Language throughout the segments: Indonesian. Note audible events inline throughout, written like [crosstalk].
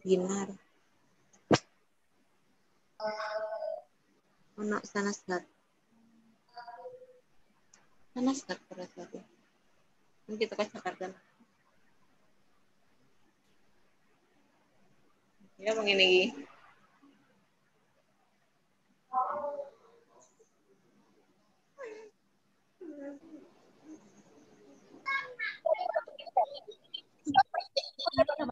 webinar. Eh, ono sanasgat. terus lagi, Ini kita ke Jakarta. Ya Terima kasih.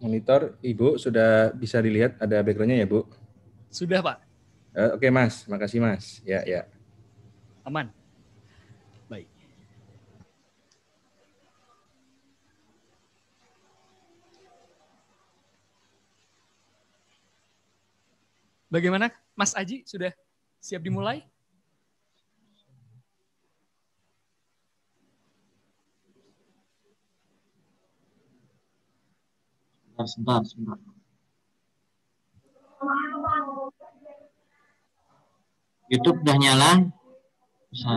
Monitor Ibu sudah bisa dilihat ada backgroundnya ya Bu? Sudah Pak. Eh, oke okay, Mas, makasih Mas. Ya ya. Aman. Bagaimana Mas Aji sudah siap dimulai? Sebentar, sebentar, sebentar. YouTube udah nyala. Bisa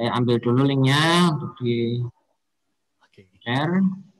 saya ambil dulu linknya untuk di share. Okay.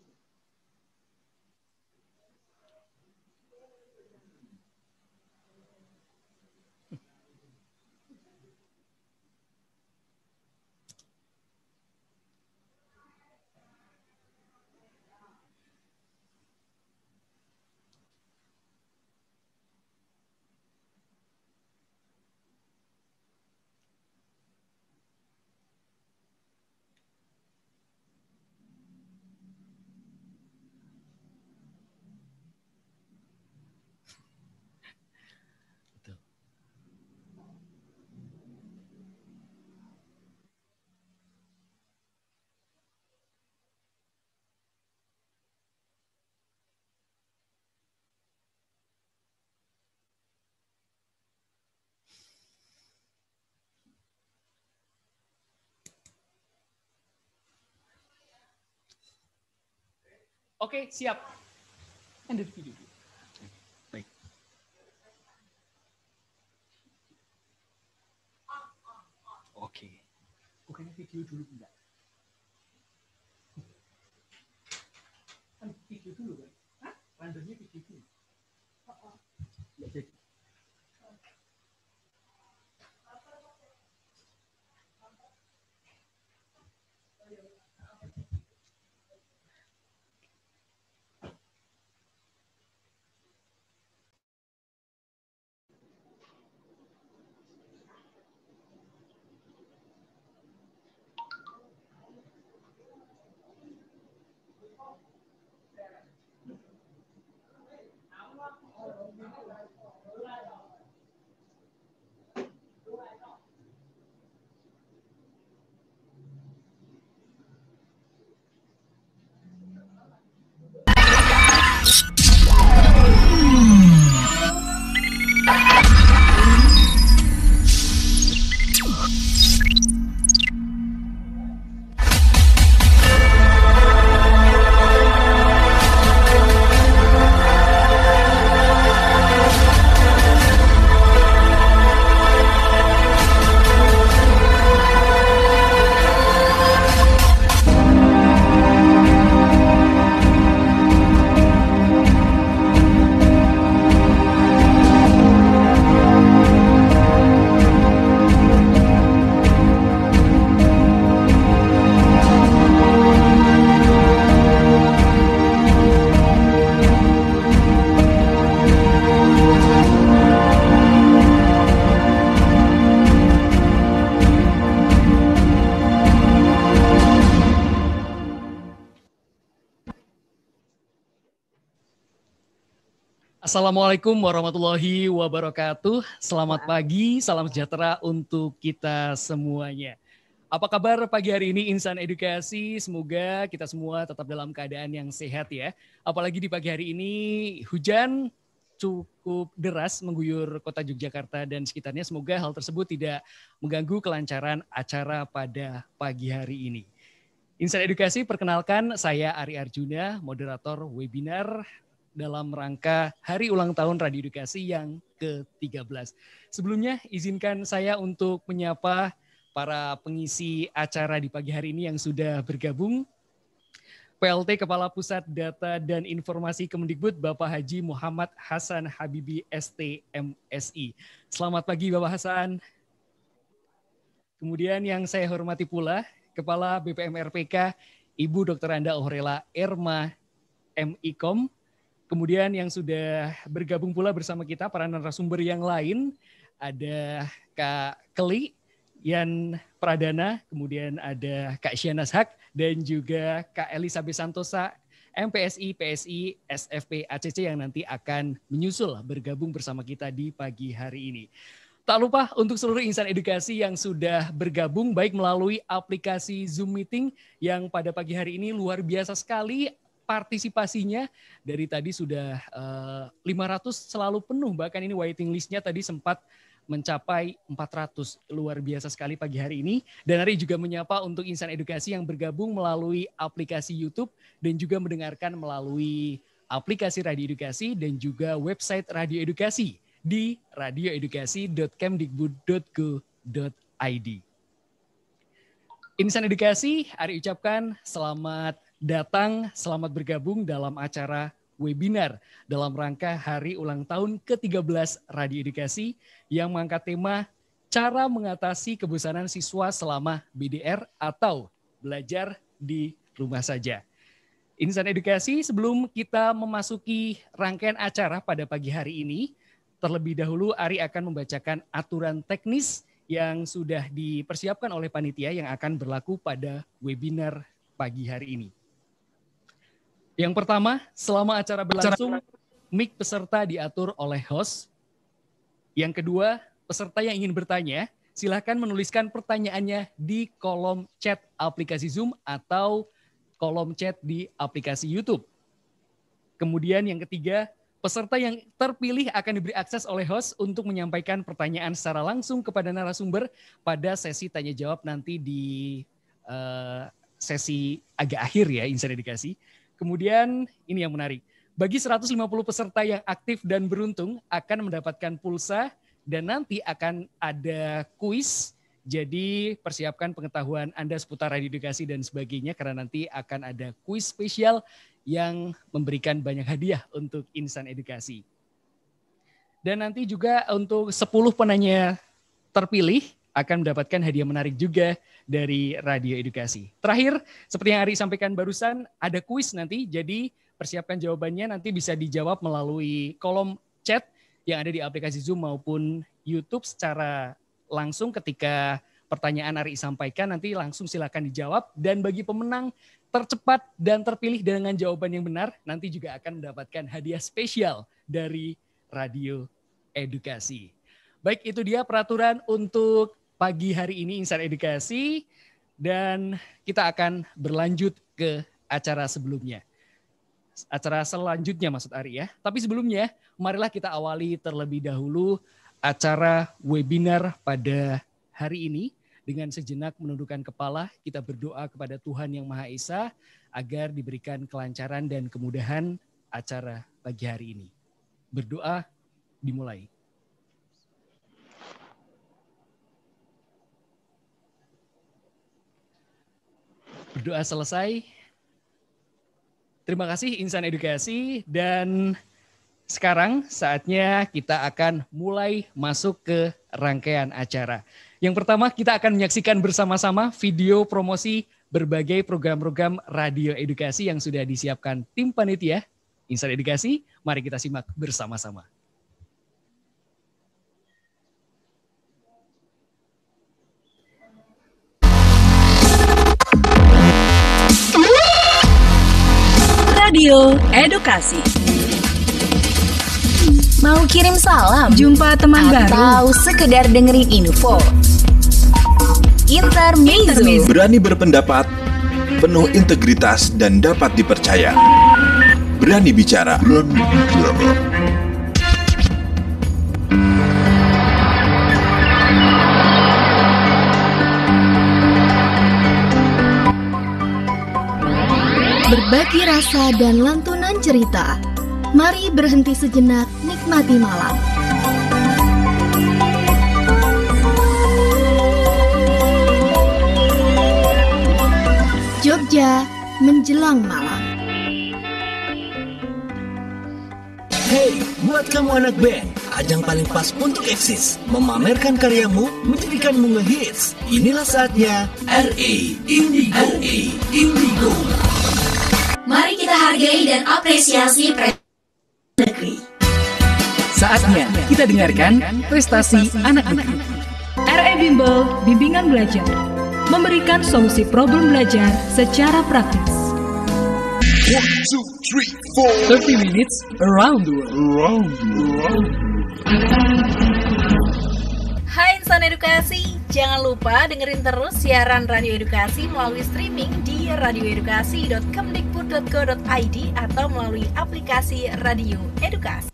Oke, okay, siap. End of video. Oke. Okay. Bukannya video dulu enggak? Kan video dulu kan? Hah? Lanjutnya Assalamualaikum warahmatullahi wabarakatuh. Selamat pagi, salam sejahtera untuk kita semuanya. Apa kabar pagi hari ini Insan Edukasi? Semoga kita semua tetap dalam keadaan yang sehat ya. Apalagi di pagi hari ini hujan cukup deras mengguyur kota Yogyakarta dan sekitarnya. Semoga hal tersebut tidak mengganggu kelancaran acara pada pagi hari ini. Insan Edukasi, perkenalkan saya Ari Arjuna, moderator webinar dalam rangka Hari Ulang Tahun Radio Edukasi yang ke-13. Sebelumnya izinkan saya untuk menyapa para pengisi acara di pagi hari ini yang sudah bergabung. PLT Kepala Pusat Data dan Informasi Kemendikbud Bapak Haji Muhammad Hasan Habibi STMSI. Selamat pagi Bapak Hasan. Kemudian yang saya hormati pula Kepala BPMRPK Ibu Dr. Anda Ohrela Erma MIKOM Kemudian yang sudah bergabung pula bersama kita para narasumber yang lain ada Kak Keli, Yan Pradana, kemudian ada Kak Shianas Hak dan juga Kak Elisabeth Santosa MPSI, PSI, SFP, ACC yang nanti akan menyusul bergabung bersama kita di pagi hari ini. Tak lupa untuk seluruh insan edukasi yang sudah bergabung baik melalui aplikasi Zoom Meeting yang pada pagi hari ini luar biasa sekali partisipasinya dari tadi sudah uh, eh, 500 selalu penuh bahkan ini waiting listnya tadi sempat mencapai 400 luar biasa sekali pagi hari ini dan hari juga menyapa untuk insan edukasi yang bergabung melalui aplikasi YouTube dan juga mendengarkan melalui aplikasi Radio Edukasi dan juga website Radio Edukasi di radioedukasi.kemdikbud.go.id. Insan Edukasi, Ari ucapkan selamat datang, selamat bergabung dalam acara webinar dalam rangka hari ulang tahun ke-13 Radio Edukasi yang mengangkat tema cara mengatasi kebosanan siswa selama BDR atau belajar di rumah saja. Insan Edukasi sebelum kita memasuki rangkaian acara pada pagi hari ini, terlebih dahulu Ari akan membacakan aturan teknis yang sudah dipersiapkan oleh panitia yang akan berlaku pada webinar pagi hari ini. Yang pertama, selama acara berlangsung, mic peserta diatur oleh host. Yang kedua, peserta yang ingin bertanya, silahkan menuliskan pertanyaannya di kolom chat aplikasi Zoom atau kolom chat di aplikasi YouTube. Kemudian yang ketiga, peserta yang terpilih akan diberi akses oleh host untuk menyampaikan pertanyaan secara langsung kepada narasumber pada sesi tanya jawab nanti di uh, sesi agak akhir ya, insan edukasi. Kemudian ini yang menarik. Bagi 150 peserta yang aktif dan beruntung akan mendapatkan pulsa dan nanti akan ada kuis. Jadi persiapkan pengetahuan Anda seputar radioedukasi dan sebagainya karena nanti akan ada kuis spesial yang memberikan banyak hadiah untuk insan edukasi. Dan nanti juga untuk 10 penanya terpilih akan mendapatkan hadiah menarik juga dari Radio Edukasi. Terakhir, seperti yang Ari sampaikan barusan, ada kuis nanti, jadi persiapkan jawabannya nanti bisa dijawab melalui kolom chat yang ada di aplikasi Zoom maupun YouTube secara langsung ketika pertanyaan Ari sampaikan nanti langsung silakan dijawab dan bagi pemenang tercepat dan terpilih dengan jawaban yang benar nanti juga akan mendapatkan hadiah spesial dari Radio Edukasi. Baik itu dia peraturan untuk pagi hari ini Insan Edukasi dan kita akan berlanjut ke acara sebelumnya. Acara selanjutnya maksud Ari ya. Tapi sebelumnya marilah kita awali terlebih dahulu acara webinar pada hari ini dengan sejenak menundukkan kepala kita berdoa kepada Tuhan Yang Maha Esa agar diberikan kelancaran dan kemudahan acara pagi hari ini. Berdoa dimulai. Berdoa selesai. Terima kasih Insan Edukasi dan sekarang saatnya kita akan mulai masuk ke rangkaian acara. Yang pertama kita akan menyaksikan bersama-sama video promosi berbagai program-program radio edukasi yang sudah disiapkan tim panitia Insan Edukasi. Mari kita simak bersama-sama. Radio Edukasi. Mau kirim salam, jumpa teman atau baru, atau sekedar dengerin info. Intermezzo. Berani berpendapat, penuh integritas dan dapat dipercaya. Berani bicara. Berani bicara. berbagi rasa dan lantunan cerita. Mari berhenti sejenak, nikmati malam. Jogja menjelang malam. Hey, buat kamu anak band, ajang paling pas untuk eksis, memamerkan karyamu, menjadikanmu ngehits. Inilah saatnya RE Indigo. RE Indigo. Mari kita hargai dan apresiasi prestasi negeri. Saatnya kita dengarkan prestasi anak negeri. RE Bimbel Bimbingan Belajar memberikan solusi problem belajar secara praktis. 1, 2, 3, 4 30 minutes around the world. Around Hai insan edukasi, Jangan lupa dengerin terus siaran Radio Edukasi melalui streaming di radioedukasi.kemdikbud.go.id atau melalui aplikasi Radio Edukasi.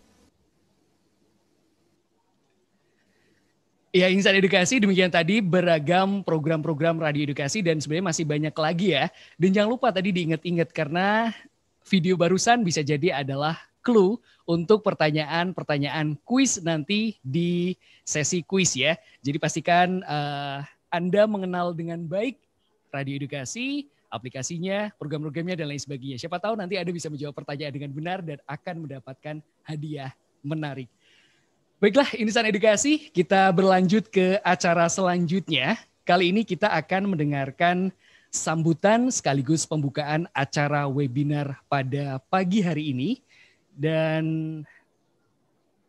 Ya, Insan Edukasi demikian tadi beragam program-program radio edukasi dan sebenarnya masih banyak lagi ya. Dan jangan lupa tadi diingat-ingat karena video barusan bisa jadi adalah clue untuk pertanyaan-pertanyaan kuis nanti di sesi kuis ya. Jadi pastikan uh, Anda mengenal dengan baik radio edukasi, aplikasinya, program-programnya dan lain sebagainya. Siapa tahu nanti Anda bisa menjawab pertanyaan dengan benar dan akan mendapatkan hadiah menarik. Baiklah, insan edukasi, kita berlanjut ke acara selanjutnya. Kali ini kita akan mendengarkan sambutan sekaligus pembukaan acara webinar pada pagi hari ini dan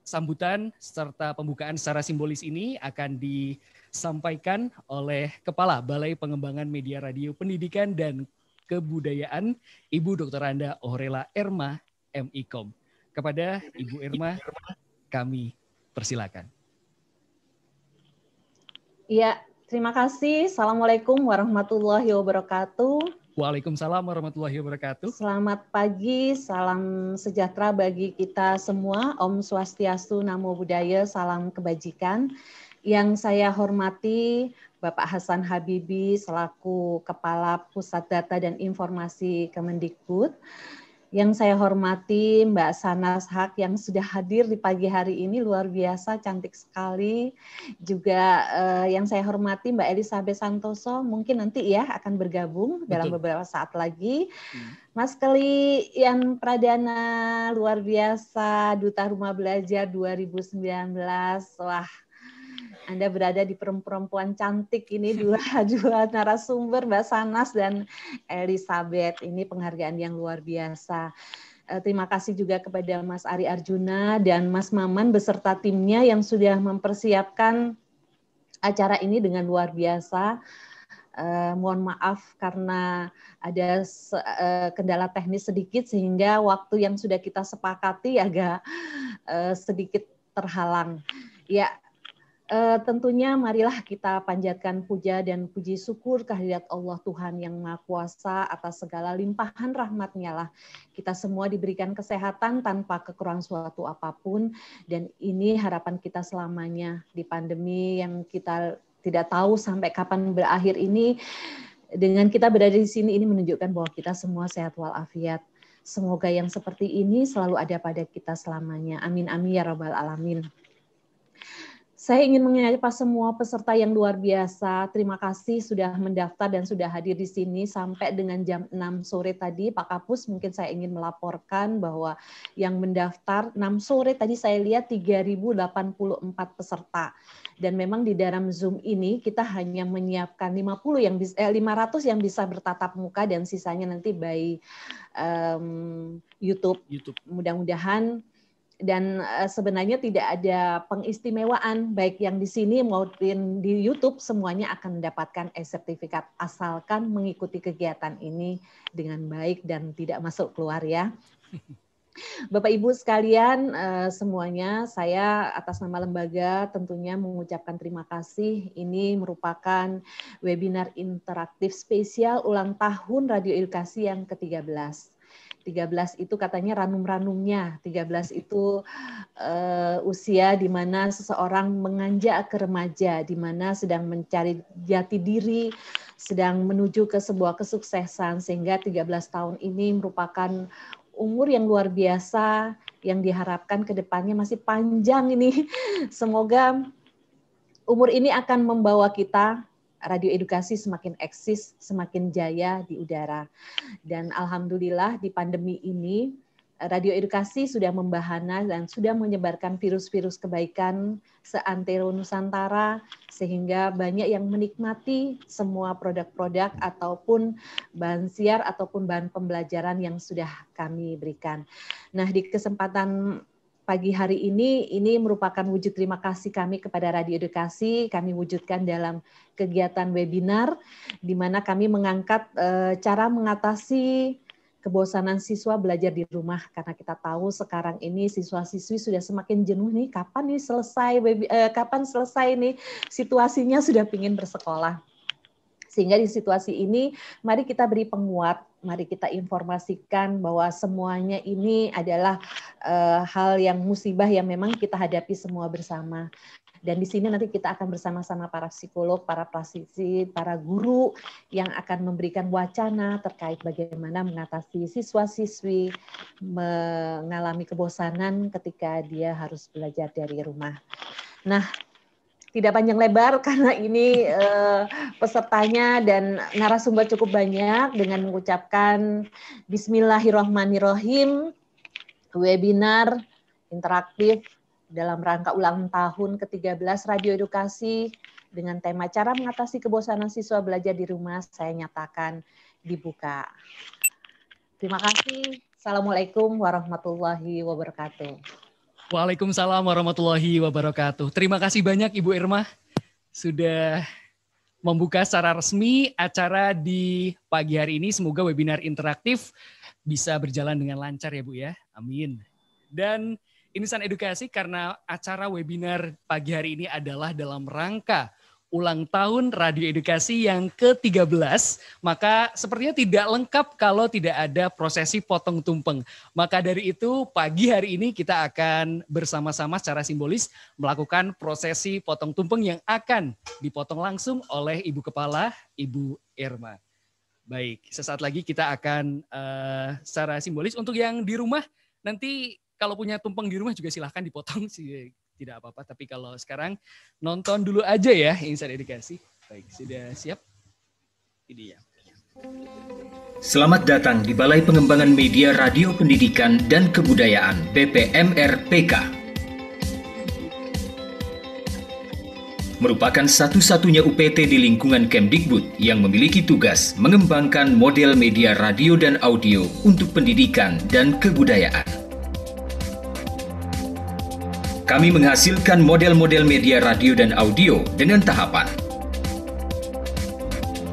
sambutan serta pembukaan secara simbolis ini akan disampaikan oleh Kepala Balai Pengembangan Media Radio Pendidikan dan Kebudayaan Ibu Dr. Anda Orela Erma MIKOM. Kepada Ibu Irma, kami persilakan. Iya, terima kasih. Assalamualaikum warahmatullahi wabarakatuh. Waalaikumsalam warahmatullahi wabarakatuh. Selamat pagi, salam sejahtera bagi kita semua. Om Swastiastu, Namo Buddhaya, salam kebajikan. Yang saya hormati Bapak Hasan Habibi selaku Kepala Pusat Data dan Informasi Kemendikbud yang saya hormati Mbak Sanas Hak yang sudah hadir di pagi hari ini luar biasa cantik sekali. Juga eh, yang saya hormati Mbak Elizabeth Santoso mungkin nanti ya akan bergabung Betul. dalam beberapa saat lagi. Hmm. Mas Keli yang Pradana luar biasa Duta Rumah Belajar 2019. Wah, anda berada di perempuan-perempuan cantik ini dua [laughs] dua narasumber Mbak Sanas dan Elizabeth. Ini penghargaan yang luar biasa. Eh, terima kasih juga kepada Mas Ari Arjuna dan Mas Maman beserta timnya yang sudah mempersiapkan acara ini dengan luar biasa. Eh, mohon maaf karena ada se eh, kendala teknis sedikit sehingga waktu yang sudah kita sepakati agak eh, sedikit terhalang. Ya, Uh, tentunya marilah kita panjatkan puja dan puji syukur kehadirat Allah Tuhan yang Maha Kuasa atas segala limpahan rahmatnya lah. Kita semua diberikan kesehatan tanpa kekurangan suatu apapun dan ini harapan kita selamanya di pandemi yang kita tidak tahu sampai kapan berakhir ini dengan kita berada di sini ini menunjukkan bahwa kita semua sehat walafiat. Semoga yang seperti ini selalu ada pada kita selamanya. Amin amin ya rabbal alamin. Saya ingin menyapa semua peserta yang luar biasa. Terima kasih sudah mendaftar dan sudah hadir di sini sampai dengan jam 6 sore tadi. Pak Kapus, mungkin saya ingin melaporkan bahwa yang mendaftar 6 sore tadi saya lihat 3.084 peserta. Dan memang di dalam Zoom ini kita hanya menyiapkan 50 yang bisa, eh, 500 yang bisa bertatap muka dan sisanya nanti by um, YouTube. YouTube. Mudah-mudahan dan eh, sebenarnya tidak ada pengistimewaan baik yang di sini maupun di YouTube semuanya akan mendapatkan e-sertifikat asalkan mengikuti kegiatan ini dengan baik dan tidak masuk keluar ya. [laughs] Bapak Ibu sekalian eh, semuanya saya atas nama lembaga tentunya mengucapkan terima kasih ini merupakan webinar interaktif spesial ulang tahun Radio Edukasi yang ke-13. 13 itu katanya ranum-ranumnya. 13 itu uh, usia di mana seseorang menganjak ke remaja, di mana sedang mencari jati diri, sedang menuju ke sebuah kesuksesan sehingga 13 tahun ini merupakan umur yang luar biasa yang diharapkan ke depannya masih panjang ini. [laughs] Semoga umur ini akan membawa kita radio edukasi semakin eksis, semakin jaya di udara. Dan alhamdulillah di pandemi ini radio edukasi sudah membahana dan sudah menyebarkan virus-virus kebaikan seantero Nusantara sehingga banyak yang menikmati semua produk-produk ataupun bahan siar ataupun bahan pembelajaran yang sudah kami berikan. Nah, di kesempatan pagi hari ini ini merupakan wujud terima kasih kami kepada Radio Edukasi kami wujudkan dalam kegiatan webinar di mana kami mengangkat e, cara mengatasi kebosanan siswa belajar di rumah karena kita tahu sekarang ini siswa-siswi sudah semakin jenuh nih kapan nih selesai eh, kapan selesai nih situasinya sudah pingin bersekolah. Sehingga di situasi ini mari kita beri penguat mari kita informasikan bahwa semuanya ini adalah uh, hal yang musibah yang memang kita hadapi semua bersama. Dan di sini nanti kita akan bersama-sama para psikolog, para praktisi, para guru yang akan memberikan wacana terkait bagaimana mengatasi siswa-siswi mengalami kebosanan ketika dia harus belajar dari rumah. Nah, tidak panjang lebar [laughs] karena ini uh, pesertanya dan narasumber cukup banyak dengan mengucapkan Bismillahirrohmanirrohim webinar interaktif dalam rangka ulang tahun ke-13 Radio Edukasi dengan tema cara mengatasi kebosanan siswa belajar di rumah saya nyatakan dibuka. Terima kasih. Assalamualaikum warahmatullahi wabarakatuh. Waalaikumsalam warahmatullahi wabarakatuh. Terima kasih banyak Ibu Irma sudah membuka secara resmi acara di pagi hari ini. Semoga webinar interaktif bisa berjalan dengan lancar ya Bu ya. Amin. Dan Insan Edukasi karena acara webinar pagi hari ini adalah dalam rangka ulang tahun Radio Edukasi yang ke-13, maka sepertinya tidak lengkap kalau tidak ada prosesi potong tumpeng. Maka dari itu, pagi hari ini kita akan bersama-sama secara simbolis melakukan prosesi potong tumpeng yang akan dipotong langsung oleh Ibu Kepala, Ibu Irma. Baik, sesaat lagi kita akan uh, secara simbolis untuk yang di rumah nanti kalau punya tumpeng di rumah juga silahkan dipotong tidak apa-apa. Tapi kalau sekarang nonton dulu aja ya Insight Edukasi. Baik, sudah siap? Ini ya. Selamat datang di Balai Pengembangan Media Radio Pendidikan dan Kebudayaan BPMRPK. merupakan satu-satunya UPT di lingkungan Kemdikbud yang memiliki tugas mengembangkan model media radio dan audio untuk pendidikan dan kebudayaan kami menghasilkan model-model media radio dan audio dengan tahapan.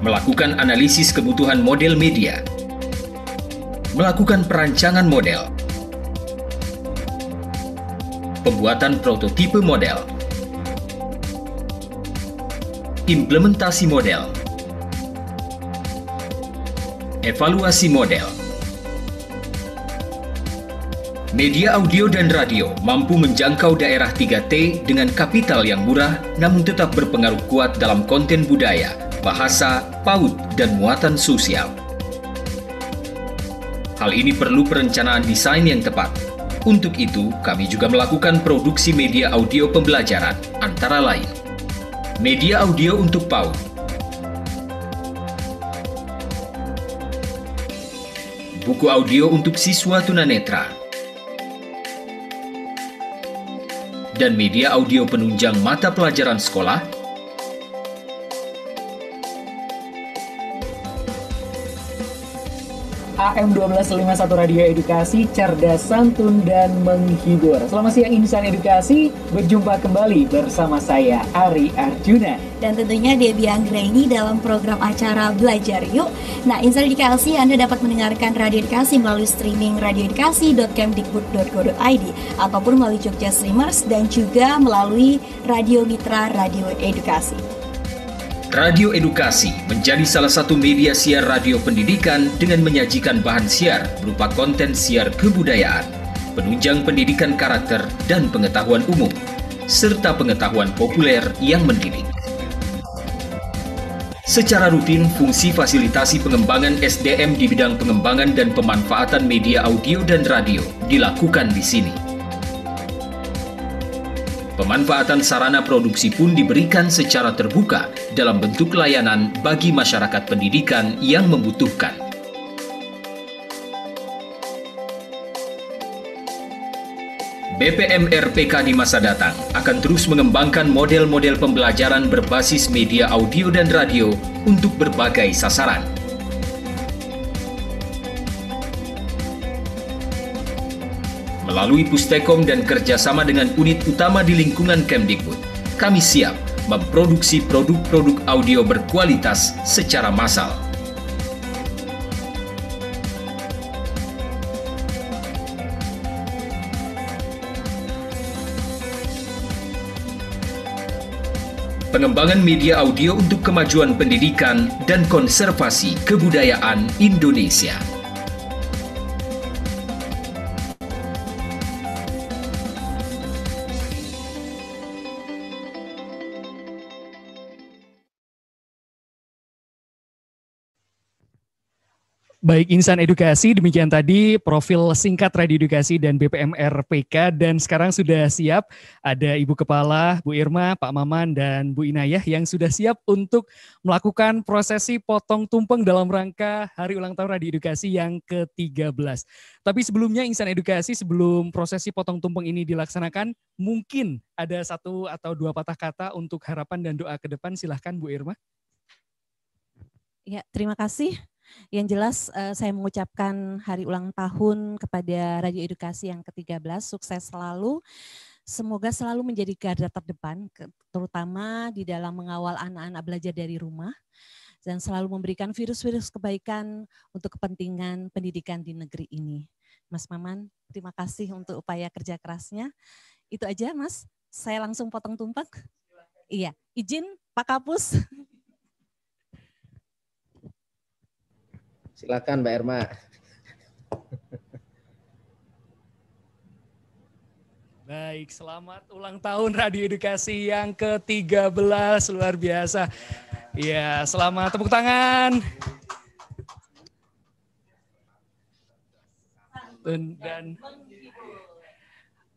Melakukan analisis kebutuhan model media. Melakukan perancangan model. Pembuatan prototipe model. Implementasi model. Evaluasi model Media audio dan radio mampu menjangkau daerah 3T dengan kapital yang murah namun tetap berpengaruh kuat dalam konten budaya, bahasa, paut, dan muatan sosial. Hal ini perlu perencanaan desain yang tepat. Untuk itu, kami juga melakukan produksi media audio pembelajaran, antara lain. Media audio untuk PAUD Buku audio untuk siswa tunanetra dan media audio penunjang mata pelajaran sekolah AM1251 Radio Edukasi, cerdas santun dan menghibur. Selamat siang Insan Edukasi, berjumpa kembali bersama saya Ari Arjuna. Dan tentunya Debi Anggreni dalam program acara Belajar Yuk. Nah, Insan Edukasi Anda dapat mendengarkan Radio Edukasi melalui streaming radioedukasi.kemdikbud.go.id ataupun melalui Jogja Streamers dan juga melalui Radio Mitra Radio Edukasi. Radio Edukasi menjadi salah satu media siar radio pendidikan dengan menyajikan bahan siar berupa konten siar kebudayaan, penunjang pendidikan karakter dan pengetahuan umum, serta pengetahuan populer yang mendidik. Secara rutin, fungsi fasilitasi pengembangan SDM di bidang pengembangan dan pemanfaatan media audio dan radio dilakukan di sini. Pemanfaatan sarana produksi pun diberikan secara terbuka dalam bentuk layanan bagi masyarakat pendidikan yang membutuhkan. BPM RPK di masa datang akan terus mengembangkan model-model pembelajaran berbasis media audio dan radio untuk berbagai sasaran. Melalui Pustekom dan kerjasama dengan unit utama di lingkungan Kemdikbud, kami siap memproduksi produk-produk audio berkualitas secara massal. Pengembangan media audio untuk kemajuan pendidikan dan konservasi kebudayaan Indonesia. Baik Insan Edukasi, demikian tadi profil singkat Radio Edukasi dan BPM RPK. Dan sekarang sudah siap ada Ibu Kepala, Bu Irma, Pak Maman, dan Bu Inayah yang sudah siap untuk melakukan prosesi potong tumpeng dalam rangka Hari Ulang Tahun Radio Edukasi yang ke-13. Tapi sebelumnya Insan Edukasi, sebelum prosesi potong tumpeng ini dilaksanakan, mungkin ada satu atau dua patah kata untuk harapan dan doa ke depan. Silahkan Bu Irma. Ya, terima kasih. Yang jelas eh, saya mengucapkan hari ulang tahun kepada Radio Edukasi yang ke-13, sukses selalu. Semoga selalu menjadi garda terdepan, terutama di dalam mengawal anak-anak belajar dari rumah dan selalu memberikan virus-virus kebaikan untuk kepentingan pendidikan di negeri ini. Mas Maman, terima kasih untuk upaya kerja kerasnya. Itu aja, Mas. Saya langsung potong tumpak. Iya, izin Pak Kapus. [laughs] Silakan Mbak Irma. Baik, selamat ulang tahun Radio Edukasi yang ke-13. Luar biasa. Ya, selamat tepuk tangan. Dan, dan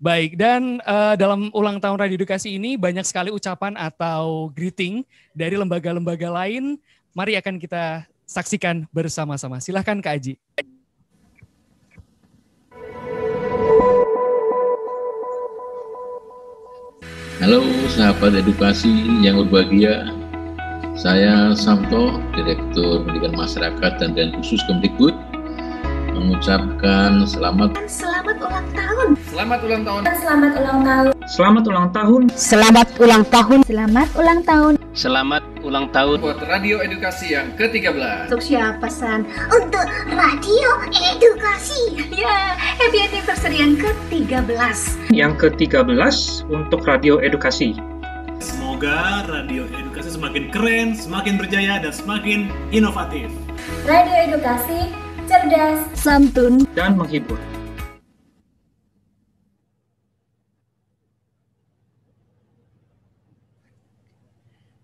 Baik, dan uh, dalam ulang tahun Radio Edukasi ini banyak sekali ucapan atau greeting dari lembaga-lembaga lain. Mari akan kita saksikan bersama-sama. Silahkan Kak Aji. Halo sahabat edukasi yang berbahagia, saya Samto, Direktur Pendidikan Masyarakat dan Dan Khusus Kemdikbud mengucapkan selamat selamat ulang tahun. Selamat ulang tahun. Selamat ulang tahun. Selamat ulang tahun. Selamat ulang tahun. Selamat ulang tahun. Selamat ulang tahun. Buat Radio Edukasi yang ke-13. Untuk siapa San? Untuk Radio Edukasi. Ya, happy anniversary yang ke-13. Yang ke-13 untuk Radio Edukasi. Semoga Radio Edukasi semakin keren, semakin berjaya, dan semakin inovatif. Radio Edukasi cerdas, santun, dan menghibur.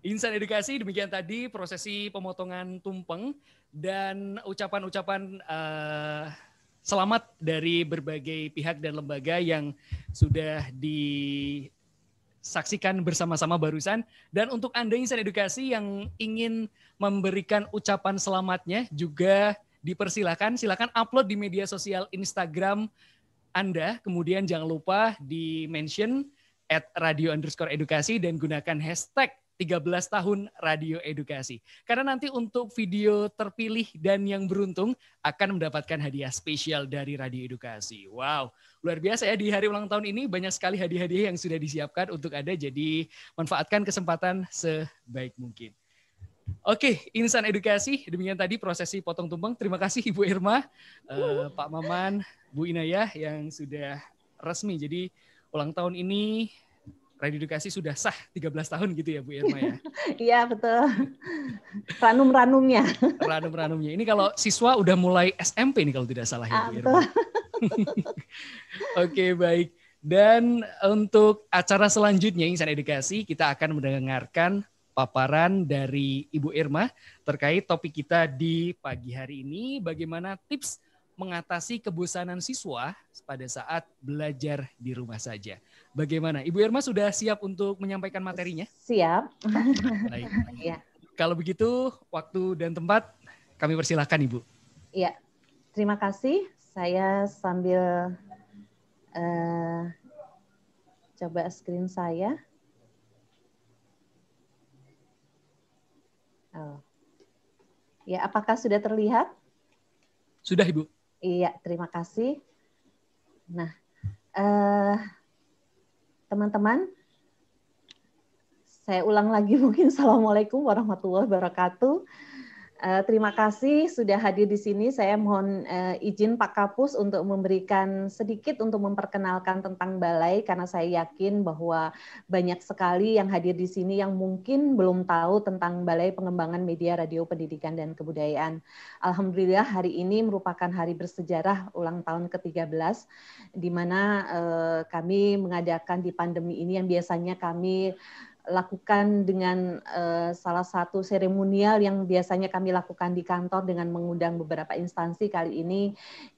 Insan Edukasi, demikian tadi prosesi pemotongan tumpeng dan ucapan-ucapan uh, selamat dari berbagai pihak dan lembaga yang sudah disaksikan bersama-sama barusan. Dan untuk Anda Insan Edukasi yang ingin memberikan ucapan selamatnya juga dipersilahkan silakan upload di media sosial Instagram Anda. Kemudian jangan lupa di mention at radio underscore edukasi dan gunakan hashtag 13 tahun radio edukasi. Karena nanti untuk video terpilih dan yang beruntung akan mendapatkan hadiah spesial dari radio edukasi. Wow, luar biasa ya di hari ulang tahun ini banyak sekali hadiah-hadiah yang sudah disiapkan untuk Anda. Jadi manfaatkan kesempatan sebaik mungkin. Oke, insan edukasi. Demikian tadi prosesi potong tumpeng. Terima kasih Ibu Irma, uh, Pak Maman, Bu Inayah yang sudah resmi. Jadi ulang tahun ini Radio Edukasi sudah sah 13 tahun gitu ya Bu Irma ya. [laughs] Iya betul. Ranum-ranumnya. Ranum-ranumnya. Ini kalau siswa udah mulai SMP nih kalau tidak salah ya Bu Irma. Ah, [laughs] Oke, baik. Dan untuk acara selanjutnya Insan Edukasi kita akan mendengarkan paparan dari Ibu Irma terkait topik kita di pagi hari ini bagaimana tips mengatasi kebosanan siswa pada saat belajar di rumah saja. Bagaimana? Ibu Irma sudah siap untuk menyampaikan materinya? Siap. Baik. [laughs] Ya. Kalau begitu, waktu dan tempat kami persilahkan Ibu. Iya, terima kasih. Saya sambil uh, coba screen saya. Oh. Ya, apakah sudah terlihat? Sudah, Ibu. Iya, terima kasih. Nah, eh, teman-teman, uh, saya ulang lagi [laughs] mungkin Assalamualaikum warahmatullahi wabarakatuh. Uh, terima kasih sudah hadir di sini. Saya mohon uh, izin Pak Kapus untuk memberikan sedikit untuk memperkenalkan tentang balai karena saya yakin bahwa banyak sekali yang hadir di sini yang mungkin belum tahu tentang Balai Pengembangan Media Radio Pendidikan dan Kebudayaan. Alhamdulillah hari ini merupakan hari bersejarah ulang tahun ke-13 di mana uh, kami mengadakan di pandemi ini yang biasanya kami lakukan dengan uh, salah satu seremonial yang biasanya kami lakukan di kantor dengan mengundang beberapa instansi kali ini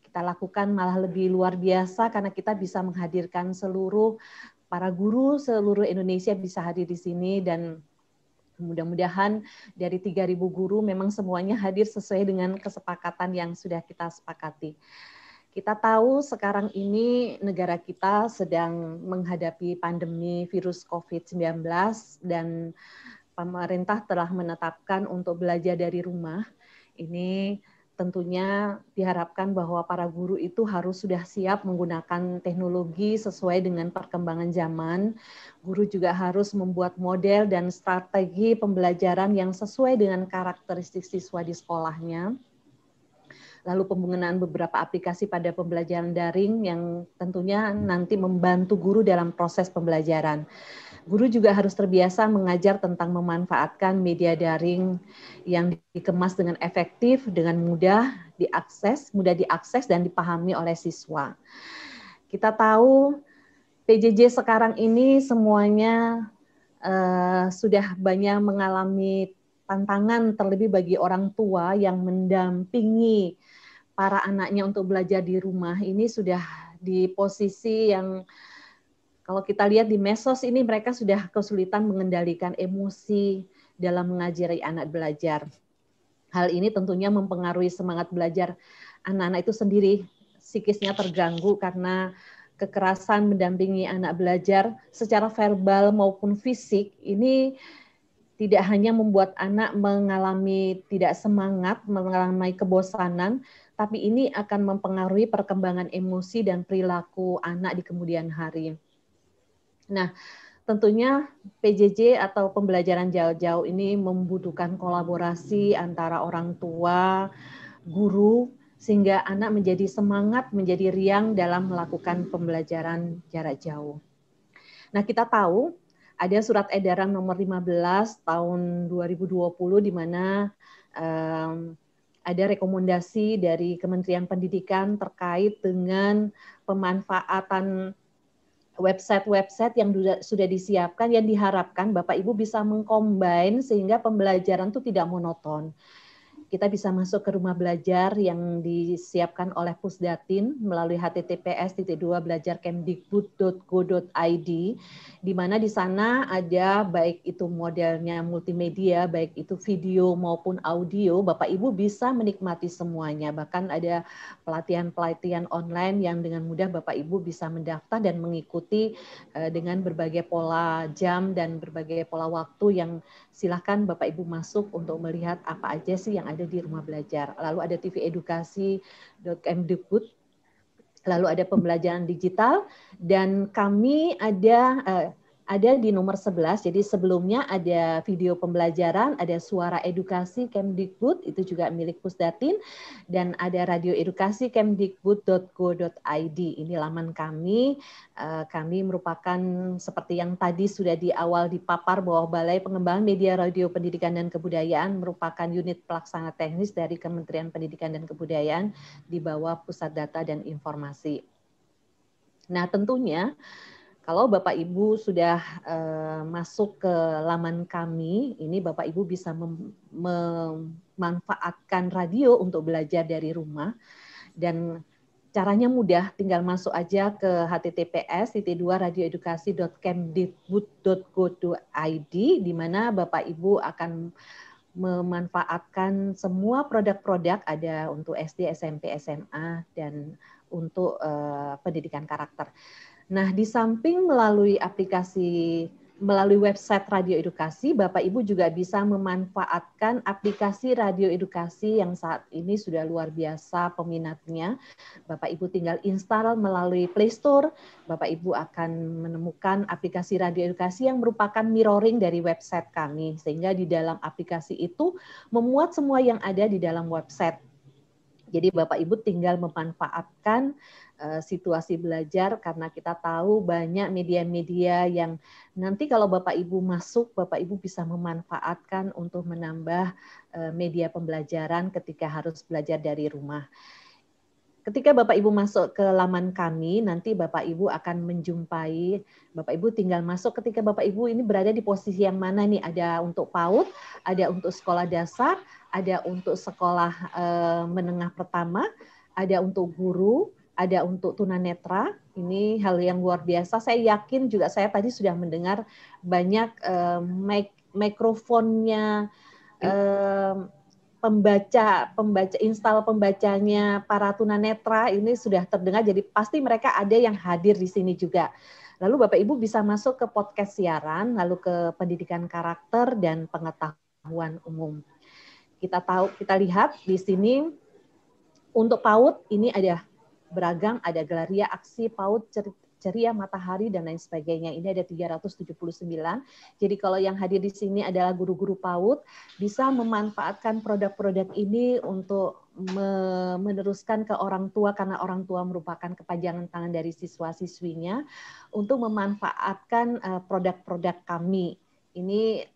kita lakukan malah lebih luar biasa karena kita bisa menghadirkan seluruh para guru seluruh Indonesia bisa hadir di sini dan Mudah-mudahan dari 3.000 guru memang semuanya hadir sesuai dengan kesepakatan yang sudah kita sepakati. Kita tahu sekarang ini negara kita sedang menghadapi pandemi virus COVID-19 dan pemerintah telah menetapkan untuk belajar dari rumah. Ini tentunya diharapkan bahwa para guru itu harus sudah siap menggunakan teknologi sesuai dengan perkembangan zaman. Guru juga harus membuat model dan strategi pembelajaran yang sesuai dengan karakteristik siswa di sekolahnya lalu penggunaan beberapa aplikasi pada pembelajaran daring yang tentunya nanti membantu guru dalam proses pembelajaran. Guru juga harus terbiasa mengajar tentang memanfaatkan media daring yang dikemas dengan efektif, dengan mudah diakses, mudah diakses dan dipahami oleh siswa. Kita tahu PJJ sekarang ini semuanya uh, sudah banyak mengalami tantangan terlebih bagi orang tua yang mendampingi para anaknya untuk belajar di rumah ini sudah di posisi yang kalau kita lihat di mesos ini mereka sudah kesulitan mengendalikan emosi dalam mengajari anak belajar. Hal ini tentunya mempengaruhi semangat belajar anak-anak itu sendiri, psikisnya terganggu karena kekerasan mendampingi anak belajar secara verbal maupun fisik ini tidak hanya membuat anak mengalami tidak semangat, mengalami kebosanan, tapi ini akan mempengaruhi perkembangan emosi dan perilaku anak di kemudian hari. Nah, tentunya PJJ atau pembelajaran jauh-jauh ini membutuhkan kolaborasi antara orang tua, guru, sehingga anak menjadi semangat, menjadi riang dalam melakukan pembelajaran jarak jauh. Nah, kita tahu ada surat edaran nomor 15 tahun 2020 di mana ada rekomendasi dari Kementerian Pendidikan terkait dengan pemanfaatan website-website yang sudah disiapkan yang diharapkan Bapak Ibu bisa mengcombine sehingga pembelajaran itu tidak monoton kita bisa masuk ke rumah belajar yang disiapkan oleh Pusdatin melalui https dua belajar kemdikbud.go.id di mana di sana ada baik itu modelnya multimedia baik itu video maupun audio Bapak Ibu bisa menikmati semuanya bahkan ada pelatihan-pelatihan online yang dengan mudah Bapak Ibu bisa mendaftar dan mengikuti eh, dengan berbagai pola jam dan berbagai pola waktu yang silahkan Bapak Ibu masuk untuk melihat apa aja sih yang ada ada di rumah belajar. Lalu ada TV edukasi tvedukasi.kemdikbud lalu ada pembelajaran digital dan kami ada eh, ada di nomor 11. Jadi sebelumnya ada video pembelajaran, ada suara edukasi Kemdikbud itu juga milik Pusdatin dan ada radio edukasi kemdikbud.go.id. Ini laman kami. Eh, kami merupakan seperti yang tadi sudah di awal dipapar bahwa Balai Pengembangan Media Radio Pendidikan dan Kebudayaan merupakan unit pelaksana teknis dari Kementerian Pendidikan dan Kebudayaan di bawah Pusat Data dan Informasi. Nah, tentunya kalau Bapak Ibu sudah eh, masuk ke laman kami, ini Bapak Ibu bisa mem memanfaatkan radio untuk belajar dari rumah dan caranya mudah, tinggal masuk aja ke https 2 di mana Bapak Ibu akan memanfaatkan semua produk-produk ada untuk SD, SMP, SMA dan untuk uh, pendidikan karakter. Nah, di samping melalui aplikasi melalui website Radio Edukasi, Bapak Ibu juga bisa memanfaatkan aplikasi Radio Edukasi yang saat ini sudah luar biasa peminatnya. Bapak Ibu tinggal install melalui Play Store. Bapak Ibu akan menemukan aplikasi Radio Edukasi yang merupakan mirroring dari website kami, sehingga di dalam aplikasi itu memuat semua yang ada di dalam website. Jadi Bapak Ibu tinggal memanfaatkan Eh, situasi belajar karena kita tahu banyak media-media yang nanti kalau Bapak Ibu masuk Bapak Ibu bisa memanfaatkan untuk menambah eh, media pembelajaran ketika harus belajar dari rumah. Ketika Bapak Ibu masuk ke laman kami, nanti Bapak Ibu akan menjumpai Bapak Ibu tinggal masuk ketika Bapak Ibu ini berada di posisi yang mana nih? Ada untuk PAUD, ada untuk sekolah dasar, ada untuk sekolah eh, menengah pertama, ada untuk guru, ada untuk tunanetra. Ini hal yang luar biasa. Saya yakin juga saya tadi sudah mendengar banyak eh, mik mikrofonnya iya. eh, pembaca pembaca install pembacanya para tunanetra ini sudah terdengar. Jadi pasti mereka ada yang hadir di sini juga. Lalu Bapak Ibu bisa masuk ke podcast siaran, lalu ke pendidikan karakter dan pengetahuan umum. Kita tahu, kita lihat di sini untuk PAUD ini ada Beragang ada Gelaria Aksi Paut Ceria Matahari dan lain sebagainya. Ini ada 379. Jadi kalau yang hadir di sini adalah guru-guru PAUD bisa memanfaatkan produk-produk ini untuk meneruskan ke orang tua karena orang tua merupakan kepanjangan tangan dari siswa-siswinya untuk memanfaatkan eh, produk-produk kami. Ini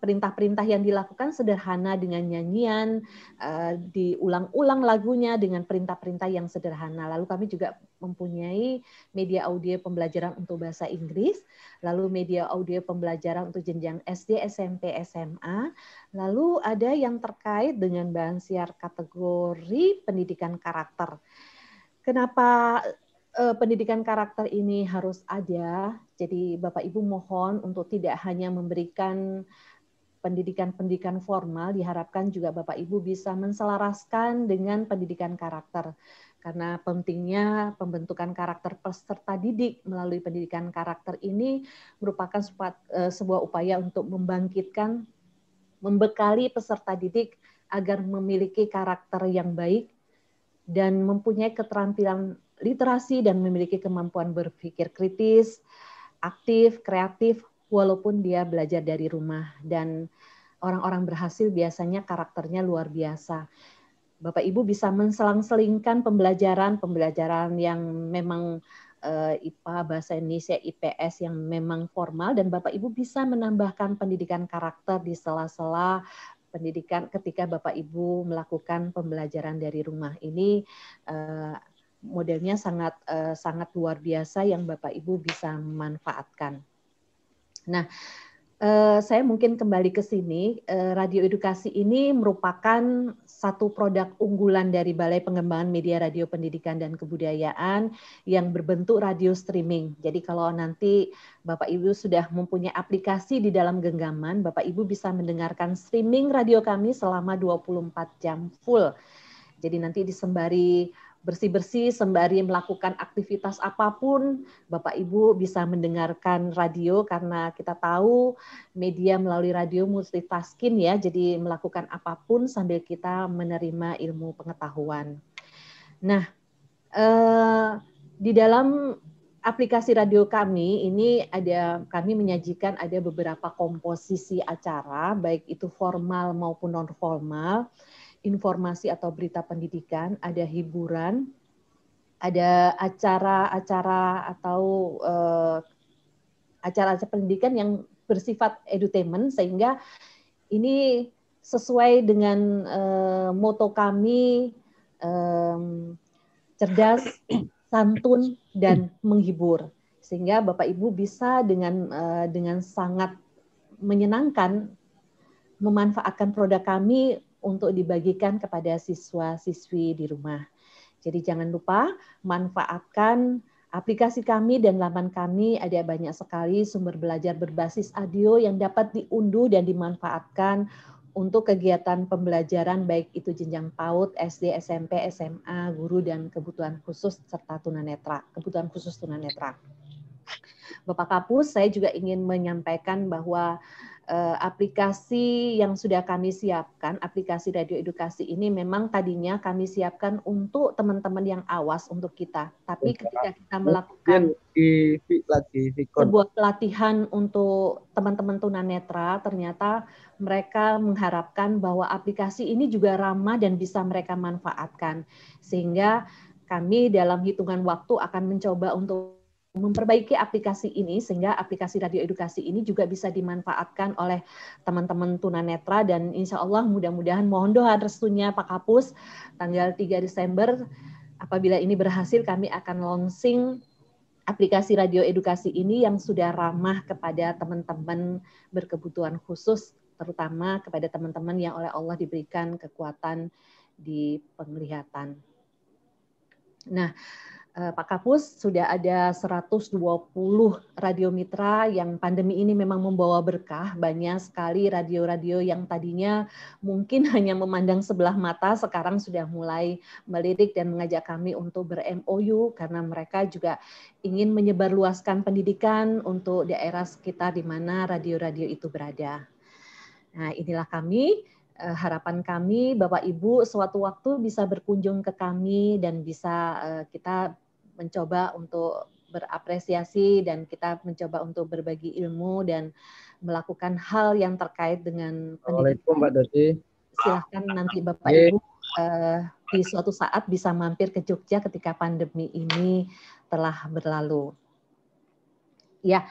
perintah-perintah yang dilakukan sederhana dengan nyanyian, uh, diulang-ulang lagunya dengan perintah-perintah yang sederhana. Lalu kami juga mempunyai media audio pembelajaran untuk bahasa Inggris, lalu media audio pembelajaran untuk jenjang SD, SMP, SMA, lalu ada yang terkait dengan bahan siar kategori pendidikan karakter. Kenapa eh, pendidikan karakter ini harus ada? Jadi Bapak Ibu mohon untuk tidak hanya memberikan pendidikan-pendidikan formal diharapkan juga Bapak Ibu bisa menselaraskan dengan pendidikan karakter. Karena pentingnya pembentukan karakter peserta didik melalui pendidikan karakter ini merupakan eh, sebuah upaya untuk membangkitkan, membekali peserta didik agar memiliki karakter yang baik dan mempunyai keterampilan literasi dan memiliki kemampuan berpikir kritis, aktif, kreatif, walaupun dia belajar dari rumah dan orang-orang berhasil biasanya karakternya luar biasa. Bapak Ibu bisa menselang-selingkan pembelajaran-pembelajaran yang memang uh, eh, IPA, Bahasa Indonesia, IPS yang memang formal dan Bapak Ibu bisa menambahkan pendidikan karakter di sela-sela pendidikan ketika Bapak Ibu melakukan pembelajaran dari rumah. Ini uh, modelnya sangat uh, sangat luar biasa yang Bapak Ibu bisa manfaatkan. Nah, eh, saya mungkin kembali ke sini. Eh, radio edukasi ini merupakan satu produk unggulan dari Balai Pengembangan Media Radio Pendidikan dan Kebudayaan yang berbentuk radio streaming. Jadi kalau nanti Bapak Ibu sudah mempunyai aplikasi di dalam genggaman, Bapak Ibu bisa mendengarkan streaming radio kami selama 24 jam full. Jadi nanti disembari bersih-bersih sembari melakukan aktivitas apapun, Bapak Ibu bisa mendengarkan radio karena kita tahu media melalui radio multitasking ya, jadi melakukan apapun sambil kita menerima ilmu pengetahuan. Nah, eh, di dalam aplikasi radio kami ini ada kami menyajikan ada beberapa komposisi acara baik itu formal maupun non formal informasi atau berita pendidikan, ada hiburan, ada acara-acara atau eh, acara-acara uh, pendidikan yang bersifat edutainment sehingga ini sesuai dengan uh, moto kami um, cerdas, santun dan menghibur sehingga Bapak Ibu bisa dengan uh, dengan sangat menyenangkan memanfaatkan produk kami untuk dibagikan kepada siswa-siswi di rumah. Jadi jangan lupa manfaatkan aplikasi kami dan laman kami ada banyak sekali sumber belajar berbasis audio yang dapat diunduh dan dimanfaatkan untuk kegiatan pembelajaran baik itu jenjang PAUD, SD, SMP, SMA, guru dan kebutuhan khusus serta tunanetra, kebutuhan khusus tunanetra. Bapak Kapus, saya juga ingin menyampaikan bahwa Eh, aplikasi yang sudah kami siapkan, aplikasi radio edukasi ini memang tadinya kami siapkan untuk teman-teman yang awas untuk kita. Tapi ketika kita melakukan sebuah pelatihan untuk teman-teman tunanetra, ternyata mereka mengharapkan bahwa aplikasi ini juga ramah dan bisa mereka manfaatkan. Sehingga kami dalam hitungan waktu akan mencoba untuk memperbaiki aplikasi ini sehingga aplikasi radio edukasi ini juga bisa dimanfaatkan oleh teman-teman tunanetra dan insya Allah mudah-mudahan mohon doa restunya Pak Kapus tanggal 3 Desember apabila ini berhasil kami akan launching aplikasi radio edukasi ini yang sudah ramah kepada teman-teman berkebutuhan khusus terutama kepada teman-teman yang oleh Allah diberikan kekuatan di penglihatan. Nah, Eh, Pak Kapus sudah ada 120 mitra yang pandemi ini memang membawa berkah. Banyak sekali radio-radio yang tadinya mungkin [laughs] hanya memandang sebelah mata sekarang sudah mulai melirik dan mengajak kami untuk ber-MOU karena mereka juga ingin menyebarluaskan pendidikan untuk daerah sekitar di mana radio-radio itu berada. Nah, inilah kami Eh, harapan kami Bapak Ibu suatu waktu bisa berkunjung ke kami dan bisa eh, kita mencoba untuk berapresiasi dan kita mencoba untuk berbagi ilmu dan melakukan hal yang terkait dengan pendidikan. Mbak Desi. Silahkan nanti Bapak Ibu eh, di suatu saat bisa mampir ke Jogja ketika pandemi ini telah berlalu. Ya,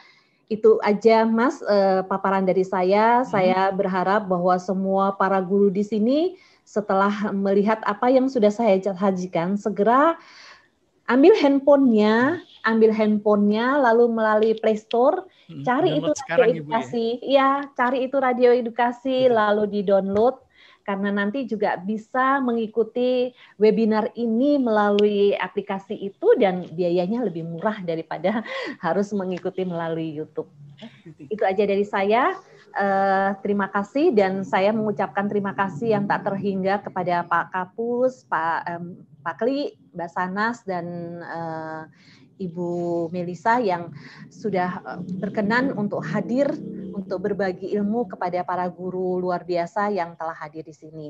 itu aja Mas eh, paparan dari saya. Hmm. Saya berharap bahwa semua para guru di sini setelah melihat apa yang sudah saya hajikan segera ambil handphonenya, ambil handphonenya, lalu melalui Play Store, hmm, cari itu radio edukasi, ya. ya, cari itu radio edukasi, hmm. lalu di download, karena nanti juga bisa mengikuti webinar ini melalui aplikasi itu dan biayanya lebih murah daripada [laughs] harus mengikuti melalui YouTube. Itu aja dari saya. Uh, terima kasih dan saya mengucapkan terima kasih yang tak terhingga kepada Pak Kapus, Pak um, Pak Kli, Mbak Sanas dan uh, Ibu Melisa yang sudah eh, berkenan untuk hadir untuk berbagi ilmu kepada para guru luar biasa yang telah hadir di sini.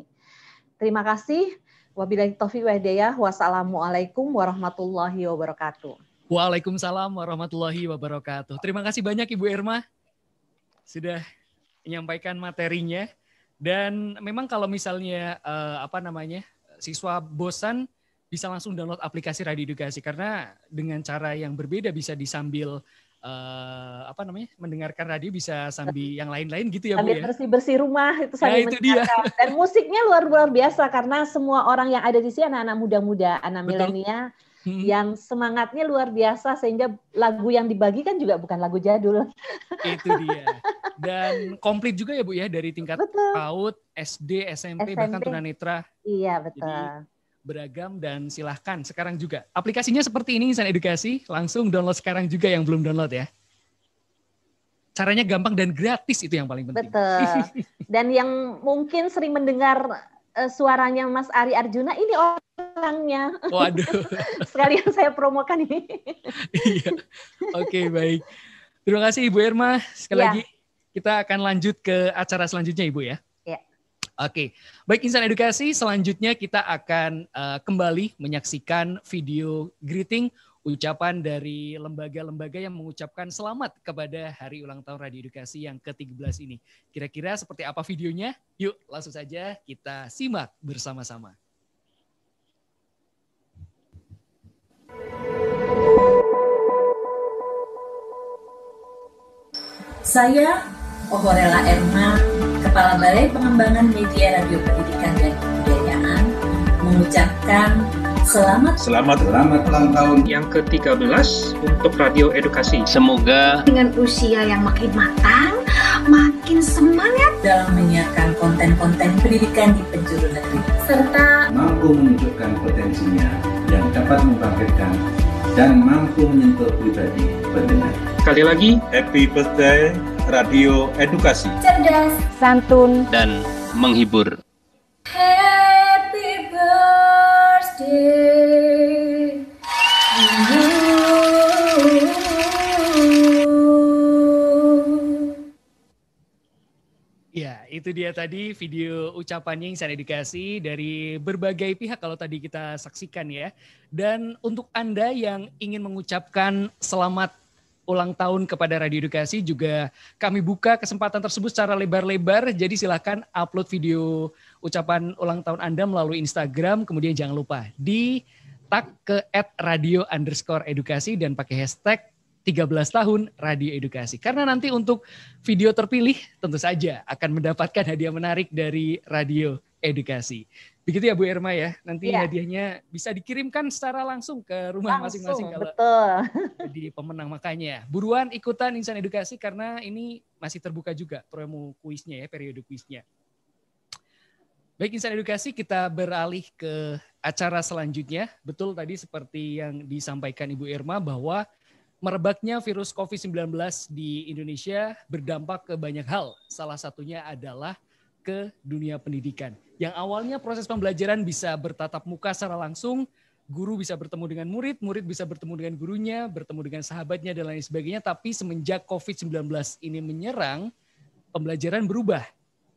Terima kasih. Wabillahi taufiq wa hidayah. Wassalamualaikum warahmatullahi wabarakatuh. Waalaikumsalam warahmatullahi wabarakatuh. Terima kasih banyak Ibu Irma sudah menyampaikan materinya dan memang kalau misalnya eh, apa namanya siswa bosan bisa langsung download aplikasi Radio Edukasi karena dengan cara yang berbeda bisa disambil uh, apa namanya mendengarkan radio bisa sambil yang lain-lain gitu ya sambil bu ya bersih bersih rumah itu ya, sambil nah, itu dia. dan musiknya luar luar biasa karena semua orang yang ada di sini anak-anak muda-muda anak milenial hmm. yang semangatnya luar biasa sehingga lagu yang dibagikan juga bukan lagu jadul. Itu dia. Dan komplit juga ya Bu ya dari tingkat betul. PAUD, SD, SMP, SMP bahkan tunanetra. Iya, betul. Jadi, beragam dan silahkan sekarang juga. Aplikasinya seperti ini Insan Edukasi, langsung download sekarang juga yang belum download ya. Caranya gampang dan gratis itu yang paling penting. Betul. [laughs] Dan yang mungkin sering mendengar uh, suaranya Mas Ari Arjuna ini orangnya. Waduh. [laughs] Sekalian saya promokan ini. iya. Oke, okay, baik. Terima kasih Ibu Irma sekali ya. lagi. Kita akan lanjut ke acara selanjutnya Ibu ya. Oke, baik insan edukasi. Selanjutnya kita akan uh, kembali menyaksikan video greeting ucapan dari lembaga-lembaga yang mengucapkan selamat kepada Hari Ulang Tahun Radio Edukasi yang ke-13 ini. Kira-kira seperti apa videonya? Yuk langsung saja kita simak bersama-sama. Saya Ohorela Erma Kepala Balai Pengembangan Media Radio Pendidikan dan Kebudayaan mengucapkan Selamat Selamat Selamat ulang tahun yang ke-13 untuk Radio Edukasi. Semoga dengan usia yang makin matang, makin semangat dalam menyiarkan konten-konten pendidikan di penjuru negeri serta mampu menunjukkan potensinya yang dapat membangkitkan dan mampu menyentuh pribadi pendengar. Sekali lagi, happy birthday Radio Edukasi. Cerdas, santun, dan menghibur. Happy birthday. itu dia tadi video ucapannya yang saya Edukasi dari berbagai pihak kalau tadi kita saksikan ya. Dan untuk Anda yang ingin mengucapkan selamat ulang tahun kepada Radio Edukasi juga kami buka kesempatan tersebut secara lebar-lebar. Jadi silahkan upload video ucapan ulang tahun Anda melalui Instagram. Kemudian jangan lupa di tag ke at radio underscore edukasi dan pakai hashtag 13 tahun Radio Edukasi. Karena nanti untuk video terpilih tentu saja akan mendapatkan hadiah menarik dari Radio Edukasi. Begitu ya Bu Irma ya. Nanti ya. hadiahnya bisa dikirimkan secara langsung ke rumah masing-masing kalau betul. [laughs] jadi pemenang makanya. Buruan ikutan Insan Edukasi karena ini masih terbuka juga promo kuisnya ya, periode kuisnya. Baik Insan Edukasi, kita beralih ke acara selanjutnya. Betul tadi seperti yang disampaikan Ibu Irma bahwa Merebaknya virus COVID-19 di Indonesia berdampak ke banyak hal. Salah satunya adalah ke dunia pendidikan. Yang awalnya proses pembelajaran bisa bertatap muka secara langsung, guru bisa bertemu dengan murid, murid bisa bertemu dengan gurunya, bertemu dengan sahabatnya dan lain sebagainya, tapi semenjak COVID-19 ini menyerang, pembelajaran berubah.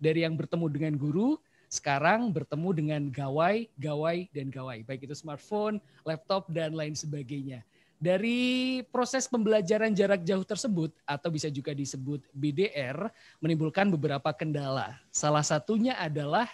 Dari yang bertemu dengan guru, sekarang bertemu dengan gawai, gawai, dan gawai. Baik itu smartphone, laptop, dan lain sebagainya. Dari proses pembelajaran jarak jauh tersebut, atau bisa juga disebut BDR, menimbulkan beberapa kendala. Salah satunya adalah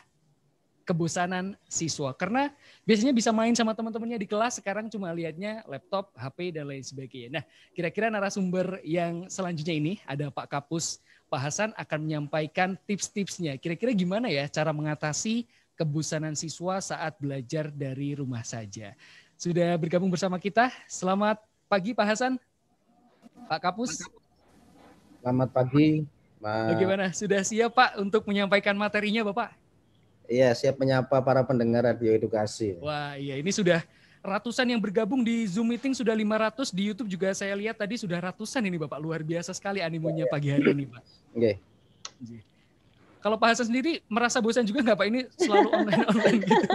kebosanan siswa. Karena biasanya bisa main sama teman-temannya di kelas, sekarang cuma lihatnya laptop, HP, dan lain sebagainya. Nah, kira-kira narasumber yang selanjutnya ini ada Pak Kapus, Pak Hasan akan menyampaikan tips-tipsnya. Kira-kira gimana ya cara mengatasi kebosanan siswa saat belajar dari rumah saja sudah bergabung bersama kita. Selamat pagi Pak Hasan, Pak Kapus. Selamat pagi. Ma... Bagaimana? Sudah siap Pak untuk menyampaikan materinya Bapak? Iya, siap menyapa para pendengar Radio Edukasi. Wah, iya ini sudah ratusan yang bergabung di Zoom meeting sudah 500 di YouTube juga saya lihat tadi sudah ratusan ini Bapak luar biasa sekali animonya iya. pagi hari ini Pak. Oke. Okay. Iya. Kalau Pak Hasan sendiri merasa bosan juga nggak Pak ini selalu online [laughs] online gitu? Pak? [laughs]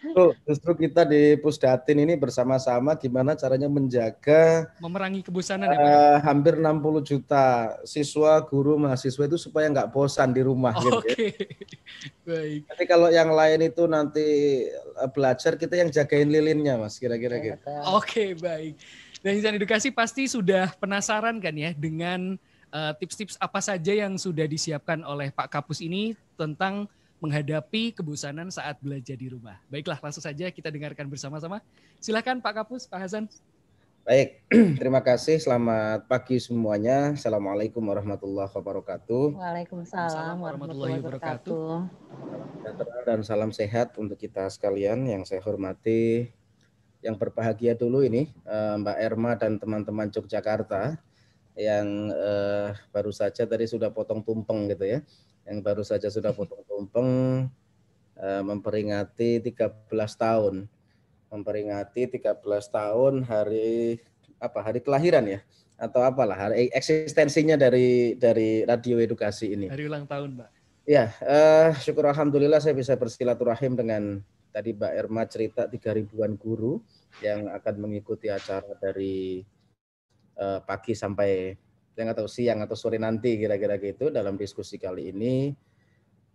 justru, justru kita di Pusdatin ini bersama-sama gimana caranya menjaga memerangi kebosanan uh, ya eh, Hampir 60 juta siswa, guru, mahasiswa itu supaya nggak bosan di rumah okay. gitu. Ya. Oke. [laughs] Baik. Tapi kalau yang lain itu nanti eh, belajar kita yang jagain lilinnya Mas kira-kira gitu. Oke, okay, baik. Dan insan edukasi pasti sudah penasaran kan ya dengan eh, tips-tips uh, tips -tips apa saja yang sudah disiapkan oleh Pak Kapus ini tentang menghadapi kebosanan saat belajar di rumah. Baiklah, langsung saja kita dengarkan bersama-sama. Silakan Pak Kapus, Pak Hasan. Baik, [clears throat] terima kasih. Selamat pagi semuanya. Assalamualaikum warahmatullahi wabarakatuh. Waalaikumsalam warahmatullahi wabarakatuh. Dan salam sehat untuk kita sekalian yang saya hormati. Yang berbahagia dulu ini eh, Mbak Erma dan teman-teman Yogyakarta yang eh, baru saja tadi sudah potong tumpeng gitu ya yang baru saja sudah potong tumpeng eh, memperingati 13 tahun. Memperingati 13 tahun hari apa? Hari kelahiran ya atau apalah hari eksistensinya dari dari radio edukasi ini. Hari ulang tahun, Pak. Ya, eh, syukur alhamdulillah saya bisa bersilaturahim dengan tadi Mbak Irma cerita tiga ribuan guru yang akan mengikuti acara dari eh, pagi sampai yang atau siang atau sore nanti kira-kira gitu dalam diskusi kali ini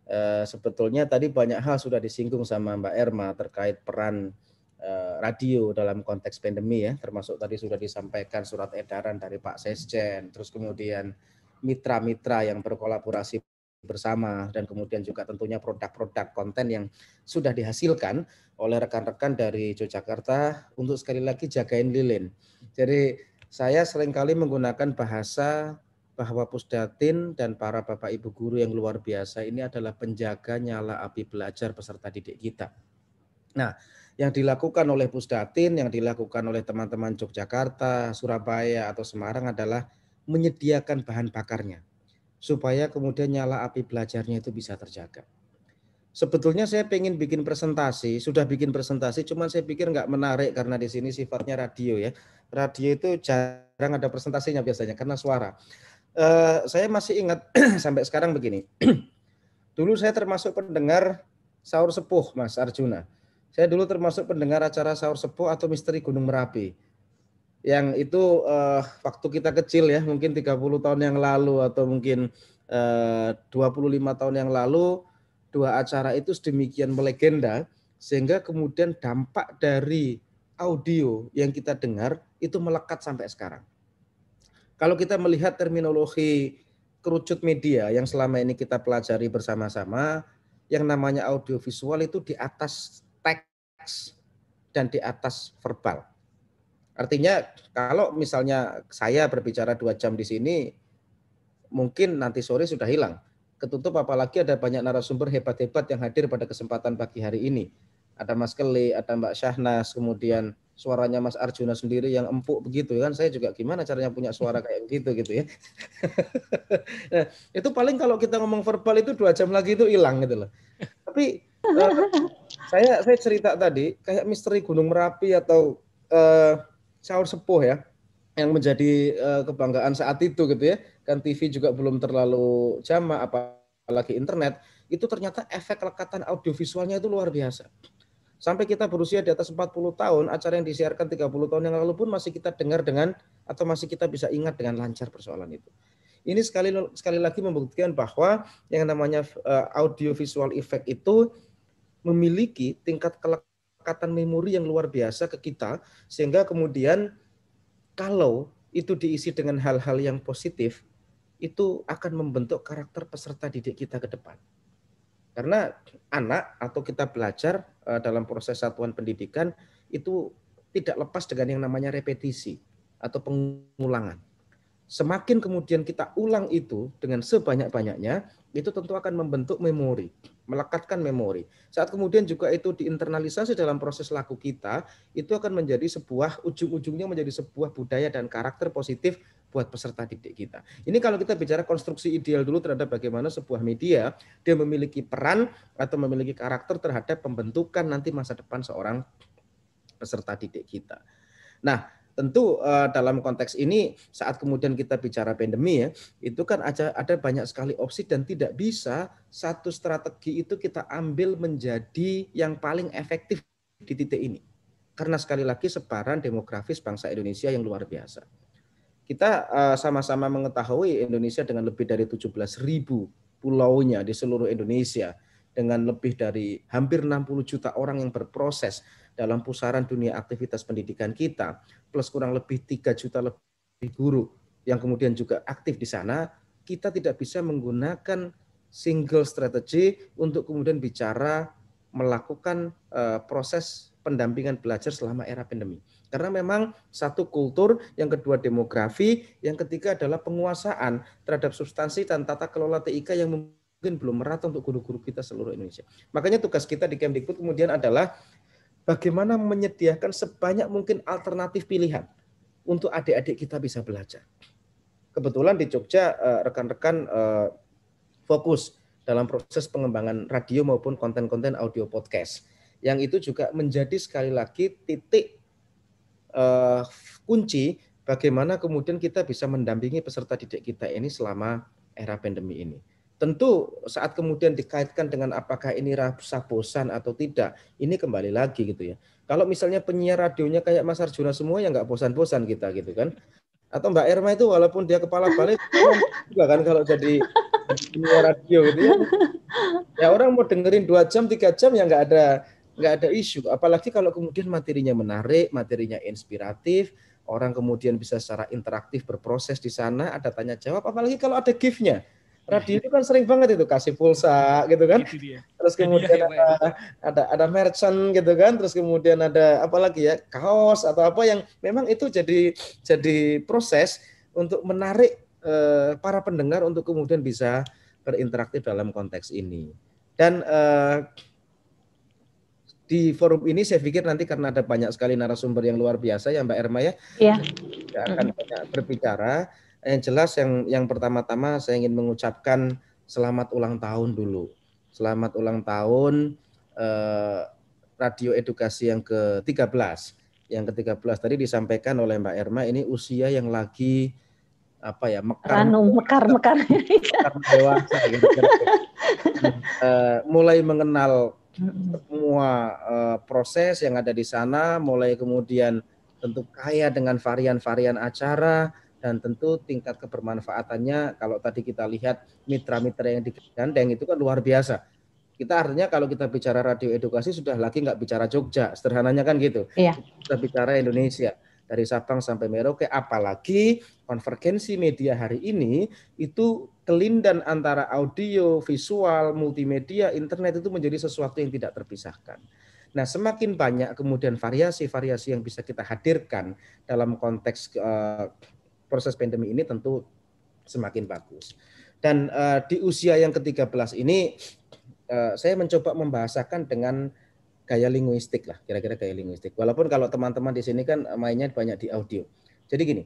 e, sebetulnya tadi banyak hal sudah disinggung sama Mbak Erma terkait peran e, radio dalam konteks pandemi ya termasuk tadi sudah disampaikan surat edaran dari Pak Sesjen terus kemudian mitra-mitra yang berkolaborasi bersama dan kemudian juga tentunya produk-produk konten yang sudah dihasilkan oleh rekan-rekan dari Yogyakarta untuk sekali lagi jagain lilin. Jadi saya seringkali menggunakan bahasa bahwa Pusdatin dan para Bapak Ibu guru yang luar biasa ini adalah penjaga nyala api belajar peserta didik kita. Nah, yang dilakukan oleh Pusdatin, yang dilakukan oleh teman-teman Yogyakarta, Surabaya, atau Semarang adalah menyediakan bahan bakarnya supaya kemudian nyala api belajarnya itu bisa terjaga sebetulnya saya pengen bikin presentasi, sudah bikin presentasi, cuman saya pikir nggak menarik karena di sini sifatnya radio ya. Radio itu jarang ada presentasinya biasanya karena suara. Uh, saya masih ingat [clears throat] sampai sekarang begini. [clears throat] dulu saya termasuk pendengar sahur sepuh, Mas Arjuna. Saya dulu termasuk pendengar acara sahur sepuh atau misteri Gunung Merapi. Yang itu uh, waktu kita kecil ya, mungkin 30 tahun yang lalu atau mungkin eh, uh, 25 tahun yang lalu dua acara itu sedemikian melegenda sehingga kemudian dampak dari audio yang kita dengar itu melekat sampai sekarang. Kalau kita melihat terminologi kerucut media yang selama ini kita pelajari bersama-sama, yang namanya audiovisual itu di atas teks dan di atas verbal. Artinya kalau misalnya saya berbicara dua jam di sini, mungkin nanti sore sudah hilang ketutup apalagi ada banyak narasumber hebat-hebat yang hadir pada kesempatan pagi hari ini. Ada Mas Kelly ada Mbak Syahnas, kemudian suaranya Mas Arjuna sendiri yang empuk begitu kan. Saya juga gimana caranya punya suara [laughs] kayak begitu gitu ya. [laughs] nah, itu paling kalau kita ngomong verbal itu dua jam lagi itu hilang gitu loh. Tapi uh, saya saya cerita tadi kayak misteri Gunung Merapi atau uh, sahur sepuh ya yang menjadi uh, kebanggaan saat itu gitu ya kan TV juga belum terlalu jama apalagi internet itu ternyata efek kelekatan audiovisualnya itu luar biasa sampai kita berusia di atas 40 tahun acara yang disiarkan 30 tahun yang lalu pun masih kita dengar dengan atau masih kita bisa ingat dengan lancar persoalan itu ini sekali sekali lagi membuktikan bahwa yang namanya uh, audiovisual effect itu memiliki tingkat kelekatan memori yang luar biasa ke kita sehingga kemudian kalau itu diisi dengan hal-hal yang positif, itu akan membentuk karakter peserta didik kita ke depan. Karena anak atau kita belajar eh, dalam proses satuan pendidikan itu tidak lepas dengan yang namanya repetisi atau pengulangan semakin kemudian kita ulang itu dengan sebanyak-banyaknya, itu tentu akan membentuk memori, melekatkan memori. Saat kemudian juga itu diinternalisasi dalam proses laku kita, itu akan menjadi sebuah ujung-ujungnya menjadi sebuah budaya dan karakter positif buat peserta didik kita. Ini kalau kita bicara konstruksi ideal dulu terhadap bagaimana sebuah media dia memiliki peran atau memiliki karakter terhadap pembentukan nanti masa depan seorang peserta didik kita. Nah, tentu uh, dalam konteks ini saat kemudian kita bicara pandemi ya, itu kan ada ada banyak sekali opsi dan tidak bisa satu strategi itu kita ambil menjadi yang paling efektif di titik ini. Karena sekali lagi sebaran demografis bangsa Indonesia yang luar biasa. Kita eh, sama-sama uh, mengetahui Indonesia dengan lebih dari 17.000 ribu pulaunya di seluruh Indonesia dengan lebih dari hampir 60 juta orang yang berproses dalam pusaran dunia aktivitas pendidikan kita, plus kurang lebih 3 juta lebih guru yang kemudian juga aktif di sana, kita tidak bisa menggunakan single strategy untuk kemudian bicara melakukan eh, proses pendampingan belajar selama era pandemi. Karena memang satu kultur, yang kedua demografi, yang ketiga adalah penguasaan terhadap substansi dan tata kelola TIK yang mungkin belum merata untuk guru-guru kita seluruh Indonesia. Makanya tugas kita di Kemdikbud kemudian adalah bagaimana menyediakan sebanyak mungkin alternatif pilihan untuk adik-adik kita bisa belajar. Kebetulan di Jogja eh, rekan-rekan eh, fokus dalam proses pengembangan radio maupun konten-konten audio podcast. Yang itu juga menjadi sekali lagi titik eh, kunci bagaimana kemudian kita bisa mendampingi peserta didik kita ini selama era pandemi ini. Tentu saat kemudian dikaitkan dengan apakah ini rasa bosan atau tidak, ini kembali lagi gitu ya. Kalau misalnya penyiar radionya kayak Mas Arjuna semua yang nggak bosan-bosan kita gitu kan. Atau Mbak Erma itu walaupun dia kepala balik kan juga kan kalau jadi penyiar radio gitu ya. Ya orang mau dengerin dua jam, tiga jam ya nggak ada nggak ada isu. Apalagi kalau kemudian materinya menarik, materinya inspiratif, orang kemudian bisa secara interaktif berproses di sana, ada tanya jawab. Apalagi kalau ada giftnya nya radio itu kan sering banget itu kasih pulsa gitu kan terus kemudian ya. ada, ada ada merchant gitu kan terus kemudian ada apa lagi ya kaos atau apa yang memang itu jadi jadi proses untuk menarik eh, para pendengar untuk kemudian bisa berinteraktif dalam konteks ini dan eh, di forum ini saya pikir nanti karena ada banyak sekali narasumber yang luar biasa ya Mbak Erma ya, ya. akan banyak berbicara yang jelas yang yang pertama-tama saya ingin mengucapkan selamat ulang tahun dulu. Selamat ulang tahun eh, radio edukasi yang ke-13. Yang ke-13 tadi disampaikan oleh Mbak Erma ini usia yang lagi apa ya mekar Ranum, mekar mekar, [laughs] mekar dewasa gitu. uh, [laughs] mulai mengenal semua uh, proses yang ada di sana mulai kemudian tentu kaya dengan varian-varian acara dan tentu tingkat kebermanfaatannya kalau tadi kita lihat mitra-mitra yang digandeng itu kan luar biasa. Kita artinya kalau kita bicara radio edukasi sudah lagi nggak bicara Jogja, sederhananya kan gitu. Iya. Kita bicara Indonesia dari Sabang sampai Merauke, apalagi konvergensi media hari ini itu kelindan antara audio, visual, multimedia, internet itu menjadi sesuatu yang tidak terpisahkan. Nah, semakin banyak kemudian variasi-variasi yang bisa kita hadirkan dalam konteks uh, proses pandemi ini tentu semakin bagus. Dan uh, di usia yang ke-13 ini uh, saya mencoba membahasakan dengan gaya linguistik lah, kira-kira gaya linguistik. Walaupun kalau teman-teman di sini kan mainnya banyak di audio. Jadi gini,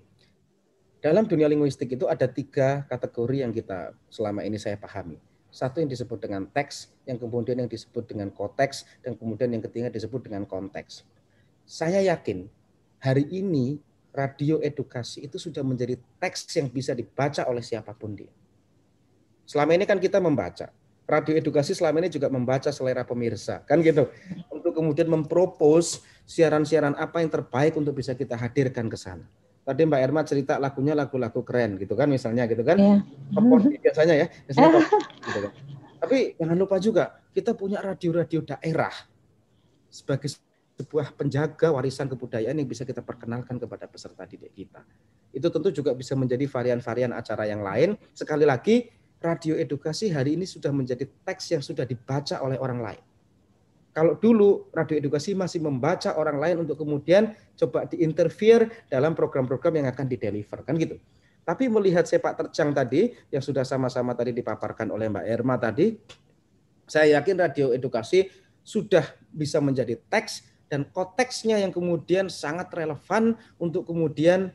dalam dunia linguistik itu ada tiga kategori yang kita selama ini saya pahami. Satu yang disebut dengan teks, yang kemudian yang disebut dengan konteks, dan kemudian yang ketiga disebut dengan konteks. Saya yakin hari ini radio edukasi itu sudah menjadi teks yang bisa dibaca oleh siapapun dia. Selama ini kan kita membaca. Radio edukasi selama ini juga membaca selera pemirsa, kan gitu. Untuk kemudian mempropos siaran-siaran apa yang terbaik untuk bisa kita hadirkan ke sana. Tadi Mbak Erma cerita lagunya lagu-lagu keren gitu kan misalnya gitu kan. Yeah. Mm-hmm. biasanya ya. Biasanya pop, [laughs] gitu kan. Tapi jangan lupa juga kita punya radio-radio daerah sebagai sebuah penjaga warisan kebudayaan yang bisa kita perkenalkan kepada peserta didik kita. Itu tentu juga bisa menjadi varian-varian acara yang lain. Sekali lagi, radio edukasi hari ini sudah menjadi teks yang sudah dibaca oleh orang lain. Kalau dulu radio edukasi masih membaca orang lain untuk kemudian coba diinterfere dalam program-program yang akan dideliver kan gitu. Tapi melihat sepak terjang tadi yang sudah sama-sama tadi dipaparkan oleh Mbak Erma tadi, saya yakin radio edukasi sudah bisa menjadi teks dan konteksnya yang kemudian sangat relevan untuk kemudian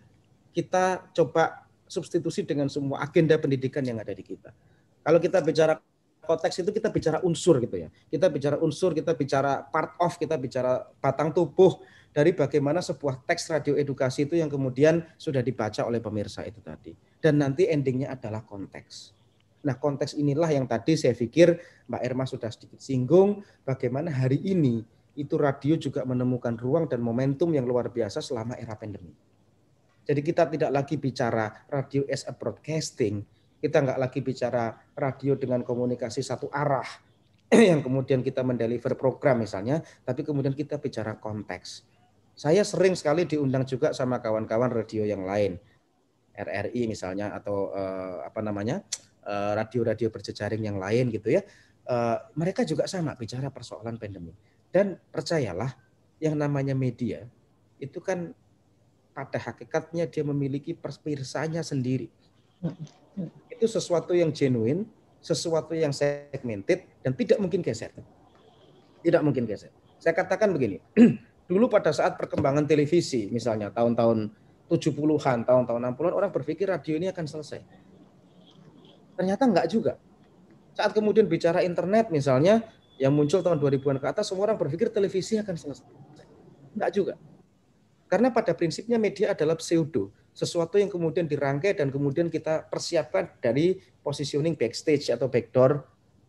kita coba substitusi dengan semua agenda pendidikan yang ada di kita. Kalau kita bicara konteks itu kita bicara unsur gitu ya. Kita bicara unsur, kita bicara part of, kita bicara batang tubuh dari bagaimana sebuah teks radio edukasi itu yang kemudian sudah dibaca oleh pemirsa itu tadi. Dan nanti endingnya adalah konteks. Nah konteks inilah yang tadi saya pikir Mbak Irma sudah sedikit singgung bagaimana hari ini itu radio juga menemukan ruang dan momentum yang luar biasa selama era pandemi. Jadi kita tidak lagi bicara radio as a broadcasting, kita nggak lagi bicara radio dengan komunikasi satu arah [clears throat] yang kemudian kita mendeliver program misalnya, tapi kemudian kita bicara konteks. Saya sering sekali diundang juga sama kawan-kawan radio yang lain, RRI misalnya atau eh, apa namanya eh, radio-radio berjejaring yang lain gitu ya. Uh, mereka juga sama bicara persoalan pandemi. Dan percayalah, yang namanya media itu kan pada hakikatnya dia memiliki perspirsanya sendiri. Hmm. Itu sesuatu yang genuine, sesuatu yang segmented, dan tidak mungkin geser. Tidak mungkin geser. Saya katakan begini, [clears throat] dulu pada saat perkembangan televisi, misalnya tahun-tahun 70-an, tahun-tahun 60-an, orang berpikir radio ini akan selesai. Ternyata enggak juga. Saat kemudian bicara internet misalnya, yang muncul tahun 2000-an ke atas semua orang berpikir televisi akan selesai. Enggak juga. Karena pada prinsipnya media adalah pseudo, sesuatu yang kemudian dirangkai dan kemudian kita persiapkan dari positioning backstage atau backdoor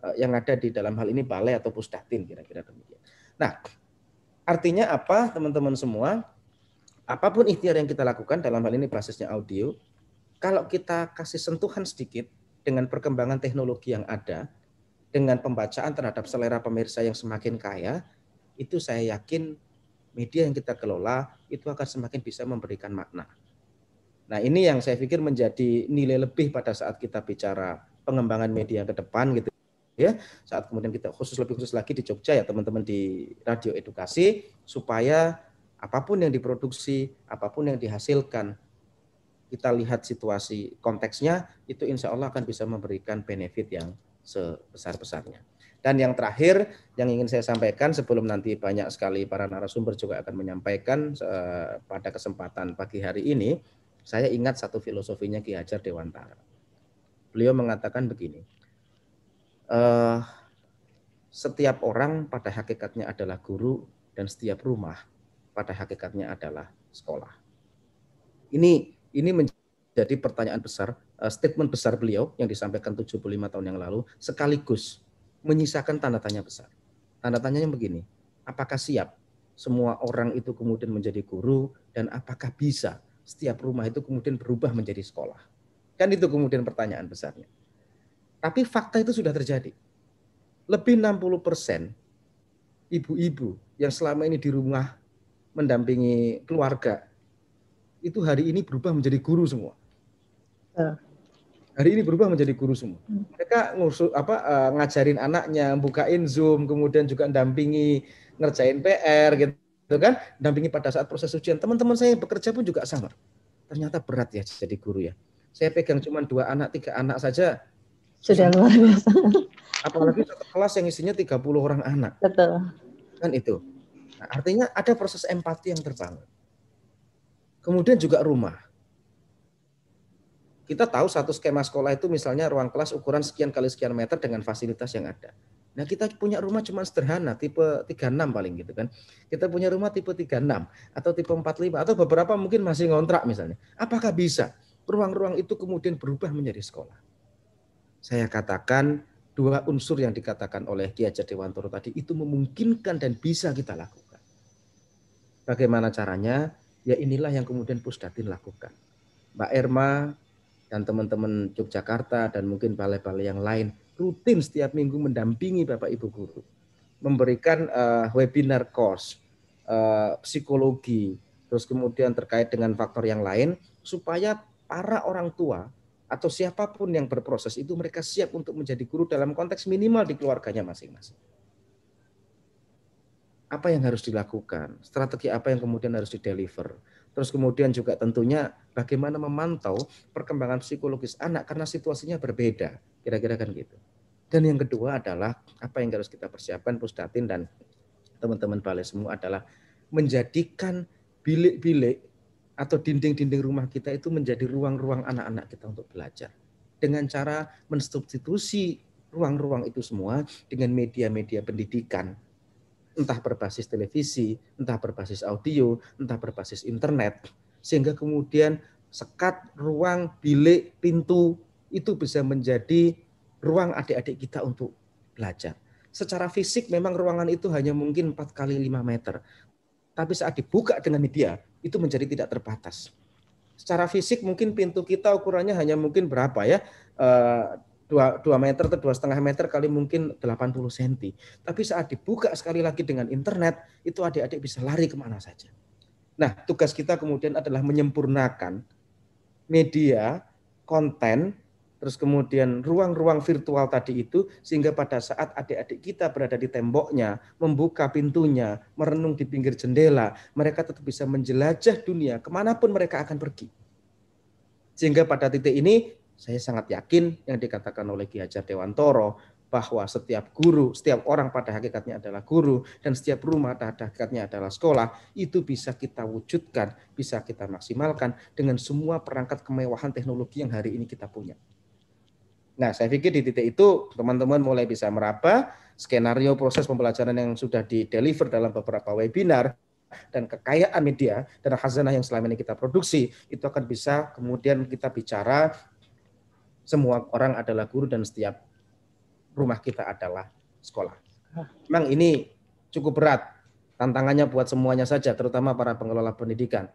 eh, yang ada di dalam hal ini balai atau pusdatin kira-kira demikian. Nah, artinya apa teman-teman semua? Apapun ikhtiar yang kita lakukan dalam hal ini prosesnya audio, kalau kita kasih sentuhan sedikit dengan perkembangan teknologi yang ada, dengan pembacaan terhadap selera pemirsa yang semakin kaya, itu saya yakin media yang kita kelola itu akan semakin bisa memberikan makna. Nah ini yang saya pikir menjadi nilai lebih pada saat kita bicara pengembangan media ke depan gitu ya saat kemudian kita khusus lebih khusus lagi di Jogja ya teman-teman di radio edukasi supaya apapun yang diproduksi apapun yang dihasilkan kita lihat situasi konteksnya itu insya Allah akan bisa memberikan benefit yang sebesar-besarnya. Dan yang terakhir yang ingin saya sampaikan sebelum nanti banyak sekali para narasumber juga akan menyampaikan eh, pada kesempatan pagi hari ini, saya ingat satu filosofinya Ki Hajar Dewantara. Beliau mengatakan begini, eh, setiap orang pada hakikatnya adalah guru dan setiap rumah pada hakikatnya adalah sekolah. Ini ini menjadi pertanyaan besar Eh, statement besar beliau yang disampaikan 75 tahun yang lalu sekaligus menyisakan tanda tanya besar. Tanda tanyanya begini, apakah siap semua orang itu kemudian menjadi guru dan apakah bisa setiap rumah itu kemudian berubah menjadi sekolah? Kan itu kemudian pertanyaan besarnya. Tapi fakta itu sudah terjadi. Lebih 60 persen ibu-ibu yang selama ini di rumah mendampingi keluarga itu hari ini berubah menjadi guru semua hari ini berubah menjadi guru semua. Hmm. Mereka ngusul apa eh, ngajarin anaknya, bukain Zoom, kemudian juga dampingi ngerjain PR gitu kan, dampingi pada saat proses ujian. Teman-teman saya yang bekerja pun juga sama. Ternyata berat ya jadi guru ya. Saya pegang cuma dua anak, tiga anak saja. Sudah luar biasa. Apalagi satu kelas yang isinya 30 orang anak. Betul. Kan itu. Nah, artinya ada proses empati yang terbangun. Kemudian juga rumah kita tahu satu skema sekolah itu misalnya ruang kelas ukuran sekian kali sekian meter dengan fasilitas yang ada. Nah, kita punya rumah cuma sederhana, tipe 36 paling gitu kan. Kita punya rumah tipe 36 atau tipe 45 atau beberapa mungkin masih ngontrak misalnya. Apakah bisa ruang-ruang itu kemudian berubah menjadi sekolah? Saya katakan dua unsur yang dikatakan oleh Ki Hajar Dewantoro tadi itu memungkinkan dan bisa kita lakukan. Bagaimana caranya? Ya inilah yang kemudian Pusdatin lakukan. Mbak Erma, dan teman-teman Yogyakarta dan mungkin balai-balai yang lain rutin setiap minggu mendampingi Bapak Ibu guru, memberikan uh, webinar course uh, psikologi, terus kemudian terkait dengan faktor yang lain supaya para orang tua atau siapapun yang berproses itu mereka siap untuk menjadi guru dalam konteks minimal di keluarganya masing-masing. Apa yang harus dilakukan? Strategi apa yang kemudian harus dideliver? Terus kemudian juga tentunya bagaimana memantau perkembangan psikologis anak karena situasinya berbeda. Kira-kira kan gitu. Dan yang kedua adalah apa yang harus kita persiapkan Pusdatin dan teman-teman balai semua adalah menjadikan bilik-bilik atau dinding-dinding rumah kita itu menjadi ruang-ruang anak-anak kita untuk belajar. Dengan cara mensubstitusi ruang-ruang itu semua dengan media-media pendidikan entah berbasis televisi, entah berbasis audio, entah berbasis internet, sehingga kemudian sekat, ruang, bilik, pintu itu bisa menjadi ruang adik-adik kita untuk belajar. Secara fisik memang ruangan itu hanya mungkin 4 kali 5 meter. Tapi saat dibuka dengan media, itu menjadi tidak terbatas. Secara fisik mungkin pintu kita ukurannya hanya mungkin berapa ya, eh, 2, 2 meter atau dua setengah meter kali mungkin 80 cm. Tapi saat dibuka sekali lagi dengan internet, itu adik-adik bisa lari kemana saja. Nah, tugas kita kemudian adalah menyempurnakan media, konten, terus kemudian ruang-ruang virtual tadi itu sehingga pada saat adik-adik kita berada di temboknya, membuka pintunya, merenung di pinggir jendela, mereka tetap bisa menjelajah dunia kemanapun mereka akan pergi. Sehingga pada titik ini saya sangat yakin yang dikatakan oleh Ki Hajar Dewantoro bahwa setiap guru, setiap orang pada hakikatnya adalah guru, dan setiap rumah pada hakikatnya adalah sekolah, itu bisa kita wujudkan, bisa kita maksimalkan dengan semua perangkat kemewahan teknologi yang hari ini kita punya. Nah, saya pikir di titik itu teman-teman mulai bisa meraba skenario proses pembelajaran yang sudah di-deliver dalam beberapa webinar dan kekayaan media dan khazanah yang selama ini kita produksi itu akan bisa kemudian kita bicara semua orang adalah guru dan setiap rumah kita adalah sekolah. Memang ini cukup berat tantangannya buat semuanya saja, terutama para pengelola pendidikan.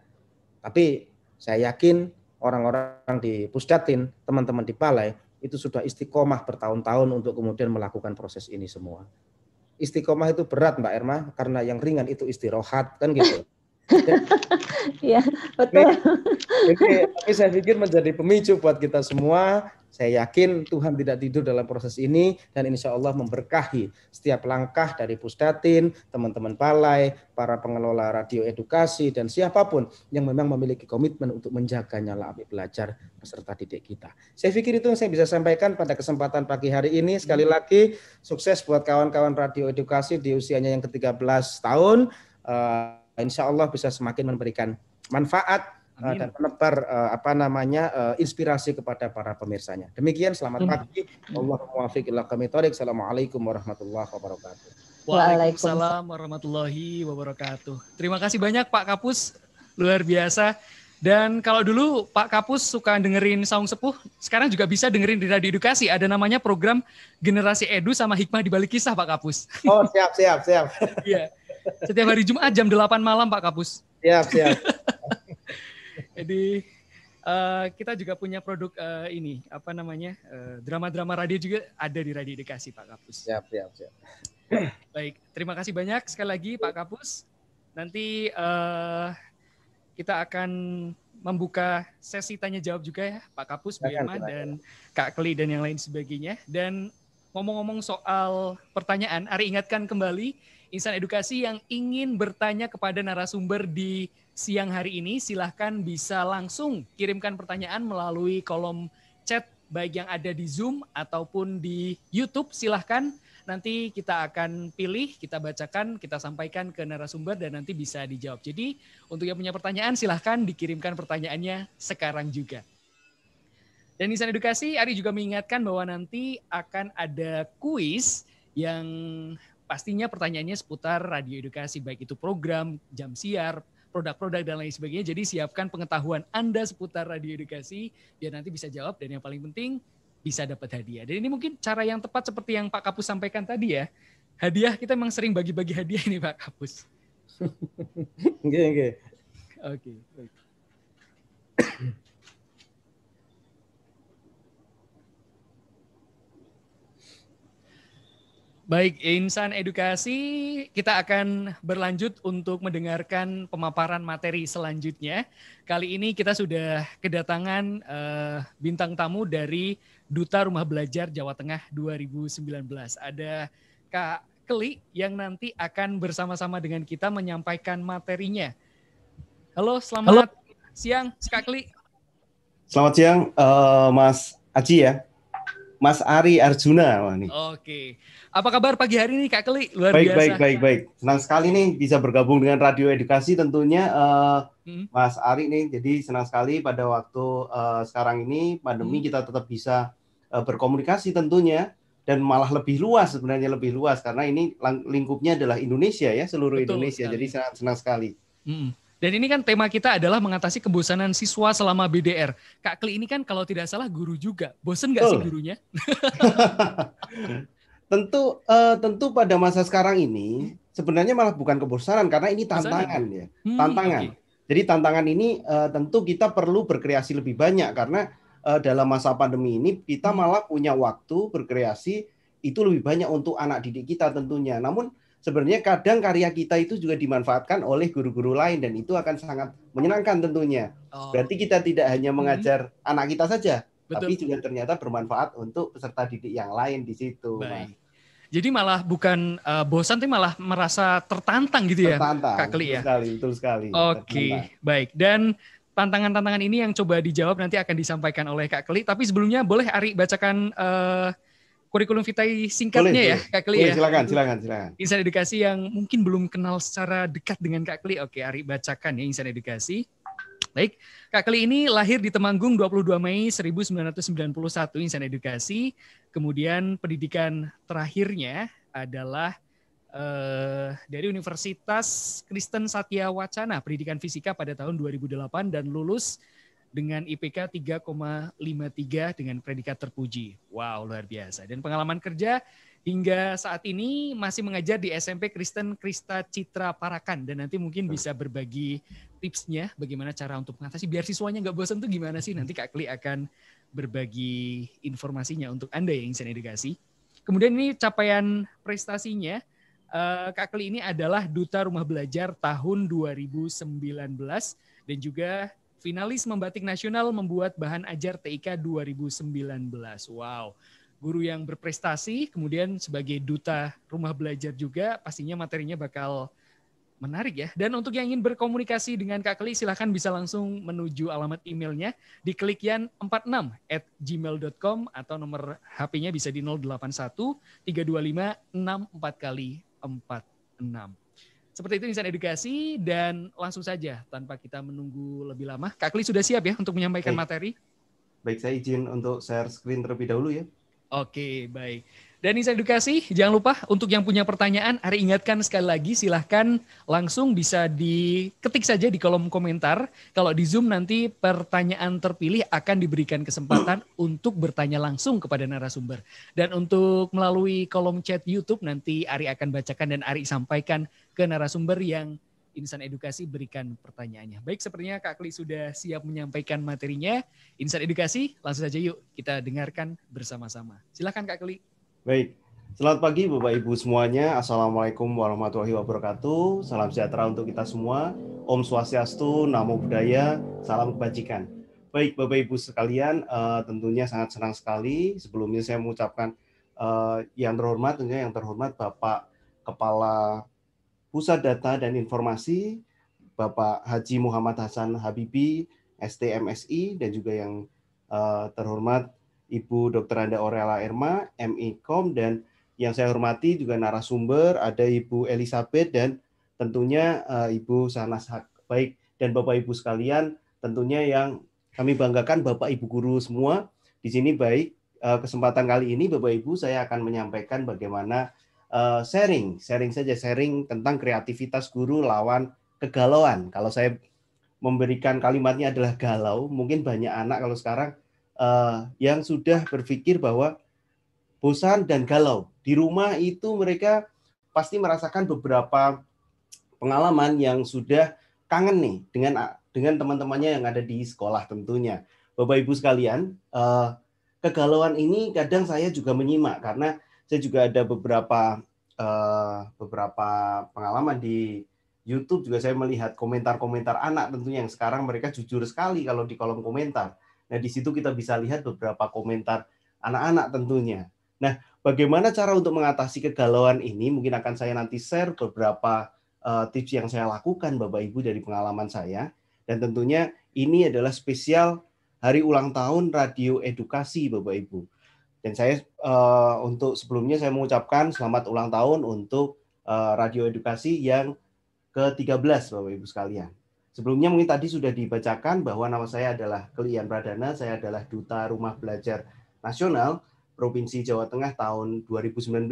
Tapi saya yakin orang-orang di Pusdatin, teman-teman di Palai, itu sudah istiqomah bertahun-tahun untuk kemudian melakukan proses ini semua. Istiqomah itu berat Mbak Erma, karena yang ringan itu istirahat, kan gitu. [laughs] Iya, betul. Ini, ini, tapi saya pikir menjadi pemicu buat kita semua. Saya yakin Tuhan tidak tidur dalam proses ini dan insya Allah memberkahi setiap langkah dari Pusdatin, teman-teman balai, para pengelola radio edukasi, dan siapapun yang memang memiliki komitmen untuk menjaga nyala api belajar peserta didik kita. Saya pikir itu yang saya bisa sampaikan pada kesempatan pagi hari ini. Sekali lagi, sukses buat kawan-kawan radio edukasi di usianya yang ke-13 tahun. Uh, insya Allah bisa semakin memberikan manfaat eh, Amin. dan menebar eh, apa namanya eh, inspirasi kepada para pemirsanya. Demikian selamat Amin. pagi. Allah muwaffiq kami tarik. Assalamualaikum warahmatullahi wabarakatuh. Waalaikumsalam warahmatullahi wabarakatuh. Terima kasih banyak Pak Kapus. Luar biasa. Dan kalau dulu Pak Kapus suka dengerin Saung Sepuh, sekarang juga bisa dengerin di Radio Edukasi. Ada namanya program Generasi Edu sama Hikmah di Balik Kisah Pak Kapus. Oh siap, siap, siap. Iya. Setiap hari Jumat jam 8 malam Pak Kapus. Siap, siap. [laughs] Jadi uh, kita juga punya produk uh, ini apa namanya drama eh, drama-drama radio juga ada di Radio Edukasi Pak Kapus. Siap, siap, siap. [clears throat] Baik, terima kasih banyak sekali lagi Pak Kapus. Nanti uh, kita akan membuka sesi tanya jawab juga ya Pak Kapus, Bu Yama dan Kak Keli dan yang lain sebagainya. Dan ngomong-ngomong soal pertanyaan, Ari ingatkan kembali insan edukasi yang ingin bertanya kepada narasumber di siang hari ini, silahkan bisa langsung kirimkan pertanyaan melalui kolom chat baik yang ada di Zoom ataupun di YouTube. Silahkan nanti kita akan pilih, kita bacakan, kita sampaikan ke narasumber dan nanti bisa dijawab. Jadi untuk yang punya pertanyaan silahkan dikirimkan pertanyaannya sekarang juga. Dan Insan Edukasi, Ari juga mengingatkan bahwa nanti akan ada kuis yang pastinya pertanyaannya seputar radio edukasi baik itu program, jam siar, produk-produk dan lain sebagainya. Jadi siapkan pengetahuan Anda seputar radio edukasi biar nanti bisa jawab dan yang paling penting bisa dapat hadiah. Dan ini mungkin cara yang tepat seperti yang Pak Kapus sampaikan tadi ya. Hadiah kita memang sering bagi-bagi hadiah ini Pak Kapus. [laughs] Oke, oke. Oke. Baik, insan edukasi, kita akan berlanjut untuk mendengarkan pemaparan materi selanjutnya. Kali ini kita sudah kedatangan uh, bintang tamu dari Duta Rumah Belajar Jawa Tengah 2019. Ada Kak Keli yang nanti akan bersama-sama dengan kita menyampaikan materinya. Halo, selamat Halo. siang Kak Keli. Selamat siang uh, Mas Aji ya. Mas Ari Arjuna. Wah, nih. Oke. Okay. Apa kabar pagi hari ini Kak Keli? Luar baik, biasa. Baik, baik, baik. Senang sekali nih bisa bergabung dengan Radio Edukasi tentunya uh, hmm. Mas Ari nih. Jadi senang sekali pada waktu uh, sekarang ini pandemi hmm. kita tetap bisa uh, berkomunikasi tentunya dan malah lebih luas sebenarnya lebih luas karena ini lingkupnya adalah Indonesia ya, seluruh Betul Indonesia. Sekali. Jadi senang, senang sekali. Hmm. Dan ini kan tema kita adalah mengatasi kebosanan siswa selama BDR. Kak Kli ini kan kalau tidak salah guru juga. Bosen nggak sih gurunya? [laughs] tentu uh, tentu pada masa sekarang ini hmm. sebenarnya malah bukan kebosanan karena ini tantangan ya hmm, tantangan okay. jadi tantangan ini uh, tentu kita perlu berkreasi lebih banyak karena uh, dalam masa pandemi ini kita hmm. malah punya waktu berkreasi itu lebih banyak untuk anak didik kita tentunya namun sebenarnya kadang karya kita itu juga dimanfaatkan oleh guru-guru lain dan itu akan sangat menyenangkan tentunya oh. berarti kita tidak hanya hmm. mengajar hmm. anak kita saja Betul. tapi juga ternyata bermanfaat untuk peserta didik yang lain di situ. Baik. Jadi malah bukan uh, bosan, tapi malah merasa tertantang gitu ya, tertantang, Kak Kli ya. betul Sekali, betul sekali. Oke, okay, baik. Dan tantangan-tantangan ini yang coba dijawab nanti akan disampaikan oleh Kak Kli. Tapi sebelumnya boleh Ari bacakan uh, kurikulum vitae singkatnya boleh, ya, Kak Kli boleh, ya. Silakan, silakan, silakan. Insan edukasi yang mungkin belum kenal secara dekat dengan Kak Kli. Oke, Ari bacakan ya Insan edukasi. Baik, Kak Keli ini lahir di Temanggung 22 Mei 1991 insan edukasi. Kemudian pendidikan terakhirnya adalah Uh, dari Universitas Kristen Satya Wacana pendidikan fisika pada tahun 2008 dan lulus dengan IPK 3,53 dengan predikat terpuji. Wow, luar biasa. Dan pengalaman kerja hingga saat ini masih mengajar di SMP Kristen Krista Citra Parakan dan nanti mungkin bisa berbagi tipsnya bagaimana cara untuk mengatasi biar siswanya nggak bosan tuh gimana sih nanti Kak Kli akan berbagi informasinya untuk Anda yang Insan Edukasi. Kemudian ini capaian prestasinya eh, Kak Kli ini adalah duta rumah belajar tahun 2019 dan juga finalis membatik nasional membuat bahan ajar TIK 2019. Wow guru yang berprestasi, kemudian sebagai duta rumah belajar juga, pastinya materinya bakal Menarik ya. Dan untuk yang ingin berkomunikasi dengan Kak Keli, silahkan bisa langsung menuju alamat emailnya di klikian 46 at gmail.com atau nomor HP-nya bisa di 081 325 64 kali 46. Seperti itu insan edukasi dan langsung saja tanpa kita menunggu lebih lama. Kak Kli sudah siap ya untuk menyampaikan baik. materi? Baik, saya izin untuk share screen terlebih dahulu ya. Oke, baik. Dan Insan Edukasi, jangan lupa untuk yang punya pertanyaan, Ari ingatkan sekali lagi, silahkan langsung bisa diketik saja di kolom komentar. Kalau di Zoom nanti pertanyaan terpilih akan diberikan kesempatan untuk bertanya langsung kepada narasumber. Dan untuk melalui kolom chat YouTube nanti Ari akan bacakan dan Ari sampaikan ke narasumber yang Insan Edukasi berikan pertanyaannya. Baik, sepertinya Kak Kli sudah siap menyampaikan materinya. Insan Edukasi, langsung saja yuk kita dengarkan bersama-sama. Silahkan Kak Kli. Baik, selamat pagi Bapak Ibu semuanya. Assalamualaikum warahmatullahi wabarakatuh. Salam sejahtera untuk kita semua. Om Swastiastu, Namo Buddhaya, salam kebajikan. Baik Bapak Ibu sekalian, uh, tentunya sangat senang sekali. Sebelumnya saya mengucapkan uh, yang terhormat, tentunya yang terhormat Bapak Kepala Pusat Data dan Informasi, Bapak Haji Muhammad Hasan Habibi, STMSI, dan juga yang uh, terhormat Ibu Dr. Anda Orela Erma, MIKOM, dan yang saya hormati juga narasumber, ada Ibu Elizabeth, dan tentunya eh, Ibu Sanas Hak. Baik, dan Bapak Ibu sekalian, tentunya yang kami banggakan Bapak Ibu guru semua di sini baik. Eh, kesempatan kali ini Bapak Ibu saya akan menyampaikan bagaimana eh, sharing, sharing saja sharing tentang kreativitas guru lawan kegalauan. Kalau saya memberikan kalimatnya adalah galau, mungkin banyak anak kalau sekarang uh, yang sudah berpikir bahwa bosan dan galau di rumah itu mereka pasti merasakan beberapa pengalaman yang sudah kangen nih dengan dengan teman-temannya yang ada di sekolah tentunya bapak ibu sekalian uh, kegalauan ini kadang saya juga menyimak karena saya juga ada beberapa uh, beberapa pengalaman di YouTube juga saya melihat komentar-komentar anak tentunya yang sekarang mereka jujur sekali kalau di kolom komentar Nah, di situ kita bisa lihat beberapa komentar anak-anak tentunya. Nah, bagaimana cara untuk mengatasi kegalauan ini? Mungkin akan saya nanti share beberapa uh, tips yang saya lakukan Bapak Ibu dari pengalaman saya dan tentunya ini adalah spesial hari ulang tahun Radio Edukasi Bapak Ibu. Dan saya uh, untuk sebelumnya saya mengucapkan selamat ulang tahun untuk uh, Radio Edukasi yang ke-13 Bapak Ibu sekalian. Sebelumnya mungkin tadi sudah dibacakan bahwa nama saya adalah Kelian Pradana, saya adalah Duta Rumah Belajar Nasional Provinsi Jawa Tengah tahun 2019,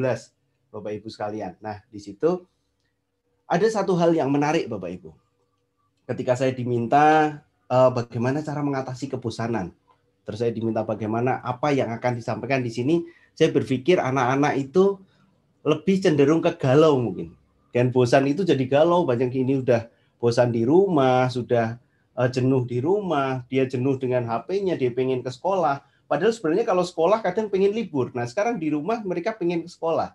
Bapak Ibu sekalian. Nah, di situ ada satu hal yang menarik Bapak Ibu. Ketika saya diminta uh, bagaimana cara mengatasi kebosanan, terus saya diminta bagaimana apa yang akan disampaikan di sini, saya berpikir anak-anak itu lebih cenderung ke galau mungkin. Dan bosan itu jadi galau, banyak ini udah bosan di rumah, sudah eh, jenuh di rumah, dia jenuh dengan HP-nya, dia pengen ke sekolah. Padahal sebenarnya kalau sekolah kadang pengen libur. Nah sekarang di rumah mereka pengen ke sekolah.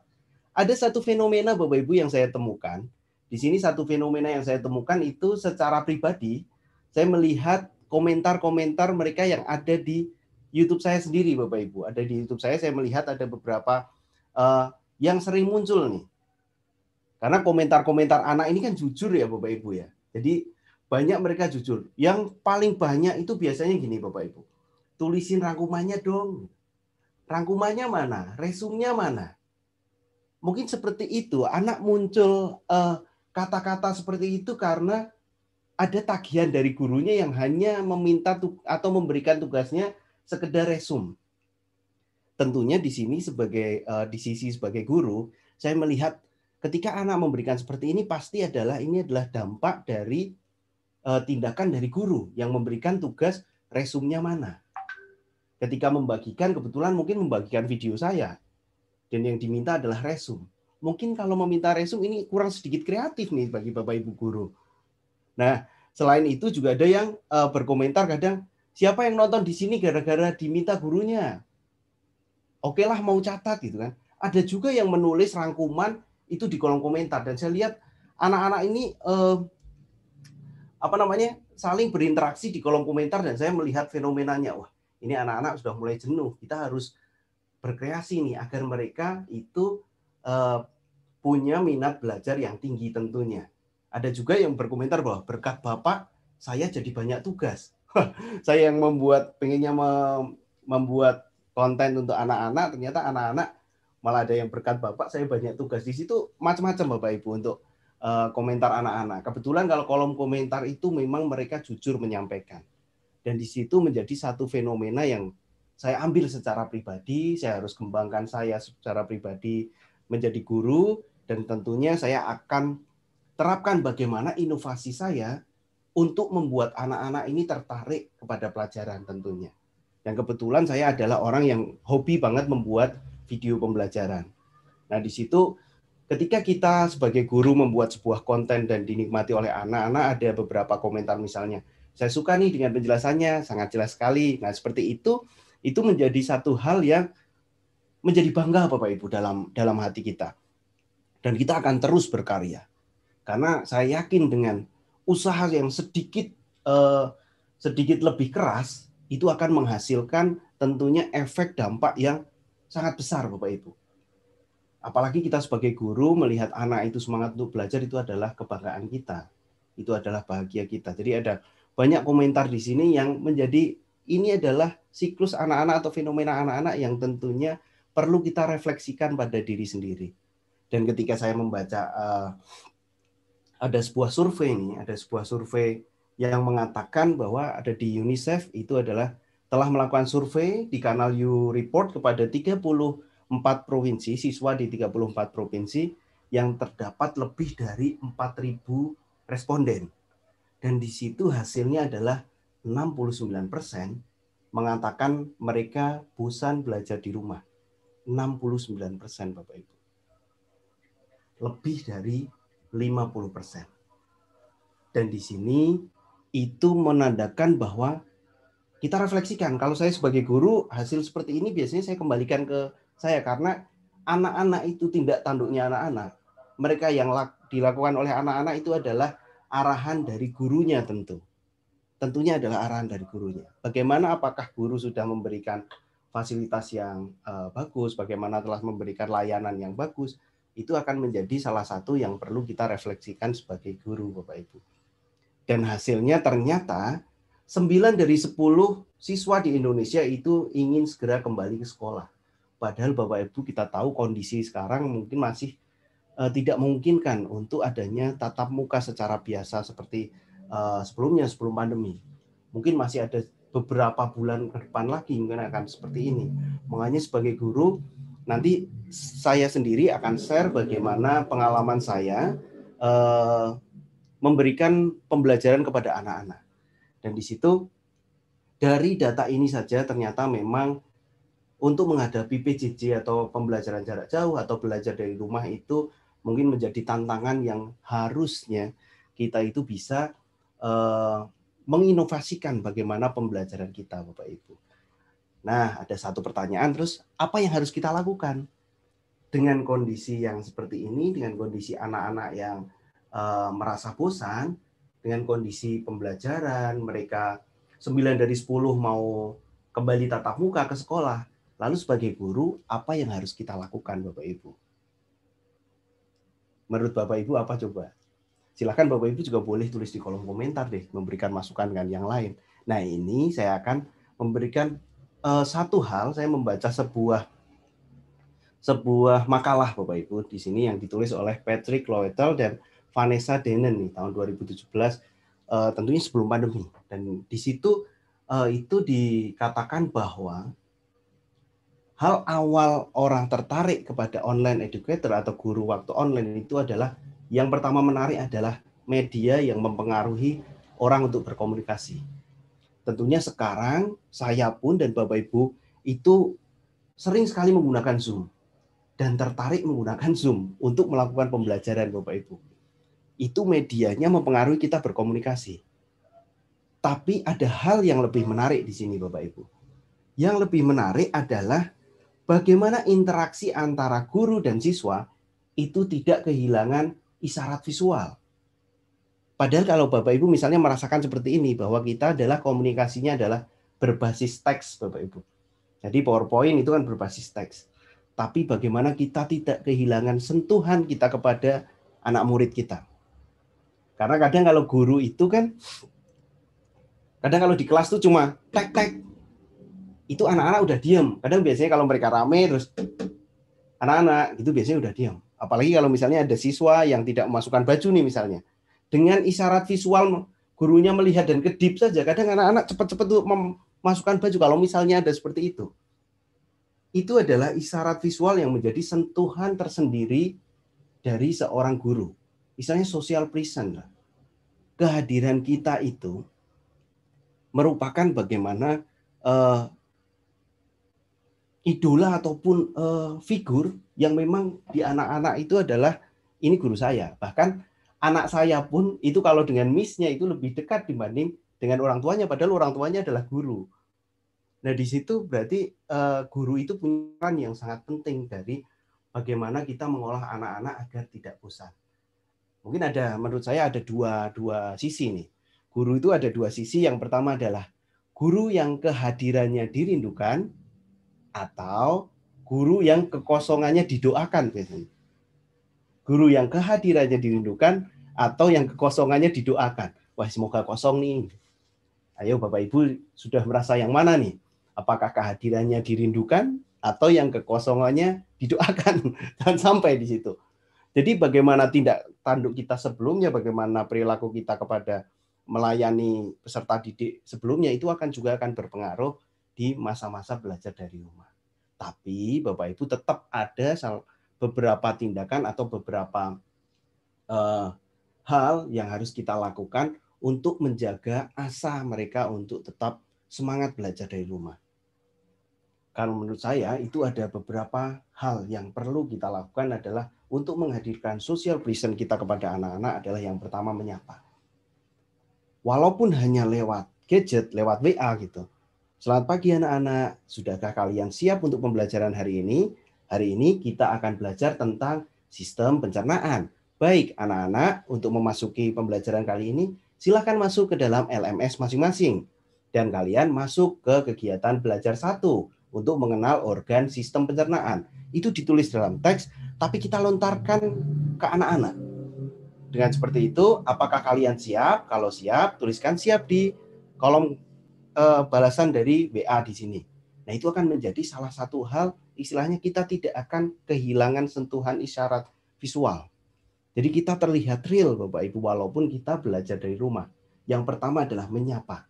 Ada satu fenomena Bapak Ibu yang saya temukan. Di sini satu fenomena yang saya temukan itu secara pribadi, saya melihat komentar-komentar mereka yang ada di YouTube saya sendiri, Bapak Ibu. Ada di YouTube saya, saya melihat ada beberapa uh, yang sering muncul nih. Karena komentar-komentar anak ini kan jujur ya, Bapak Ibu ya. Jadi banyak mereka jujur. Yang paling banyak itu biasanya gini Bapak Ibu. Tulisin rangkumannya dong. Rangkumannya mana? Resumnya mana? Mungkin seperti itu anak muncul kata eh, kata-kata seperti itu karena ada tagihan dari gurunya yang hanya meminta atau memberikan tugasnya sekedar resum. Tentunya di sini sebagai uh, di sisi sebagai guru, saya melihat ketika anak memberikan seperti ini pasti adalah ini adalah dampak dari uh, tindakan dari guru yang memberikan tugas resumnya mana. Ketika membagikan kebetulan mungkin membagikan video saya dan yang diminta adalah resum. Mungkin kalau meminta resum ini kurang sedikit kreatif nih bagi Bapak Ibu guru. Nah, selain itu juga ada yang uh, berkomentar kadang siapa yang nonton di sini gara-gara diminta gurunya. Oke lah mau catat gitu kan. Ada juga yang menulis rangkuman itu di kolom komentar dan saya lihat anak-anak ini eh, apa namanya saling berinteraksi di kolom komentar dan saya melihat fenomenanya wah ini anak-anak sudah mulai jenuh kita harus berkreasi nih agar mereka itu eh, punya minat belajar yang tinggi tentunya ada juga yang berkomentar bahwa berkat bapak saya jadi banyak tugas [laughs] saya yang membuat pengennya membuat konten untuk anak-anak ternyata anak-anak malah ada yang berkat Bapak saya banyak tugas di situ macam-macam Bapak Ibu untuk uh, komentar anak-anak. Kebetulan kalau kolom komentar itu memang mereka jujur menyampaikan. Dan di situ menjadi satu fenomena yang saya ambil secara pribadi, saya harus kembangkan saya secara pribadi menjadi guru dan tentunya saya akan terapkan bagaimana inovasi saya untuk membuat anak-anak ini tertarik kepada pelajaran tentunya. Dan kebetulan saya adalah orang yang hobi banget membuat video pembelajaran. Nah, di situ ketika kita sebagai guru membuat sebuah konten dan dinikmati oleh anak-anak ada beberapa komentar misalnya, saya suka nih dengan penjelasannya, sangat jelas sekali. Nah, seperti itu itu menjadi satu hal yang menjadi bangga Bapak Ibu dalam dalam hati kita. Dan kita akan terus berkarya. Karena saya yakin dengan usaha yang sedikit eh, sedikit lebih keras itu akan menghasilkan tentunya efek dampak yang sangat besar Bapak Ibu. Apalagi kita sebagai guru melihat anak itu semangat untuk belajar itu adalah kebanggaan kita. Itu adalah bahagia kita. Jadi ada banyak komentar di sini yang menjadi ini adalah siklus anak-anak atau fenomena anak-anak yang tentunya perlu kita refleksikan pada diri sendiri. Dan ketika saya membaca eh, ada sebuah survei ini, ada sebuah survei yang mengatakan bahwa ada di UNICEF itu adalah telah melakukan survei di kanal You Report kepada 34 provinsi, siswa di 34 provinsi yang terdapat lebih dari 4.000 responden. Dan di situ hasilnya adalah 69 persen mengatakan mereka bosan belajar di rumah. 69 persen Bapak Ibu. Lebih dari 50 persen. Dan di sini itu menandakan bahwa kita refleksikan. Kalau saya sebagai guru, hasil seperti ini biasanya saya kembalikan ke saya karena anak-anak itu tindak tanduknya anak-anak. Mereka yang dilakukan oleh anak-anak itu adalah arahan dari gurunya tentu. Tentunya adalah arahan dari gurunya. Bagaimana apakah guru sudah memberikan fasilitas yang eh, bagus, bagaimana telah memberikan layanan yang bagus, itu akan menjadi salah satu yang perlu kita refleksikan sebagai guru Bapak Ibu. Dan hasilnya ternyata 9 dari 10 siswa di Indonesia itu ingin segera kembali ke sekolah. Padahal Bapak Ibu kita tahu kondisi sekarang mungkin masih uh, tidak memungkinkan untuk adanya tatap muka secara biasa seperti eh, sebelumnya sebelum pandemi. Mungkin masih ada beberapa bulan ke depan lagi mungkin akan seperti ini. Makanya sebagai guru nanti saya sendiri akan share bagaimana pengalaman saya eh, memberikan pembelajaran kepada anak-anak. Dan di situ dari data ini saja ternyata memang untuk menghadapi PJJ atau pembelajaran jarak jauh atau belajar dari rumah itu mungkin menjadi tantangan yang harusnya kita itu bisa uh, menginovasikan bagaimana pembelajaran kita Bapak Ibu. Nah, ada satu pertanyaan terus apa yang harus kita lakukan dengan kondisi yang seperti ini dengan kondisi anak-anak yang uh, merasa bosan dengan kondisi pembelajaran mereka 9 dari 10 mau kembali tatap muka ke sekolah. Lalu sebagai guru, apa yang harus kita lakukan Bapak Ibu? Menurut Bapak Ibu apa coba? Silahkan Bapak Ibu juga boleh tulis di kolom komentar deh, memberikan masukan dengan yang lain. Nah ini saya akan memberikan uh, satu hal, saya membaca sebuah sebuah makalah Bapak Ibu di sini yang ditulis oleh Patrick Loetel dan Vanessa Denen nih tahun 2017 uh, eh, tentunya sebelum pandemi dan di situ uh, itu dikatakan bahwa hal awal orang tertarik kepada online educator atau guru waktu online itu adalah yang pertama menarik adalah media yang mempengaruhi orang untuk berkomunikasi. Tentunya sekarang saya pun dan Bapak Ibu itu sering sekali menggunakan Zoom dan tertarik menggunakan Zoom untuk melakukan pembelajaran Bapak Ibu itu medianya mempengaruhi kita berkomunikasi. Tapi ada hal yang lebih menarik di sini Bapak Ibu. Yang lebih menarik adalah bagaimana interaksi antara guru dan siswa itu tidak kehilangan isyarat visual. Padahal kalau Bapak Ibu misalnya merasakan seperti ini bahwa kita adalah komunikasinya adalah berbasis teks Bapak Ibu. Jadi PowerPoint itu kan berbasis teks. Tapi bagaimana kita tidak kehilangan sentuhan kita kepada anak murid kita. Karena kadang kalau guru itu kan kadang kalau di kelas tuh cuma tek tek itu anak-anak udah diem. Kadang biasanya kalau mereka rame terus anak-anak itu biasanya udah diem. Apalagi kalau misalnya ada siswa yang tidak memasukkan baju nih misalnya. Dengan isyarat visual gurunya melihat dan kedip saja kadang anak-anak cepat-cepat tuh memasukkan baju kalau misalnya ada seperti itu. Itu adalah isyarat visual yang menjadi sentuhan tersendiri dari seorang guru. Misalnya social prison lah. Kehadiran kita itu merupakan bagaimana uh, idola ataupun uh, figur yang memang di anak-anak itu adalah ini guru saya. Bahkan anak saya pun itu kalau dengan missnya itu lebih dekat dibanding dengan orang tuanya, padahal orang tuanya adalah guru. Nah di situ berarti uh, guru itu punya peran yang sangat penting dari bagaimana kita mengolah anak-anak agar tidak bosan. Mungkin ada, menurut saya ada dua, dua sisi nih. Guru itu ada dua sisi. Yang pertama adalah guru yang kehadirannya dirindukan atau guru yang kekosongannya didoakan biasanya. Guru yang kehadirannya dirindukan atau yang kekosongannya didoakan. Wah, semoga kosong nih. Ayo Bapak Ibu sudah merasa yang mana nih? Apakah kehadirannya dirindukan atau yang kekosongannya didoakan? Dan [laughs] sampai di situ. Jadi bagaimana tindak tanduk kita sebelumnya, bagaimana perilaku kita kepada melayani peserta didik sebelumnya itu akan juga akan berpengaruh di masa-masa belajar dari rumah. Tapi Bapak Ibu tetap ada beberapa tindakan atau beberapa uh, hal yang harus kita lakukan untuk menjaga asa mereka untuk tetap semangat belajar dari rumah kalau menurut saya itu ada beberapa hal yang perlu kita lakukan adalah untuk menghadirkan social presence kita kepada anak-anak adalah yang pertama menyapa. Walaupun hanya lewat gadget, lewat WA gitu. Selamat pagi anak-anak, sudahkah kalian siap untuk pembelajaran hari ini? Hari ini kita akan belajar tentang sistem pencernaan. Baik anak-anak, untuk memasuki pembelajaran kali ini, silakan masuk ke dalam LMS masing-masing. Dan kalian masuk ke kegiatan belajar satu untuk mengenal organ sistem pencernaan. Itu ditulis dalam teks, tapi kita lontarkan ke anak-anak. Dengan seperti itu, apakah kalian siap? Kalau siap, tuliskan siap di kolom e, balasan dari WA di sini. Nah, itu akan menjadi salah satu hal istilahnya kita tidak akan kehilangan sentuhan isyarat visual. Jadi kita terlihat real Bapak Ibu walaupun kita belajar dari rumah. Yang pertama adalah menyapa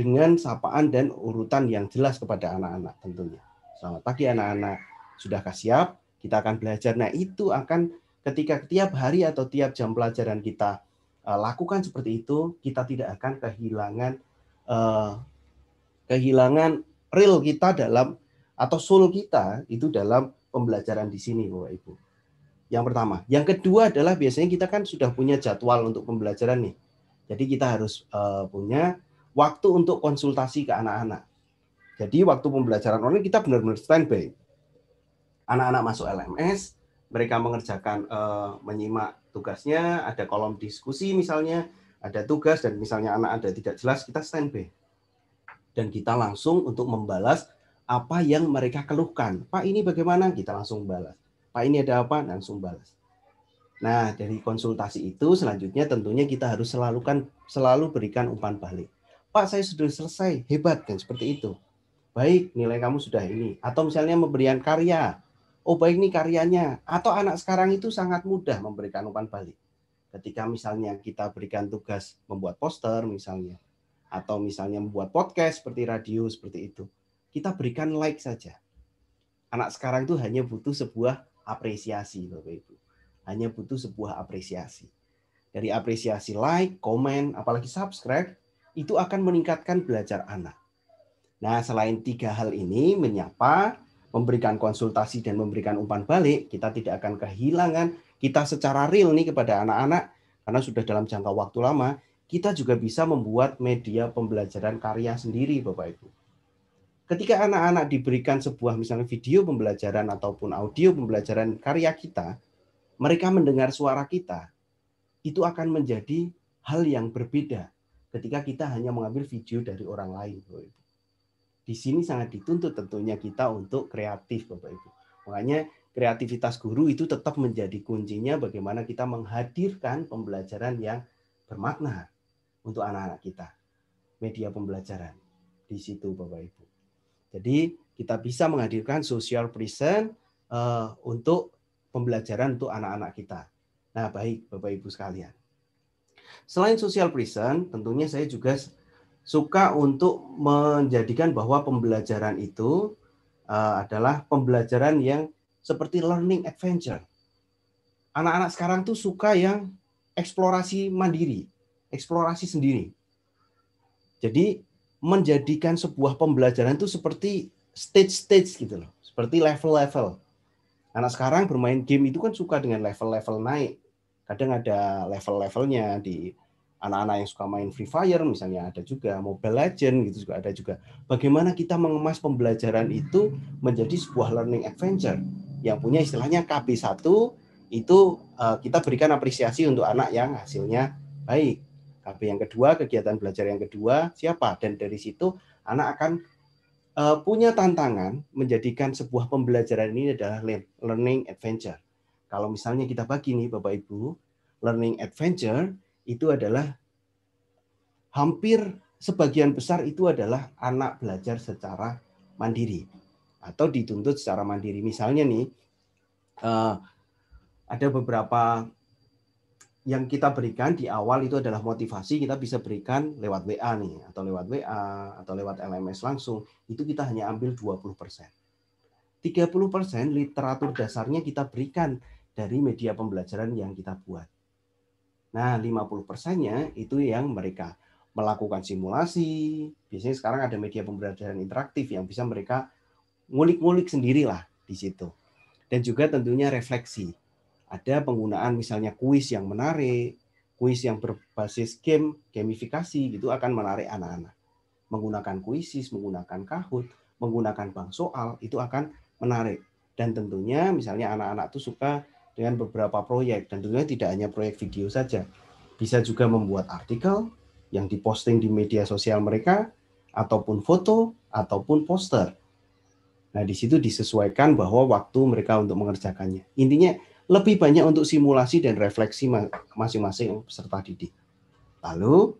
dengan sapaan dan urutan yang jelas kepada anak-anak tentunya. Selamat pagi anak-anak, sudahkah siap? Kita akan belajar. Nah itu akan ketika tiap hari atau tiap jam pelajaran kita eh, lakukan seperti itu, kita tidak akan kehilangan eh, kehilangan real kita dalam atau soul kita itu dalam pembelajaran di sini Bapak Ibu. Yang pertama, yang kedua adalah biasanya kita kan sudah punya jadwal untuk pembelajaran nih. Jadi kita harus uh, punya waktu untuk konsultasi ke anak-anak. Jadi waktu pembelajaran online kita benar-benar standby. Anak-anak masuk LMS, mereka mengerjakan uh, menyimak tugasnya, ada kolom diskusi misalnya, ada tugas dan misalnya anak ada tidak jelas, kita standby. Dan kita langsung untuk membalas apa yang mereka keluhkan. Pak ini bagaimana? Kita langsung balas. Pak ini ada apa? Langsung balas. Nah, dari konsultasi itu selanjutnya tentunya kita harus selalu kan selalu berikan umpan balik. Pak saya sudah selesai, hebat kan seperti itu. Baik, nilai kamu sudah ini. Atau misalnya memberikan karya. Oh baik nih karyanya. Atau anak sekarang itu sangat mudah memberikan umpan balik. Ketika misalnya kita berikan tugas membuat poster misalnya. Atau misalnya membuat podcast seperti radio seperti itu. Kita berikan like saja. Anak sekarang itu hanya butuh sebuah apresiasi Bapak Ibu. Hanya butuh sebuah apresiasi. Dari apresiasi like, komen, apalagi subscribe, itu akan meningkatkan belajar anak. Nah, selain tiga hal ini, menyapa, memberikan konsultasi, dan memberikan umpan balik, kita tidak akan kehilangan kita secara real nih kepada anak-anak, karena sudah dalam jangka waktu lama, kita juga bisa membuat media pembelajaran karya sendiri, Bapak Ibu. Ketika anak-anak diberikan sebuah misalnya video pembelajaran ataupun audio pembelajaran karya kita, mereka mendengar suara kita, itu akan menjadi hal yang berbeda ketika kita hanya mengambil video dari orang lain, Bapak Ibu. Di sini sangat dituntut tentunya kita untuk kreatif, Bapak Ibu. Makanya kreativitas guru itu tetap menjadi kuncinya bagaimana kita menghadirkan pembelajaran yang bermakna untuk anak-anak kita. Media pembelajaran di situ, Bapak Ibu. Jadi kita bisa menghadirkan social present eh, untuk pembelajaran untuk anak-anak kita. Nah, baik Bapak Ibu sekalian. Selain social prison, tentunya saya juga suka untuk menjadikan bahwa pembelajaran itu uh, adalah pembelajaran yang seperti learning adventure. Anak-anak sekarang tuh suka yang eksplorasi mandiri, eksplorasi sendiri. Jadi menjadikan sebuah pembelajaran itu seperti stage-stage gitu loh, seperti level-level. Anak sekarang bermain game itu kan suka dengan level-level naik kadang ada level-levelnya di anak-anak yang suka main Free Fire misalnya ada juga Mobile Legend gitu juga ada juga bagaimana kita mengemas pembelajaran itu menjadi sebuah learning adventure yang punya istilahnya KB1 itu eh, kita berikan apresiasi untuk anak yang hasilnya baik KB yang kedua kegiatan belajar yang kedua siapa dan dari situ anak akan eh, punya tantangan menjadikan sebuah pembelajaran ini adalah learning adventure kalau misalnya kita bagi nih Bapak Ibu, learning adventure itu adalah hampir sebagian besar itu adalah anak belajar secara mandiri atau dituntut secara mandiri. Misalnya nih eh, ada beberapa yang kita berikan di awal itu adalah motivasi kita bisa berikan lewat WA nih atau lewat WA atau lewat LMS langsung itu kita hanya ambil 20%. 30% literatur dasarnya kita berikan dari media pembelajaran yang kita buat. Nah, 50 persennya itu yang mereka melakukan simulasi. Biasanya sekarang ada media pembelajaran interaktif yang bisa mereka ngulik-ngulik sendirilah di situ. Dan juga tentunya refleksi. Ada penggunaan misalnya kuis yang menarik, kuis yang berbasis game, gamifikasi gitu akan menarik anak-anak. Menggunakan kuisis, menggunakan kahut, menggunakan bank soal itu akan menarik. Dan tentunya misalnya anak-anak tuh suka dengan beberapa proyek dan tentunya tidak hanya proyek video saja. Bisa juga membuat artikel yang diposting di media sosial mereka ataupun foto ataupun poster. Nah, di situ disesuaikan bahwa waktu mereka untuk mengerjakannya. Intinya lebih banyak untuk simulasi dan refleksi masing-masing peserta didik. Lalu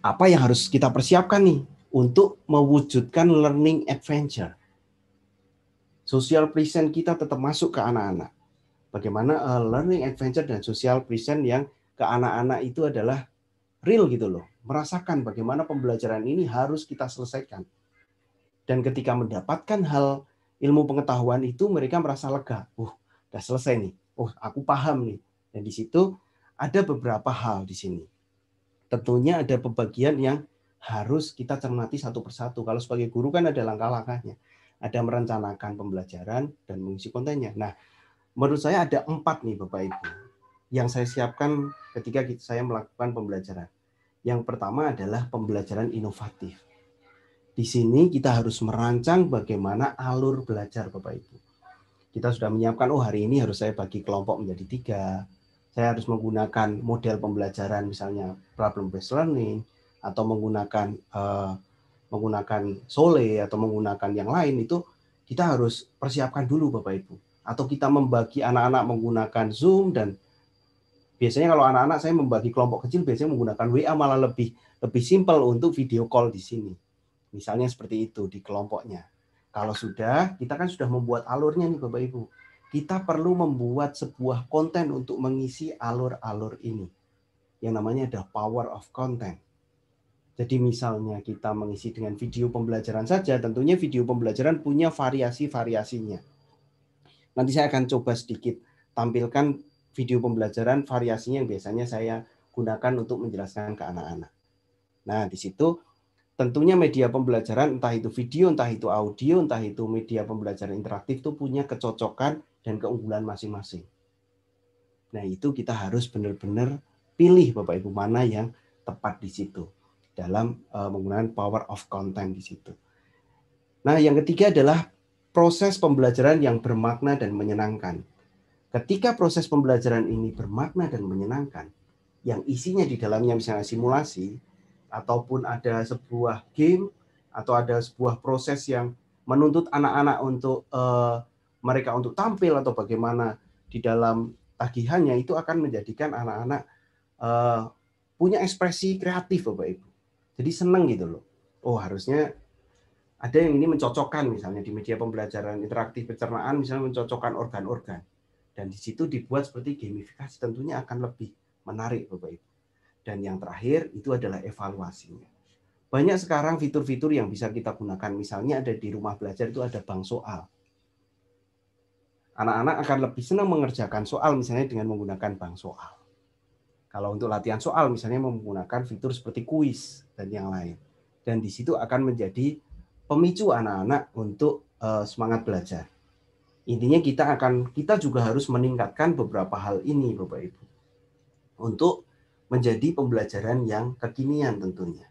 apa yang harus kita persiapkan nih untuk mewujudkan learning adventure? social present kita tetap masuk ke anak-anak. Bagaimana uh, learning adventure dan social present yang ke anak-anak itu adalah real gitu loh. Merasakan bagaimana pembelajaran ini harus kita selesaikan. Dan ketika mendapatkan hal ilmu pengetahuan itu mereka merasa lega. Uh, udah selesai nih. Uh, aku paham nih. Dan di situ ada beberapa hal di sini. Tentunya ada pembagian yang harus kita cermati satu persatu. Kalau sebagai guru kan ada langkah-langkahnya ada merencanakan pembelajaran dan mengisi kontennya. Nah, menurut saya ada empat nih Bapak Ibu yang saya siapkan ketika saya melakukan pembelajaran. Yang pertama adalah pembelajaran inovatif. Di sini kita harus merancang bagaimana alur belajar Bapak Ibu. Kita sudah menyiapkan, oh hari ini harus saya bagi kelompok menjadi tiga, saya harus menggunakan model pembelajaran misalnya problem based learning, atau menggunakan uh, menggunakan sole atau menggunakan yang lain itu kita harus persiapkan dulu Bapak Ibu. Atau kita membagi anak-anak menggunakan Zoom dan biasanya kalau anak-anak saya membagi kelompok kecil biasanya menggunakan WA malah lebih lebih simpel untuk video call di sini. Misalnya seperti itu di kelompoknya. Kalau sudah, kita kan sudah membuat alurnya nih Bapak Ibu. Kita perlu membuat sebuah konten untuk mengisi alur-alur ini. Yang namanya ada power of content jadi misalnya kita mengisi dengan video pembelajaran saja, tentunya video pembelajaran punya variasi-variasinya. Nanti saya akan coba sedikit tampilkan video pembelajaran variasinya yang biasanya saya gunakan untuk menjelaskan ke anak-anak. Nah, di situ tentunya media pembelajaran entah itu video, entah itu audio, entah itu media pembelajaran interaktif itu punya kecocokan dan keunggulan masing-masing. Nah, itu kita harus benar-benar pilih Bapak Ibu mana yang tepat di situ dalam uh, eh, menggunakan power of content di situ. Nah, yang ketiga adalah proses pembelajaran yang bermakna dan menyenangkan. Ketika proses pembelajaran ini bermakna dan menyenangkan, yang isinya di dalamnya misalnya simulasi ataupun ada sebuah game atau ada sebuah proses yang menuntut anak-anak untuk uh, mereka untuk tampil atau bagaimana di dalam tagihannya itu akan menjadikan anak-anak uh, punya ekspresi kreatif Bapak Ibu. Jadi seneng gitu loh. Oh harusnya ada yang ini mencocokkan misalnya di media pembelajaran interaktif pencernaan misalnya mencocokkan organ-organ dan di situ dibuat seperti gamifikasi tentunya akan lebih menarik Bapak Ibu. Dan yang terakhir itu adalah evaluasinya. Banyak sekarang fitur-fitur yang bisa kita gunakan misalnya ada di rumah belajar itu ada bank soal. Anak-anak akan lebih senang mengerjakan soal misalnya dengan menggunakan bank soal. Kalau untuk latihan soal misalnya menggunakan fitur seperti kuis dan yang lain. Dan di situ akan menjadi pemicu anak-anak untuk uh, semangat belajar. Intinya kita akan kita juga harus meningkatkan beberapa hal ini Bapak Ibu. Untuk menjadi pembelajaran yang kekinian tentunya.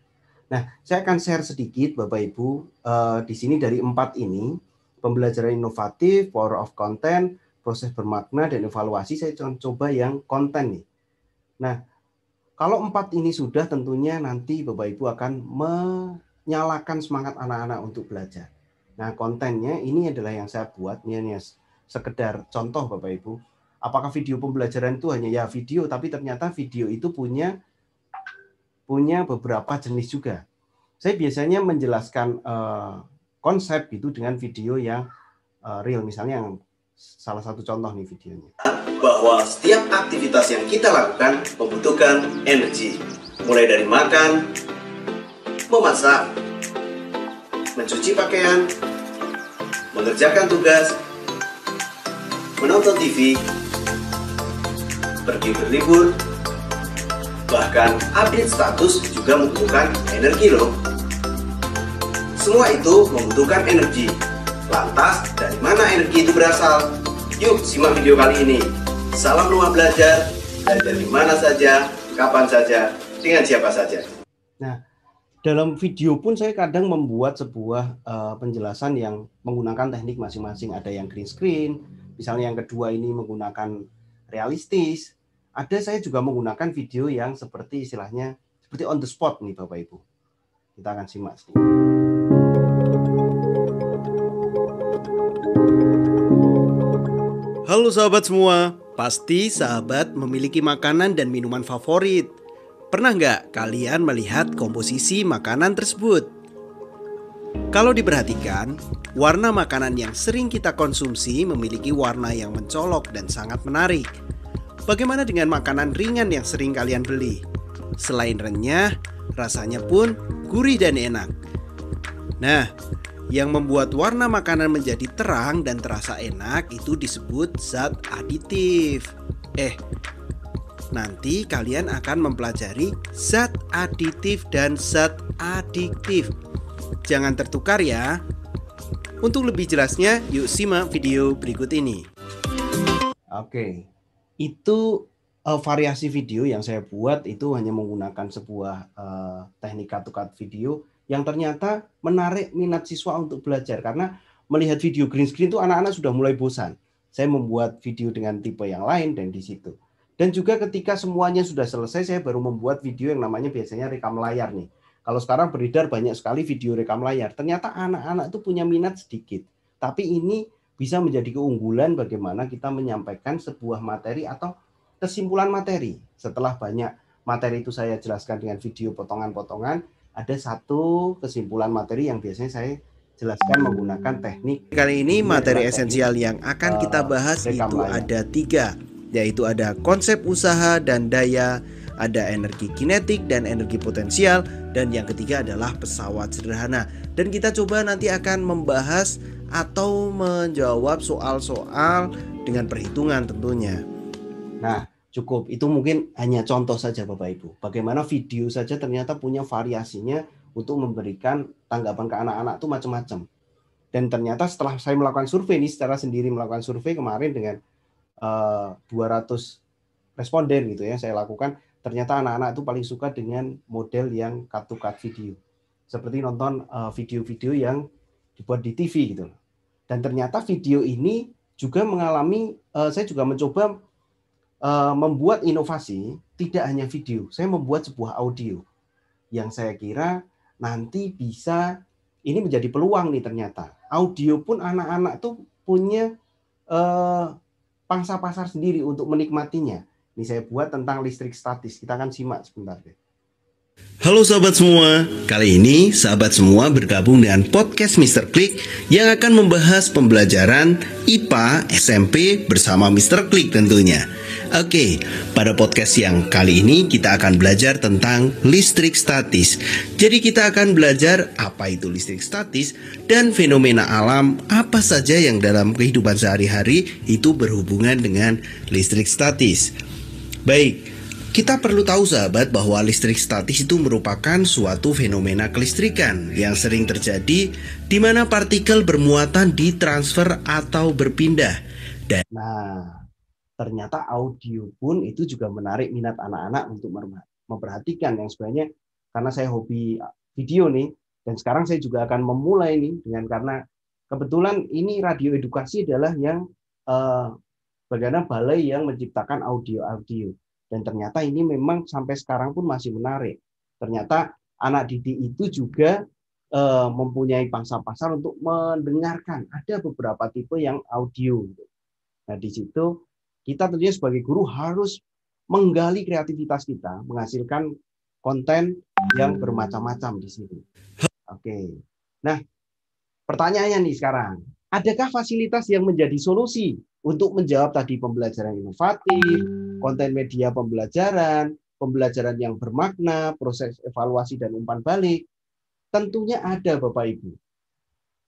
Nah, saya akan share sedikit Bapak Ibu uh, di sini dari empat ini pembelajaran inovatif, power of content, proses bermakna dan evaluasi saya coba yang konten nih. Nah, kalau empat ini sudah, tentunya nanti Bapak Ibu akan menyalakan semangat anak-anak untuk belajar. Nah, kontennya ini adalah yang saya buat, ini sekedar contoh Bapak Ibu. Apakah video pembelajaran itu hanya ya video, tapi ternyata video itu punya punya beberapa jenis juga. Saya biasanya menjelaskan uh, konsep itu dengan video yang uh, real, misalnya yang salah satu contoh nih videonya. Bahwa setiap aktivitas yang kita lakukan membutuhkan energi. Mulai dari makan, memasak, mencuci pakaian, mengerjakan tugas, menonton TV, pergi berlibur, bahkan update status juga membutuhkan energi loh. Semua itu membutuhkan energi. Lantas, mana energi itu berasal? Yuk simak video kali ini. Salam rumah belajar, belajar di mana saja, kapan saja, dengan siapa saja. Nah, dalam video pun saya kadang membuat sebuah uh, penjelasan yang menggunakan teknik masing-masing. Ada yang green screen, misalnya yang kedua ini menggunakan realistis. Ada saya juga menggunakan video yang seperti istilahnya seperti on the spot nih Bapak Ibu. Kita akan simak sedikit. Halo sahabat semua, pasti sahabat memiliki makanan dan minuman favorit. Pernah nggak kalian melihat komposisi makanan tersebut? Kalau diperhatikan, warna makanan yang sering kita konsumsi memiliki warna yang mencolok dan sangat menarik. Bagaimana dengan makanan ringan yang sering kalian beli? Selain renyah, rasanya pun gurih dan enak. Nah, yang membuat warna makanan menjadi terang dan terasa enak itu disebut zat aditif. Eh, nanti kalian akan mempelajari zat aditif dan zat adiktif. Jangan tertukar ya. Untuk lebih jelasnya, yuk simak video berikut ini. Oke, itu uh, variasi video yang saya buat itu hanya menggunakan sebuah uh, teknik cut cut video yang ternyata menarik minat siswa untuk belajar karena melihat video green screen itu anak-anak sudah mulai bosan. Saya membuat video dengan tipe yang lain dan di situ. Dan juga ketika semuanya sudah selesai, saya baru membuat video yang namanya biasanya rekam layar nih. Kalau sekarang beredar banyak sekali video rekam layar. Ternyata anak-anak itu punya minat sedikit. Tapi ini bisa menjadi keunggulan bagaimana kita menyampaikan sebuah materi atau kesimpulan materi. Setelah banyak materi itu saya jelaskan dengan video potongan-potongan, ada satu kesimpulan materi yang biasanya saya jelaskan menggunakan teknik. Kali ini materi esensial yang akan kita eh, bahas uh, itu ada tiga, yaitu ada konsep usaha dan daya, ada energi kinetik dan energi potensial, dan yang ketiga adalah pesawat sederhana. Dan kita coba nanti akan membahas atau menjawab soal-soal dengan perhitungan tentunya. Nah, cukup. Itu mungkin hanya contoh saja Bapak Ibu. Bagaimana video saja ternyata punya variasinya untuk memberikan tanggapan ke anak-anak itu macam-macam. Dan ternyata setelah saya melakukan survei ini secara sendiri melakukan survei kemarin dengan uh, eh, 200 responden gitu ya saya lakukan, ternyata anak-anak itu paling suka dengan model yang kartu to video. Seperti nonton eh, video-video yang dibuat di TV gitu. Dan ternyata video ini juga mengalami eh, saya juga mencoba Eh, membuat inovasi tidak hanya video. Saya membuat sebuah audio yang saya kira nanti bisa ini menjadi peluang nih ternyata. Audio pun anak-anak tuh punya eh, pangsa pasar sendiri untuk menikmatinya. Ini saya buat tentang listrik statis. Kita akan simak sebentar deh. Halo sahabat semua, kali ini sahabat semua bergabung dengan podcast Mr. Click yang akan membahas pembelajaran IPA SMP bersama Mr. Click tentunya. Oke, pada podcast yang kali ini kita akan belajar tentang listrik statis. Jadi kita akan belajar apa itu listrik statis dan fenomena alam apa saja yang dalam kehidupan sehari-hari itu berhubungan dengan listrik statis. Baik, kita perlu tahu sahabat bahwa listrik statis itu merupakan suatu fenomena kelistrikan yang sering terjadi di mana partikel bermuatan ditransfer atau berpindah. Dan nah, ternyata audio pun itu juga menarik minat anak-anak untuk memperhatikan yang sebenarnya karena saya hobi ah, video nih dan sekarang saya juga akan memulai nih dengan karena kebetulan ini radio edukasi adalah yang eh, bagaimana balai yang menciptakan audio-audio. Dan ternyata ini memang sampai sekarang pun masih menarik. Ternyata anak didik itu juga e, mempunyai pangsa pasar untuk mendengarkan. Ada beberapa tipe yang audio. Gitu. Nah, di situ kita tentunya sebagai guru harus menggali kreativitas kita, menghasilkan konten yang bermacam-macam di sini. Oke. Nah, pertanyaannya nih sekarang, adakah fasilitas yang menjadi solusi untuk menjawab tadi pembelajaran inovatif, Hmm. konten media pembelajaran, pembelajaran yang bermakna, proses evaluasi dan umpan balik. Tentunya ada Bapak Ibu.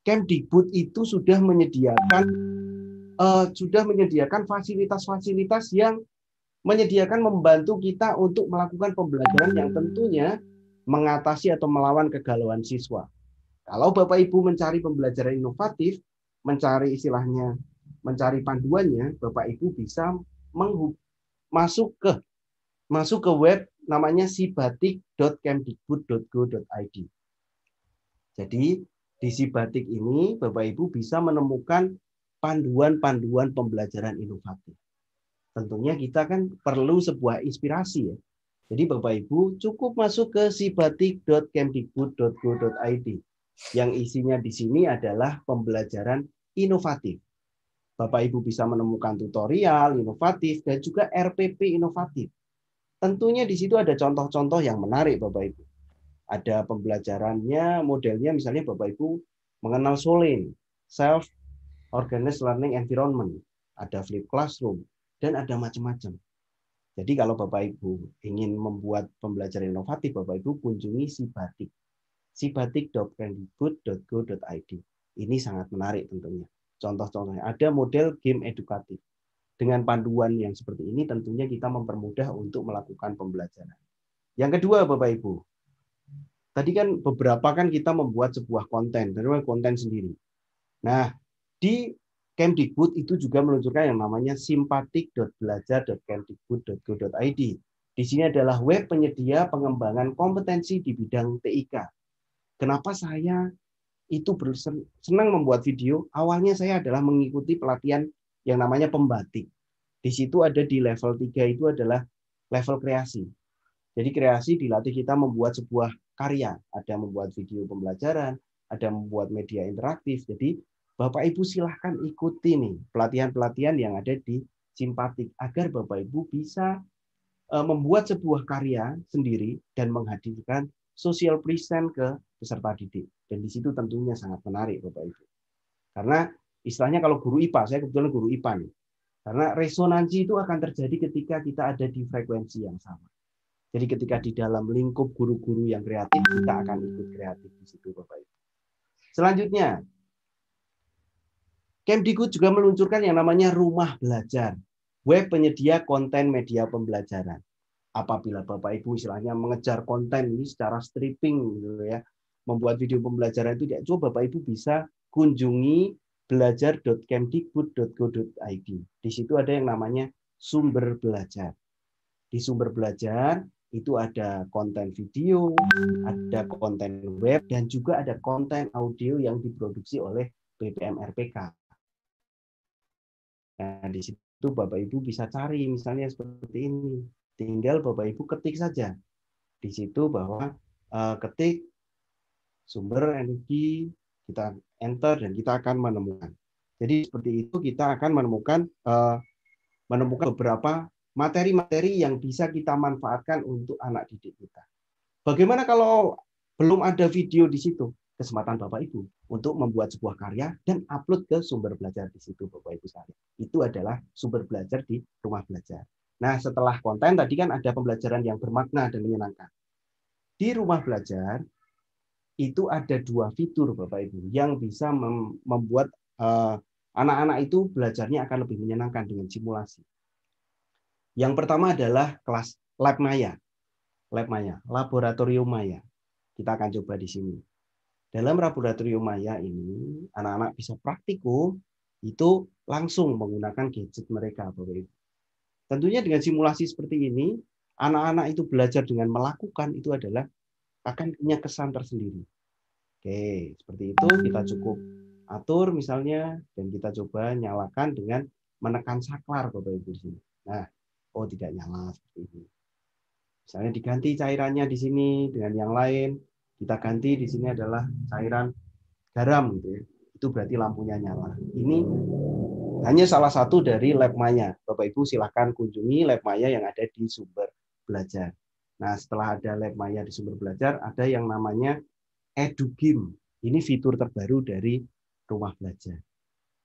Kemdikbud itu sudah menyediakan uh, sudah menyediakan fasilitas-fasilitas yang menyediakan membantu kita untuk melakukan pembelajaran yang tentunya mengatasi atau melawan kegalauan siswa. Kalau Bapak Ibu mencari pembelajaran inovatif, mencari istilahnya, mencari panduannya, Bapak Ibu bisa menghubungi masuk ke masuk ke web namanya sibatik.kemdikbud.go.id. Jadi di Sibatik ini Bapak Ibu bisa menemukan panduan-panduan pembelajaran inovatif. Tentunya kita kan perlu sebuah inspirasi ya. Jadi Bapak Ibu cukup masuk ke sibatik.kemdikbud.go.id yang isinya di sini adalah pembelajaran inovatif. Bapak Ibu bisa menemukan tutorial inovatif dan juga RPP inovatif. Tentunya di situ ada contoh-contoh yang menarik Bapak Ibu. Ada pembelajarannya, modelnya misalnya Bapak Ibu mengenal Solin, self organized learning environment, ada flip classroom dan ada macam-macam. Jadi kalau Bapak Ibu ingin membuat pembelajaran inovatif, Bapak Ibu kunjungi sibatik. sibatik.kemdikbud.go.id. Ini sangat menarik tentunya. Contoh-contohnya, ada model game edukatif. Dengan panduan yang seperti ini tentunya kita mempermudah untuk melakukan pembelajaran. Yang kedua Bapak Ibu, tadi kan beberapa kan kita membuat sebuah konten, dari konten sendiri. Nah, di Kemdikbud itu juga meluncurkan yang namanya simpatik.belajar.kemdikbud.go.id. Di sini adalah web penyedia pengembangan kompetensi di bidang TIK. Kenapa saya itu senang membuat video. Awalnya saya adalah mengikuti pelatihan yang namanya pembatik. Di situ ada di level 3 itu adalah level kreasi. Jadi kreasi dilatih kita membuat sebuah karya. Ada membuat video pembelajaran, ada membuat media interaktif. Jadi Bapak Ibu silahkan ikuti nih pelatihan-pelatihan yang ada di simpatik agar Bapak Ibu bisa e, membuat sebuah karya sendiri dan menghadirkan social present ke peserta didik. Dan di situ tentunya sangat menarik Bapak Ibu. Karena istilahnya kalau guru IPA, saya kebetulan guru IPA nih. Karena resonansi itu akan terjadi ketika kita ada di frekuensi yang sama. Jadi ketika di dalam lingkup guru-guru yang kreatif, kita akan ikut kreatif di situ Bapak Ibu. Selanjutnya, Kemdikbud juga meluncurkan yang namanya rumah belajar. Web penyedia konten media pembelajaran apabila Bapak Ibu istilahnya mengejar konten ini secara stripping gitu ya membuat video pembelajaran itu coba Bapak Ibu bisa kunjungi belajar.kemdikbud.go.id. Di situ ada yang namanya sumber belajar. Di sumber belajar itu ada konten video, ada konten web, dan juga ada konten audio yang diproduksi oleh BPM RPK. Nah, di situ Bapak Ibu bisa cari misalnya seperti ini. Tinggal Bapak Ibu ketik saja di situ bahwa eh, ketik sumber energi, kita enter dan kita akan menemukan. Jadi seperti itu kita akan menemukan uh, menemukan beberapa materi-materi yang bisa kita manfaatkan untuk anak didik kita. Bagaimana kalau belum ada video di situ? Kesempatan Bapak Ibu untuk membuat sebuah karya dan upload ke sumber belajar di situ Bapak Ibu sekalian. Itu adalah sumber belajar di rumah belajar. Nah, setelah konten tadi kan ada pembelajaran yang bermakna dan menyenangkan. Di rumah belajar itu ada dua fitur Bapak Ibu yang bisa membuat eh, anak-anak itu belajarnya akan lebih menyenangkan dengan simulasi. Yang pertama adalah kelas lab maya. Lab maya, laboratorium maya. Kita akan coba di sini. Dalam laboratorium maya ini, anak-anak bisa praktikum itu langsung menggunakan gadget mereka, Bapak Ibu. Tentunya dengan simulasi seperti ini, anak-anak itu belajar dengan melakukan itu adalah akan punya kesan tersendiri. Oke, seperti itu kita cukup atur misalnya dan kita coba nyalakan dengan menekan saklar Bapak Ibu di sini. Nah, oh tidak nyala seperti ini. Misalnya diganti cairannya di sini dengan yang lain, kita ganti di sini adalah cairan garam gitu ya. Itu berarti lampunya nyala. Ini hanya salah satu dari lab maya. Bapak Ibu silahkan kunjungi lab maya yang ada di sumber belajar. Nah, setelah ada lab maya di sumber belajar, ada yang namanya EduGim. Ini fitur terbaru dari rumah belajar.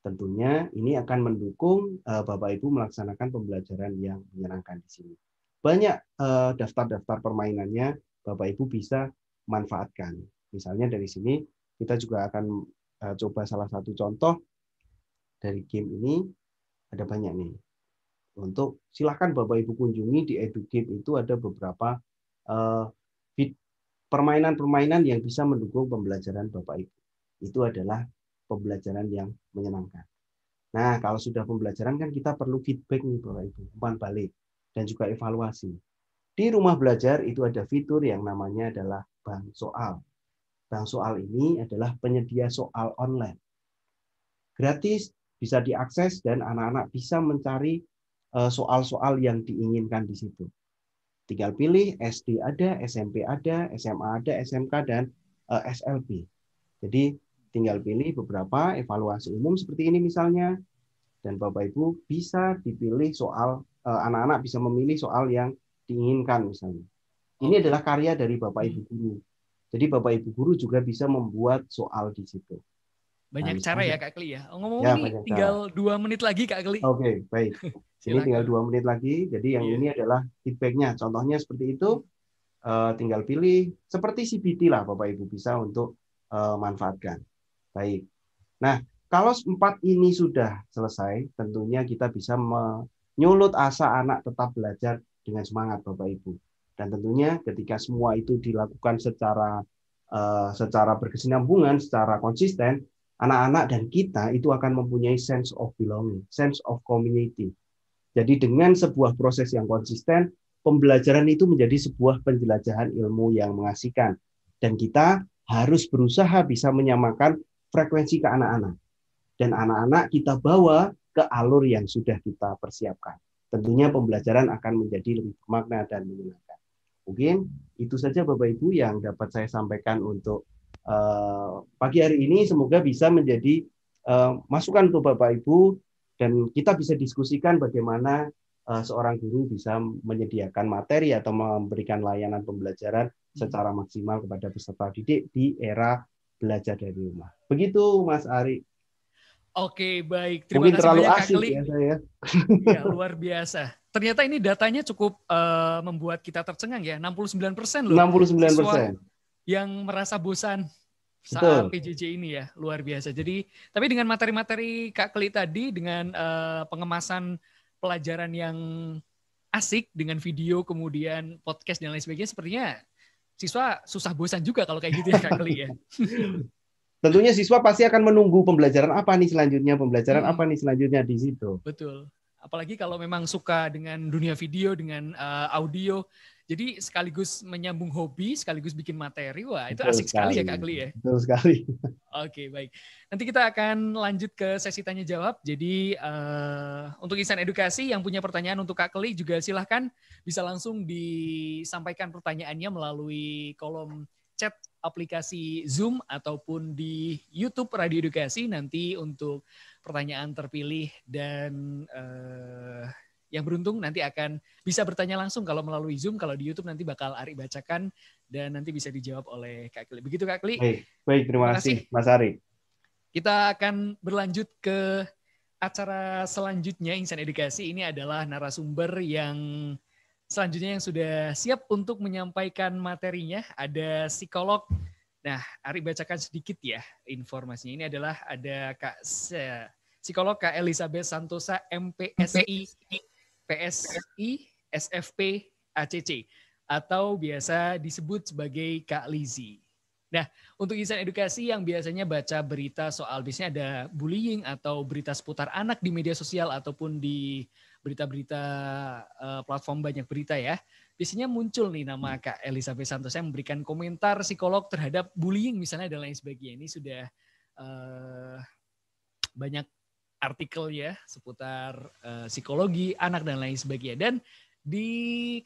Tentunya ini akan mendukung eh, Bapak Ibu melaksanakan pembelajaran yang menyenangkan di sini. Banyak eh, daftar-daftar permainannya Bapak Ibu bisa manfaatkan. Misalnya dari sini kita juga akan eh, coba salah satu contoh dari game ini ada banyak nih. Untuk silahkan Bapak Ibu kunjungi di EduGame itu ada beberapa Eh, permainan-permainan yang bisa mendukung pembelajaran Bapak Ibu. Itu adalah pembelajaran yang menyenangkan. Nah, kalau sudah pembelajaran kan kita perlu feedback nih Bapak Ibu, umpan balik dan juga evaluasi. Di rumah belajar itu ada fitur yang namanya adalah bank soal. Bank soal ini adalah penyedia soal online. Gratis, bisa diakses dan anak-anak bisa mencari eh, soal-soal yang diinginkan di situ. Tinggal pilih SD ada, SMP ada, SMA ada, SMK dan uh, eh, SLB. Jadi tinggal pilih beberapa evaluasi umum seperti ini misalnya. Dan Bapak Ibu bisa dipilih soal eh, anak-anak uh, bisa memilih soal yang diinginkan misalnya. Ini adalah karya dari Bapak Ibu hmm. guru. Jadi Bapak Ibu guru juga bisa membuat soal di situ. Banyak nah, cara ya Kak Kli ya. Ngomong-ngomong ya, tinggal cara. dua menit lagi Kak Kli. Oke, okay, baik. [laughs] Ini tinggal dua menit lagi. Jadi yang iya. ini adalah feedbacknya. Contohnya seperti itu. Uh, tinggal pilih seperti CBT lah Bapak Ibu bisa untuk uh, manfaatkan. Baik. Nah, kalau empat ini sudah selesai, tentunya kita bisa menyulut asa anak tetap belajar dengan semangat Bapak Ibu. Dan tentunya ketika semua itu dilakukan secara eh, secara berkesinambungan, secara konsisten, anak-anak dan kita itu akan mempunyai sense of belonging, sense of community. Jadi dengan sebuah proses yang konsisten, pembelajaran itu menjadi sebuah penjelajahan ilmu yang mengasihkan. Dan kita harus berusaha bisa menyamakan frekuensi ke anak-anak. Dan anak-anak kita bawa ke alur yang sudah kita persiapkan. Tentunya pembelajaran akan menjadi lebih bermakna dan menyenangkan. Mungkin itu saja Bapak Ibu yang dapat saya sampaikan untuk Eh, pagi hari ini semoga bisa menjadi eh, masukan untuk Bapak Ibu dan kita bisa diskusikan bagaimana eh, seorang guru bisa menyediakan materi atau memberikan layanan pembelajaran hmm. secara maksimal kepada peserta didik di era belajar dari rumah. Begitu Mas Ari. Oke, baik. Terima Mungkin kasih terlalu banyak, asik ya Ya, iya, luar biasa. Ternyata ini datanya cukup uh, membuat kita tercengang ya. 69% loh. 69%. persen yang merasa bosan saat PJJ ini ya luar biasa. Jadi tapi dengan materi-materi Kak Keli tadi dengan uh, pengemasan pelajaran yang asik dengan video kemudian podcast dan lain sebagainya sepertinya siswa susah bosan juga kalau kayak gitu ya Kak Keli ya. [laughs] Tentunya siswa pasti akan menunggu pembelajaran apa nih selanjutnya, pembelajaran hmm. apa nih selanjutnya di situ. Betul. Apalagi kalau memang suka dengan dunia video, dengan uh, audio, jadi sekaligus menyambung hobi, sekaligus bikin materi. Wah, itu Betul asik sekali. sekali ya Kak Kli ya. Betul sekali. [laughs] Oke, baik. Nanti kita akan lanjut ke sesi tanya jawab. Jadi uh, untuk insan edukasi yang punya pertanyaan untuk Kak Kli juga silahkan bisa langsung disampaikan pertanyaannya melalui kolom chat aplikasi Zoom ataupun di YouTube Radio Edukasi nanti untuk pertanyaan terpilih dan uh, yang beruntung nanti akan bisa bertanya langsung kalau melalui Zoom, kalau di YouTube nanti bakal Ari bacakan dan nanti bisa dijawab oleh Kak Kli. Begitu Kak Kli. Baik, baik terima, terima kasih Mas Ari. Kita akan berlanjut ke acara selanjutnya Insan Edukasi. Ini adalah narasumber yang selanjutnya yang sudah siap untuk menyampaikan materinya ada psikolog. Nah, Ari bacakan sedikit ya informasinya. Ini adalah ada Kak psikolog Kak Elizabeth Santosa MPSI PSI, SFP, ACC atau biasa disebut sebagai Kak Lizzy. Nah, untuk insan edukasi yang biasanya baca berita soal biasanya ada bullying atau berita seputar anak di media sosial ataupun di berita-berita eh, platform banyak berita ya. Biasanya muncul nih nama hmm. Kak Elizabeth Santos yang memberikan komentar psikolog terhadap bullying misalnya dan lain sebagainya. Ini sudah uh, banyak artikel ya seputar uh, psikologi anak dan lain sebagainya. Dan di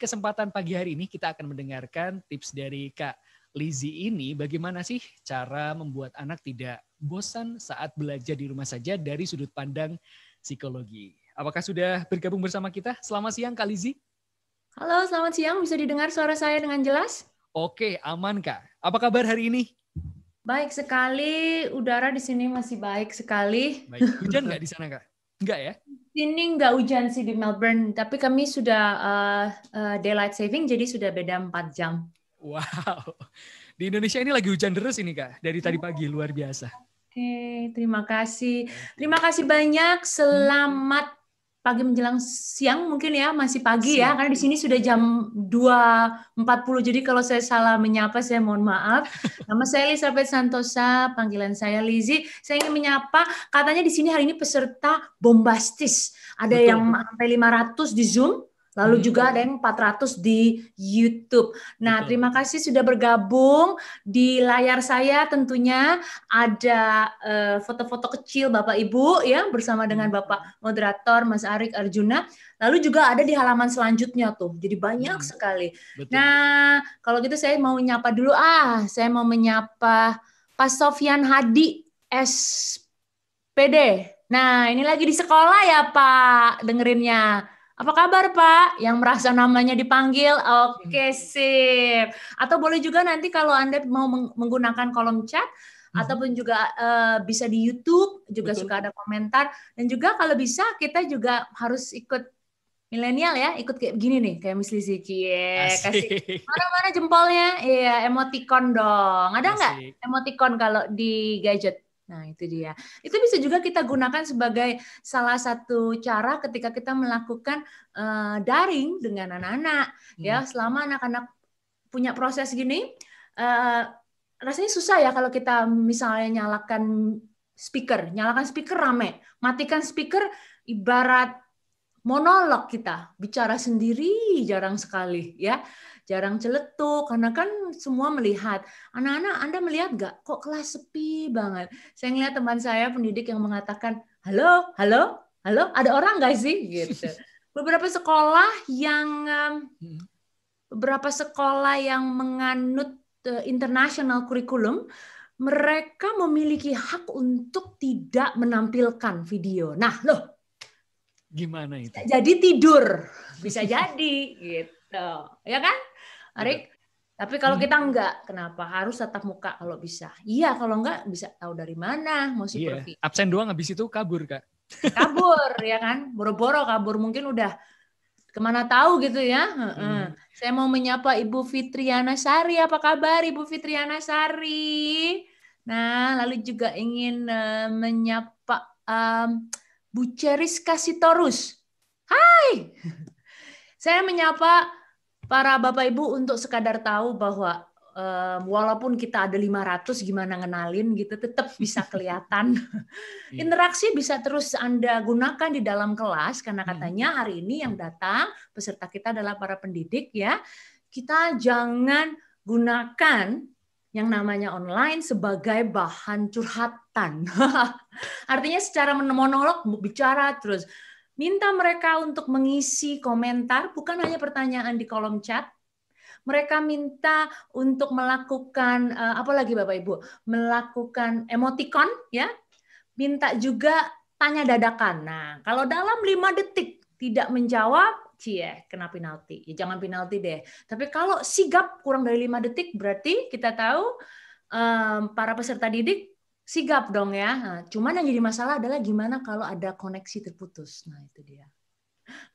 kesempatan pagi hari ini kita akan mendengarkan tips dari Kak Lizzy ini bagaimana sih cara membuat anak tidak bosan saat belajar di rumah saja dari sudut pandang psikologi. Apakah sudah bergabung bersama kita? Selamat siang Kak Lizzy. Halo, selamat siang. Bisa didengar suara saya dengan jelas? Oke, aman Kak. Apa kabar hari ini? Baik sekali, udara di sini masih baik sekali. Baik. Hujan nggak di sana kak? Nggak ya? Sini nggak hujan sih di Melbourne, tapi kami sudah uh, uh, daylight saving, jadi sudah beda 4 jam. Wow, di Indonesia ini lagi hujan deras ini kak, dari tadi pagi luar biasa. Oke, okay, terima kasih. Terima kasih banyak. Selamat pagi menjelang siang mungkin ya masih pagi siang. ya karena di sini sudah jam 2.40 jadi kalau saya salah menyapa saya mohon maaf [laughs] nama saya Elizabeth Santosa panggilan saya Lizzie saya ingin menyapa katanya di sini hari ini peserta bombastis ada Betul. yang sampai 500 di Zoom Lalu juga ada yang 400 di YouTube. Nah, terima kasih sudah bergabung di layar saya. Tentunya ada eh, foto-foto uh, kecil Bapak Ibu ya bersama dengan hmm. Bapak moderator Mas Arik Arjuna. Lalu juga ada di halaman selanjutnya tuh. Jadi banyak hmm. sekali. Betul. Nah, kalau gitu saya mau nyapa dulu ah, saya mau menyapa Pak Sofian Hadi SPD. Nah, ini lagi di sekolah ya, Pak, dengerinnya. Apa kabar Pak? Yang merasa namanya dipanggil, oke okay, hmm. sip. Atau boleh juga nanti kalau Anda mau menggunakan kolom chat, hmm. ataupun juga uh, bisa di YouTube juga Betul. suka ada komentar dan juga kalau bisa kita juga harus ikut milenial ya ikut kayak gini nih kayak Miss Lizzy yeah, kasih mana-mana jempolnya iya emoticon dong ada nggak emoticon kalau di gadget Nah, itu dia. Itu bisa juga kita gunakan sebagai salah satu cara ketika kita melakukan uh, daring dengan anak-anak. Hmm. Ya, iya. selama anak-anak punya proses gini, uh, rasanya susah ya kalau kita misalnya nyalakan speaker, nyalakan speaker rame, matikan speaker ibarat monolog kita, bicara sendiri jarang sekali ya jarang celetuk karena kan semua melihat. Anak-anak Anda melihat nggak kok kelas sepi banget. Saya ngeliat teman saya pendidik yang mengatakan, "Halo, halo, halo, ada orang nggak sih?" gitu. [laughs] Beberapa sekolah yang hmm. beberapa sekolah yang menganut eh, international curriculum mereka memiliki hak untuk tidak menampilkan video. Nah, loh. Gimana itu? Jadi tidur. Bisa jadi gitu. Ya kan? Arik gitu. tapi kalau hmm. kita enggak, kenapa? Harus tetap muka kalau bisa. Iya, kalau enggak bisa tahu dari mana mau supervisi. Iya. Absen doang habis itu kabur, Kak. Kabur, ya kan? Boro-boro kabur. Mungkin udah kemana tahu gitu ya. Hmm. Saya mau menyapa Ibu Fitriana Sari. Apa kabar Ibu Fitriana Sari? Nah, lalu juga ingin uh, menyapa um, Bu Ceris Kasitorus. Hai! [laughs] Saya menyapa para Bapak Ibu untuk sekadar tahu bahwa um, walaupun kita ada 500 gimana ngenalin gitu tetap bisa [laughs] kelihatan. Iya. Interaksi bisa terus Anda gunakan di dalam kelas karena hmm. katanya hari ini yang datang peserta kita adalah para pendidik ya. Kita jangan gunakan yang namanya online sebagai bahan curhatan. [laughs] Artinya secara monolog bicara terus Minta mereka untuk mengisi komentar, bukan hanya pertanyaan di kolom chat. Mereka minta untuk melakukan eh, apa lagi, Bapak Ibu, melakukan emoticon ya. Minta juga tanya dadakan. Nah, kalau dalam lima detik tidak menjawab, cie, kena penalti. Ya jangan penalti deh. Tapi kalau sigap kurang dari lima detik berarti kita tahu um, para peserta didik sigap dong ya. Nah, cuman yang jadi masalah adalah gimana kalau ada koneksi terputus. Nah itu dia.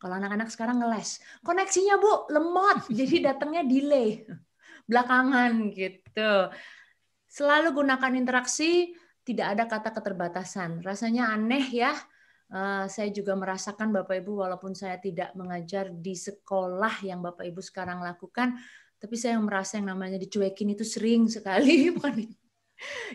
Kalau anak-anak sekarang ngeles, koneksinya bu lemot, [laughs] jadi datangnya delay, belakangan gitu. Selalu gunakan interaksi, tidak ada kata keterbatasan. Rasanya aneh ya. Uh, saya juga merasakan Bapak Ibu walaupun saya tidak mengajar di sekolah yang Bapak Ibu sekarang lakukan, tapi saya merasa yang namanya dicuekin itu sering sekali, [laughs]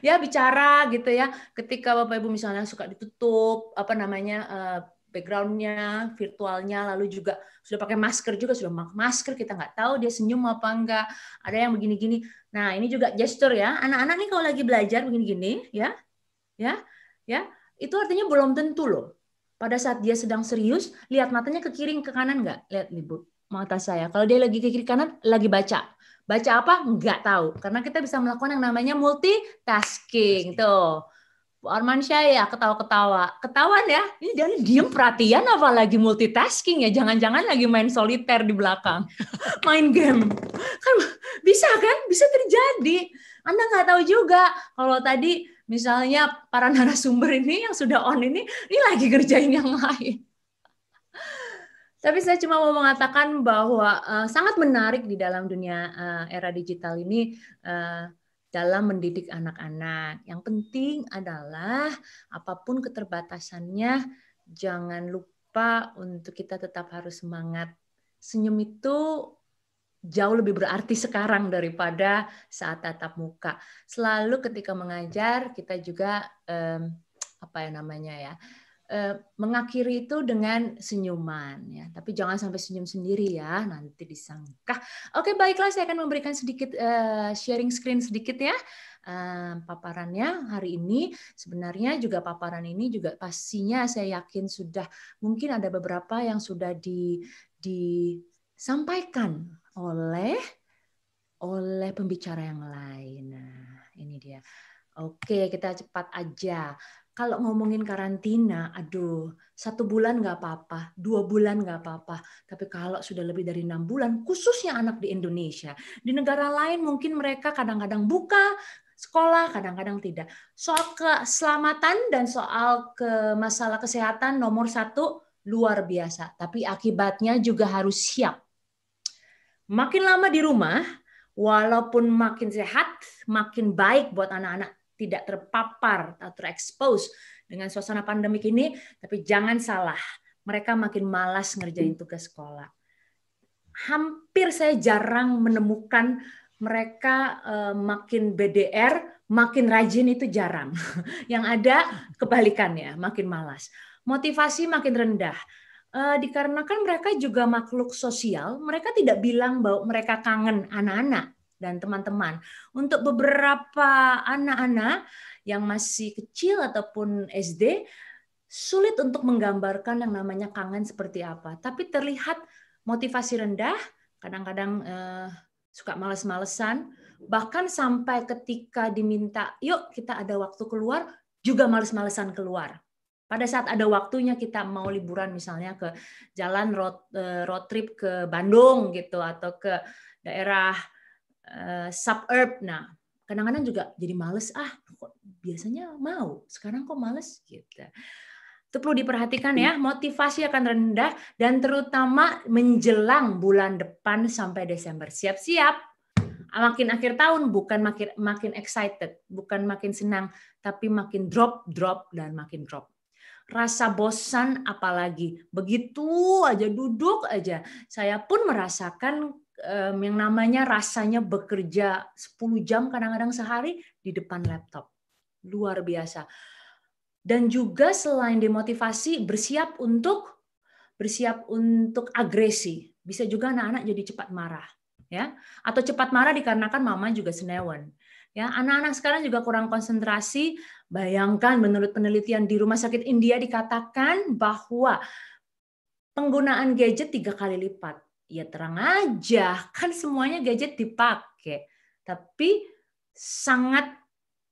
ya bicara gitu ya ketika bapak ibu misalnya suka ditutup apa namanya eh, backgroundnya virtualnya lalu juga sudah pakai masker juga sudah pakai masker kita nggak tahu dia senyum apa enggak ada yang begini-gini nah ini juga gesture ya anak-anak nih kalau lagi belajar begini-gini ya ya ya itu artinya belum tentu loh pada saat dia sedang serius lihat matanya ke kiri ke kanan nggak lihat nih bu mata saya kalau dia lagi ke kiri kanan lagi baca Baca apa? Nggak tahu. Karena kita bisa melakukan yang namanya multitasking. Tuh. Arman ya ketawa-ketawa. Ketahuan ya, ini dia diem perhatian apa lagi multitasking ya. Jangan-jangan lagi main soliter di belakang. [laughs] main game. Kan bisa kan? Bisa terjadi. Anda nggak tahu juga kalau tadi misalnya para narasumber ini yang sudah on ini, ini lagi kerjain yang lain. Tapi saya cuma mau mengatakan bahwa uh, sangat menarik di dalam dunia uh, era digital ini uh, dalam mendidik anak-anak. Yang penting adalah apapun keterbatasannya, jangan lupa untuk kita tetap harus semangat. Senyum itu jauh lebih berarti sekarang daripada saat tatap muka. Selalu ketika mengajar kita juga um, apa ya namanya ya Eh, mengakhiri itu dengan senyuman ya. Tapi jangan sampai senyum sendiri ya, nanti disangka. Oke, baiklah saya akan memberikan sedikit eh, sharing screen sedikit ya. Eh, paparannya hari ini sebenarnya juga paparan ini juga pastinya saya yakin sudah mungkin ada beberapa yang sudah di disampaikan oleh oleh pembicara yang lain. Nah, ini dia. Oke, kita cepat aja. Kalau ngomongin karantina, aduh, satu bulan nggak apa-apa, dua bulan nggak apa-apa. Tapi kalau sudah lebih dari enam bulan, khususnya anak di Indonesia, di negara lain mungkin mereka kadang-kadang buka sekolah, kadang-kadang tidak. Soal keselamatan dan soal ke masalah kesehatan nomor satu luar biasa. Tapi akibatnya juga harus siap. Makin lama di rumah, walaupun makin sehat, makin baik buat anak-anak, tidak terpapar atau terekspos dengan suasana pandemik ini, tapi jangan salah, mereka makin malas ngerjain tugas sekolah. Hampir saya jarang menemukan mereka eh, makin BDR, makin rajin itu jarang. [laughs] Yang ada kebalikannya, makin malas. Motivasi makin rendah. Eh, dikarenakan mereka juga makhluk sosial, mereka tidak bilang bahwa mereka kangen anak-anak dan teman-teman. Untuk beberapa anak-anak yang masih kecil ataupun SD, sulit untuk menggambarkan yang namanya kangen seperti apa. Tapi terlihat motivasi rendah, kadang-kadang eh, suka males-malesan, bahkan sampai ketika diminta, yuk kita ada waktu keluar, juga males-malesan keluar. Pada saat ada waktunya kita mau liburan misalnya ke jalan road, eh, road trip ke Bandung gitu atau ke daerah uh, suburb. Nah, kadang-kadang juga jadi males ah kok biasanya mau sekarang kok males gitu itu perlu diperhatikan ya motivasi akan rendah dan terutama menjelang bulan depan sampai Desember siap-siap makin akhir tahun bukan makin makin excited bukan makin senang tapi makin drop drop dan makin drop rasa bosan apalagi begitu aja duduk aja saya pun merasakan um, yang namanya rasanya bekerja 10 jam kadang-kadang sehari di depan laptop. Luar biasa. Dan juga selain demotivasi bersiap untuk bersiap untuk agresi. Bisa juga anak-anak jadi cepat marah, ya. Atau cepat marah dikarenakan mama juga senewan. Ya, anak-anak sekarang juga kurang konsentrasi. Bayangkan menurut penelitian di Rumah Sakit India dikatakan bahwa penggunaan gadget tiga kali lipat ya terang aja kan semuanya gadget dipakai tapi sangat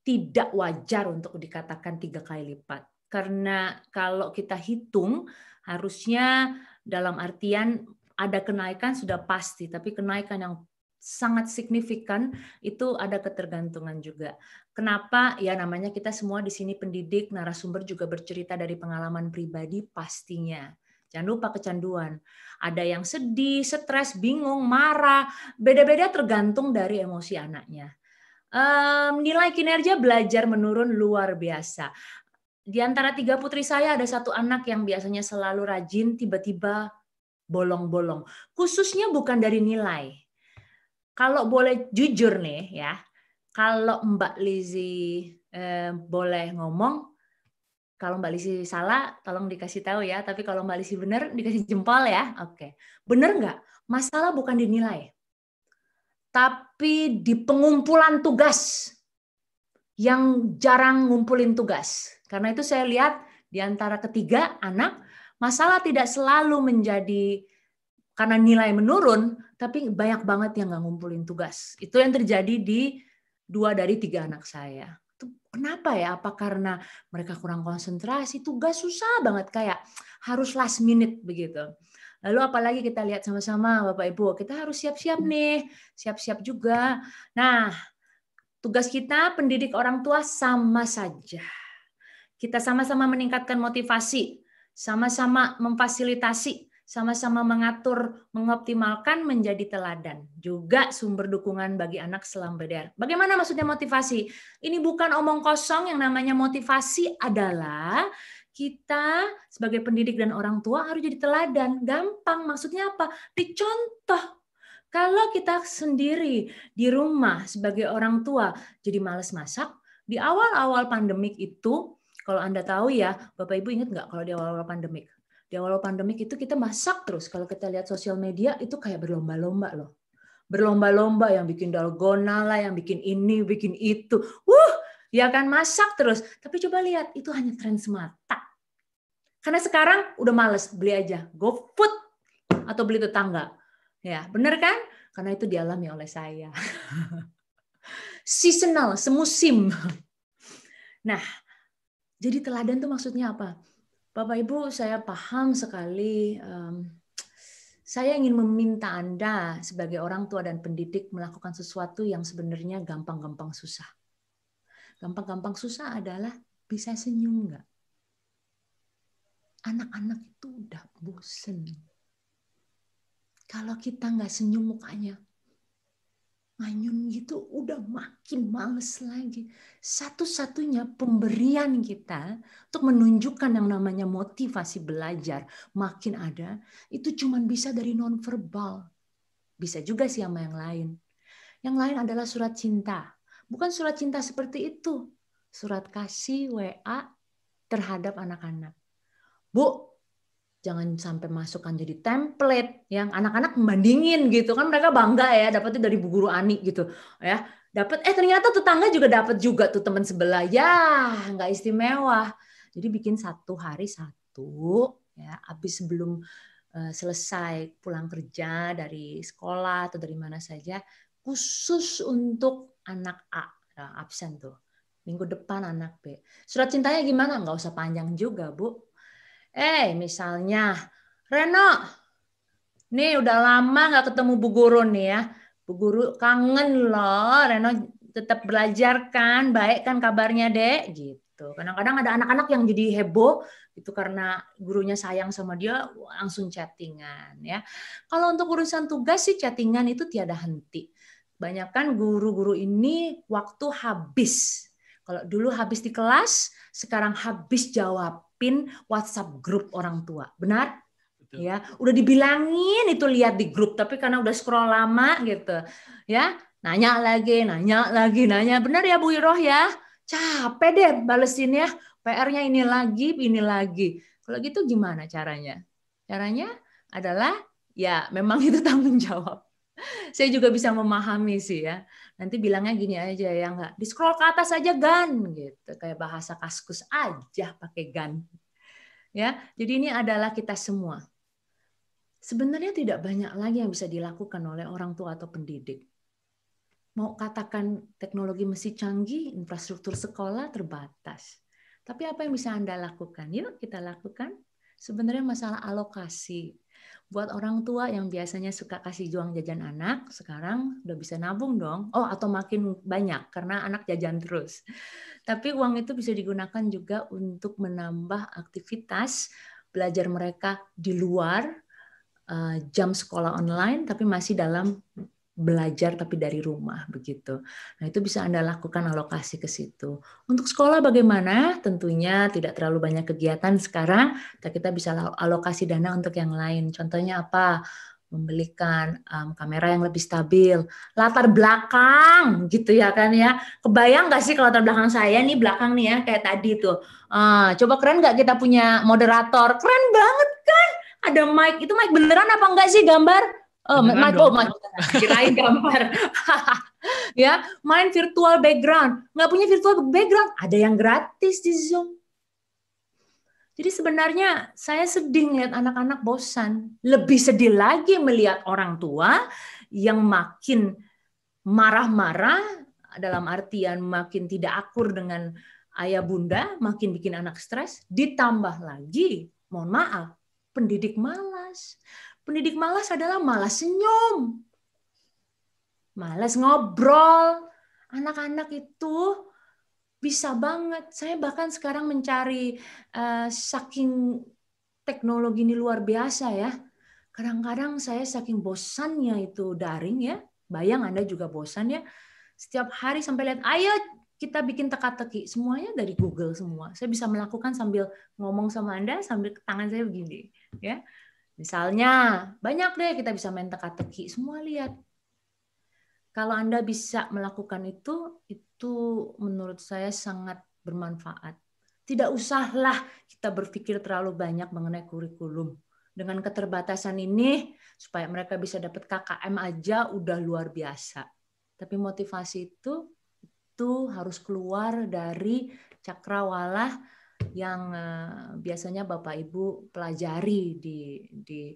tidak wajar untuk dikatakan tiga kali lipat karena kalau kita hitung harusnya dalam artian ada kenaikan sudah pasti tapi kenaikan yang sangat signifikan itu ada ketergantungan juga. Kenapa? Ya namanya kita semua di sini pendidik, narasumber juga bercerita dari pengalaman pribadi pastinya. Jangan lupa kecanduan. Ada yang sedih, stres, bingung, marah. Beda-beda tergantung dari emosi anaknya. Um, nilai kinerja belajar menurun luar biasa. Di antara tiga putri saya ada satu anak yang biasanya selalu rajin, tiba-tiba bolong-bolong. Khususnya bukan dari nilai. Kalau boleh jujur nih ya, kalau Mbak Lizzie eh, boleh ngomong, kalau Mbak Lisi salah, tolong dikasih tahu ya. Tapi kalau Mbak Lisi benar, dikasih jempol ya. Oke, bener benar nggak? Masalah bukan dinilai, tapi di pengumpulan tugas yang jarang ngumpulin tugas. Karena itu saya lihat di antara ketiga anak, masalah tidak selalu menjadi karena nilai menurun, tapi banyak banget yang nggak ngumpulin tugas. Itu yang terjadi di dua dari tiga anak saya. Kenapa ya? Apa karena mereka kurang konsentrasi? Tugas susah banget kayak harus last minute begitu. Lalu apalagi kita lihat sama-sama Bapak Ibu, kita harus siap-siap hmm. nih, siap-siap juga. Nah, tugas kita pendidik orang tua sama saja. Kita sama-sama meningkatkan motivasi, sama-sama memfasilitasi sama-sama mengatur, mengoptimalkan menjadi teladan, juga sumber dukungan bagi anak selam beder. Bagaimana maksudnya motivasi? Ini bukan omong kosong yang namanya motivasi adalah kita sebagai pendidik dan orang tua harus jadi teladan. Gampang, maksudnya apa? Dicontoh. Kalau kita sendiri di rumah sebagai orang tua jadi males masak, di awal-awal pandemik itu kalau Anda tahu ya, Bapak Ibu ingat nggak kalau di awal-awal pandemik? di ya, awal pandemik itu kita masak terus. Kalau kita lihat sosial media itu kayak berlomba-lomba loh. Berlomba-lomba yang bikin dalgona lah, yang bikin ini, bikin itu. Wuh, ya kan masak terus. Tapi coba lihat, itu hanya tren semata. Karena sekarang udah males, beli aja. Go food atau beli tetangga. Ya, bener kan? Karena itu dialami oleh saya. [laughs] Seasonal, semusim. Nah, jadi teladan tuh maksudnya apa? Bapak Ibu, saya paham sekali. Um, saya ingin meminta Anda sebagai orang tua dan pendidik melakukan sesuatu yang sebenarnya gampang-gampang susah. Gampang-gampang susah adalah bisa senyum nggak? Anak-anak itu udah bosen. Kalau kita nggak senyum mukanya, manyun gitu udah makin males lagi. Satu-satunya pemberian kita untuk menunjukkan yang namanya motivasi belajar makin ada, itu cuma bisa dari nonverbal. Bisa juga sih sama yang lain. Yang lain adalah surat cinta. Bukan surat cinta seperti itu. Surat kasih WA terhadap anak-anak. Bu, jangan sampai masukkan jadi template yang anak-anak membandingin gitu kan mereka bangga ya dapatnya dari bu guru Ani gitu ya dapat eh ternyata tetangga juga dapat juga tuh teman sebelah ya nggak istimewa jadi bikin satu hari satu ya habis sebelum uh, selesai pulang kerja dari sekolah atau dari mana saja khusus untuk anak A nah, absen tuh minggu depan anak B surat cintanya gimana nggak usah panjang juga bu Eh, misalnya, Reno, nih udah lama nggak ketemu Bu Guru nih ya. Bu Guru kangen loh, Reno tetap belajar kan, baik kan kabarnya dek, gitu. Kadang-kadang ada anak-anak yang jadi heboh itu karena gurunya sayang sama dia langsung chattingan ya. Kalau untuk urusan tugas sih chattingan itu tiada henti. Banyak kan guru-guru ini waktu habis kalau dulu habis di kelas, sekarang habis jawabin WhatsApp grup orang tua. Benar? Ya, udah dibilangin itu lihat di grup, tapi karena udah scroll lama gitu. Ya, nanya lagi, nanya lagi, nanya. Benar ya Bu Iroh ya? Capek deh balesin ya. PR-nya ini lagi, ini lagi. Kalau gitu gimana caranya? Caranya adalah ya memang [laughs] itu tanggung jawab. Saya juga bisa memahami sih ya nanti bilangnya gini aja ya nggak di scroll ke atas aja gan gitu kayak bahasa kaskus aja pakai gan ya jadi ini adalah kita semua sebenarnya tidak banyak lagi yang bisa dilakukan oleh orang tua atau pendidik mau katakan teknologi mesti canggih infrastruktur sekolah terbatas tapi apa yang bisa anda lakukan yuk kita lakukan sebenarnya masalah alokasi buat orang tua yang biasanya suka kasih uang jajan anak, sekarang udah bisa nabung dong. Oh, atau makin banyak karena anak jajan terus. Tapi uang itu bisa digunakan juga untuk menambah aktivitas belajar mereka di luar eh, jam sekolah online, tapi masih dalam belajar tapi dari rumah begitu. Nah, itu bisa Anda lakukan alokasi ke situ. Untuk sekolah bagaimana? Tentunya tidak terlalu banyak kegiatan sekarang, kita bisa alokasi dana untuk yang lain. Contohnya apa? membelikan um, kamera yang lebih stabil, latar belakang gitu ya kan ya. Kebayang nggak sih kalau latar belakang saya nih belakang nih ya kayak tadi tuh. Uh, coba keren nggak kita punya moderator? Keren banget kan? Ada mic, itu mic beneran apa enggak sih gambar? Oh, my, main, oh, my, [laughs] kirain gambar. [laughs] ya, main virtual background. Nggak punya virtual background, ada yang gratis di Zoom. Jadi sebenarnya saya sedih melihat anak-anak bosan. Lebih sedih lagi melihat orang tua yang makin marah-marah dalam artian makin tidak akur dengan ayah bunda, makin bikin anak stres. Ditambah lagi, mohon maaf, pendidik malas. Pendidik malas adalah malas senyum, malas ngobrol. Anak-anak itu bisa banget. Saya bahkan sekarang mencari uh, saking teknologi ini luar biasa ya. Kadang-kadang saya saking bosannya itu daring ya. Bayang Anda juga bosan ya. Setiap hari sampai lihat, ayo kita bikin teka-teki semuanya dari Google semua. Saya bisa melakukan sambil ngomong sama Anda sambil tangan saya begini, ya. Misalnya, banyak deh kita bisa main teka-teki, semua lihat. Kalau Anda bisa melakukan itu, itu menurut saya sangat bermanfaat. Tidak usahlah kita berpikir terlalu banyak mengenai kurikulum. Dengan keterbatasan ini, supaya mereka bisa dapat KKM aja udah luar biasa. Tapi motivasi itu itu harus keluar dari cakrawala yang eh, biasanya Bapak Ibu pelajari di di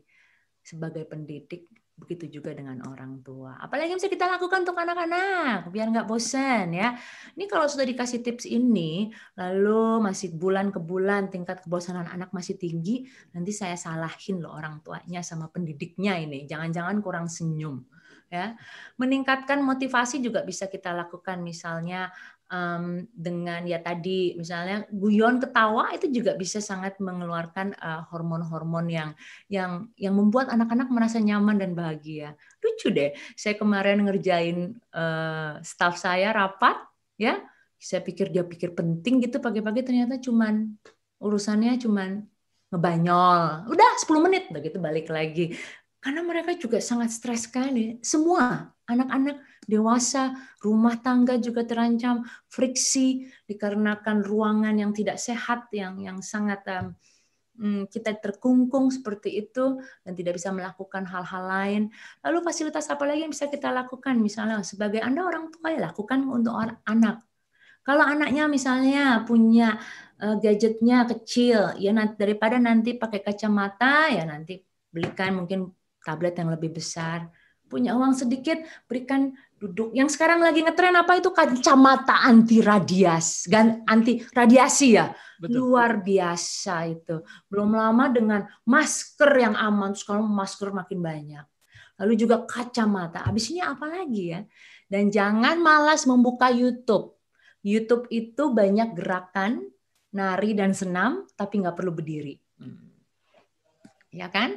sebagai pendidik begitu juga dengan orang tua. Apalagi yang bisa kita lakukan untuk anak-anak biar nggak bosan ya. Ini kalau sudah dikasih tips ini, lalu masih bulan ke bulan tingkat kebosanan anak masih tinggi, nanti saya salahin loh orang tuanya sama pendidiknya ini. Jangan-jangan kurang senyum ya. Meningkatkan motivasi juga bisa kita lakukan misalnya um, dengan ya tadi misalnya guyon ketawa itu juga bisa sangat mengeluarkan hormon eh, hormon-hormon yang yang yang membuat anak-anak merasa nyaman dan bahagia. Lucu deh. Saya kemarin ngerjain uh, staff saya rapat ya. Saya pikir dia pikir penting gitu pagi-pagi ternyata cuman urusannya cuman ngebanyol. Udah 10 menit begitu balik lagi. Karena mereka juga sangat stres sekali. Semua anak-anak dewasa, rumah tangga juga terancam friksi dikarenakan ruangan yang tidak sehat yang yang sangat um, kita terkungkung seperti itu dan tidak bisa melakukan hal-hal lain. Lalu fasilitas apa lagi yang bisa kita lakukan? Misalnya sebagai Anda orang tua ya lakukan untuk orang, anak. Kalau anaknya misalnya punya e, gadgetnya kecil, ya nanti, daripada nanti pakai kacamata, ya nanti belikan mungkin tablet yang lebih besar. Punya uang sedikit, berikan duduk. Yang sekarang lagi ngetren apa itu kacamata anti radias, anti radiasi ya. Betul. Luar biasa itu. Belum lama dengan masker yang aman, sekarang masker makin banyak. Lalu juga kacamata. abis ini apa lagi ya? Dan jangan malas membuka YouTube. YouTube itu banyak gerakan nari dan senam, tapi nggak perlu berdiri. Hmm. Ya kan?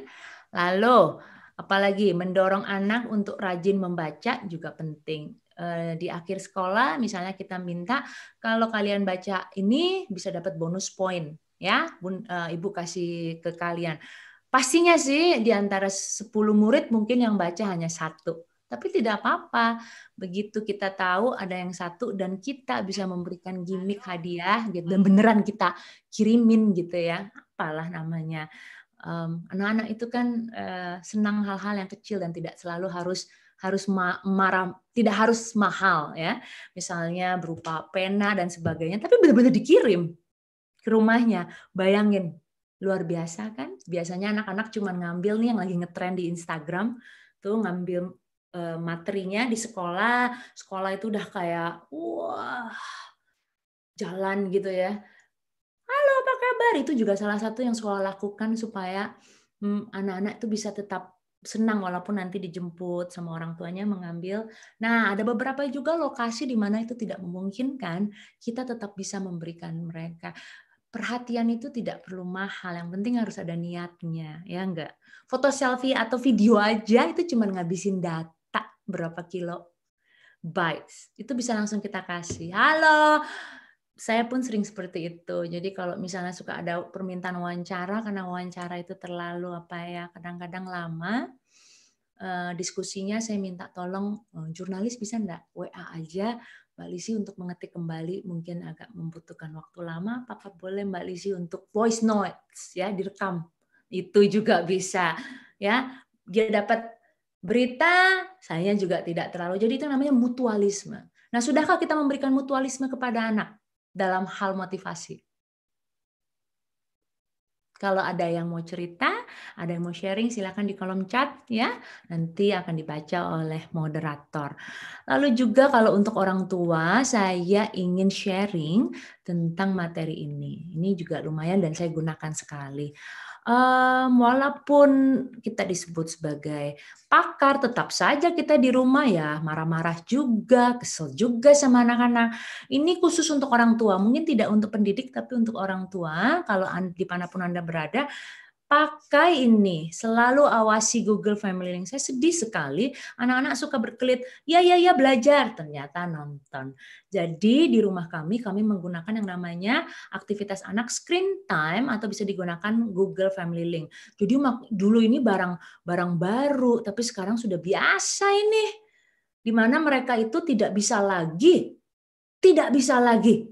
Lalu Apalagi mendorong anak untuk rajin membaca juga penting. Eh, di akhir sekolah, misalnya kita minta kalau kalian baca ini bisa dapat bonus poin, ya, eh, ibu kasih ke kalian. Pastinya sih di antara 10 murid mungkin yang baca hanya satu, tapi tidak apa-apa. Begitu kita tahu ada yang satu dan kita bisa memberikan gimmick hadiah gitu dan beneran kita kirimin gitu ya. Apalah namanya anak-anak um, itu kan uh, senang hal-hal yang kecil dan tidak selalu harus harus ma marah tidak harus mahal ya misalnya berupa pena dan sebagainya tapi benar-benar dikirim ke rumahnya bayangin luar biasa kan biasanya anak-anak cuma ngambil nih yang lagi ngetrend di Instagram tuh ngambil uh, materinya di sekolah sekolah itu udah kayak wah jalan gitu ya halo gambar itu juga salah satu yang sekolah lakukan supaya hmm, anak-anak hmm, itu bisa tetap senang walaupun nanti dijemput sama orang tuanya mengambil. Nah, ada beberapa juga lokasi di mana itu tidak memungkinkan, kita tetap bisa memberikan mereka perhatian itu tidak perlu mahal. Yang penting harus ada niatnya, ya enggak? Foto selfie atau video aja itu cuma ngabisin data berapa kilo bytes. Itu bisa langsung kita kasih. Halo, saya pun sering seperti itu. Jadi kalau misalnya suka ada permintaan wawancara karena wawancara itu terlalu apa ya, kadang-kadang lama eh, diskusinya saya minta tolong eh, jurnalis bisa enggak WA aja Mbak Lisi untuk mengetik kembali mungkin agak membutuhkan waktu lama. Apakah boleh Mbak Lisi untuk voice notes ya direkam? Itu juga bisa ya. Dia dapat berita, saya juga tidak terlalu. Jadi itu namanya mutualisme. Nah, sudahkah kita memberikan mutualisme kepada anak? dalam hal motivasi. Kalau ada yang mau cerita, ada yang mau sharing, silakan di kolom chat ya. Nanti akan dibaca oleh moderator. Lalu juga kalau untuk orang tua, saya ingin sharing tentang materi ini. Ini juga lumayan dan saya gunakan sekali um, walaupun kita disebut sebagai pakar, tetap saja kita di rumah ya marah-marah juga, kesel juga sama anak-anak. Ini khusus untuk orang tua, mungkin tidak untuk pendidik, tapi untuk orang tua. Kalau di mana pun anda berada, pakai ini, selalu awasi Google Family Link. Saya sedih sekali, anak-anak suka berkelit, ya ya ya belajar, ternyata nonton. Jadi di rumah kami, kami menggunakan yang namanya aktivitas anak screen time atau bisa digunakan Google Family Link. Jadi dulu ini barang barang baru, tapi sekarang sudah biasa ini. Di mana mereka itu tidak bisa lagi, tidak bisa lagi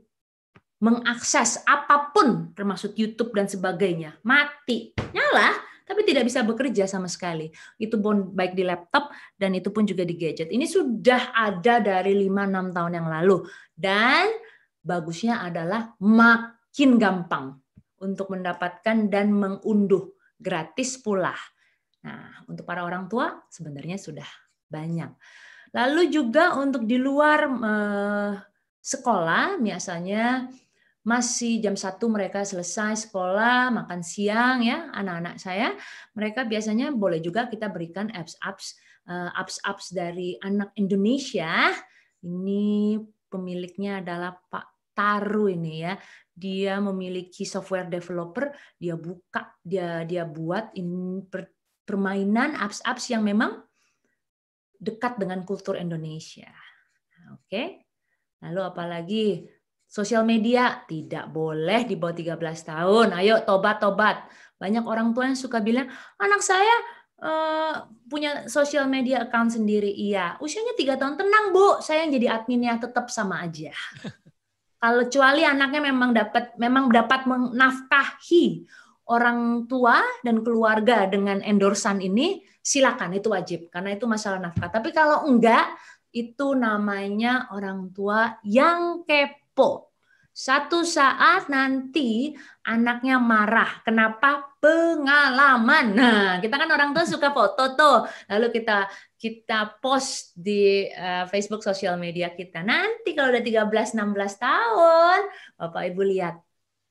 mengakses apapun termasuk YouTube dan sebagainya mati nyala tapi tidak bisa bekerja sama sekali itu pun baik di laptop dan itu pun juga di gadget ini sudah ada dari 5-6 tahun yang lalu dan bagusnya adalah makin gampang untuk mendapatkan dan mengunduh gratis pula nah untuk para orang tua sebenarnya sudah banyak lalu juga untuk di luar eh, sekolah biasanya masih jam satu mereka selesai sekolah, makan siang ya anak-anak saya, mereka biasanya boleh juga kita berikan apps-apps apps-apps eh, dari anak Indonesia. Ini pemiliknya adalah Pak Taru ini ya. Dia memiliki software developer, dia buka, dia dia buat in, permainan apps-apps yang memang dekat dengan kultur Indonesia. Oke. Okay. Lalu apalagi Sosial media tidak boleh di bawah 13 tahun. Ayo tobat-tobat. Banyak orang tua yang suka bilang, anak saya uh, punya sosial media account sendiri. Iya, usianya tiga tahun. Tenang Bu, saya yang jadi adminnya tetap sama aja. [laughs] Kalau kecuali anaknya memang dapat memang dapat menafkahi orang tua dan keluarga dengan endorsan ini, silakan itu wajib karena itu masalah nafkah. Tapi kalau enggak, itu namanya orang tua yang kepo po Satu saat nanti anaknya marah. Kenapa? Pengalaman. Nah, kita kan orang tua suka foto tuh, lalu kita kita post di uh, Facebook sosial media kita. Nanti kalau udah 13 16 tahun, Bapak Ibu lihat.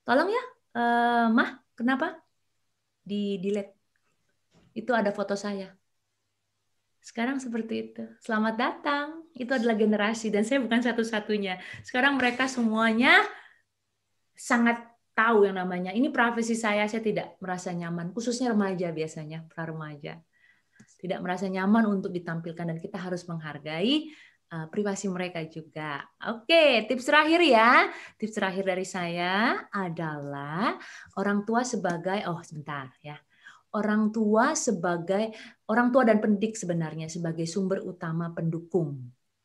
Tolong ya, uh, Mah, kenapa? Di delete. Itu ada foto saya. Sekarang seperti itu. Selamat datang. Itu adalah generasi dan saya bukan satu-satunya. Sekarang mereka semuanya sangat tahu yang namanya. Ini profesi saya, saya tidak merasa nyaman. Khususnya remaja biasanya, para remaja. Tidak merasa nyaman untuk ditampilkan dan kita harus menghargai eh, privasi mereka juga. Oke, tips terakhir ya. Tips terakhir dari saya adalah orang tua sebagai oh sebentar ya orang tua sebagai orang tua dan pendidik sebenarnya sebagai sumber utama pendukung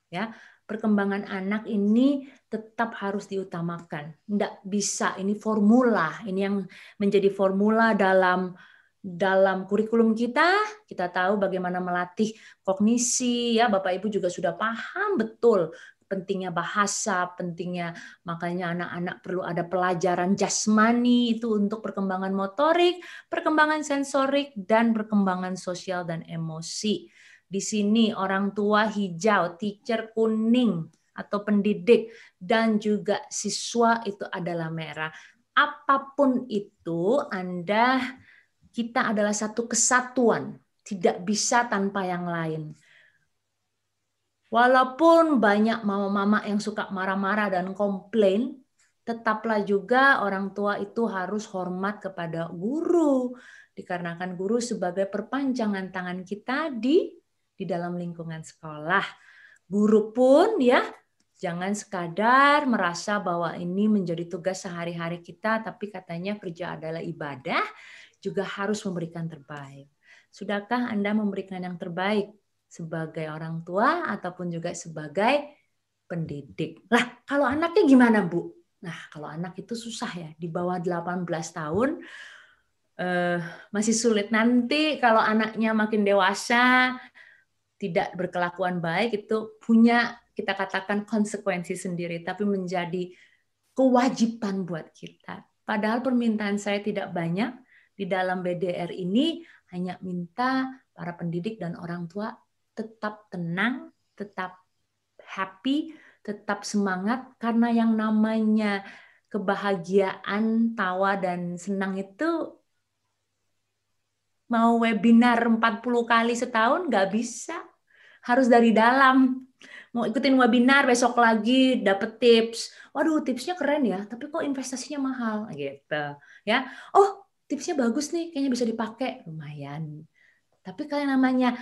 ya perkembangan anak ini tetap harus diutamakan. Tidak bisa ini formula, ini yang menjadi formula dalam dalam kurikulum kita, kita tahu bagaimana melatih kognisi ya, Bapak Ibu juga sudah paham betul pentingnya bahasa, pentingnya makanya anak-anak perlu ada pelajaran jasmani itu untuk perkembangan motorik, perkembangan sensorik dan perkembangan sosial dan emosi. Di sini orang tua hijau, teacher kuning atau pendidik dan juga siswa itu adalah merah. Apapun itu Anda kita adalah satu kesatuan, tidak bisa tanpa yang lain. Walaupun banyak mama-mama yang suka marah-marah dan komplain, tetaplah juga orang tua itu harus hormat kepada guru, dikarenakan guru sebagai perpanjangan tangan kita di di dalam lingkungan sekolah. Guru pun ya jangan sekadar merasa bahwa ini menjadi tugas sehari-hari kita, tapi katanya kerja adalah ibadah, juga harus memberikan terbaik. Sudahkah Anda memberikan yang terbaik sebagai orang tua ataupun juga sebagai pendidik. Lah, kalau anaknya gimana, Bu? Nah, kalau anak itu susah ya, di bawah 18 tahun eh, masih sulit. Nanti kalau anaknya makin dewasa, tidak berkelakuan baik itu punya kita katakan konsekuensi sendiri, tapi menjadi kewajiban buat kita. Padahal permintaan saya tidak banyak di dalam BDR ini hanya minta para pendidik dan orang tua tetap tenang, tetap happy, tetap semangat karena yang namanya kebahagiaan, tawa dan senang itu mau webinar 40 kali setahun nggak bisa. Harus dari dalam. Mau ikutin webinar besok lagi dapet tips. Waduh, tipsnya keren ya, tapi kok investasinya mahal gitu. Ya. Oh, tipsnya bagus nih, kayaknya bisa dipakai. Lumayan tapi kalau namanya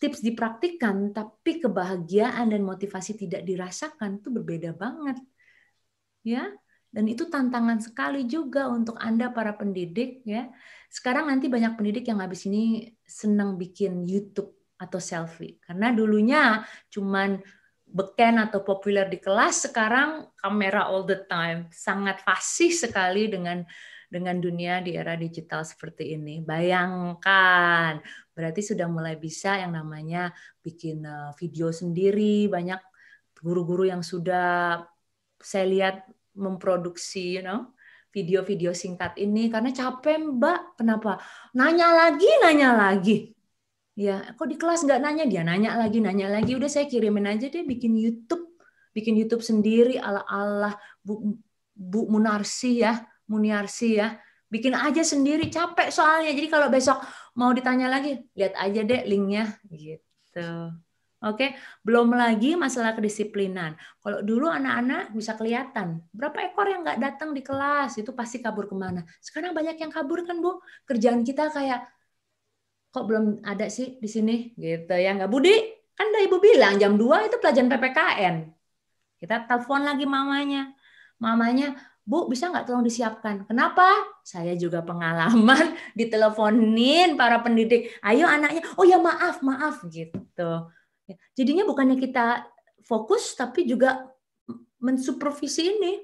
tips dipraktikkan, tapi kebahagiaan dan motivasi tidak dirasakan itu berbeda banget. Ya, dan itu tantangan sekali juga untuk Anda para pendidik ya. Sekarang nanti banyak pendidik yang habis ini senang bikin YouTube atau selfie. Karena dulunya cuman beken atau populer di kelas, sekarang kamera all the time. Sangat fasih sekali dengan dengan dunia di era digital seperti ini. Bayangkan berarti sudah mulai bisa yang namanya bikin eh, video sendiri banyak guru-guru yang sudah saya lihat memproduksi you know video-video singkat ini karena capek mbak kenapa nanya lagi nanya lagi ya kok di kelas nggak nanya dia nanya lagi nanya lagi udah saya kirimin aja dia bikin YouTube bikin YouTube sendiri ala ala bu, bu Munarsi ya Muniarsi ya bikin aja sendiri capek soalnya jadi kalau besok mau ditanya lagi lihat aja deh linknya gitu Oke, belum lagi masalah kedisiplinan. Kalau dulu anak-anak bisa kelihatan berapa ekor yang nggak datang di kelas itu pasti kabur kemana. Sekarang banyak yang kabur kan bu. Kerjaan kita kayak kok belum ada sih di sini gitu ya nggak Budi? Kan dari ibu bilang jam 2 itu pelajaran ppkn. Kita telepon lagi mamanya. Mamanya Bu, bisa nggak tolong disiapkan? Kenapa? Saya juga pengalaman [laughs] diteleponin para pendidik. Ayo anaknya, oh ya maaf, maaf gitu. Ya, jadinya bukannya kita fokus, tapi juga mensupervisi ini.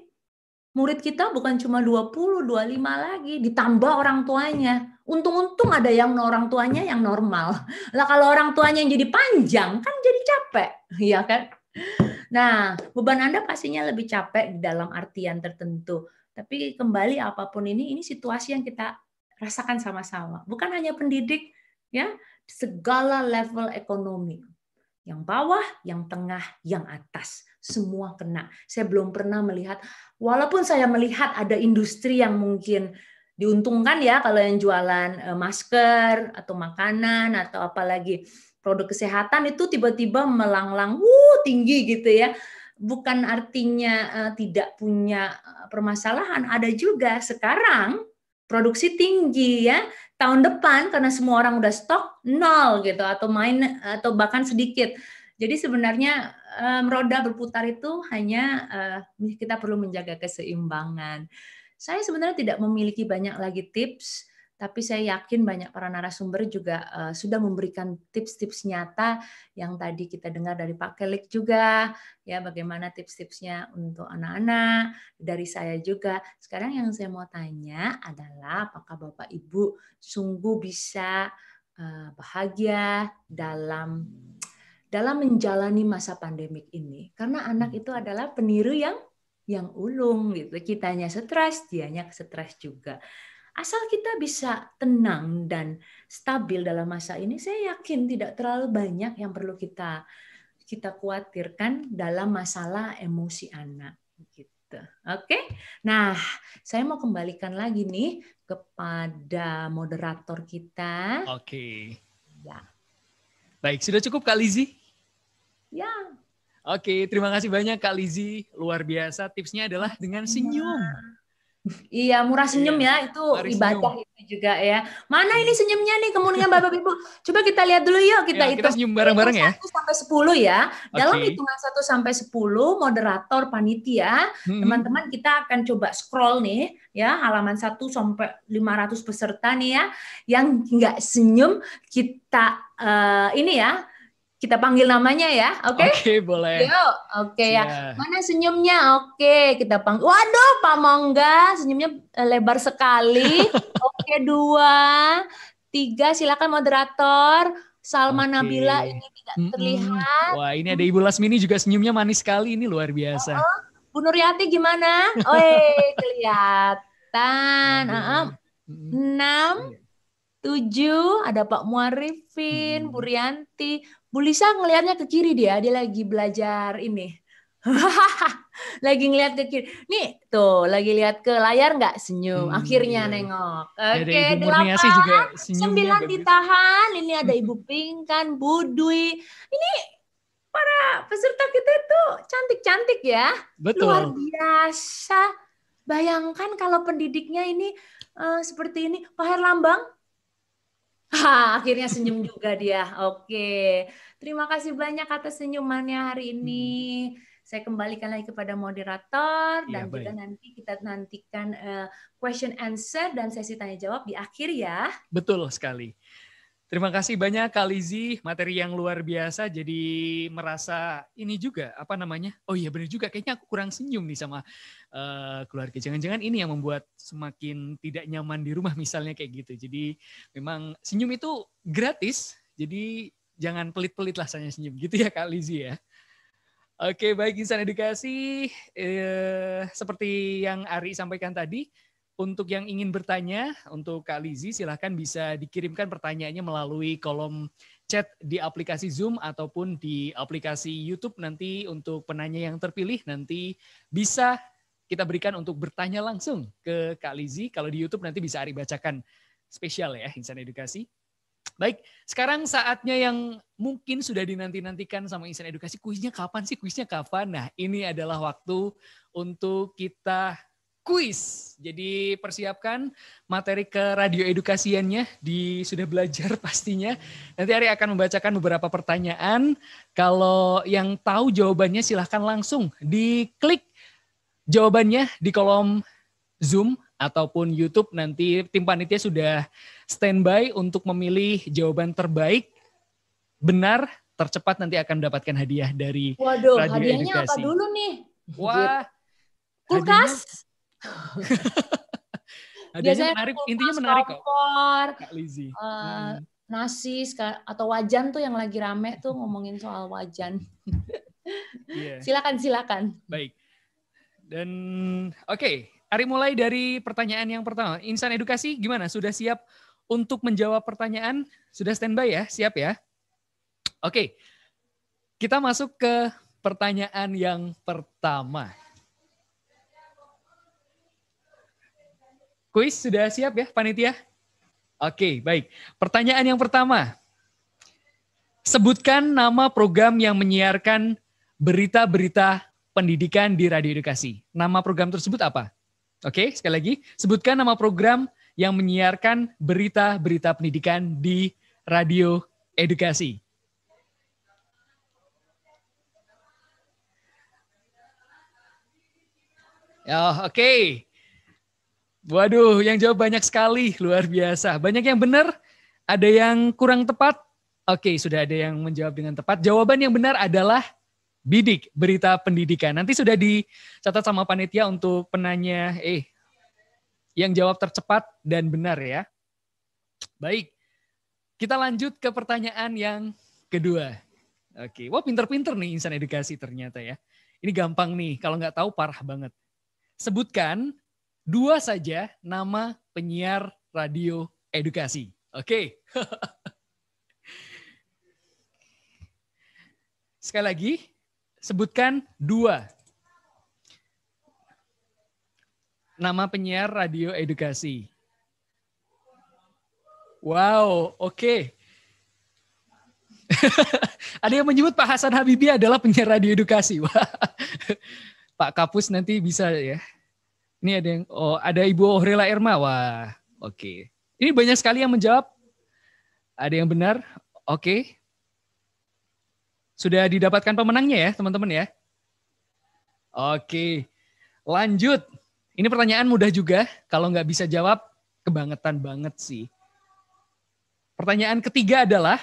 Murid kita bukan cuma 20, 25 lagi, ditambah orang tuanya. Untung-untung ada yang orang tuanya yang normal. Lah kalau orang tuanya yang jadi panjang, kan jadi capek. [laughs] Iya kan? Nah, beban Anda pastinya lebih capek di dalam artian tertentu. Tapi kembali apapun ini, ini situasi yang kita rasakan sama-sama. Bukan hanya pendidik, ya segala level ekonomi. Yang bawah, yang tengah, yang atas. Semua kena. Saya belum pernah melihat, walaupun saya melihat ada industri yang mungkin diuntungkan ya kalau yang jualan eh, masker atau makanan atau apalagi produk kesehatan itu tiba-tiba melanglang wuh tinggi gitu ya bukan artinya uh, tidak punya eh, permasalahan ada juga sekarang produksi tinggi ya tahun depan karena semua orang udah stok nol gitu atau main atau bahkan sedikit jadi sebenarnya um, roda berputar itu hanya uh, kita perlu menjaga keseimbangan saya sebenarnya tidak memiliki banyak lagi tips tapi saya yakin banyak para narasumber juga uh, sudah memberikan tips-tips nyata yang tadi kita dengar dari Pak Kelik juga ya bagaimana tips-tipsnya untuk anak-anak dari saya juga. Sekarang yang saya mau tanya adalah apakah Bapak Ibu sungguh bisa uh, bahagia dalam dalam menjalani masa pandemik ini karena anak itu adalah peniru yang yang ulung gitu kitanya stres dianya stres juga Asal kita bisa tenang dan stabil dalam masa ini, saya yakin tidak terlalu banyak yang perlu kita kita khawatirkan dalam masalah emosi anak. Gitu. Oke, nah saya mau kembalikan lagi nih kepada moderator kita. Oke. Ya. Baik, sudah cukup Kak Lizzy Ya. Oke, terima kasih banyak Kak Lizzy Luar biasa tipsnya adalah dengan senyum. Ya. Iya, murah iya, senyum iya. ya. Itu Mari ibadah senyum. itu juga ya. Mana ini iya. senyumnya nih kemudian Bapak Ibu? Coba kita lihat dulu yuk kita ya, itu. Kita senyum bareng-bareng ya. 1 sampai 10 ya. Okay. Dalam hitungan 1 sampai 10 moderator panitia, hmm. teman-teman hmm. kita akan coba scroll nih ya halaman 1 sampai 500 peserta nih ya yang nggak senyum kita uh, ini ya kita panggil namanya ya, oke? Okay? Oke, okay, boleh. Yuk, oke okay, yeah. ya. Iya. Mana senyumnya? Oke, okay, kita panggil. Waduh, Pak Mongga, senyumnya eh, lebar sekali. [laughs] oke, okay, dua, tiga, silakan moderator. Salma okay. Nabila ini tidak mm terlihat. Wah, ini ada Ibu Lasmini juga senyumnya manis sekali, ini luar biasa. Uh oh, -huh. Oh. Bu Nuryati gimana? Oi, [laughs] kelihatan. Ah, ah. Enam, iya. tujuh, ada Pak Muarifin, -hmm. Bu Rianti, Bu Lisa ngelihatnya ke kiri dia, dia lagi belajar ini. [laughs] lagi ngelihat ke kiri. Nih, tuh lagi lihat ke layar nggak senyum. Hmm, Akhirnya iya. nengok. Oke, okay, delapan, juga sembilan ditahan. Ini ada Ibu Pink kan, Bu Ini para peserta kita itu cantik-cantik ya. Betul. Luar biasa. Bayangkan kalau pendidiknya ini uh, seperti ini, Pak Herlambang Ha, akhirnya senyum juga dia. Oke. Terima kasih banyak atas senyumannya hari ini. Hmm saya kembalikan lagi kepada moderator iya, dan kita juga nanti kita nantikan uh, question answer dan sesi tanya jawab di akhir ya. Betul sekali. Terima kasih banyak Kak Lizzie, materi yang luar biasa. Jadi merasa ini juga apa namanya? Oh iya benar juga, kayaknya aku kurang senyum nih sama uh, keluarga. Jangan-jangan ini yang membuat semakin tidak nyaman di rumah misalnya kayak gitu. Jadi memang senyum itu gratis. Jadi jangan pelit-pelit lah saya senyum gitu ya Kak Lizzie ya. Oke, baik insan edukasi eh, seperti yang Ari sampaikan tadi, untuk yang ingin bertanya, untuk Kak Lizzie silahkan bisa dikirimkan pertanyaannya melalui kolom chat di aplikasi Zoom ataupun di aplikasi YouTube nanti untuk penanya yang terpilih nanti bisa kita berikan untuk bertanya langsung ke Kak Lizzie. Kalau di YouTube nanti bisa Ari bacakan spesial ya Insan Edukasi. Baik, sekarang saatnya yang mungkin sudah dinanti-nantikan sama Insan Edukasi, kuisnya kapan sih? Kuisnya kapan? Nah, ini adalah waktu untuk kita kuis. Jadi persiapkan materi ke radio edukasiannya di sudah belajar [laughs] pastinya. Nanti Ari akan membacakan beberapa pertanyaan. Kalau yang tahu jawabannya silahkan langsung diklik jawabannya di kolom Zoom ataupun YouTube nanti tim panitia sudah standby untuk memilih jawaban terbaik benar tercepat nanti akan mendapatkan hadiah dari Waduh, radio hadiahnya apa dulu nih? Wah, kulkas. Hadiahnya, [laughs] Adanya Biasanya menarik, intinya menarik kok. Kak Lizzie. Uh, hmm. Nasi atau wajan tuh yang lagi rame tuh ngomongin soal wajan. [laughs] yeah. Silakan silakan. Baik. Dan oke, okay. Ari mulai dari pertanyaan yang pertama. Insan edukasi gimana? Sudah siap untuk menjawab pertanyaan? Sudah standby ya? Siap ya? Oke. Okay. Kita masuk ke pertanyaan yang pertama. Kuis sudah siap ya panitia? Oke, baik. Pertanyaan yang pertama. Sebutkan nama program yang menyiarkan berita-berita pendidikan di radio edukasi. Nama program tersebut apa? Oke, sekali lagi. Sebutkan nama program yang menyiarkan berita-berita pendidikan di radio edukasi. Oh, Oke, okay. Waduh, yang jawab banyak sekali, luar biasa. Banyak yang benar, ada yang kurang tepat. Oke, sudah ada yang menjawab dengan tepat. Jawaban yang benar adalah bidik, berita pendidikan. Nanti sudah dicatat sama panitia untuk penanya, eh, yang jawab tercepat dan benar ya. Baik, kita lanjut ke pertanyaan yang kedua. Oke, wah pinter-pinter nih insan edukasi ternyata ya. Ini gampang nih, kalau nggak tahu parah banget. Sebutkan dua saja nama penyiar radio edukasi. Oke. Okay. [laughs] Sekali lagi, sebutkan dua nama penyiar radio edukasi. Wow, oke. Okay. [laughs] Ada yang menyebut Pak Hasan Habibie adalah penyiar radio edukasi. [laughs] Pak Kapus nanti bisa ya ini ada yang oh ada Ibu Ohrela Irma. Wah, oke. Okay. Ini banyak sekali yang menjawab. Ada yang benar? Oke. Okay. Sudah didapatkan pemenangnya ya, teman-teman ya. Oke. Okay. Lanjut. Ini pertanyaan mudah juga. Kalau nggak bisa jawab, kebangetan banget sih. Pertanyaan ketiga adalah,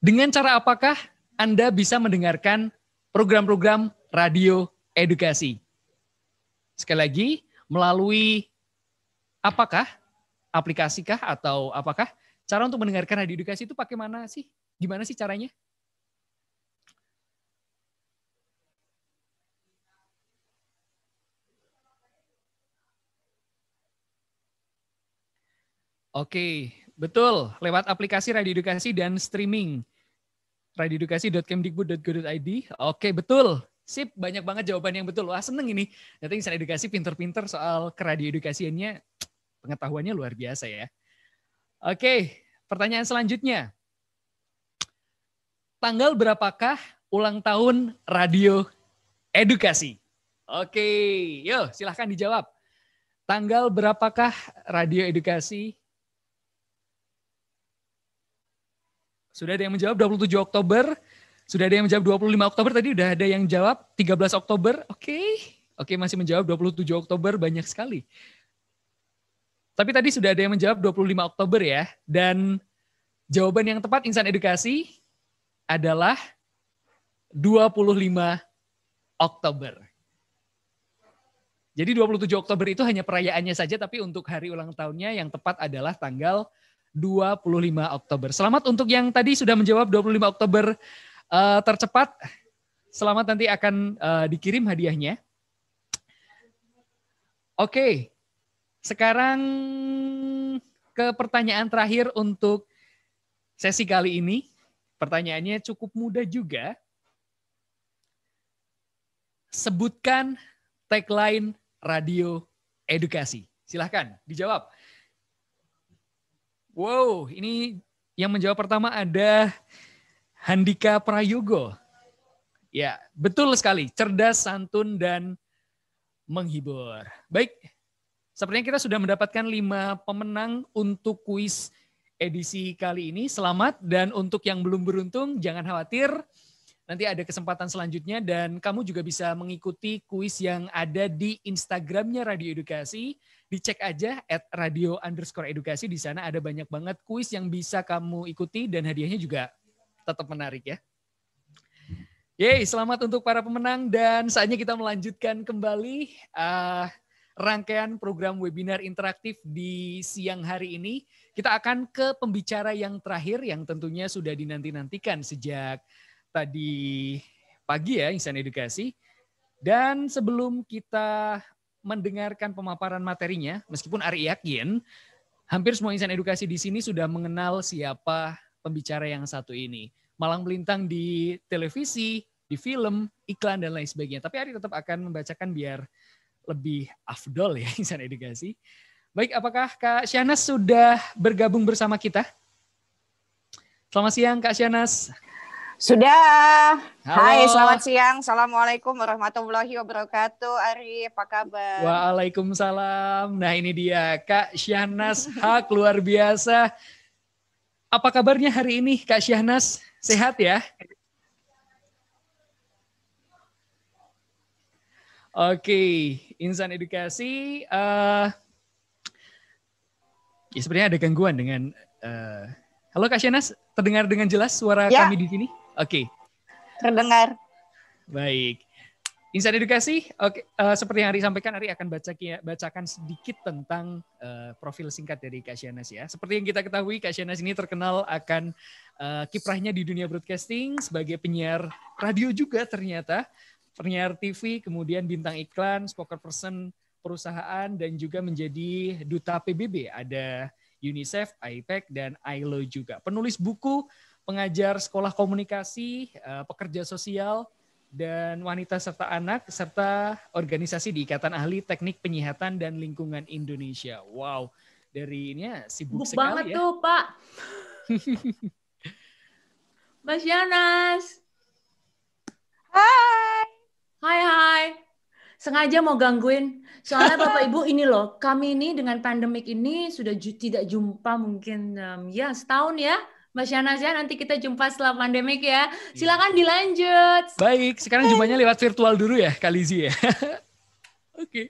dengan cara apakah Anda bisa mendengarkan program-program radio edukasi? Sekali lagi, melalui apakah, aplikasikah atau apakah cara untuk mendengarkan radio edukasi itu pakai mana sih? Gimana sih caranya? Oke, betul. Lewat aplikasi radio edukasi dan streaming. Radioedukasi.kemdikbud.go.id. Oke, betul. Sip, banyak banget jawaban yang betul. Wah, seneng ini. Nanti saya edukasi pinter-pinter soal keradio edukasiannya. Pengetahuannya luar biasa ya. Oke, pertanyaan selanjutnya. Tanggal berapakah ulang tahun radio edukasi? Oke, yuk silahkan dijawab. Tanggal berapakah radio edukasi? Sudah ada yang menjawab 27 Oktober sudah ada yang menjawab 25 Oktober tadi, sudah ada yang jawab 13 Oktober. Oke. Okay. Oke, okay, masih menjawab 27 Oktober banyak sekali. Tapi tadi sudah ada yang menjawab 25 Oktober ya. Dan jawaban yang tepat insan edukasi adalah 25 Oktober. Jadi 27 Oktober itu hanya perayaannya saja, tapi untuk hari ulang tahunnya yang tepat adalah tanggal 25 Oktober. Selamat untuk yang tadi sudah menjawab 25 Oktober uh, tercepat, selamat nanti akan uh, dikirim hadiahnya. Oke, okay. sekarang ke pertanyaan terakhir untuk sesi kali ini. Pertanyaannya cukup mudah juga. Sebutkan tagline radio edukasi. Silahkan dijawab. Wow, ini yang menjawab pertama ada Handika Prayogo. Ya, betul sekali. Cerdas, santun, dan menghibur. Baik, sepertinya kita sudah mendapatkan lima pemenang untuk kuis edisi kali ini. Selamat dan untuk yang belum beruntung jangan khawatir. Nanti ada kesempatan selanjutnya dan kamu juga bisa mengikuti kuis yang ada di Instagramnya Radio Edukasi. Dicek aja at radio underscore edukasi. Di sana ada banyak banget kuis yang bisa kamu ikuti dan hadiahnya juga tetap menarik ya. Yeay, selamat untuk para pemenang dan saatnya kita melanjutkan kembali uh, rangkaian program webinar interaktif di siang hari ini. Kita akan ke pembicara yang terakhir yang tentunya sudah dinanti-nantikan sejak tadi pagi ya Insan Edukasi. Dan sebelum kita mendengarkan pemaparan materinya, meskipun Ari yakin hampir semua Insan Edukasi di sini sudah mengenal siapa pembicara yang satu ini. Malang melintang di televisi, di film, iklan, dan lain sebagainya. Tapi Ari tetap akan membacakan biar lebih afdol ya [laughs] insan edukasi. Baik, apakah Kak Syanas sudah bergabung bersama kita? Selamat siang Kak Syanas. Sudah. Halo. Hai, selamat siang. Assalamualaikum warahmatullahi wabarakatuh. Ari, apa kabar? Waalaikumsalam. Nah ini dia Kak Syanas Hak luar biasa apa kabarnya hari ini Kak Syahnas? Sehat ya? Oke, insan edukasi. Uh, ya sebenarnya ada gangguan dengan. Uh, halo Kak Syahnas, terdengar dengan jelas suara ya. kami di sini? Oke. Terdengar. Baik. Insan Edukasi, oke, uh, seperti yang Ari sampaikan, Ari akan baca, bacakan sedikit tentang uh, profil singkat dari Kak ya. Seperti yang kita ketahui, Kak ini terkenal akan uh, kiprahnya di dunia broadcasting sebagai penyiar radio juga ternyata, penyiar TV, kemudian bintang iklan, spokesperson perusahaan, dan juga menjadi duta PBB. Ada UNICEF, IPEC, dan ILO juga. Penulis buku, pengajar sekolah komunikasi, uh, pekerja sosial, dan wanita serta anak serta organisasi di Ikatan Ahli Teknik Penyihatan dan Lingkungan Indonesia. Wow, dari ini ya sibuk Buk sekali banget ya. tuh Pak. [laughs] Mas Yanas. Hai. Hai hai. Sengaja mau gangguin. Soalnya [laughs] Bapak Ibu ini loh, kami ini dengan pandemik ini sudah tidak jumpa mungkin um, ya setahun ya Mbak Syanasya nanti kita jumpa setelah pandemik ya. Iya. Silakan dilanjut. Baik, sekarang jumpanya lewat virtual dulu ya Kalizi ya. [laughs] Oke. okay.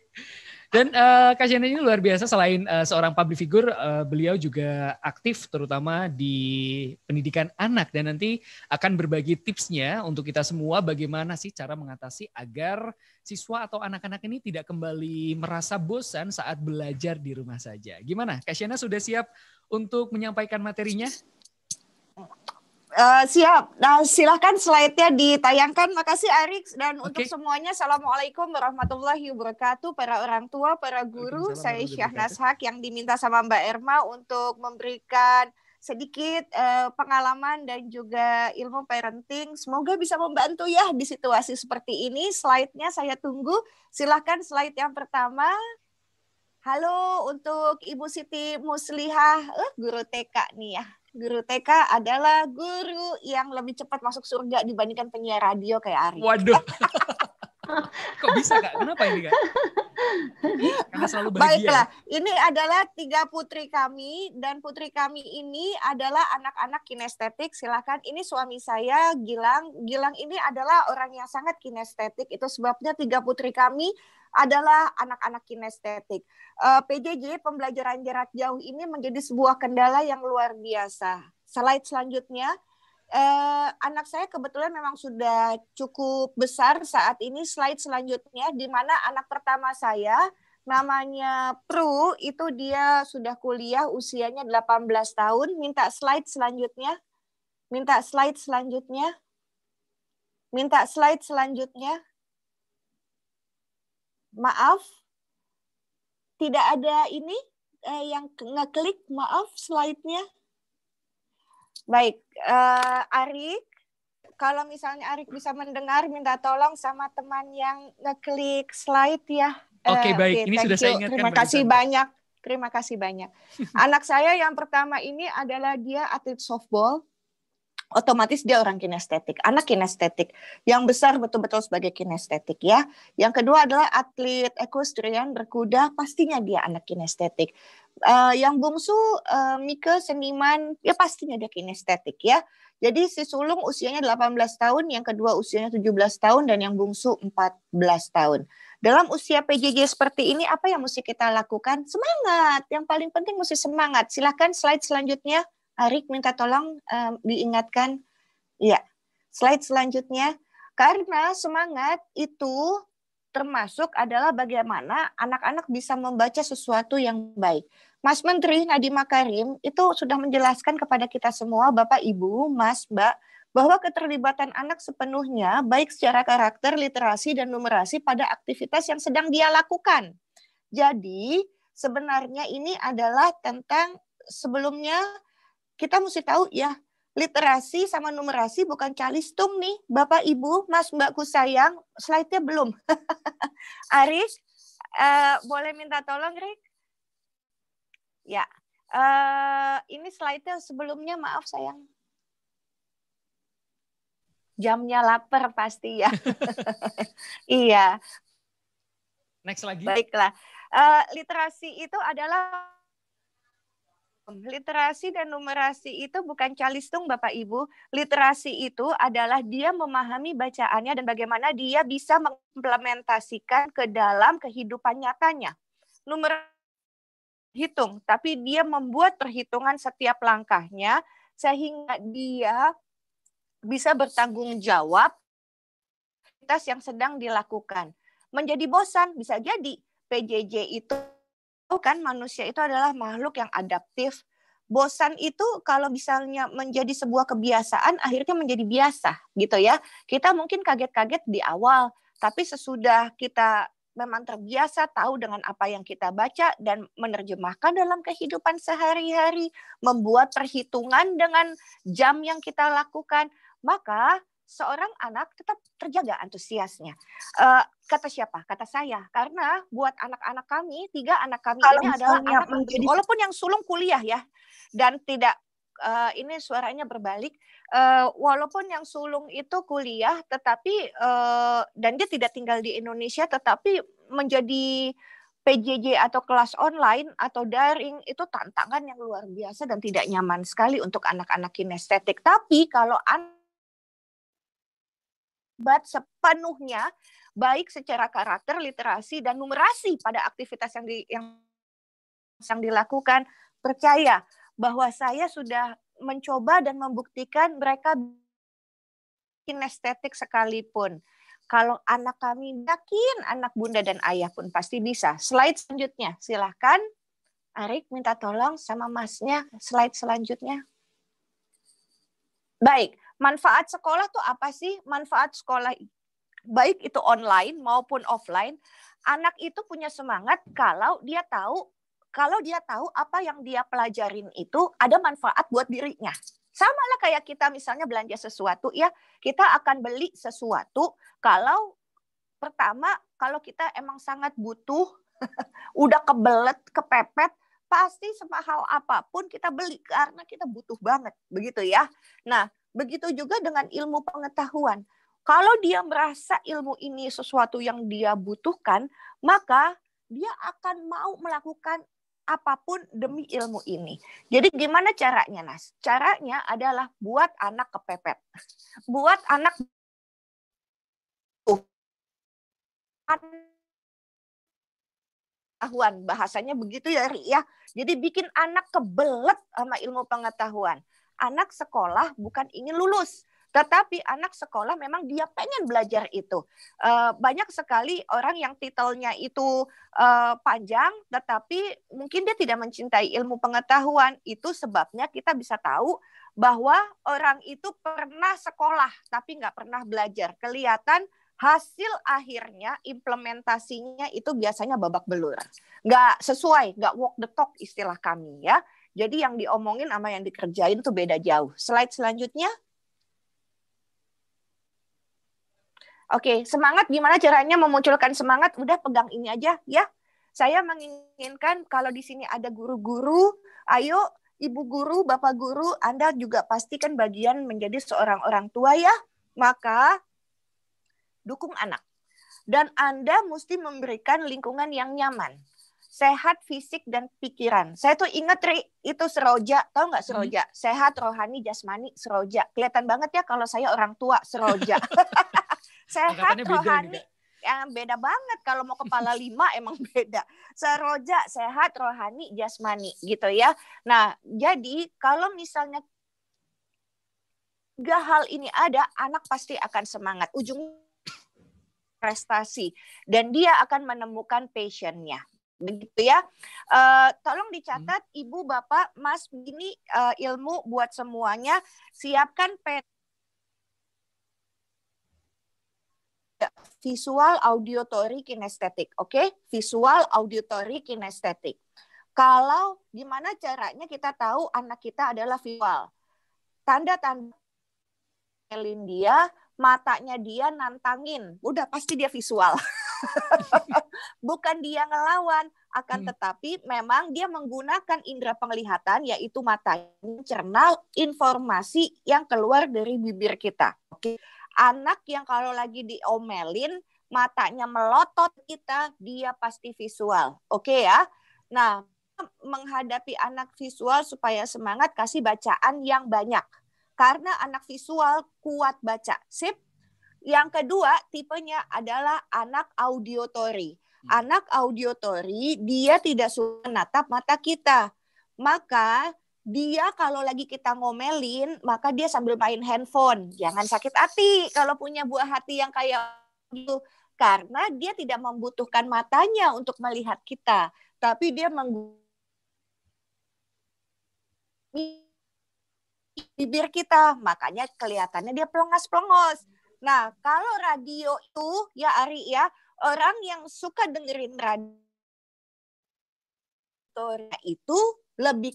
Dan uh, Kak Shana ini luar biasa selain uh, seorang public figure, uh, beliau juga aktif terutama di pendidikan anak dan nanti akan berbagi tipsnya untuk kita semua bagaimana sih cara mengatasi agar siswa atau anak-anak ini tidak kembali merasa bosan saat belajar di rumah saja. Gimana? Kak Shana sudah siap untuk menyampaikan materinya? Uh, siap. Nah, silahkan slide-nya ditayangkan. Makasih Arik dan okay. untuk semuanya Assalamualaikum warahmatullahi wabarakatuh para orang tua, para guru. Saya Syahnas Haq yang diminta sama Mbak Erma untuk memberikan sedikit uh, pengalaman dan juga ilmu parenting. Semoga bisa membantu ya di situasi seperti ini. Slide-nya saya tunggu. Silahkan slide yang pertama. Halo untuk Ibu Siti Muslihah, uh, guru TK nih ya guru TK adalah guru yang lebih cepat masuk surga dibandingkan penyiar radio kayak Ari. Waduh. [laughs] Kok bisa kak? Kenapa ini kak? Baiklah, ini adalah tiga putri kami dan putri kami ini adalah anak-anak kinestetik. Silakan, ini suami saya Gilang. Gilang ini adalah orang yang sangat kinestetik. Itu sebabnya tiga putri kami adalah anak-anak kinestetik. Eh, PJJ pembelajaran jarak jauh ini menjadi sebuah kendala yang luar biasa. Slide selanjutnya. Uh, anak saya kebetulan memang sudah cukup besar saat ini slide selanjutnya di mana anak pertama saya namanya Pru itu dia sudah kuliah usianya 18 tahun minta slide selanjutnya minta slide selanjutnya minta slide selanjutnya maaf tidak ada ini eh, yang ngeklik maaf slide-nya Baik, uh, eh, Arik, kalau misalnya Arik bisa mendengar, minta tolong sama teman yang ngeklik slide ya. Oke, okay, uh, eh, baik. Okay, ini sudah you. saya ingatkan. Terima kasih banyak. Terima kasih banyak. [laughs] Anak saya yang pertama ini adalah dia atlet softball. Otomatis dia orang kinestetik, anak kinestetik yang besar betul-betul sebagai kinestetik ya. Yang kedua adalah atlet equestrian berkuda, pastinya dia anak kinestetik uh, yang bungsu uh, Mika seniman ya pastinya dia kinestetik ya. Jadi si sulung usianya 18 tahun, yang kedua usianya 17 tahun dan yang bungsu 14 tahun. Dalam usia PJJ seperti ini apa yang mesti kita lakukan? Semangat. Yang paling penting mesti semangat. Silahkan slide selanjutnya Arik minta tolong um, diingatkan. Ya. Slide selanjutnya karena semangat itu termasuk adalah bagaimana anak-anak bisa membaca sesuatu yang baik. Mas Menteri Nadiem Makarim itu sudah menjelaskan kepada kita semua, Bapak, Ibu, Mas, Mbak, bahwa keterlibatan anak sepenuhnya baik secara karakter, literasi, dan numerasi pada aktivitas yang sedang dia lakukan. Jadi sebenarnya ini adalah tentang sebelumnya kita mesti tahu ya literasi sama numerasi bukan calistung nih Bapak Ibu Mas Mbakku sayang slide-nya belum [laughs] Aris uh, boleh minta tolong Rik Ya, uh, ini slide-nya sebelumnya maaf sayang. Jamnya lapar pasti ya. [laughs] iya. Next lagi. Baiklah. Uh, literasi itu adalah Literasi dan numerasi itu bukan calistung Bapak Ibu. Literasi itu adalah dia memahami bacaannya dan bagaimana dia bisa mengimplementasikan ke dalam kehidupan nyatanya. Numerasi hitung, tapi dia membuat perhitungan setiap langkahnya sehingga dia bisa bertanggung jawab aktivitas yang sedang dilakukan. Menjadi bosan bisa jadi PJJ itu kan manusia itu adalah makhluk yang adaptif. Bosan itu kalau misalnya menjadi sebuah kebiasaan akhirnya menjadi biasa gitu ya. Kita mungkin kaget-kaget di awal, tapi sesudah kita memang terbiasa tahu dengan apa yang kita baca dan menerjemahkan dalam kehidupan sehari-hari, membuat perhitungan dengan jam yang kita lakukan, maka seorang anak tetap terjaga antusiasnya. Uh, kata siapa? Kata saya. Karena buat anak-anak kami, tiga anak kami Kalau ini adalah anak walaupun yang sulung kuliah ya dan tidak uh, ini suaranya berbalik. Uh, walaupun yang sulung itu kuliah, tetapi uh, dan dia tidak tinggal di Indonesia, tetapi menjadi PJJ atau kelas online atau daring itu tantangan yang luar biasa dan tidak nyaman sekali untuk anak-anak kinestetik. Tapi kalau anak sepenuhnya baik secara karakter, literasi dan numerasi pada aktivitas yang di, yang yang dilakukan. Percaya bahwa saya sudah mencoba dan membuktikan mereka kinestetik sekalipun. Kalau anak kami yakin anak bunda dan ayah pun pasti bisa. Slide selanjutnya, silahkan. Arik minta tolong sama masnya slide selanjutnya. Baik, manfaat sekolah tuh apa sih? Manfaat sekolah baik itu online maupun offline, anak itu punya semangat kalau dia tahu kalau dia tahu apa yang dia pelajarin itu ada manfaat buat dirinya. Sama lah kayak kita misalnya belanja sesuatu ya, kita akan beli sesuatu kalau pertama kalau kita emang sangat butuh, [laughs] udah kebelet, kepepet, pasti semahal apapun kita beli karena kita butuh banget, begitu ya. Nah, begitu juga dengan ilmu pengetahuan. Kalau dia merasa ilmu ini sesuatu yang dia butuhkan, maka dia akan mau melakukan apapun demi ilmu ini. Jadi gimana caranya, Nas? Caranya adalah buat anak kepepet. [laughs] Buat anak pengetahuan. Bahasanya begitu ya, Ri ya. Jadi bikin anak kebelet sama ilmu pengetahuan. Anak sekolah bukan ingin lulus, tetapi anak sekolah memang dia pengen belajar itu. Eh, banyak sekali orang yang titelnya itu eh, panjang, tetapi mungkin dia tidak mencintai ilmu pengetahuan. Itu sebabnya kita bisa tahu bahwa orang itu pernah sekolah tapi nggak pernah belajar. Kelihatan hasil akhirnya implementasinya itu biasanya babak belur. Nggak sesuai, nggak walk the talk istilah kami ya. Jadi yang diomongin sama yang dikerjain tuh beda jauh. Slide selanjutnya. Oke, semangat gimana caranya memunculkan semangat? Udah pegang ini aja ya. Saya menginginkan kalau di sini ada guru-guru, ayo ibu guru, bapak guru, Anda juga pastikan bagian menjadi seorang orang tua ya. Maka dukung anak. Dan Anda mesti memberikan lingkungan yang nyaman, sehat fisik dan pikiran. Saya tuh inget Ri, itu seroja, tahu nggak hmm. seroja? Hmm. Sehat rohani jasmani seroja. Kelihatan banget ya kalau saya orang tua seroja. [laughs] sehat rohani yang beda banget kalau mau kepala lima [laughs] emang beda seroja sehat rohani jasmani gitu ya nah jadi kalau misalnya tiga hal ini ada anak pasti akan semangat ujung prestasi dan dia akan menemukan passionnya begitu ya. Uh, tolong dicatat hmm. ibu, bapak, mas, ini uh, ilmu buat semuanya. Siapkan pet visual, auditory, kinestetik. Oke, okay? visual, auditory, kinestetik. Kalau gimana caranya kita tahu anak kita adalah visual? Tanda-tanda dia, matanya dia nantangin. Udah pasti dia visual. [laughs] Bukan dia ngelawan, akan hmm. tetapi memang dia menggunakan indera penglihatan yaitu mata mencerna informasi yang keluar dari bibir kita. Oke. Okay anak yang kalau lagi diomelin matanya melotot kita dia pasti visual oke okay ya nah menghadapi anak visual supaya semangat kasih bacaan yang banyak karena anak visual kuat baca sip yang kedua tipenya adalah anak auditory hmm. anak auditory dia tidak suka menatap mata kita maka dia kalau lagi kita ngomelin maka dia sambil main handphone jangan sakit hati kalau punya buah hati yang kayak gitu karena dia tidak membutuhkan matanya untuk melihat kita tapi dia menggunakan bibir kita makanya kelihatannya dia plongas pelongos nah kalau radio itu ya Ari ya orang yang suka dengerin radio itu lebih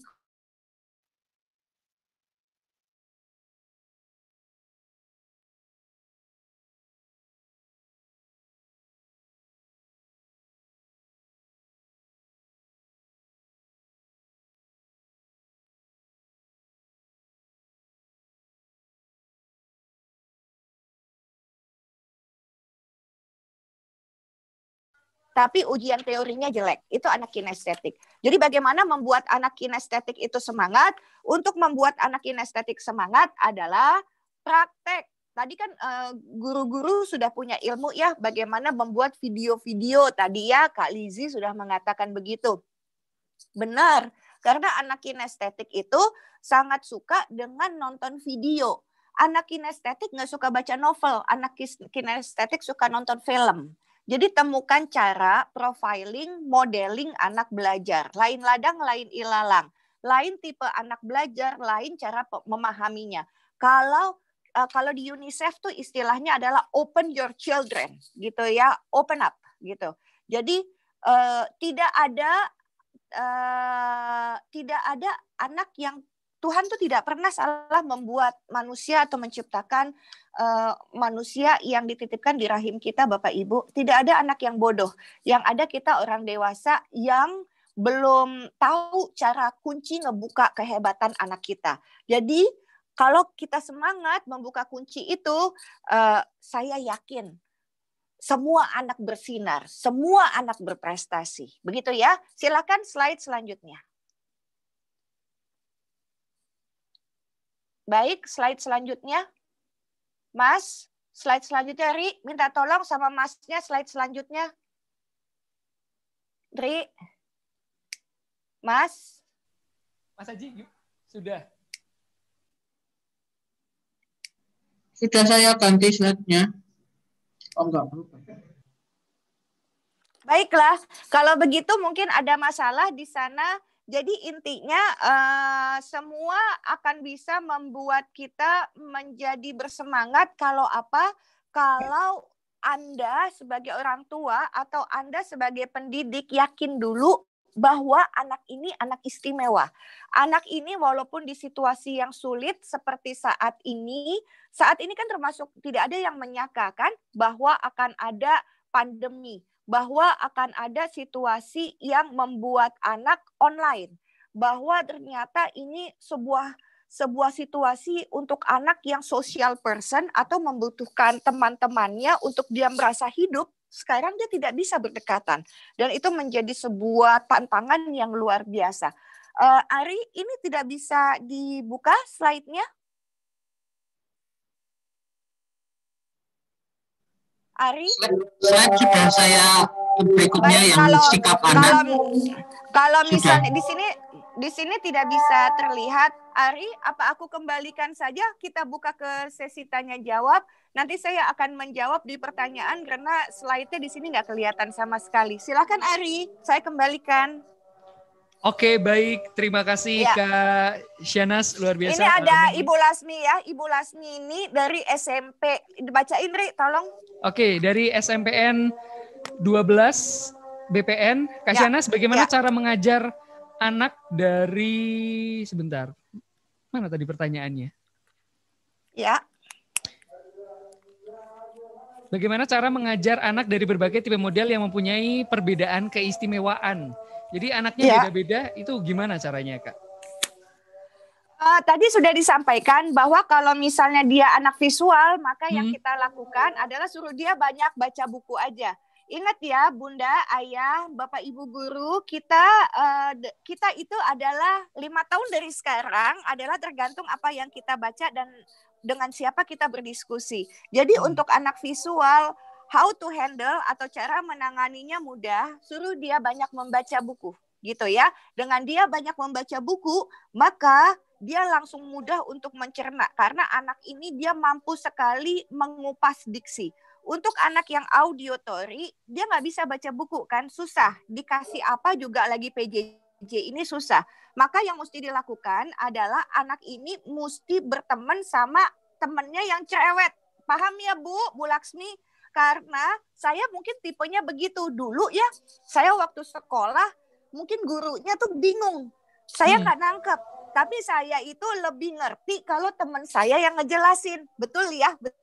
tapi ujian teorinya jelek. Itu anak kinestetik. Jadi bagaimana membuat anak kinestetik itu semangat? Untuk membuat anak kinestetik semangat adalah praktek. Tadi kan eh, guru-guru sudah punya ilmu ya bagaimana membuat video-video. Tadi ya Kak Lizzie sudah mengatakan begitu. Benar, karena anak kinestetik itu sangat suka dengan nonton video. Anak kinestetik nggak suka baca novel, anak kinestetik suka nonton film. Jadi temukan cara profiling, modeling anak belajar. Lain ladang, lain ilalang. Lain tipe anak belajar, lain cara memahaminya. Kalau eh, kalau di UNICEF tuh istilahnya adalah open your children gitu ya, open up gitu. Jadi uh, tidak ada uh, tidak ada anak yang Tuhan tuh tidak pernah salah membuat manusia atau menciptakan uh, manusia yang dititipkan di rahim kita Bapak Ibu. Tidak ada anak yang bodoh. Yang ada kita orang dewasa yang belum tahu cara kunci ngebuka kehebatan anak kita. Jadi kalau kita semangat membuka kunci itu, uh, saya yakin semua anak bersinar, semua anak berprestasi. Begitu ya. Silakan slide selanjutnya. Baik, slide selanjutnya. Mas, slide selanjutnya Ri, minta tolong sama Masnya slide selanjutnya. Ri. Mas. Mas Haji, sudah. Sudah saya ganti slide-nya. Oh, enggak. Baiklah, kalau begitu mungkin ada masalah di sana jadi intinya uh, semua akan bisa membuat kita menjadi bersemangat kalau apa? Kalau anda sebagai orang tua atau Anda sebagai pendidik yakin dulu bahwa anak ini anak istimewa. Anak ini walaupun di situasi yang sulit seperti saat ini, saat ini kan termasuk tidak ada yang menyakakan bahwa akan ada pandemi bahwa akan ada situasi yang membuat anak online, bahwa ternyata ini sebuah sebuah situasi untuk anak yang social person atau membutuhkan teman-temannya untuk dia merasa hidup sekarang dia tidak bisa berdekatan dan itu menjadi sebuah tantangan yang luar biasa. Uh, Ari, ini tidak bisa dibuka slide-nya. Ari sudah saya berikutnya Baik, yang kalau, sikap anak kalau, misalnya di sini di sini tidak bisa terlihat Ari apa aku kembalikan saja kita buka ke sesi tanya jawab nanti saya akan menjawab di pertanyaan karena slide-nya di sini nggak kelihatan sama sekali silakan Ari saya kembalikan Oke, baik. Terima kasih ya. Kak Shanas luar biasa. Ini ada Ibu Lasmi ya, Ibu Lasmi ini dari SMP. Bacain, Ri, tolong. Oke, dari SMPN 12 BPN. Kak ya. Shanas, bagaimana ya. cara mengajar anak dari... Sebentar, mana tadi pertanyaannya? Ya. Bagaimana cara mengajar anak dari berbagai tipe model yang mempunyai perbedaan keistimewaan? Jadi anaknya ya. beda-beda itu gimana caranya kak? Uh, tadi sudah disampaikan bahwa kalau misalnya dia anak visual, maka hmm. yang kita lakukan adalah suruh dia banyak baca buku aja. Ingat ya, Bunda, Ayah, Bapak, Ibu guru, kita uh, kita itu adalah lima tahun dari sekarang adalah tergantung apa yang kita baca dan dengan siapa kita berdiskusi. Jadi hmm. untuk anak visual how to handle atau cara menanganinya mudah, suruh dia banyak membaca buku gitu ya. Dengan dia banyak membaca buku, maka dia langsung mudah untuk mencerna karena anak ini dia mampu sekali mengupas diksi. Untuk anak yang auditory, dia nggak bisa baca buku kan, susah. Dikasih apa juga lagi PJJ ini susah. Maka yang mesti dilakukan adalah anak ini mesti berteman sama temennya yang cerewet. Paham ya Bu, Bu Laksmi? karena saya mungkin tipenya begitu dulu ya saya waktu sekolah mungkin gurunya tuh bingung saya hmm. nggak hmm. nangkep tapi saya itu lebih ngerti kalau teman saya yang ngejelasin betul ya betul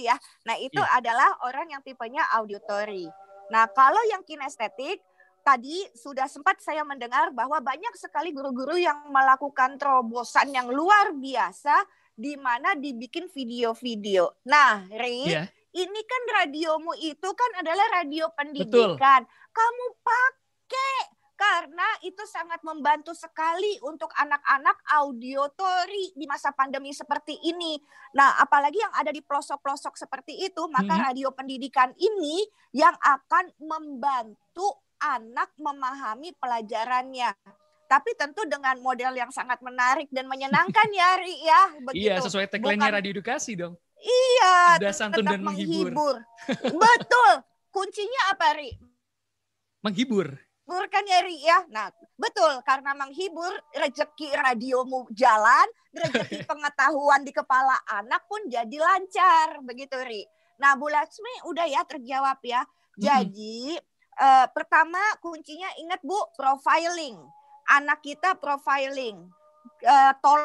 ya nah itu iya. adalah orang yang tipenya auditory nah kalau yang kinestetik tadi sudah sempat saya mendengar bahwa banyak sekali guru-guru yang melakukan terobosan yang luar biasa di mana dibikin video-video. Nah, Ri, yeah. ini kan radiomu itu kan adalah radio pendidikan. Betul. Kamu pakai karena itu sangat membantu sekali untuk anak-anak auditori di masa pandemi seperti ini. Nah, apalagi yang ada di pelosok-pelosok seperti itu, maka hmm. radio pendidikan ini yang akan membantu anak memahami pelajarannya tapi tentu dengan model yang sangat menarik dan menyenangkan ya Ri ya iya, begitu. Iya, sesuai tagline-nya Radio Edukasi dong. Iya, sudah santun dan menghibur. [laughs] betul. Kuncinya apa Ri? Menghibur. Menghibur kan ya Ri ya. Nah, betul karena menghibur rezeki radiomu jalan, rezeki [laughs] pengetahuan di kepala anak pun jadi lancar begitu Ri. Nah, Bu Laksmi udah ya terjawab ya. Jadi -hmm. uh, pertama kuncinya ingat Bu profiling anak kita profiling, uh, eh, tol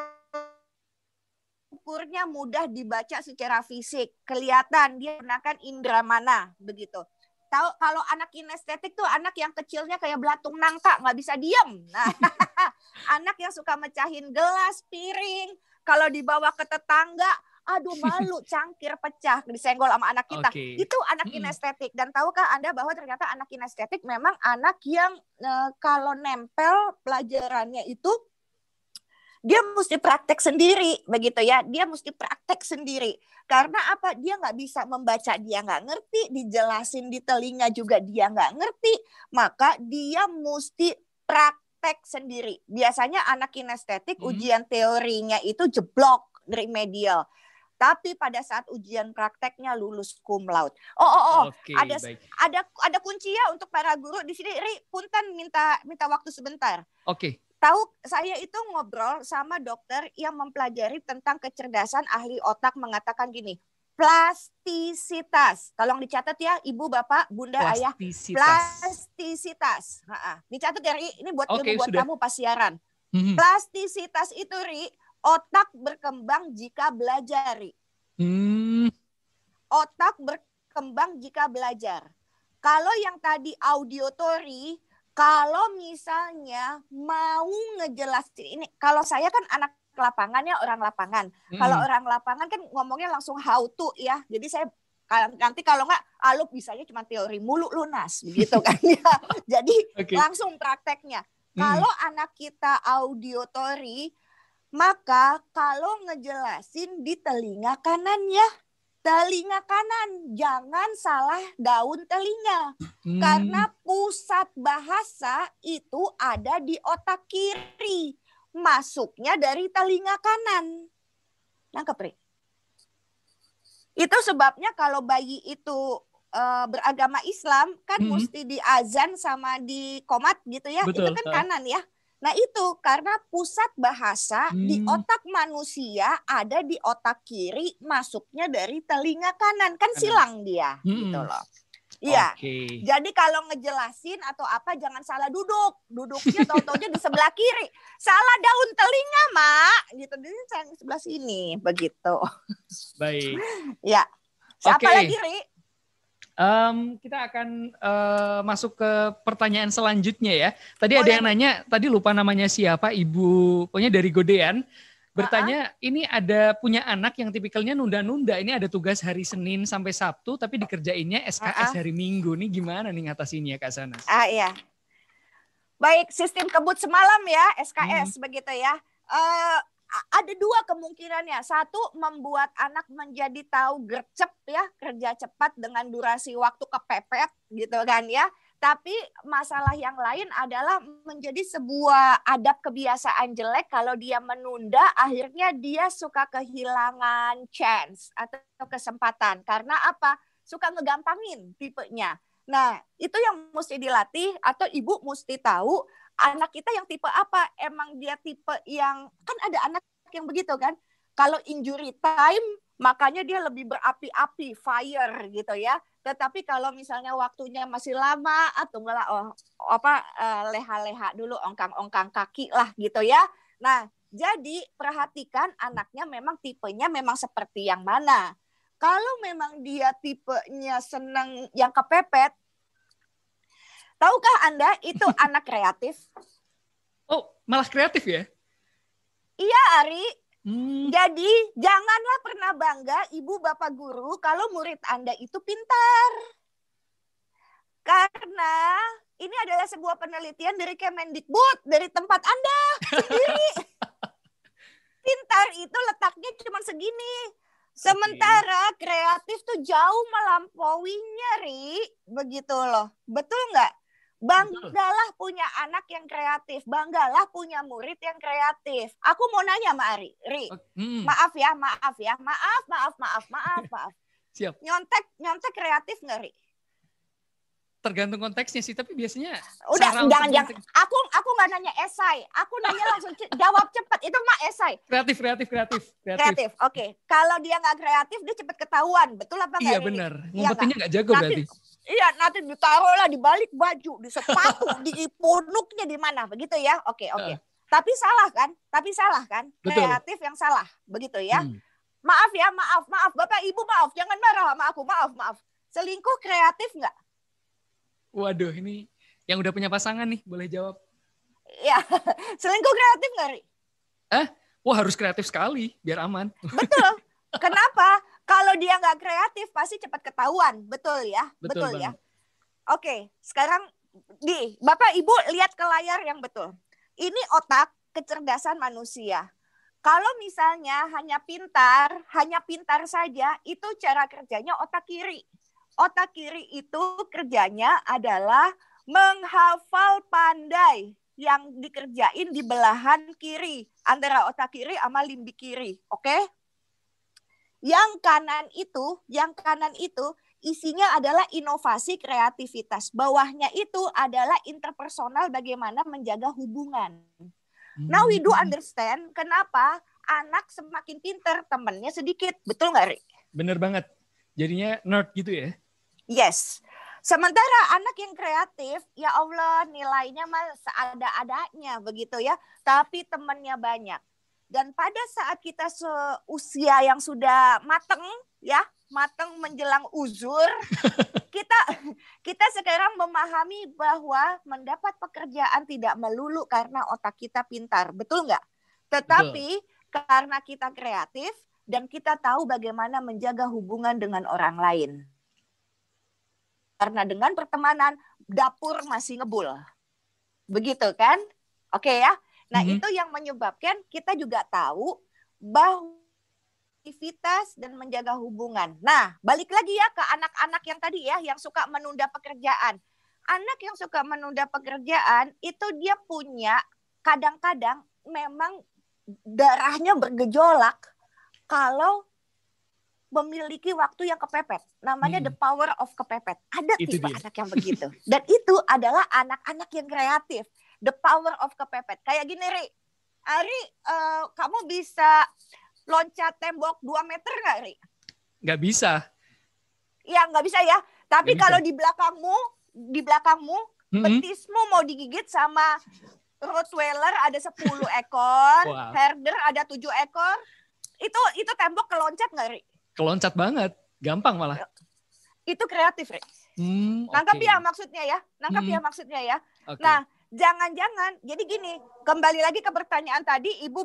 ukurnya mudah dibaca secara fisik, kelihatan dia gunakan indera mana begitu. Tahu kalau anak kinestetik tuh anak yang kecilnya kayak belatung nangka nggak bisa diem. Nah, [laughs] anak yang suka mecahin gelas, piring, kalau dibawa ke tetangga aduh [laughs] malu cangkir pecah disenggol sama anak kita. Okay. Itu anak kinestetik dan tahukah Anda bahwa ternyata anak kinestetik memang anak yang e, kalau nempel pelajarannya itu dia mesti praktek sendiri begitu ya dia mesti praktek sendiri karena apa dia nggak bisa membaca dia nggak ngerti dijelasin di telinga juga dia nggak ngerti maka dia mesti praktek sendiri biasanya anak kinestetik hmm. ujian teorinya itu jeblok remedial tapi pada saat ujian prakteknya lulus cum laude. Oh oh oh, okay, ada baik. ada ada kunci ya untuk para guru di sini. Ri, punten minta minta waktu sebentar. Oke. Tahu saya itu ngobrol sama dokter yang mempelajari tentang kecerdasan ahli otak mengatakan gini, plastisitas. Tolong dicatat ya, Ibu, Bapak, Bunda, Ayah. Plastisitas. Ha -ha. Dicatat ya, Ri. Ini buat okay, ilmu buat sudah. kamu pas siaran. Mhm. Plastisitas itu, Ri, Otak berkembang jika belajar. Hmm. Otak berkembang jika belajar. Kalau yang tadi auditory, kalau misalnya mau ngejelasin ini, kalau saya kan anak lapangannya orang lapangan. Hmm. Kalau orang lapangan kan ngomongnya langsung how to ya. Jadi saya nanti kalau nggak ah, bisanya cuma teori mulu lunas begitu [laughs] kan ya. Jadi okay. langsung prakteknya. Hmm. Kalau anak kita auditory maka kalau ngejelasin di telinga kanan ya. Telinga kanan, jangan salah daun telinga. Hmm. Karena pusat bahasa itu ada di otak kiri. Masuknya dari telinga kanan. Nangkep, Ri? Itu sebabnya kalau bayi itu uh, beragama Islam kan hmm. mesti azan sama di komat gitu ya. Betul, itu kan kanan ya. Nah itu karena pusat bahasa hmm. di otak manusia ada di otak kiri, masuknya dari telinga kanan kan silang dia hmm. gitu loh. Iya. Okay. Jadi kalau ngejelasin atau apa jangan salah duduk. Duduknya contohnya di sebelah kiri. Salah daun telinga, Mak. Gitu. Jadi sebelah sini begitu. Baik. ya. Siapa okay. lagi, Ri? Um, kita akan uh, masuk ke pertanyaan selanjutnya ya. Tadi Boleh. ada yang nanya, tadi lupa namanya siapa, Ibu, pokoknya dari Godean bertanya uh-huh. ini ada punya anak yang tipikalnya nunda-nunda. Ini ada tugas hari Senin sampai Sabtu tapi dikerjainnya SKS uh-huh. Ah, hari Minggu. Nih gimana nih ngatasinnya Kak Sanas? Ah uh, iya. Baik, sistem kebut semalam ya, SKS hmm. begitu ya. Uh, ada dua kemungkinannya. Satu, membuat anak menjadi tahu gercep ya, kerja cepat dengan durasi waktu kepepet gitu kan ya. Tapi masalah yang lain adalah menjadi sebuah adab kebiasaan jelek kalau dia menunda akhirnya dia suka kehilangan chance atau kesempatan. Karena apa? Suka ngegampangin tipenya. Nah, itu yang mesti dilatih atau ibu mesti tahu anak kita yang tipe apa emang dia tipe yang kan ada anak yang begitu kan kalau injury time makanya dia lebih berapi-api fire gitu ya tetapi kalau misalnya waktunya masih lama atau malah oh, apa eh, leha-leha dulu ongkang-ongkang kaki lah gitu ya nah jadi perhatikan anaknya memang tipenya memang seperti yang mana kalau memang dia tipenya senang yang kepepet Tahukah Anda itu [laughs] anak kreatif? Oh, malah kreatif ya? Iya, Ari. Hmm. Jadi, janganlah pernah bangga ibu bapak guru kalau murid Anda itu pintar. Karena ini adalah sebuah penelitian dari Kemendikbud, dari tempat Anda sendiri. [laughs] pintar itu letaknya cuma segini. Sementara kreatif tuh jauh melampauinya, Ri. Begitu loh. Betul nggak? Banggalah punya anak yang kreatif, banggalah punya murid yang kreatif. Aku mau nanya Ma Ari, Ri. Hmm. Maaf ya, maaf ya, maaf, maaf, maaf, maaf, [laughs] maaf. Siap. Nyontek, nyontek kreatif nggak Ri? Tergantung konteksnya sih, tapi biasanya. Udah, jangan, jangan. Aku, aku nggak nanya esai. Aku nanya langsung jawab cepat. Itu mah esai. Kreatif, kreatif, kreatif, kreatif. Kreatif. Oke, okay. kalau dia nggak kreatif, dia cepat ketahuan. Betul apa nggak? Iya benar. Iya Ngumpetinnya nggak jago berarti Iya, nanti ditaruh lah di balik baju, di sepatu, [laughs] di punuknya di mana, begitu ya? Oke, oke. Uh. Tapi salah kan? Tapi salah kan? Betul. Kreatif yang salah, begitu ya? Hmm. Maaf ya, maaf, maaf, bapak ibu maaf, jangan marah sama aku, maaf, maaf. Selingkuh kreatif nggak? Waduh, ini yang udah punya pasangan nih, boleh jawab? Iya, [laughs] selingkuh kreatif nggak, Ri? Eh, wah harus kreatif sekali biar aman. Betul. [laughs] Kenapa? Kalau dia nggak kreatif pasti cepat ketahuan, betul ya? Betul, betul ya. Oke, sekarang di Bapak Ibu lihat ke layar yang betul. Ini otak kecerdasan manusia. Kalau misalnya hanya pintar, hanya pintar saja, itu cara kerjanya otak kiri. Otak kiri itu kerjanya adalah menghafal pandai yang dikerjain di belahan kiri antara otak kiri sama limbik kiri, oke? Okay? Yang kanan itu, yang kanan itu isinya adalah inovasi kreativitas. Bawahnya itu adalah interpersonal bagaimana menjaga hubungan. nah Now we do hmm. understand kenapa anak semakin pinter temennya sedikit. Betul nggak, Ri? Bener banget. Jadinya nerd gitu ya? Yes. Sementara anak yang kreatif, ya Allah nilainya mah seada-adanya begitu ya. Tapi temennya banyak dan pada saat kita seusia yang sudah mateng ya, mateng menjelang uzur, [laughs] kita kita sekarang memahami bahwa mendapat pekerjaan tidak melulu karena otak kita pintar, betul nggak? Tetapi betul. karena kita kreatif dan kita tahu bagaimana menjaga hubungan dengan orang lain. Karena dengan pertemanan dapur masih ngebul. Begitu kan? Oke ya. Nah, mm -hmm. itu yang menyebabkan kita juga tahu bahwa aktivitas dan menjaga hubungan. Nah, balik lagi ya ke anak-anak yang tadi ya yang suka menunda pekerjaan. Anak yang suka menunda pekerjaan itu dia punya kadang-kadang memang darahnya bergejolak kalau memiliki waktu yang kepepet. Namanya hmm. the power of kepepet. Ada itu tipe dia. anak yang begitu. Dan itu adalah anak-anak yang kreatif the power of kepepet. Kayak gini, Ri. Ari, uh, kamu bisa loncat tembok 2 meter nggak, Ri? Nggak bisa. Ya, nggak bisa ya. Tapi gak kalau bisa. di belakangmu, di belakangmu, mm-hmm. petismu mau digigit sama Rottweiler ada 10 [laughs] ekor, wow. Herder ada 7 ekor. Itu itu tembok keloncat nggak, Ri? Keloncat banget. Gampang malah. Itu kreatif, Ri. Hmm, Nangkap okay. ya maksudnya ya. Nangkap ya hmm. ya maksudnya ya. Okay. Nah, jangan-jangan jadi gini kembali lagi ke pertanyaan tadi ibu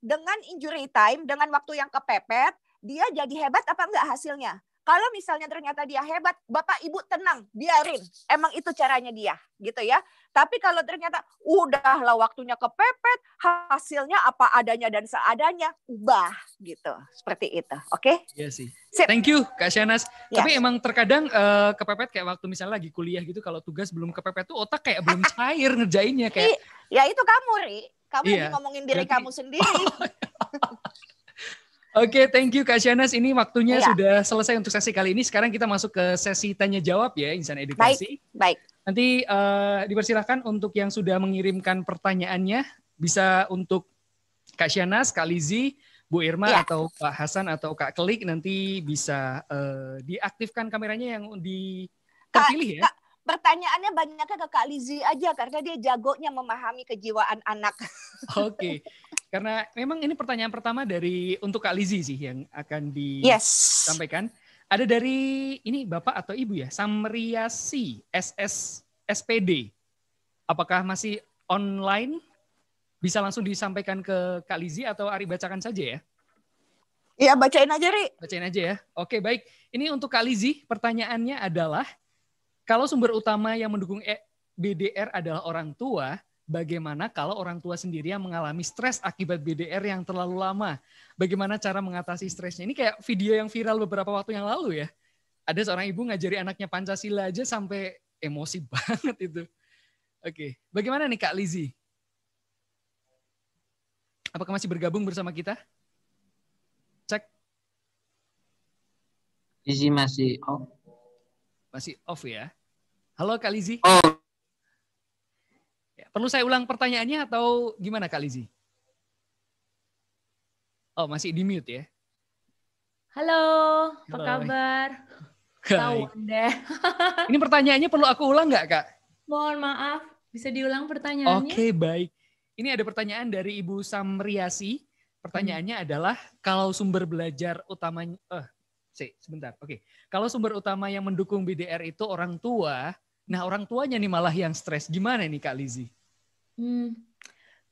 dengan injury time dengan waktu yang kepepet dia jadi hebat apa enggak hasilnya kalau misalnya ternyata dia hebat, Bapak Ibu tenang, biarin. Emang itu caranya dia, gitu ya. Tapi kalau ternyata udahlah waktunya kepepet, hasilnya apa adanya dan seadanya, ubah gitu. Seperti itu. Oke? Okay? Iya sih. Sip. Thank you Kak Shanas. Ya. Tapi emang terkadang uh, kepepet kayak waktu misalnya lagi kuliah gitu kalau tugas belum kepepet tuh otak kayak belum [laughs] cair ngerjainnya kayak. ya itu kamu, Ri. Kamu iya. ngomongin diri Berarti... kamu sendiri. [laughs] Oh. Oke, okay, thank you Kak Shanas. Ini waktunya ya. sudah selesai untuk sesi kali ini. Sekarang kita masuk ke sesi tanya jawab ya, Insan Edukasi. Baik. baik. Nanti uh, dipersilahkan untuk yang sudah mengirimkan pertanyaannya bisa untuk Kak Shanas, Kak Lizi, Bu Irma ya. atau Pak Hasan atau Kak Klik nanti bisa uh, diaktifkan kameranya yang di terpilih ya. Kak, pertanyaannya banyaknya ke Kak Lizi aja karena dia jagonya memahami kejiwaan anak. Oke. Okay. [laughs] karena memang ini pertanyaan pertama dari untuk Kak Lizzie sih yang akan disampaikan. Yes. Ada dari ini Bapak atau Ibu ya, Samriasi SS SPD. Apakah masih online? Bisa langsung disampaikan ke Kak Lizzie atau Ari bacakan saja ya? Iya, bacain aja, Ri. Bacain aja ya. Oke, baik. Ini untuk Kak Lizzie pertanyaannya adalah kalau sumber utama yang mendukung e BDR adalah orang tua, Bagaimana kalau orang tua sendiri yang mengalami stres akibat BDR yang terlalu lama? Bagaimana cara mengatasi stresnya? Ini kayak video yang viral beberapa waktu yang lalu ya. Ada seorang ibu ngajari anaknya Pancasila aja sampai emosi [laughs] banget itu. Oke, bagaimana nih Kak Lizi? Apakah masih bergabung bersama kita? Cek. Lizi masih off. Masih off ya. Halo Kak Lizi. Oh, Perlu saya ulang pertanyaannya atau gimana Kak Lizzy? Oh, masih di mute ya. Halo, apa kabar? [laughs] Tahu deh. [laughs] Ini pertanyaannya perlu aku ulang nggak, Kak? Mohon maaf, bisa diulang pertanyaannya? Oke, okay, baik. Ini ada pertanyaan dari Ibu Samriasi. Pertanyaannya hmm. adalah kalau sumber belajar utamanya eh see, sebentar. Oke. Okay. Kalau sumber utama yang mendukung BDR itu orang tua, nah orang tuanya nih malah yang stres. Gimana nih Kak Lizzie? Hmm,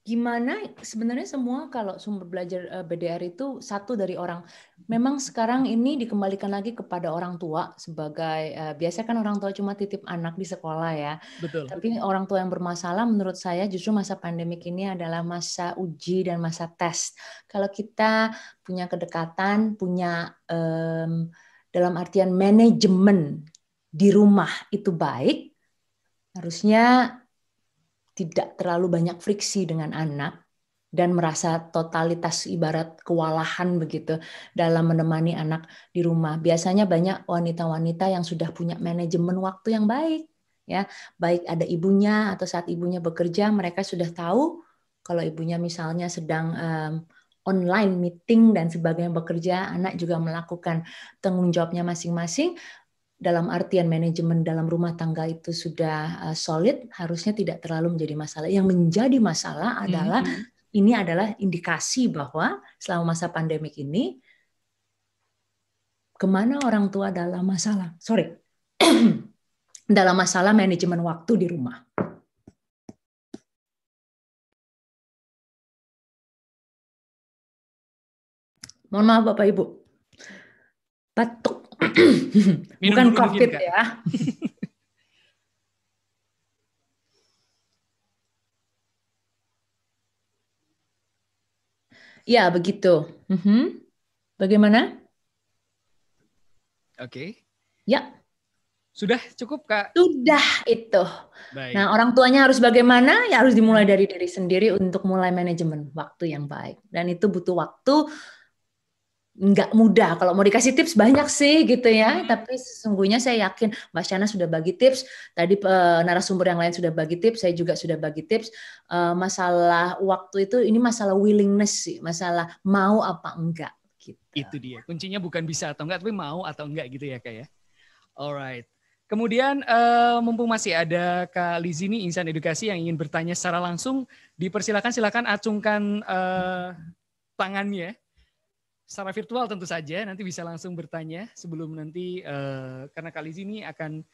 gimana sebenarnya semua kalau sumber belajar eh, BDR itu satu dari orang. Memang sekarang ini dikembalikan lagi kepada orang tua sebagai uh, biasa kan orang tua cuma titip anak di sekolah ya. Betul. Tapi orang tua yang bermasalah menurut saya justru masa pandemik ini adalah masa uji dan masa tes. Kalau kita punya kedekatan, punya um, dalam artian manajemen di rumah itu baik, harusnya tidak terlalu banyak friksi dengan anak dan merasa totalitas ibarat kewalahan begitu dalam menemani anak di rumah. Biasanya banyak wanita-wanita yang sudah punya manajemen waktu yang baik ya, baik ada ibunya atau saat ibunya bekerja mereka sudah tahu kalau ibunya misalnya sedang um, online meeting dan sebagainya bekerja, anak juga melakukan tanggung jawabnya masing-masing dalam artian manajemen dalam rumah tangga itu sudah eh, solid, harusnya tidak terlalu menjadi masalah. Yang menjadi masalah hmm, adalah mm -hmm. ini adalah indikasi bahwa selama masa pandemik ini kemana orang tua dalam masalah, sorry, [clears throat] dalam masalah manajemen waktu di rumah. Mohon maaf Bapak Ibu. Batuk Bukan COVID ya. [laughs] ya, begitu. Mm -hmm. Bagaimana? Oke. Okay. Ya. Sudah cukup, Kak? Sudah itu. Baik. Nah, orang tuanya harus bagaimana? Ya harus dimulai dari diri sendiri untuk mulai manajemen waktu yang baik. Dan itu butuh waktu nggak mudah. Kalau mau dikasih tips banyak sih gitu ya. Hmm. Tapi sesungguhnya saya yakin mbak Chana sudah bagi tips. Tadi uh, narasumber yang lain sudah bagi tips. Saya juga sudah bagi tips. Uh, masalah waktu itu ini masalah willingness sih. Masalah mau apa enggak. Gitu. Itu dia. Kuncinya bukan bisa atau enggak, tapi mau atau enggak gitu ya kak ya. Alright. Kemudian uh, mumpung masih ada Kak lizini insan edukasi yang ingin bertanya secara langsung, dipersilakan silakan acungkan uh, tangannya secara virtual tentu saja nanti bisa langsung bertanya sebelum nanti uh, karena kali ini akan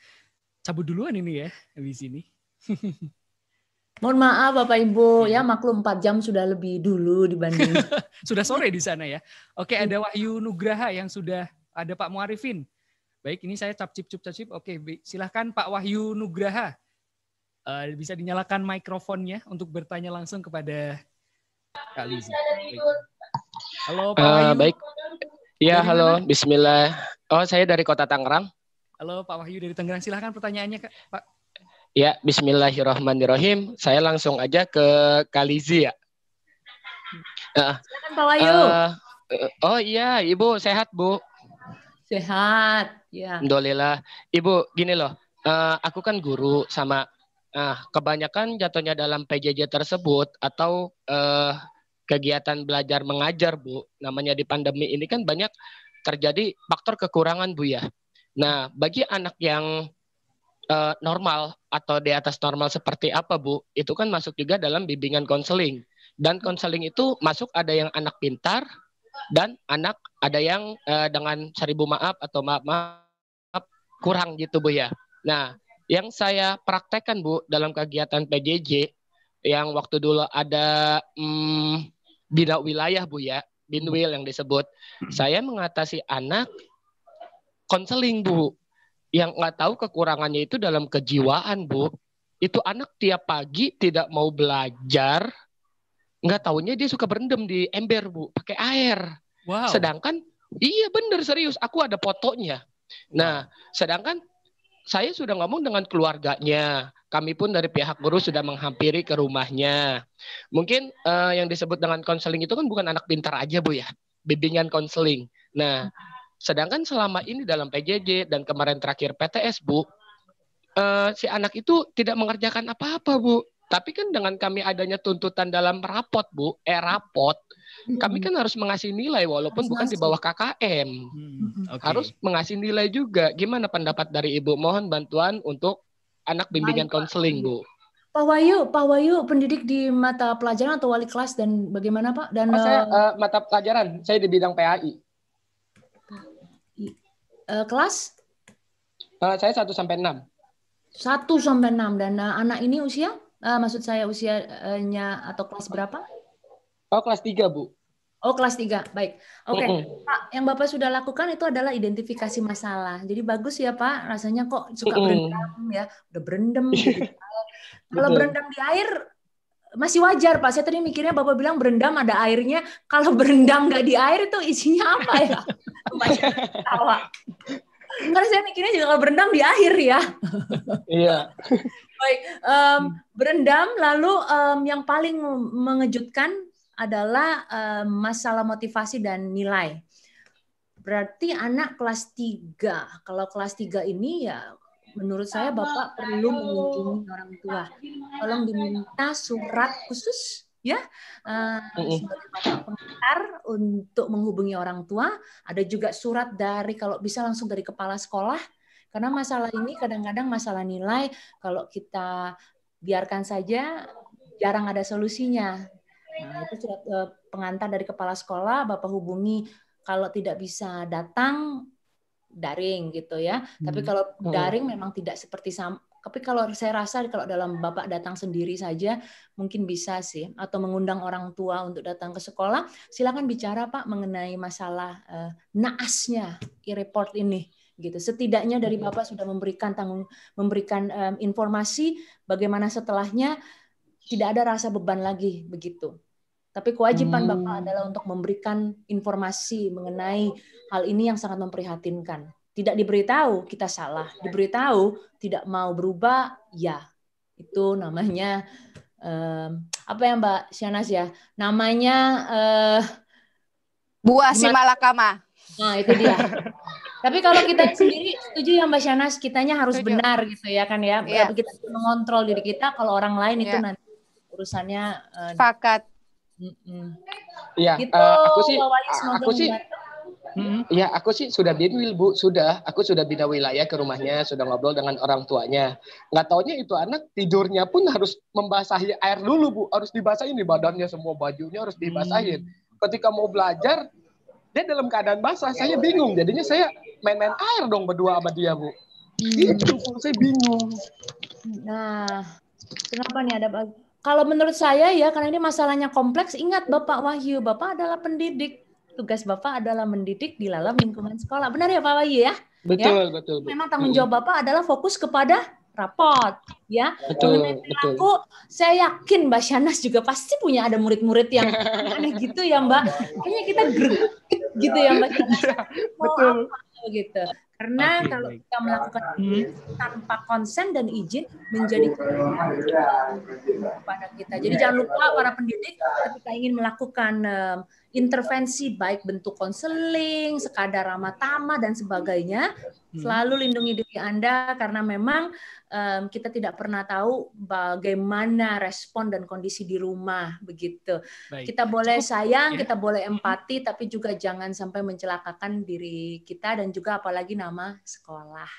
cabut duluan ini ya di sini. [laughs] Mohon maaf Bapak Ibu ya iya. maklum 4 jam sudah lebih dulu dibanding [laughs] sudah sore di sana ya. Oke, ada iya. Wahyu Nugraha yang sudah ada Pak Muarifin. Baik, ini saya cap cip cup cap cip. Oke, silahkan Pak Wahyu Nugraha. Uh, bisa dinyalakan mikrofonnya untuk bertanya langsung kepada kali ini. Halo Pak eh, Wahyu. Uh, baik. Ya, dari halo. Mana? Bismillah. Oh, saya dari Kota Tangerang. Halo Pak Wahyu dari Tangerang. Silahkan pertanyaannya, Pak. Ya, bismillahirrahmanirrahim. Saya langsung aja ke Kalizi ya. Hmm. Eh, Silakan Pak Wahyu. Uh, oh iya, Ibu sehat, Bu. Sehat, ya. Alhamdulillah. Ibu, gini loh. Uh, aku kan guru sama nah kebanyakan jatuhnya dalam PJJ tersebut atau uh, kegiatan belajar mengajar Bu. Namanya di pandemi ini kan banyak terjadi faktor kekurangan Bu ya. Nah, bagi anak yang uh, normal atau di atas normal seperti apa Bu, itu kan masuk juga dalam bimbingan konseling. Dan konseling itu masuk ada yang anak pintar dan anak ada yang uh, dengan seribu maaf atau maaf maaf kurang gitu Bu ya. Nah, yang saya praktekkan Bu dalam kegiatan PJJ yang waktu dulu ada hmm, bina wilayah Bu ya, binwil hmm. yang disebut. Hmm. Saya mengatasi anak konseling Bu. Yang nggak tahu kekurangannya itu dalam kejiwaan Bu. Itu anak tiap pagi tidak mau belajar, nggak tahunya dia suka berendam di ember Bu, pakai air. Wow. Sedangkan iya bener serius, aku ada fotonya. Nah, sedangkan saya sudah ngomong dengan keluarganya, kami pun dari pihak guru sudah menghampiri ke rumahnya. Mungkin uh, yang disebut dengan konseling itu kan bukan anak pintar aja, Bu ya. Bimbingan konseling. Nah, sedangkan selama ini dalam PJJ dan kemarin terakhir PTS, Bu, uh, si anak itu tidak mengerjakan apa-apa, Bu. Tapi kan dengan kami adanya tuntutan dalam rapot, Bu, eh rapot, kami kan harus mengasih nilai walaupun bukan di bawah KKM. Hmm. Okay. Harus mengasih nilai juga. Gimana pendapat dari Ibu? Mohon bantuan untuk anak bimbingan konseling, Bu. Pak Wayu, Pak Wayu pendidik di mata pelajaran atau wali kelas dan bagaimana Pak? Dan oh, saya uh, mata pelajaran, saya di bidang PAI. Uh, eh, kelas? Uh, saya satu sampai enam. Satu sampai enam dan uh, anak ini usia uh, maksud saya usianya atau kelas berapa? Oh, kelas tiga Bu. Oh, kelas 3. Baik. Oke. Okay. Pak, yang Bapak sudah lakukan itu adalah identifikasi masalah. Jadi bagus ya, Pak. Rasanya kok suka berendam ya. Udah berendam. [laughs] Gitu kan. Kalau berendam di air masih wajar, Pak. Saya tadi mikirnya Bapak bilang berendam ada airnya. Kalau berendam nggak di air itu isinya apa ya? [laughs] Tawa. Karena saya mikirnya juga kalau berendam di air ya. Iya. [laughs] Baik, um, berendam lalu um, yang paling mengejutkan adalah eh, masalah motivasi dan nilai. Berarti anak kelas 3. Kalau kelas 3 ini ya menurut saya Bapak perlu mengunjungi orang tua. Nah, Tolong diminta surat khusus ya uh, eh, Bapak pengantar untuk menghubungi orang tua. Ada juga surat dari kalau bisa langsung dari kepala sekolah karena masalah ini kadang-kadang masalah nilai kalau kita biarkan saja jarang ada solusinya Nah, itu surat uh, pengantar dari kepala sekolah, Bapak hubungi kalau tidak bisa datang daring gitu ya. Hmm. Tapi kalau oh. daring memang tidak seperti sama tapi kalau saya rasa kalau dalam bapak datang sendiri saja mungkin bisa sih atau mengundang orang tua untuk datang ke sekolah silakan bicara pak mengenai masalah uh, naasnya e-report ini gitu setidaknya dari bapak sudah memberikan tanggung memberikan um, informasi bagaimana setelahnya tidak ada rasa beban lagi begitu tapi kewajiban hmm. Bapak adalah untuk memberikan informasi mengenai hal ini yang sangat memprihatinkan. Tidak diberitahu kita salah, iya. diberitahu tidak mau berubah, ya itu namanya um, apa ya Mbak Syanas ya? Namanya uh, buah simalakama Nah itu dia. Tapi kalau kita sendiri setuju ya Mbak Syanas, kitanya harus setuju. benar gitu ya kan ya. Yeah. Iya. Kita mengontrol diri kita, kalau orang lain yeah. itu iya. nanti urusannya. Uh, Fakat. Iya, gitu, uh, aku sih aku sih Iya, hmm. aku sih sudah bina bu, sudah. Aku sudah bina wilayah ke rumahnya, sudah ngobrol dengan orang tuanya. Nggak taunya itu anak tidurnya pun harus membasahi air dulu bu, harus dibasahin di badannya semua bajunya harus dibasahin. Hmm. Ketika mau belajar, dia dalam keadaan basah. Saya bingung, jadinya saya main-main air dong berdua sama dia bu. Itu iya, hmm. saya bingung. Nah, kenapa nih ada kalau menurut saya ya, karena ini masalahnya kompleks, ingat Bapak Wahyu, Bapak adalah pendidik. Tugas Bapak adalah mendidik di dalam lingkungan sekolah. Benar ya Pak Wahyu ya? Betul, ya? betul. Memang tanggung hmm. jawab Bapak adalah fokus kepada rapot ya betul, mengenai perilaku saya yakin Mbak Shanas juga pasti punya ada murid-murid yang aneh gitu ya Mbak kayaknya kita grup gitu ya Mbak Shanas ya, [laughs] betul. Apa, gitu karena okay, kalau baik. kita melakukan hmm. tanpa konsen dan izin menjadi iya. kepada kita. Jadi jangan lupa para pendidik ketika ingin melakukan intervensi baik bentuk konseling, sekadar ramah-tamah dan sebagainya. Hmm. Selalu lindungi diri Anda karena memang um, kita tidak pernah tahu bagaimana respon dan kondisi di rumah begitu. Baik. Kita boleh sayang, ya. kita boleh hmm. empati tapi juga jangan sampai mencelakakan diri kita dan juga apalagi nama sekolah.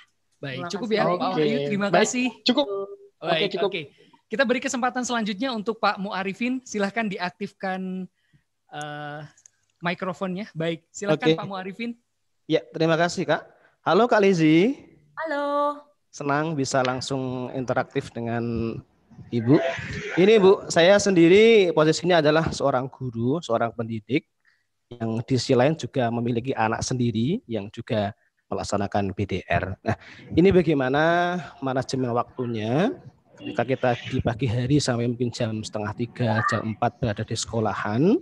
Baik, cukup ya okay. Terima Baik. kasih. Cukup. Oke, Oke, cukup. Oke. Kita beri kesempatan selanjutnya untuk Pak Muarifin. Silahkan diaktifkan uh, mikrofonnya. Baik, silakan okay. Pak Muarifin. Ya, terima kasih Kak. Halo Kak Lizzy. Halo. Senang bisa langsung interaktif dengan Ibu. Ini Bu, saya sendiri posisinya adalah seorang guru, seorang pendidik yang di sisi lain juga memiliki anak sendiri yang juga melaksanakan BDR. Nah, ini bagaimana manajemen waktunya ketika kita di pagi hari sampai mungkin jam setengah tiga, jam empat berada di sekolahan,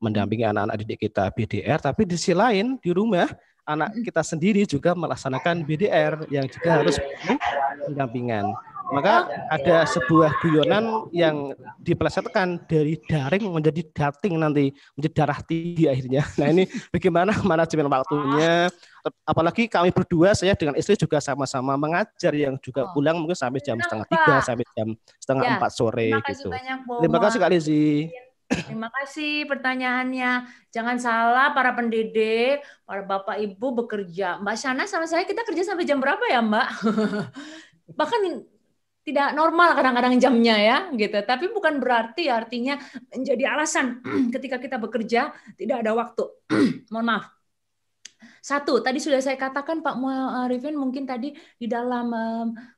mendampingi anak-anak didik kita BDR, tapi di sisi lain di rumah anak hmm. kita sendiri juga melaksanakan BDR yang juga harus pendampingan. Maka ada sebuah guyonan yang dipelesetkan dari daring menjadi dating nanti, menjadi darah tinggi akhirnya. Nah ini bagaimana manajemen waktunya, apalagi kami berdua, saya dengan istri juga sama-sama mengajar yang juga oh. pulang mungkin sampai jam setengah tiga, sampai jam setengah iya. empat sore. gitu. Terima kasih Kak Lizzie. Terima kasih pertanyaannya. Jangan salah para pendidik, para bapak ibu bekerja. Mbak Shana sama saya kita kerja sampai jam berapa ya Mbak? [laughs] Bahkan tidak normal kadang-kadang jamnya ya gitu. Tapi bukan berarti artinya menjadi alasan [clears throat] ketika kita bekerja tidak ada waktu. [clears throat] Mohon maaf. Satu, tadi sudah saya katakan Pak Muarifin mungkin tadi di dalam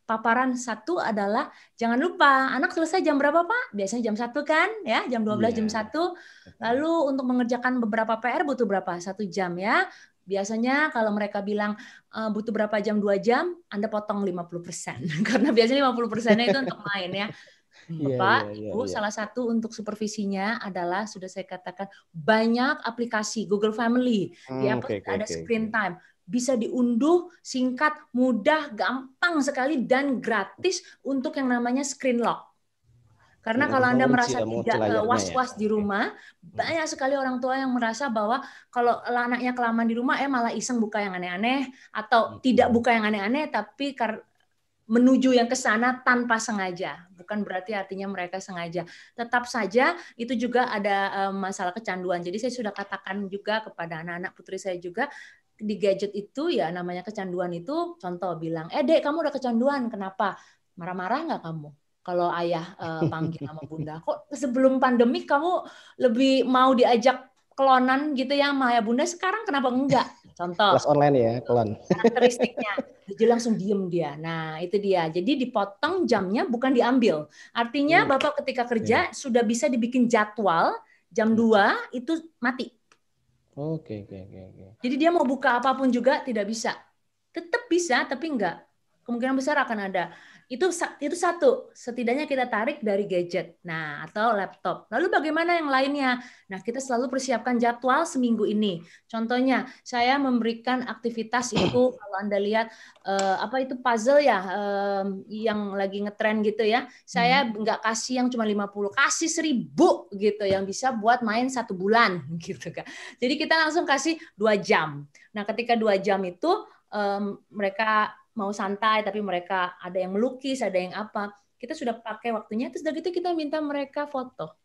paparan satu adalah jangan lupa anak selesai jam berapa Pak? Biasanya jam satu kan, ya jam 12 yeah. jam satu. Lalu untuk mengerjakan beberapa PR butuh berapa? Satu jam ya. Biasanya kalau mereka bilang eh, butuh berapa jam, dua jam, Anda potong 50%. [laughs] Karena biasanya 50 persennya itu untuk main ya. Iya, Bapak, yeah, yeah, Ibu, iya, yeah. salah satu untuk supervisinya adalah sudah saya katakan banyak aplikasi Google Family. Hmm, di okay, ada okay, screen time. Bisa diunduh, singkat, mudah, gampang sekali dan gratis untuk yang namanya screen lock. Karena iya, kalau Anda merasa tidak eh, ya. was-was di rumah, hmm. banyak sekali orang tua yang merasa bahwa kalau anaknya kelamaan di rumah, eh malah iseng buka yang aneh-aneh atau hmm. tidak buka yang aneh-aneh, tapi menuju yang ke sana tanpa sengaja. Bukan berarti artinya mereka sengaja. Tetap saja itu juga ada eh, masalah kecanduan. Jadi saya sudah katakan juga kepada anak-anak putri saya juga di gadget itu ya namanya kecanduan itu contoh bilang, "Eh, Dek, kamu udah kecanduan. Kenapa? Marah-marah nggak kamu?" Kalau ayah uh, panggil sama bunda, kok sebelum pandemi kamu lebih mau diajak klonan gitu yang Maya ya, Bunda sekarang kenapa enggak? Contoh. Kelas online ya, klon. Karakteristiknya. [laughs] Jadi langsung diem dia. Nah, itu dia. Jadi dipotong jamnya bukan diambil. Artinya hmm. Bapak ketika kerja hmm. sudah bisa dibikin jadwal jam 2 hmm. itu mati. Oke, oke, oke, oke. Jadi dia mau buka apapun juga tidak bisa. Tetap bisa tapi enggak. Kemungkinan besar akan ada itu itu satu, setidaknya kita tarik dari gadget. Nah, atau laptop. Lalu bagaimana yang lainnya? Nah, kita selalu persiapkan jadwal seminggu ini. Contohnya, saya memberikan aktivitas itu [clears throat] kalau Anda lihat eh, apa itu puzzle ya eh, yang lagi ngetren gitu ya. Saya hmm. nggak hmm. kasih yang cuma 50, kasih seribu gitu yang bisa buat main satu bulan [laughs] gitu kan. Jadi kita langsung kasih dua jam. Nah, ketika dua jam itu um, mereka mau santai tapi mereka ada yang melukis, ada yang apa. Kita sudah pakai waktunya terus dari itu kita minta mereka foto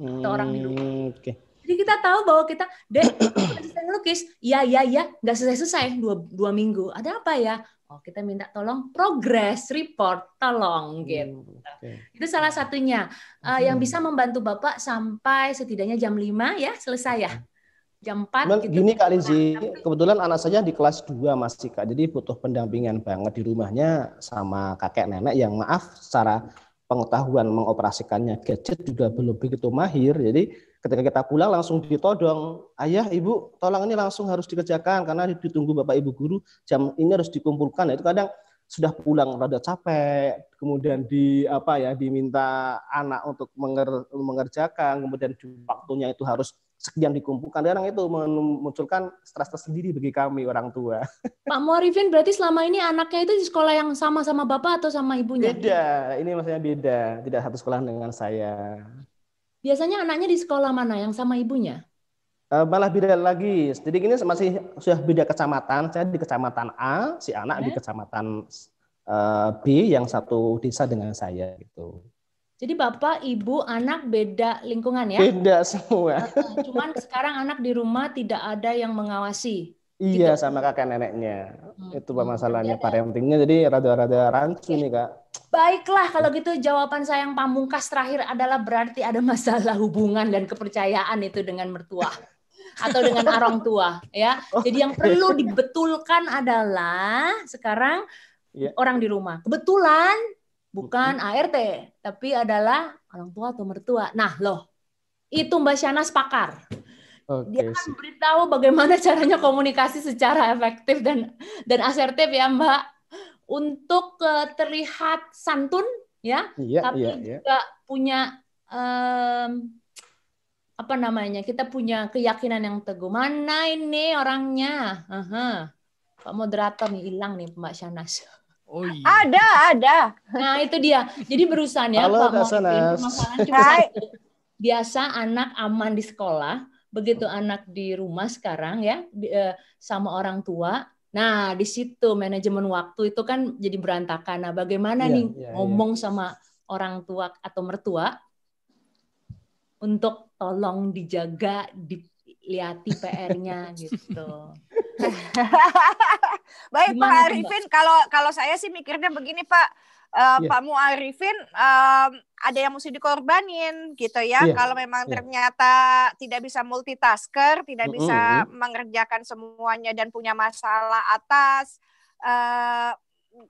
atau hmm, orang di rumah. Hmm, okay. Jadi kita tahu bahwa kita, deh, [coughs] selesai melukis, ya, ya, ya, nggak selesai-selesai dua, dua minggu. Ada apa ya? Oh, kita minta tolong progress report, tolong hmm, gitu. okay. Itu salah satunya uh, hmm. yang bisa membantu Bapak sampai setidaknya jam 5 ya, selesai ya jam 4 Cuman, gitu. Gini Kak Lizzy, gitu. kebetulan anak saya di kelas 2 masih Kak. Jadi butuh pendampingan banget di rumahnya sama kakek nenek yang maaf secara pengetahuan mengoperasikannya gadget juga belum begitu mahir. Jadi ketika kita pulang langsung ditodong, ayah, ibu, tolong ini langsung harus dikerjakan karena ditunggu bapak ibu guru jam ini harus dikumpulkan. Nah, itu kadang sudah pulang rada capek, kemudian di apa ya diminta anak untuk menger, mengerjakan, kemudian waktunya itu harus sekian dikumpulkan. Kadang itu memunculkan stres tersendiri bagi kami orang tua. [laughs] Pak Muarifin berarti selama ini anaknya itu di sekolah yang sama sama bapak atau sama ibunya? Beda, ini maksudnya beda, tidak satu sekolah dengan saya. Biasanya anaknya di sekolah mana yang sama ibunya? Eh, malah beda lagi. Jadi ini masih sudah beda kecamatan. Saya di kecamatan A, si anak okay. di eh? kecamatan eh, B yang satu desa dengan saya gitu. Jadi bapak, ibu, anak beda lingkungan ya? Beda semua. Eh, eh, cuman sekarang anak di rumah tidak ada yang mengawasi. Iya gitu. sama kakek neneknya. Hmm. Itu masalahnya ya, iya. parentingnya jadi rada-rada rancu iya. nih kak. Baiklah kalau gitu jawaban saya yang pamungkas terakhir adalah berarti ada masalah hubungan dan kepercayaan itu dengan mertua. atau dengan orang tua ya. Oh, jadi yang perlu dibetulkan adalah sekarang yeah. orang di rumah. Kebetulan bukan ART, tapi adalah orang tua atau mertua. Nah, loh, itu Mbak Syana sepakar. Okay. Dia akan beritahu bagaimana [laughs] caranya komunikasi secara efektif dan dan asertif ya Mbak untuk eh, terlihat santun ya, yeah, tapi yeah, yeah. juga punya um, apa namanya kita punya keyakinan yang teguh. Mana ini orangnya? Uh -huh. Pak moderator nih hilang nih Mbak Shanas. Oh iya. Ada, ada. Nah, itu dia. Jadi berusaha ya Halo, Pak permasalahan Biasa anak aman di sekolah, begitu anak di rumah sekarang ya eh, sama orang tua. Nah, di situ manajemen waktu itu kan jadi berantakan. Nah, bagaimana iya, nih iya, iya. ngomong sama orang tua atau mertua untuk tolong dijaga, di liati PR-nya [laughs] gitu. [laughs] Baik Gimana Pak Arifin, kalau kalau saya sih mikirnya begini Pak, uh, eh, yeah. Pak Muarifin um, ada yang mesti dikorbanin gitu ya. Yeah. Kalau memang yeah. ternyata tidak bisa multitasker, tidak mm -hmm. bisa mengerjakan semuanya dan punya masalah atas uh,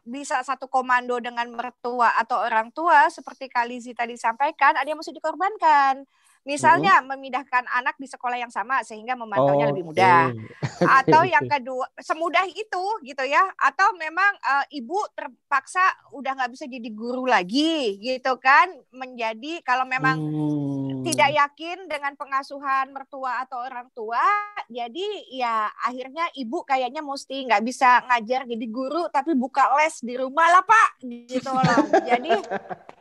bisa satu komando dengan mertua atau orang tua seperti Kalizi tadi sampaikan, ada yang mesti dikorbankan. Misalnya hmm. memindahkan anak di sekolah yang sama sehingga memantaunya oh, lebih mudah. [laughs] Atau yang kedua semudah itu gitu ya. Atau memang uh, ibu terpaksa udah nggak bisa jadi guru lagi gitu kan menjadi kalau memang hmm. tidak yakin dengan pengasuhan mertua atau orang tua jadi ya akhirnya ibu kayaknya mesti nggak bisa ngajar jadi guru tapi buka les di rumah lah Pak gitu loh. Jadi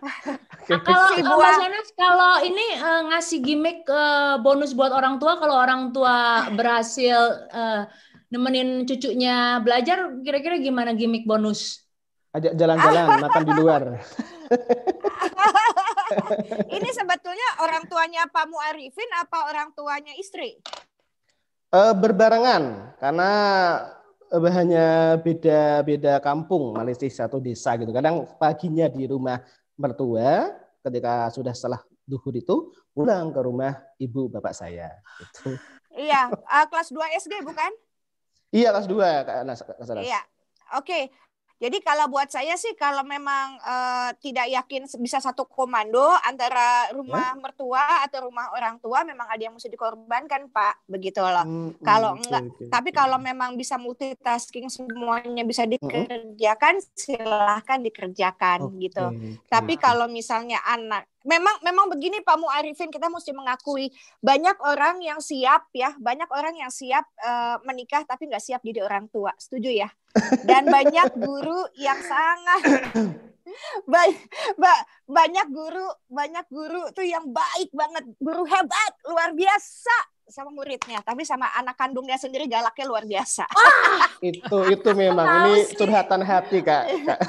[laughs] Kalau si eh, Mas kalau ini uh, ngasih gimmick uh, bonus buat orang tua kalau orang tua berhasil uh, nemenin cucunya belajar kira-kira gimana gimmick bonus? Ajak jalan-jalan, [laughs] makan di luar. [laughs] ini sebetulnya orang tuanya Pak Muarifin apa orang tuanya istri? Uh, berbarengan karena hanya beda-beda kampung, Malaysia satu desa gitu. Kadang paginya di rumah mertua, ketika sudah setelah duhur itu pulang ke rumah ibu bapak saya. Gitu. Iya, uh, kelas 2 SD bukan? Iya, kelas 2 Kak Anas. Iya. Oke, okay. Jadi kalau buat saya sih kalau memang uh, tidak yakin bisa satu komando antara rumah yeah. mertua atau rumah orang tua memang ada yang mesti dikorbankan Pak begitu loh. Mm, kalau okay, enggak, okay. tapi kalau memang bisa multitasking semuanya bisa hmm. dikerjakan -hmm. silahkan dikerjakan okay. gitu. Nah. Tapi kalau misalnya anak memang memang begini Pak Muarifin kita mesti mengakui banyak orang yang siap ya banyak orang yang siap uh, menikah tapi nggak siap jadi orang tua setuju ya dan banyak guru yang sangat Baik, ba banyak guru, banyak guru tuh yang baik banget, guru hebat, luar biasa sama muridnya, tapi sama anak kandungnya sendiri galaknya luar biasa. Ah, [laughs] itu itu memang ini curhatan hati kak. [laughs]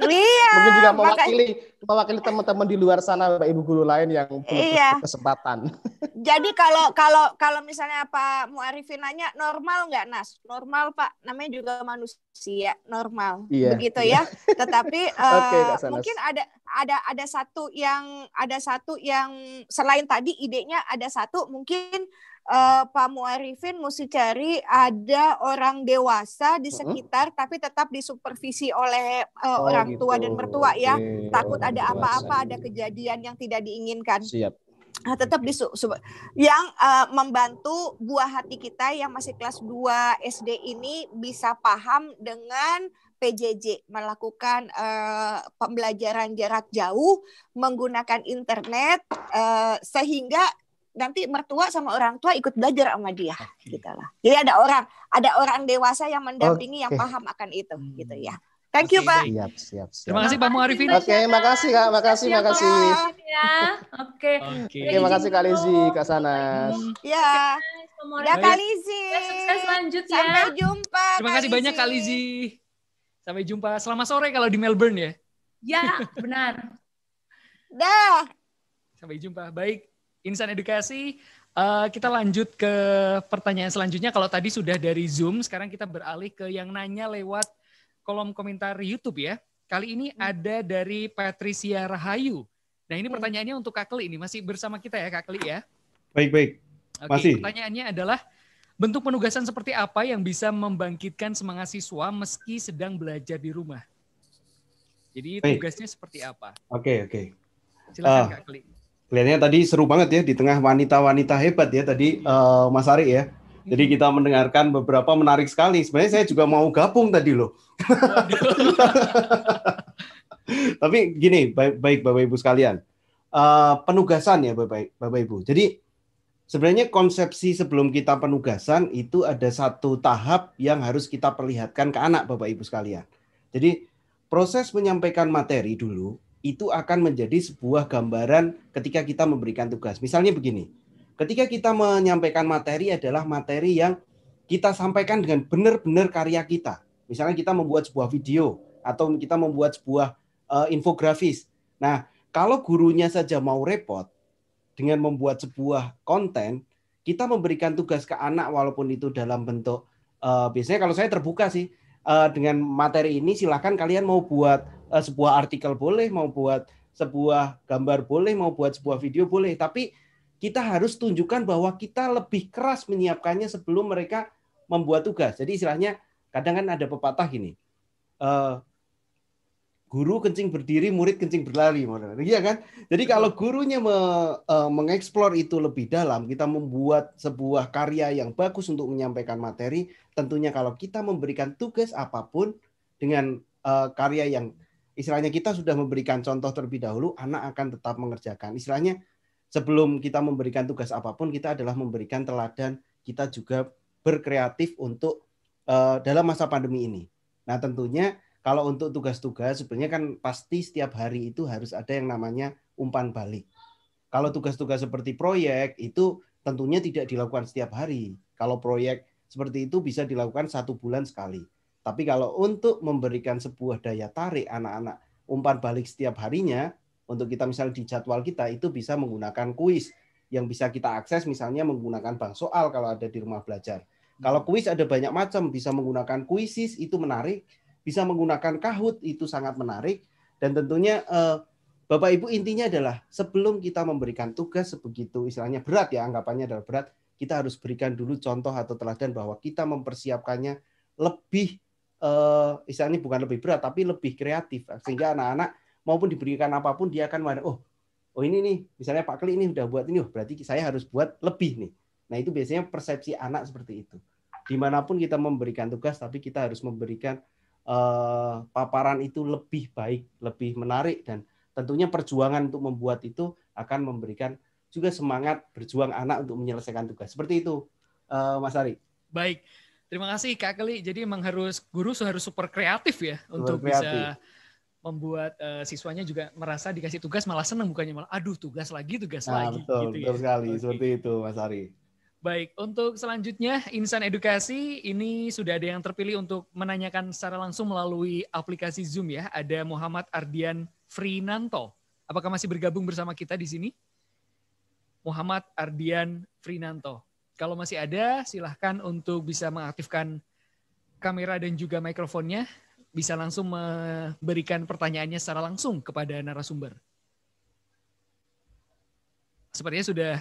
Iya. Mungkin juga mewakili maka... mewakili teman-teman di luar sana bapak ibu guru lain yang punya iya. kesempatan. [laughs] Jadi kalau kalau kalau misalnya Pak Muarifin nanya normal nggak Nas? Normal Pak, namanya juga manusia manusia ya, normal iya, begitu iya. ya tetapi uh, [laughs] eh, okay, mungkin ada ada ada satu yang ada satu yang selain tadi idenya ada satu mungkin uh, Pak Muarifin mesti cari ada orang dewasa di sekitar hmm? tapi tetap disupervisi oleh uh, oh, orang gitu. tua dan mertua okay. ya takut orang ada apa-apa ada kejadian yang tidak diinginkan siap Nah, tetap di yang uh, membantu buah hati kita yang masih kelas 2 SD ini bisa paham dengan PJJ melakukan uh, pembelajaran jarak jauh menggunakan internet uh, sehingga nanti mertua sama orang tua ikut belajar sama dia okay. gitu Jadi ada orang ada orang dewasa yang mendampingi okay. yang paham akan itu gitu ya. Thank you, Pak. Siap, siap, siap. Terima kasih Pak Muarifin. Oke, okay, makasih Kak, makasih, siap, makasih. [laughs] Ya. Oke. Oke, makasih Kak Lizzy, Kak Sanas. Iya. Ya, Kak Lizzy. sukses lanjut ya. Sampai jumpa. Terima kasih banyak Kak Lizzy. Sampai jumpa. Selamat sore kalau di Melbourne ya. Ya, benar. Dah. Sampai jumpa. Baik, Insan Edukasi. Uh, kita lanjut ke pertanyaan selanjutnya. Kalau tadi sudah dari Zoom, sekarang kita beralih ke yang nanya lewat kolom komentar YouTube ya. Kali ini hmm. ada dari Patricia Rahayu. Nah ini hmm. pertanyaannya untuk Kak Kli ini masih bersama kita ya Kak Kli ya. Baik baik. Masih. pertanyaannya adalah bentuk penugasan seperti apa yang bisa membangkitkan semangat siswa meski sedang belajar di rumah? Jadi baik. tugasnya seperti apa? Oke oke. Silakan uh, Kak Kli. Kelihatannya tadi seru banget ya di tengah wanita-wanita hebat ya tadi uh, Mas Ari ya. Jadi kita mendengarkan beberapa menarik sekali. Sebenarnya saya juga mau gabung tadi loh. Tapi gini, baik, baik Bapak Ibu sekalian. Uh, penugasan ya Bapak, Bapak Ibu. Jadi sebenarnya konsepsi sebelum kita penugasan itu ada satu tahap yang harus kita perlihatkan ke anak Bapak Ibu sekalian. Jadi proses menyampaikan materi dulu itu akan menjadi sebuah gambaran ketika kita memberikan tugas. Misalnya begini, Ketika kita menyampaikan materi adalah materi yang kita sampaikan dengan benar-benar karya kita. Misalnya kita membuat sebuah video atau kita membuat sebuah uh, infografis. Nah, kalau gurunya saja mau repot dengan membuat sebuah konten, kita memberikan tugas ke anak walaupun itu dalam bentuk uh, biasanya kalau saya terbuka sih uh, dengan materi ini silahkan kalian mau buat uh, sebuah artikel boleh, mau buat sebuah gambar boleh, mau buat sebuah video boleh, tapi kita harus tunjukkan bahwa kita lebih keras menyiapkannya sebelum mereka membuat tugas. Jadi istilahnya kadang kan ada pepatah gini, uh, guru kencing berdiri, murid kencing berlari, iya kan? Jadi kalau gurunya me, uh, mengeksplor itu lebih dalam, kita membuat sebuah karya yang bagus untuk menyampaikan materi. Tentunya kalau kita memberikan tugas apapun dengan uh, karya yang istilahnya kita sudah memberikan contoh terlebih dahulu, anak akan tetap mengerjakan. Istilahnya sebelum kita memberikan tugas apapun kita adalah memberikan teladan kita juga berkreatif untuk uh, dalam masa pandemi ini. Nah, tentunya kalau untuk tugas-tugas sebenarnya kan pasti setiap hari itu harus ada yang namanya umpan balik. Kalau tugas-tugas seperti proyek itu tentunya tidak dilakukan setiap hari. Kalau proyek seperti itu bisa dilakukan satu bulan sekali. Tapi kalau untuk memberikan sebuah daya tarik anak-anak umpan balik setiap harinya, untuk kita misalnya di jadwal kita itu bisa menggunakan kuis yang bisa kita akses misalnya menggunakan bank soal kalau ada di rumah belajar. Hmm. Kalau kuis ada banyak macam, bisa menggunakan kuisis itu menarik, bisa menggunakan kahut itu sangat menarik dan tentunya eh, Bapak Ibu intinya adalah sebelum kita memberikan tugas sebegitu istilahnya berat ya anggapannya adalah berat, kita harus berikan dulu contoh atau teladan bahwa kita mempersiapkannya lebih eh, istilahnya bukan lebih berat tapi lebih kreatif sehingga anak-anak maupun diberikan apapun dia akan mana oh oh ini nih misalnya Pak Kli ini sudah buat ini oh berarti saya harus buat lebih nih nah itu biasanya persepsi anak seperti itu dimanapun kita memberikan tugas tapi kita harus memberikan eh, paparan itu lebih baik lebih menarik dan tentunya perjuangan untuk membuat itu akan memberikan juga semangat berjuang anak untuk menyelesaikan tugas seperti itu eh, Mas Ari baik Terima kasih Kak Keli. Jadi emang harus guru harus super kreatif ya super untuk kreatif. bisa membuat uh, siswanya juga merasa dikasih tugas malah senang bukannya malah aduh tugas lagi tugas nah, lagi betul, gitu ya. betul ya. sekali okay. seperti itu Mas Ari. Baik, untuk selanjutnya Insan Edukasi ini sudah ada yang terpilih untuk menanyakan secara langsung melalui aplikasi Zoom ya. Ada Muhammad Ardian Frinanto. Apakah masih bergabung bersama kita di sini? Muhammad Ardian Frinanto. Kalau masih ada, silahkan untuk bisa mengaktifkan kamera dan juga mikrofonnya bisa langsung memberikan pertanyaannya secara langsung kepada narasumber. Sepertinya sudah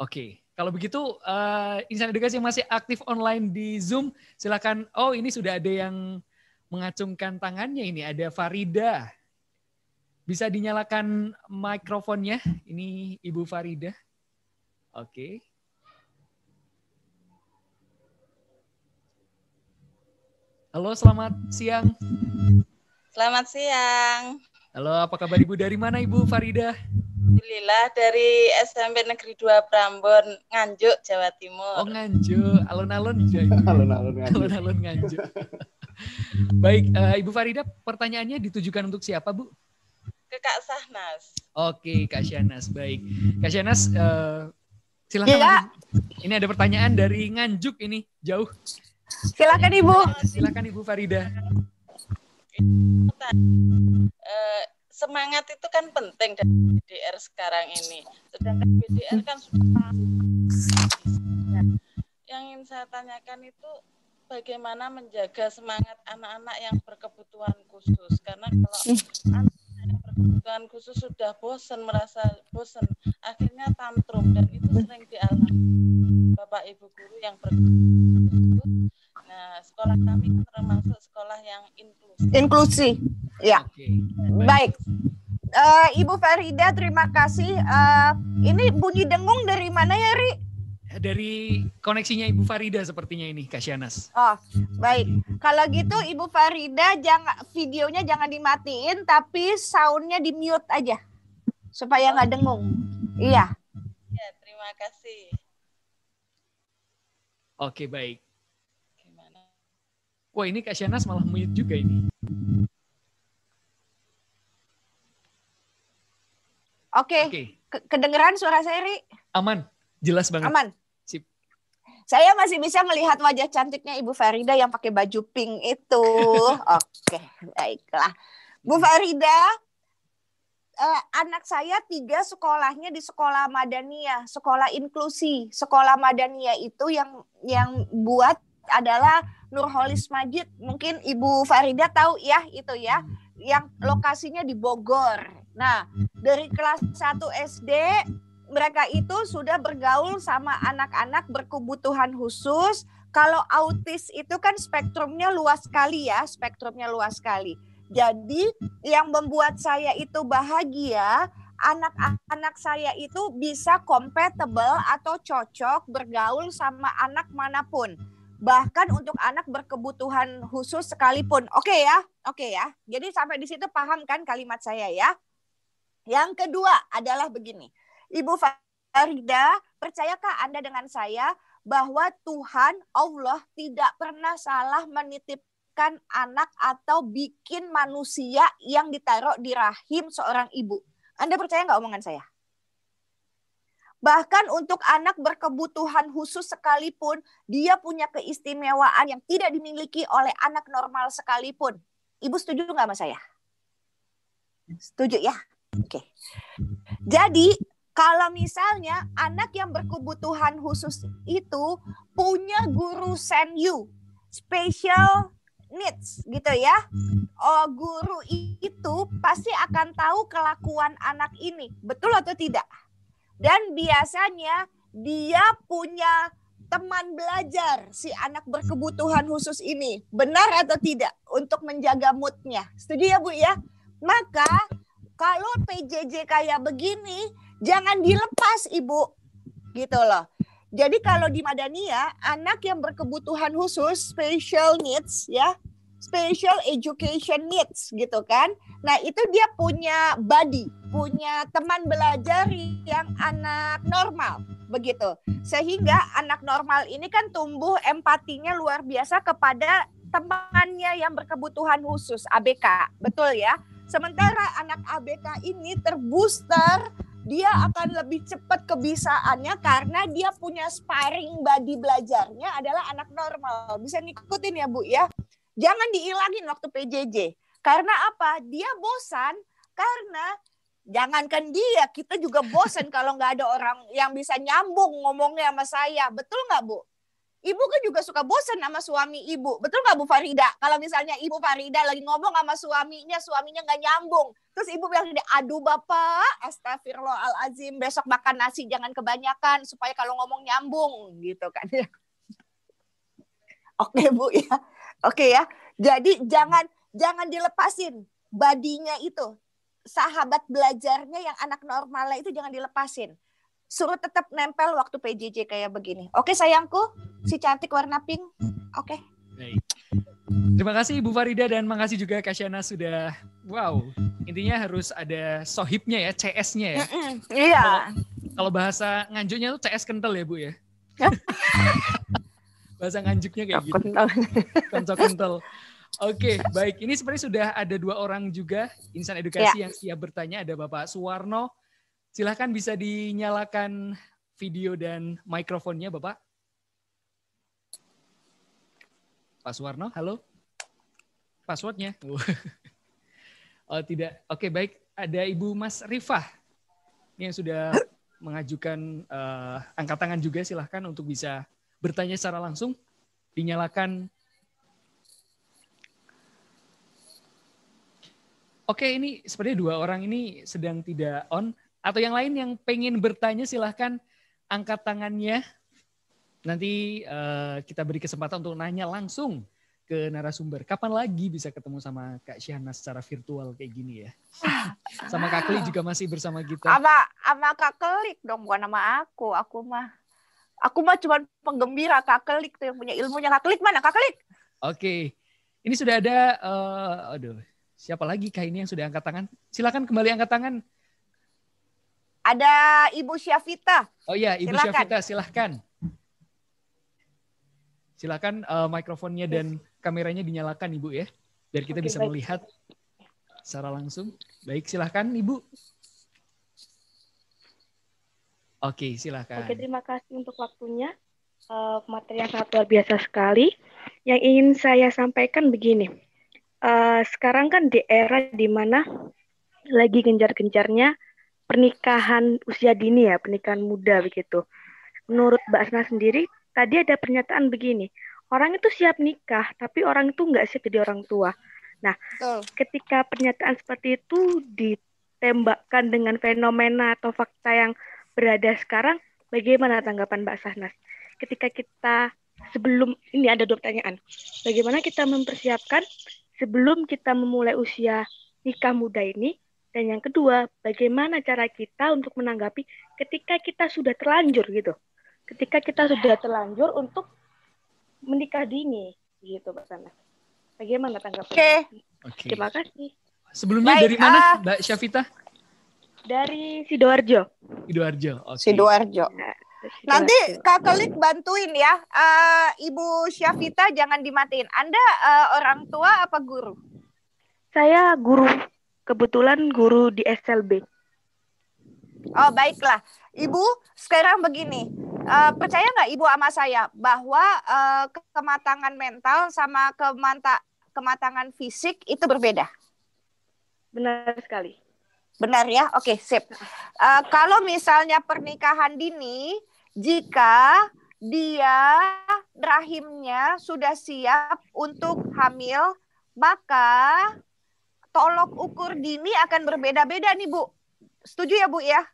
oke. Okay. Kalau begitu, uh, insan edukasi yang masih aktif online di Zoom, silakan. Oh, ini sudah ada yang mengacungkan tangannya ini. Ada Farida. Bisa dinyalakan mikrofonnya. Ini Ibu Farida. Oke. Okay. Halo, selamat siang. Selamat siang. Halo, apa kabar Ibu? Dari mana Ibu Farida? Alhamdulillah dari SMP Negeri 2 Prambon, Nganjuk, Jawa Timur. Oh, Nganjuk. Alun-alun ya Ibu. [laughs] Alun-alun Nganjuk. Alun-alun Nganjuk. [laughs] Baik, uh, Ibu Farida, pertanyaannya ditujukan untuk siapa, Bu? Ke Kak Sahnas. Oke, Kak Syahnas. Baik. Kak Syahnas, uh, eh, silakan. Ya. Ini ada pertanyaan dari Nganjuk ini, jauh. Silakan Ibu. Silakan Ibu Farida. Eh, semangat itu kan penting dari BDR sekarang ini. Sedangkan BDR kan sudah yang ingin saya tanyakan itu bagaimana menjaga semangat anak-anak yang berkebutuhan khusus karena kalau anak yang berkebutuhan khusus sudah bosan merasa bosan akhirnya tantrum dan itu sering dialami bapak ibu guru yang berkebutuhan Nah, sekolah kami termasuk sekolah yang inklusi. Inklusi, ya. Okay. Baik. Uh, Ibu Farida, terima kasih. Uh, ini bunyi dengung dari mana ya, Ri? Dari koneksinya Ibu Farida sepertinya ini, Kasianas. Oh, baik. Kalau gitu Ibu Farida, jangan videonya jangan dimatiin, tapi soundnya di mute aja supaya nggak oh. dengung. Iya. Ya, terima kasih. Oke, baik. Wah ini Kak Shanas malah mute juga ini. Oke, okay. okay. kedengeran suara saya, Ri? Aman, jelas banget. Aman. Sip. Saya masih bisa melihat wajah cantiknya Ibu Farida yang pakai baju pink itu. [laughs] Oke, okay. baiklah. Bu Farida, eh, anak saya tiga sekolahnya di sekolah madania, sekolah inklusi. Sekolah madania itu yang yang buat adalah Nurholis Majid. Mungkin Ibu Farida tahu ya itu ya, yang lokasinya di Bogor. Nah, dari kelas 1 SD mereka itu sudah bergaul sama anak-anak berkebutuhan khusus. Kalau autis itu kan spektrumnya luas sekali ya, spektrumnya luas sekali. Jadi yang membuat saya itu bahagia anak-anak saya itu bisa compatible atau cocok bergaul sama anak manapun bahkan untuk anak berkebutuhan khusus sekalipun. Hmm. Oke okay ya, oke okay ya. Jadi sampai di situ paham kan kalimat saya ya. Yang kedua adalah begini, Ibu Farida, percayakah Anda dengan saya bahwa Tuhan Allah tidak pernah salah menitipkan anak atau bikin manusia yang ditaruh di rahim seorang ibu? Anda percaya nggak omongan saya? Bahkan untuk anak berkebutuhan khusus sekalipun, dia punya keistimewaan yang tidak dimiliki oleh anak normal sekalipun. Ibu setuju nggak sama saya? Setuju ya? Oke. Jadi kalau misalnya anak yang berkebutuhan khusus itu punya guru send you special needs gitu ya. Oh, guru itu pasti akan tahu kelakuan anak ini, betul atau tidak? Dan biasanya dia punya teman belajar si anak berkebutuhan hmm. khusus ini benar atau tidak untuk menjaga moodnya setuju ya bu ya maka kalau PJJ kayak begini jangan dilepas ibu gitu loh jadi kalau di Madania anak yang berkebutuhan khusus special needs ya special education needs gitu kan. Nah, itu dia punya body, punya teman belajar yang anak normal begitu. Sehingga anak normal ini kan tumbuh empatinya luar biasa kepada temannya yang berkebutuhan khusus ABK, betul ya? Sementara anak ABK ini terbooster dia akan lebih cepat kebisaannya karena dia punya sparring body belajarnya adalah anak normal. Bisa ngikutin ya Bu ya? jangan diilangin waktu PJJ. Karena apa? Dia bosan karena jangankan dia, kita juga bosan [laughs] kalau nggak ada orang yang bisa nyambung ngomongnya sama saya. Betul nggak, Bu? Ibu kan juga suka bosan sama suami ibu. Betul nggak Bu Farida? Kalau misalnya Ibu Farida lagi ngomong sama suaminya, suaminya nggak nyambung. Terus Ibu bilang, aduh Bapak, astagfirullahaladzim, besok makan nasi jangan kebanyakan supaya kalau ngomong nyambung gitu kan. [laughs] Oke Bu ya. Oke ya. Jadi jangan jangan dilepasin badinya itu. Sahabat belajarnya yang anak normalnya itu jangan dilepasin. Suruh tetap nempel waktu PJJ kayak begini. Oke sayangku, si cantik warna pink. Oke. Okay. Terima kasih Ibu Farida dan makasih juga Kasyana sudah wow. Intinya harus ada sohibnya ya, CS-nya ya. iya. Kalau, bahasa nganjuknya tuh CS kental ya Bu ya. [laughs] bahasa nganjuknya kayak gitu. Kental. Kental kental. Oke, okay, baik. Ini sebenarnya sudah ada dua orang juga insan edukasi ya. yang siap bertanya. Ada Bapak Suwarno. Silahkan bisa dinyalakan video dan mikrofonnya, Bapak. Pak Suwarno, halo. Passwordnya? oh [laughs] tidak. Oke, okay, baik. Ada Ibu Mas Rifah yang sudah mengajukan uh, angkat tangan juga. Silahkan untuk bisa bertanya secara langsung, dinyalakan. Oke, ini sepertinya dua orang ini sedang tidak on. Atau yang lain yang pengen bertanya silahkan angkat tangannya. Nanti uh, kita beri kesempatan untuk nanya langsung ke narasumber. Kapan lagi bisa ketemu sama Kak Syahna secara virtual kayak gini ya? sama Kak Kli juga masih bersama kita. Sama, sama Kak Kelik dong, bukan nama aku. Aku mah Aku mah cuma penggembira Kak Kelik tuh yang punya ilmunya. Kak Kelik mana? Kak Kelik? Oke. Okay. Ini sudah ada uh, aduh, siapa lagi Kak ini yang sudah angkat tangan? Silakan kembali angkat tangan. Ada Ibu Syafita. Oh iya, Ibu silakan. Syafita silahkan. Silahkan uh, eh, mikrofonnya dan kameranya dinyalakan Ibu ya, biar kita okay, bisa baik. melihat secara langsung. Baik, silahkan Ibu. Oke, silakan. Oke, terima kasih untuk waktunya. Uh, materi yang sangat luar biasa sekali. Yang ingin saya sampaikan begini. Uh, sekarang kan di era di mana lagi genjar genjarnya pernikahan usia dini ya, pernikahan muda begitu. Menurut Mbak Asna sendiri, tadi ada pernyataan begini, orang itu siap nikah, tapi orang itu nggak siap jadi orang tua. Nah, oh. ketika pernyataan seperti itu ditembakkan dengan fenomena atau fakta yang berada sekarang, bagaimana tanggapan Mbak Sahnas? Ketika kita sebelum ini ada dua pertanyaan. Bagaimana kita mempersiapkan sebelum kita memulai usia nikah muda ini? Dan yang kedua, bagaimana cara kita untuk menanggapi ketika kita sudah terlanjur gitu. Ketika kita sudah terlanjur untuk menikah dini gitu Mbak Sahnas Bagaimana tanggapan? Oke. Okay. Terima kasih. Sebelumnya Baik, dari mana uh, Mbak Syafita? Dari Sidoarjo. Sidoarjo. Okay. Nah, Sidoarjo. Nanti Kak Kelik bantuin ya. Uh, Ibu Syafita jangan dimatiin. Anda uh, orang tua apa guru? Saya guru. Kebetulan guru di SLB. Oh, baiklah. Ibu, sekarang begini. Uh, percaya nggak Ibu sama saya bahwa uh, kematangan mental sama kemata kematangan fisik itu berbeda? Benar sekali. Benar ya? Oke, okay, sip. Uh, kalau misalnya pernikahan dini, jika dia rahimnya sudah siap untuk hamil, maka tolok ukur dini akan berbeda-beda nih, Bu. Setuju ya, Bu ya?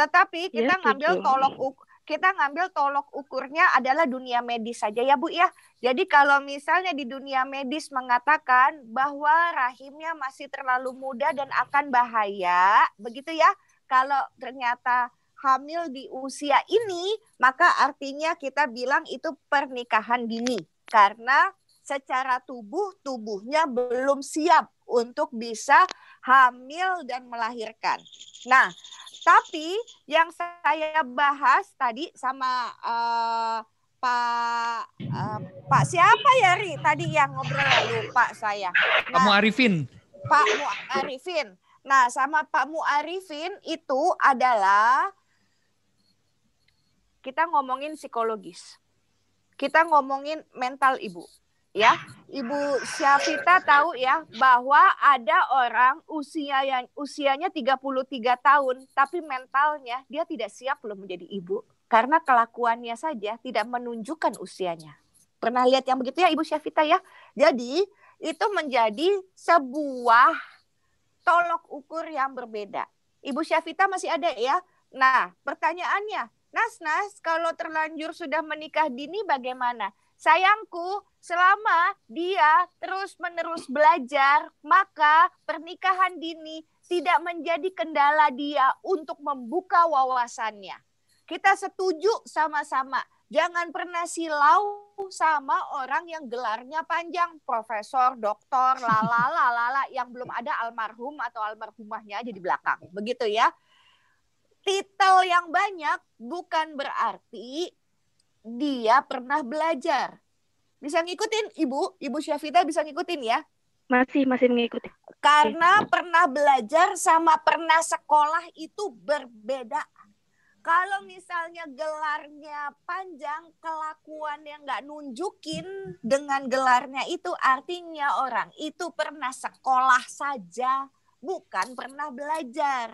Tetapi ya, kita ya, ngambil tolok ukur kita ngambil tolok ukurnya adalah dunia medis saja ya Bu ya. Jadi kalau misalnya di dunia medis mengatakan bahwa rahimnya masih terlalu muda dan akan bahaya, begitu ya. Kalau ternyata hamil di usia ini, maka artinya kita bilang itu pernikahan dini karena secara tubuh tubuhnya belum siap untuk bisa hamil dan melahirkan. Nah, tapi yang saya bahas tadi sama uh, Pak uh, Pak siapa ya Ri tadi yang ngobrol lupa saya. Nah, Pak Muarifin. Pak Muarifin. Nah, sama Pak Muarifin itu adalah kita ngomongin psikologis. Kita ngomongin mental ibu ya Ibu Syafita tahu ya bahwa ada orang usia yang usianya 33 tahun tapi mentalnya dia tidak siap belum menjadi ibu karena kelakuannya saja tidak menunjukkan usianya. Pernah lihat yang begitu ya Ibu Syafita ya? Jadi itu menjadi sebuah tolok ukur yang berbeda. Ibu Syafita masih ada ya? Nah, pertanyaannya, Nas Nas kalau terlanjur sudah menikah dini bagaimana? Sayangku, selama dia terus-menerus belajar, maka pernikahan dini tidak menjadi kendala dia untuk membuka wawasannya. Kita setuju sama-sama. Jangan pernah silau sama orang yang gelarnya panjang, profesor, doktor, lalala, lala, yang belum ada almarhum atau almarhumahnya aja di belakang. Begitu ya. Titel yang banyak bukan berarti dia pernah belajar. Bisa ngikutin Ibu, Ibu Syafita bisa ngikutin ya? Masih, masih mengikuti. Karena pernah belajar sama pernah sekolah itu berbeda. Kalau misalnya gelarnya panjang, kelakuan yang nggak nunjukin dengan gelarnya itu artinya orang itu pernah sekolah saja, bukan pernah belajar.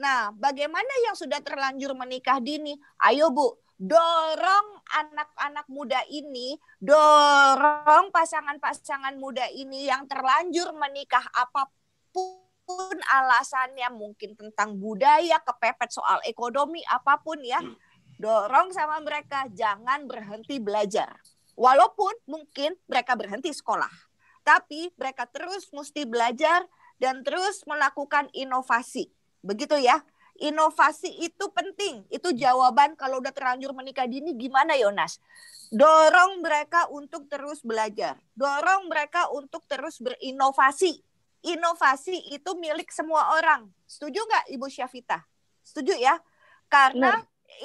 Nah, bagaimana yang sudah terlanjur menikah dini? Ayo Bu, dorong anak-anak muda ini, dorong pasangan-pasangan muda ini yang terlanjur menikah apapun alasannya, mungkin tentang budaya, kepepet soal ekonomi, apapun ya, hmm. dorong sama mereka jangan berhenti belajar. Walaupun mungkin mereka berhenti sekolah, tapi mereka terus mesti belajar dan terus melakukan inovasi. Begitu ya inovasi itu penting. Itu jawaban kalau udah terlanjur menikah dini gimana Yonas? Dorong mereka untuk terus belajar. Dorong mereka untuk terus berinovasi. Inovasi itu milik semua orang. Setuju nggak Ibu Syafita? Setuju ya? Karena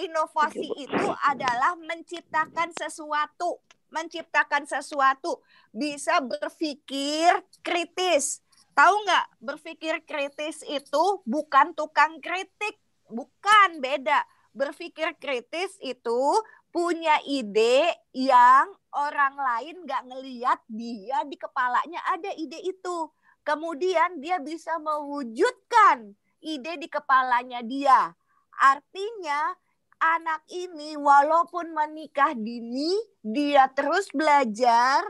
inovasi itu adalah menciptakan sesuatu menciptakan sesuatu, bisa berpikir kritis, Tahu nggak, berpikir kritis itu bukan tukang kritik, bukan beda. Berpikir kritis itu punya ide yang orang lain nggak ngeliat dia di kepalanya ada ide itu. Kemudian dia bisa mewujudkan ide di kepalanya dia. Artinya anak ini walaupun menikah dini, dia terus belajar,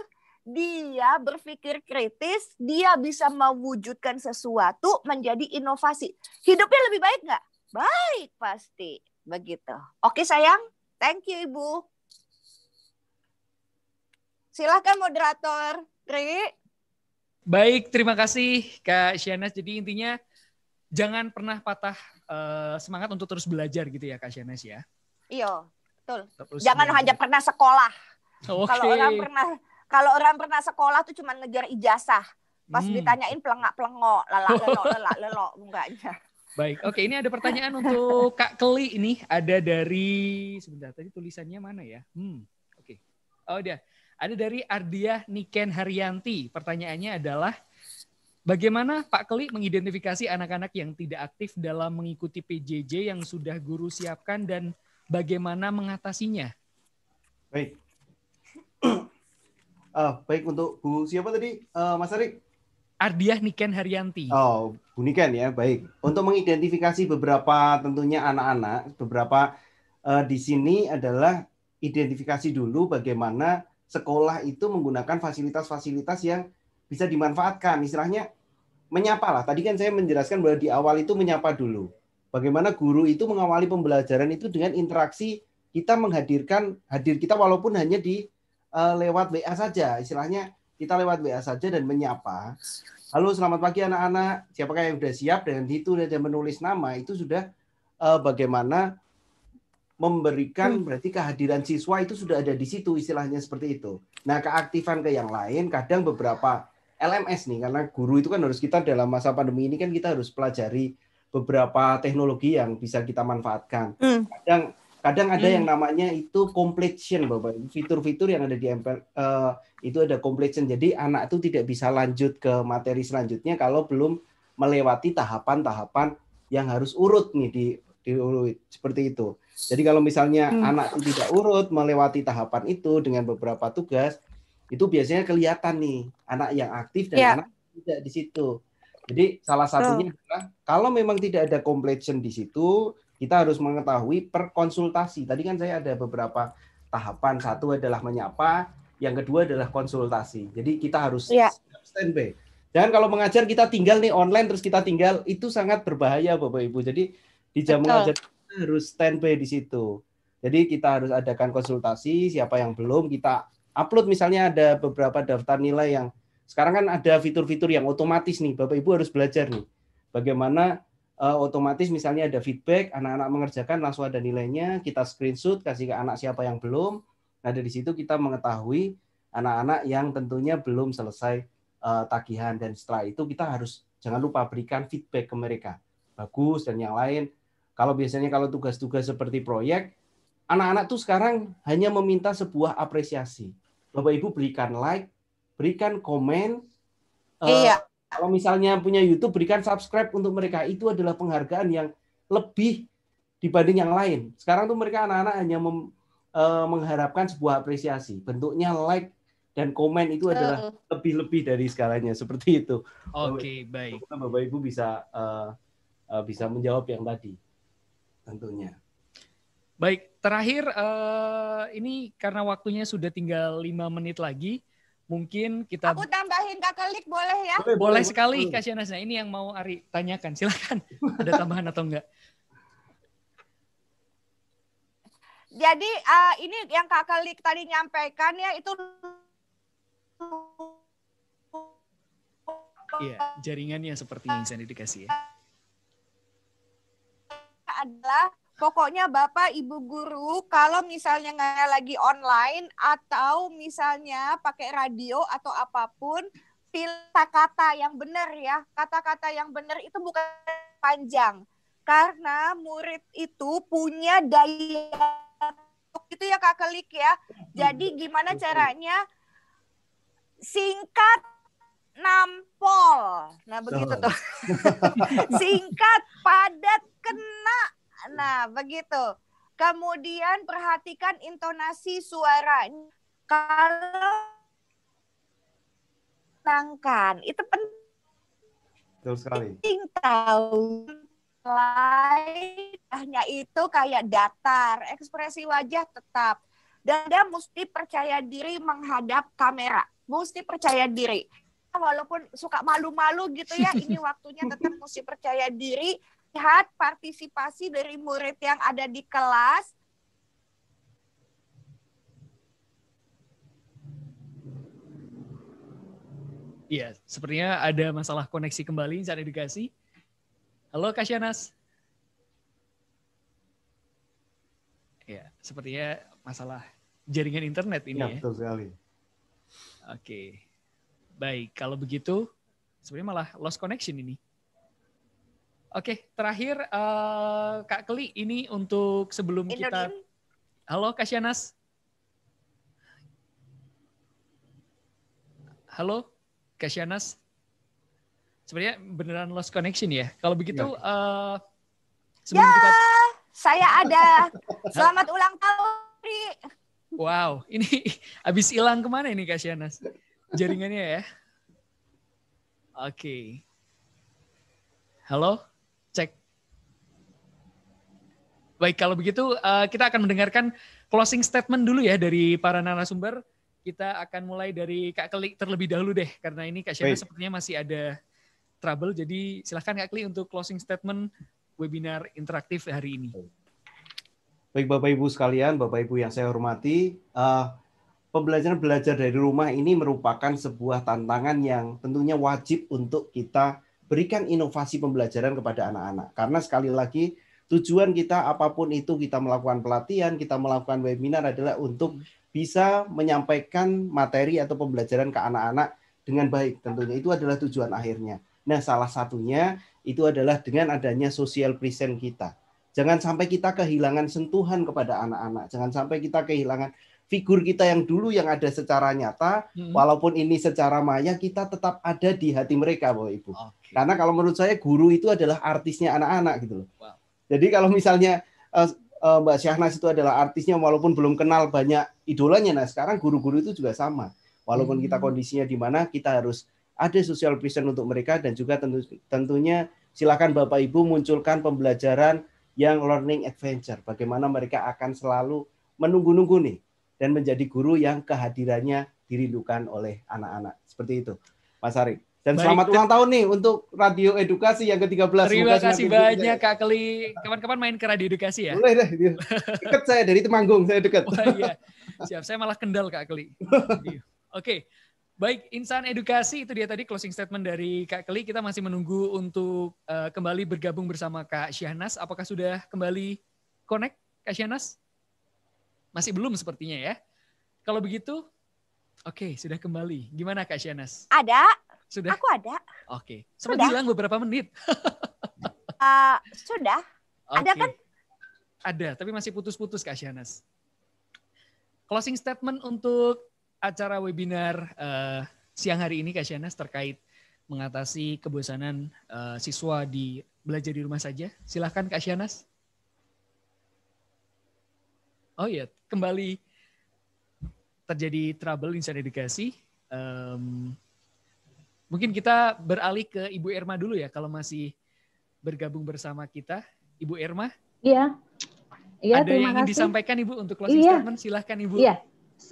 dia berpikir kritis, dia bisa mewujudkan sesuatu menjadi inovasi. Hidupnya lebih baik nggak? Baik pasti. Begitu. Oke sayang, thank you Ibu. Silahkan moderator, Tri. Baik, terima kasih Kak Shianes. Jadi intinya jangan pernah patah uh, semangat untuk terus belajar gitu ya Kak Shianes ya. Iya, betul. Terus jangan belajar. hanya pernah sekolah. Okay. Kalau orang pernah kalau orang pernah sekolah tuh cuma ngejar ijazah. Pas hmm. ditanyain pelengak-pelengok, lelak lelok lelok lelok Baik, oke ini ada pertanyaan untuk Kak Keli ini ada dari sebentar tadi tulisannya mana ya? Hmm, oke. Oh dia ada dari Ardia Niken Haryanti. Pertanyaannya adalah bagaimana Pak Keli mengidentifikasi anak-anak yang tidak aktif dalam mengikuti PJJ yang sudah guru siapkan dan bagaimana mengatasinya? Baik, Uh, baik untuk Bu siapa tadi uh, Mas Arik? Ardiah Niken Haryanti. Oh, Bu Niken ya, baik. Untuk mengidentifikasi beberapa tentunya anak-anak, beberapa uh, di sini adalah identifikasi dulu bagaimana sekolah itu menggunakan fasilitas-fasilitas yang bisa dimanfaatkan. Istilahnya menyapa lah. Tadi kan saya menjelaskan bahwa di awal itu menyapa dulu. Bagaimana guru itu mengawali pembelajaran itu dengan interaksi kita menghadirkan hadir kita walaupun hanya di uh, lewat WA saja. Istilahnya kita lewat WA saja dan menyapa. Halo, selamat pagi anak-anak. Siapakah yang sudah siap dengan itu dan menulis nama itu sudah uh, bagaimana memberikan hmm. berarti kehadiran siswa itu sudah ada di situ istilahnya seperti itu. Nah, keaktifan ke yang lain kadang beberapa LMS nih karena guru itu kan harus kita dalam masa pandemi ini kan kita harus pelajari beberapa teknologi yang bisa kita manfaatkan. Hmm. Kadang Kadang ada hmm. yang namanya itu completion, Bapak. Fitur-fitur yang ada di MPL uh, eh, itu ada completion. Jadi anak itu tidak bisa lanjut ke materi selanjutnya kalau belum melewati tahapan-tahapan yang harus urut nih di urut seperti itu. Jadi kalau misalnya hmm. anak itu tidak urut melewati tahapan itu dengan beberapa tugas, itu biasanya kelihatan nih anak yang aktif dan yeah. anak tidak di situ. Jadi salah satunya adalah kalau memang tidak ada completion di situ, kita harus mengetahui perkonsultasi. Tadi kan saya ada beberapa tahapan. Satu adalah menyapa, yang kedua adalah konsultasi. Jadi kita harus ya. by. Dan kalau mengajar kita tinggal nih online terus kita tinggal itu sangat berbahaya Bapak Ibu. Jadi di jam Betul. mengajar kita harus standby di situ. Jadi kita harus adakan konsultasi, siapa yang belum kita upload misalnya ada beberapa daftar nilai yang sekarang kan ada fitur-fitur yang otomatis nih Bapak Ibu harus belajar nih. Bagaimana uh, otomatis misalnya ada feedback, anak-anak mengerjakan langsung ada nilainya, kita screenshot kasih ke anak siapa yang belum. Nah, dari situ kita mengetahui anak-anak yang tentunya belum selesai uh, tagihan dan setelah itu kita harus jangan lupa berikan feedback ke mereka. Bagus dan yang lain. Kalau biasanya kalau tugas-tugas seperti proyek, anak-anak tuh sekarang hanya meminta sebuah apresiasi. Bapak Ibu berikan like, berikan komen, eh, iya. Kalau misalnya punya YouTube, berikan subscribe untuk mereka. Itu adalah penghargaan yang lebih dibanding yang lain. Sekarang tuh mereka anak-anak hanya mem, e, mengharapkan sebuah apresiasi. Bentuknya like dan komen itu adalah lebih-lebih dari skalanya seperti itu. Oke, okay, baik. Bapak Ibu bisa e, e, bisa menjawab yang tadi. Tentunya. Baik, terakhir uh, ini karena waktunya sudah tinggal lima menit lagi mungkin kita aku tambahin kakak Lik boleh ya boleh, boleh, sekali boleh. Kak Syanas nah, ini yang mau Ari tanyakan [laughs] silakan ada tambahan atau enggak jadi uh, ini yang kak Kelik tadi nyampaikan ya itu Iya, jaringannya seperti yang saya dikasih ya. Adalah Pokoknya Bapak Ibu guru kalau misalnya nggak lagi online atau misalnya pakai radio atau apapun pilih kata yang benar ya. Kata-kata yang benar itu bukan panjang. Karena murid itu punya daya itu ya Kak Kelik ya. Jadi hmm, gimana caranya singkat nampol. Nah, begitu oh. tuh. [laughs] singkat, padat, kena Nah, begitu. Kemudian perhatikan intonasi suara. Kalau menyenangkan, itu penting. sekali. Penting tahu lainnya itu kayak datar, ekspresi wajah tetap. Dan dia mesti percaya diri menghadap kamera, mesti percaya diri. Walaupun suka malu-malu gitu ya, ini waktunya tetap mesti percaya diri melihat partisipasi dari murid yang ada di kelas. Iya, sepertinya ada masalah koneksi kembali saat edukasi. Halo Kasianas. Ya, sepertinya masalah jaringan internet ini ya. Ya, Betul sekali. Oke. Baik, kalau begitu sebenarnya malah lost connection ini. Oke, terakhir uh, Kak Keli ini untuk sebelum kita Halo Kak Halo Kak Syanas. Sebenarnya beneran lost connection ya. Kalau begitu iya. eh, ya. uh, sebelum ya, kita saya ada. Selamat ulang tahun. Ri. Wow, ini [laughs] habis hilang kemana ini Kak Jaringannya ya. Oke. Okay. Halo? Baik, kalau begitu uh, kita akan mendengarkan closing statement dulu ya dari para narasumber. Kita akan mulai dari Kak Kelik terlebih dahulu deh, karena ini Kak Syena sepertinya masih ada trouble. Jadi silahkan Kak Kelik untuk closing statement webinar interaktif hari ini. Baik Bapak Ibu sekalian, Bapak Ibu yang saya hormati, uh, pembelajaran belajar dari rumah ini merupakan sebuah tantangan yang tentunya wajib untuk kita berikan inovasi pembelajaran kepada anak-anak. Karena sekali lagi Tujuan kita apapun itu kita melakukan pelatihan, kita melakukan webinar adalah untuk hmm. bisa menyampaikan materi atau pembelajaran ke anak-anak dengan baik tentunya. Itu adalah tujuan akhirnya. Nah, salah satunya itu adalah dengan adanya social present kita. Jangan sampai kita kehilangan sentuhan kepada anak-anak. Jangan sampai kita kehilangan figur kita yang dulu yang ada secara nyata, hmm. walaupun ini secara maya, kita tetap ada di hati mereka, Bapak Ibu. Okay. Karena kalau menurut saya guru itu adalah artisnya anak-anak gitu loh. Wow. Jadi kalau misalnya uh, uh, Mbak Syahnas itu adalah artisnya walaupun belum kenal banyak idolanya, nah sekarang guru-guru itu juga sama. Walaupun hmm. kita kondisinya di mana kita harus ada social vision untuk mereka dan juga tentu, tentunya silakan Bapak Ibu munculkan pembelajaran yang learning adventure. Bagaimana mereka akan selalu menunggu-nunggu nih dan menjadi guru yang kehadirannya dirindukan oleh anak-anak. Seperti itu, Mas Ari. Dan Baik. selamat ulang tahun nih untuk Radio Edukasi yang ke-13. Terima kasih ya. banyak Kak Keli. Kapan-kapan main ke Radio Edukasi ya? Boleh deh. Dekat saya dari Temanggung, saya dekat. Oh, iya. Siap, saya malah kendal Kak Keli. Oke. Baik, insan edukasi itu dia tadi closing statement dari Kak Keli. Kita masih menunggu untuk uh, kembali bergabung bersama Kak Syahnas. Apakah sudah kembali connect Kak Syahnas? Masih belum sepertinya ya. Kalau begitu, oke okay, sudah kembali. Gimana Kak Syahnas? Ada. Sudah. Aku ada. Oke. Okay. Sempat sudah. hilang beberapa menit. uh, [laughs] sudah. Okay. Ada kan? Ada, tapi masih putus-putus Kak Syanas. Closing statement untuk acara webinar uh, siang hari ini Kak Syanas terkait mengatasi kebosanan uh, siswa di belajar di rumah saja. Silahkan Kak Syanas. Oh iya, kembali terjadi trouble insan edukasi. Um, Mungkin kita beralih ke Ibu Irma dulu ya, kalau masih bergabung bersama kita. Ibu Irma. Iya. Iya, ada terima yang ingin kasih. disampaikan Ibu untuk closing iya. statement? Silahkan Ibu. Iya.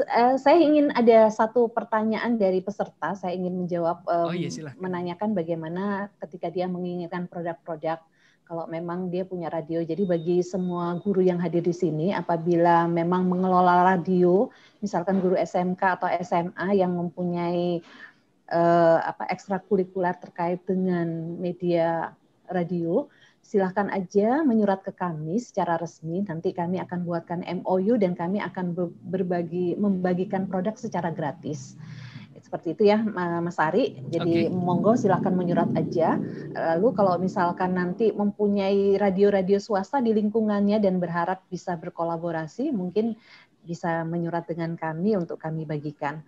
Eh, saya ingin ada satu pertanyaan dari peserta. Saya ingin menjawab, oh, iya, menanyakan bagaimana ketika dia menginginkan produk-produk kalau memang dia punya radio. Jadi bagi semua guru yang hadir di sini, apabila memang mengelola radio, misalkan guru SMK atau SMA yang mempunyai eh, apa ekstrakurikuler terkait dengan media radio, silahkan aja menyurat ke kami secara resmi. Nanti kami akan buatkan MOU dan kami akan berbagi membagikan produk secara gratis. Seperti itu ya, Mas Ari. Jadi okay. monggo silahkan menyurat aja. Lalu kalau misalkan nanti mempunyai radio-radio swasta di lingkungannya dan berharap bisa berkolaborasi, mungkin bisa menyurat dengan kami untuk kami bagikan.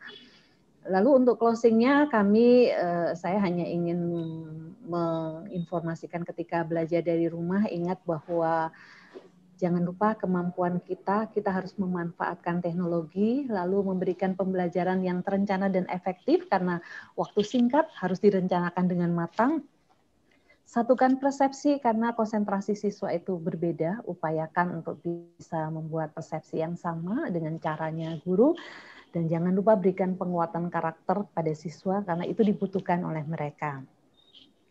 Lalu untuk closingnya kami eh, saya hanya ingin menginformasikan ketika belajar dari rumah ingat bahwa jangan lupa kemampuan kita kita harus memanfaatkan teknologi lalu memberikan pembelajaran yang terencana dan efektif karena waktu singkat harus direncanakan dengan matang satukan persepsi karena konsentrasi siswa itu berbeda, upayakan untuk bisa membuat persepsi yang sama dengan caranya guru. Dan jangan lupa berikan penguatan karakter pada siswa karena itu dibutuhkan oleh mereka.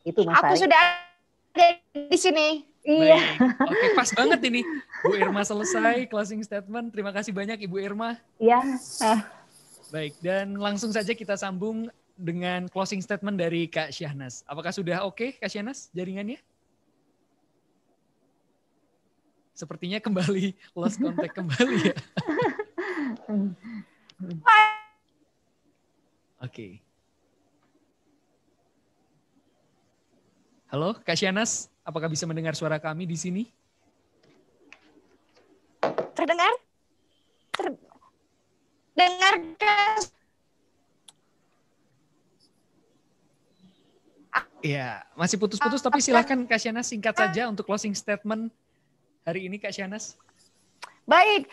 Itu Mas Aku Ari. sudah ada di sini. Iya. Oke, pas [laughs] banget ini. Bu Irma selesai closing statement. Terima kasih banyak Ibu Irma. Iya. Ah. Baik, dan langsung saja kita sambung dengan closing statement dari Kak Syahnas. Apakah sudah oke okay, Kak Syahnas jaringannya? Sepertinya kembali [laughs] lost contact kembali ya. [laughs] Oke. Halo, Kak Sianas, apakah bisa mendengar suara kami di sini? Terdengar? Terdengar, Iya, masih putus-putus, tapi silahkan Kak Sianas, singkat saja untuk closing statement hari ini, Kak Sianas. Baik,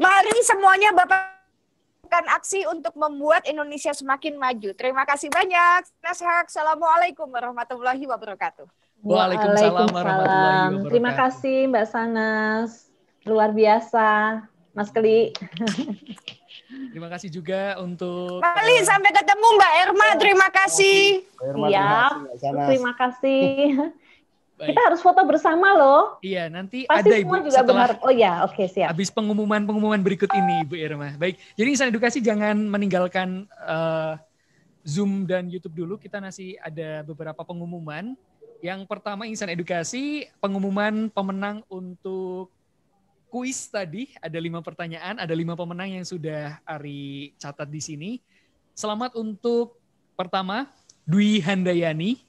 mari semuanya Bapak melakukan aksi untuk membuat Indonesia semakin maju. Terima kasih banyak. Nasihat. Assalamualaikum warahmatullahi wabarakatuh. Waalaikumsalam, Waalaikumsalam warahmatullahi wabarakatuh. Terima kasih Mbak Sanas. Luar biasa. Mas Keli. [laughs] Terima kasih juga untuk Mbak Li, eh, sampai ketemu Mbak Erma. Terima kasih. Mbak Erma, Siap. Terima kasih. Mbak Sanas. Terima kasih. Baik. Kita harus foto bersama loh. Iya, nanti Pasti ada semua juga benar. Oh iya, oke okay, siap. Habis pengumuman-pengumuman berikut ini Ibu Irma. Baik. Jadi insan edukasi jangan meninggalkan uh, Zoom dan YouTube dulu. Kita masih ada beberapa pengumuman. Yang pertama insan edukasi, pengumuman pemenang untuk kuis tadi ada lima pertanyaan, ada lima pemenang yang sudah Ari catat di sini. Selamat untuk pertama Dwi Handayani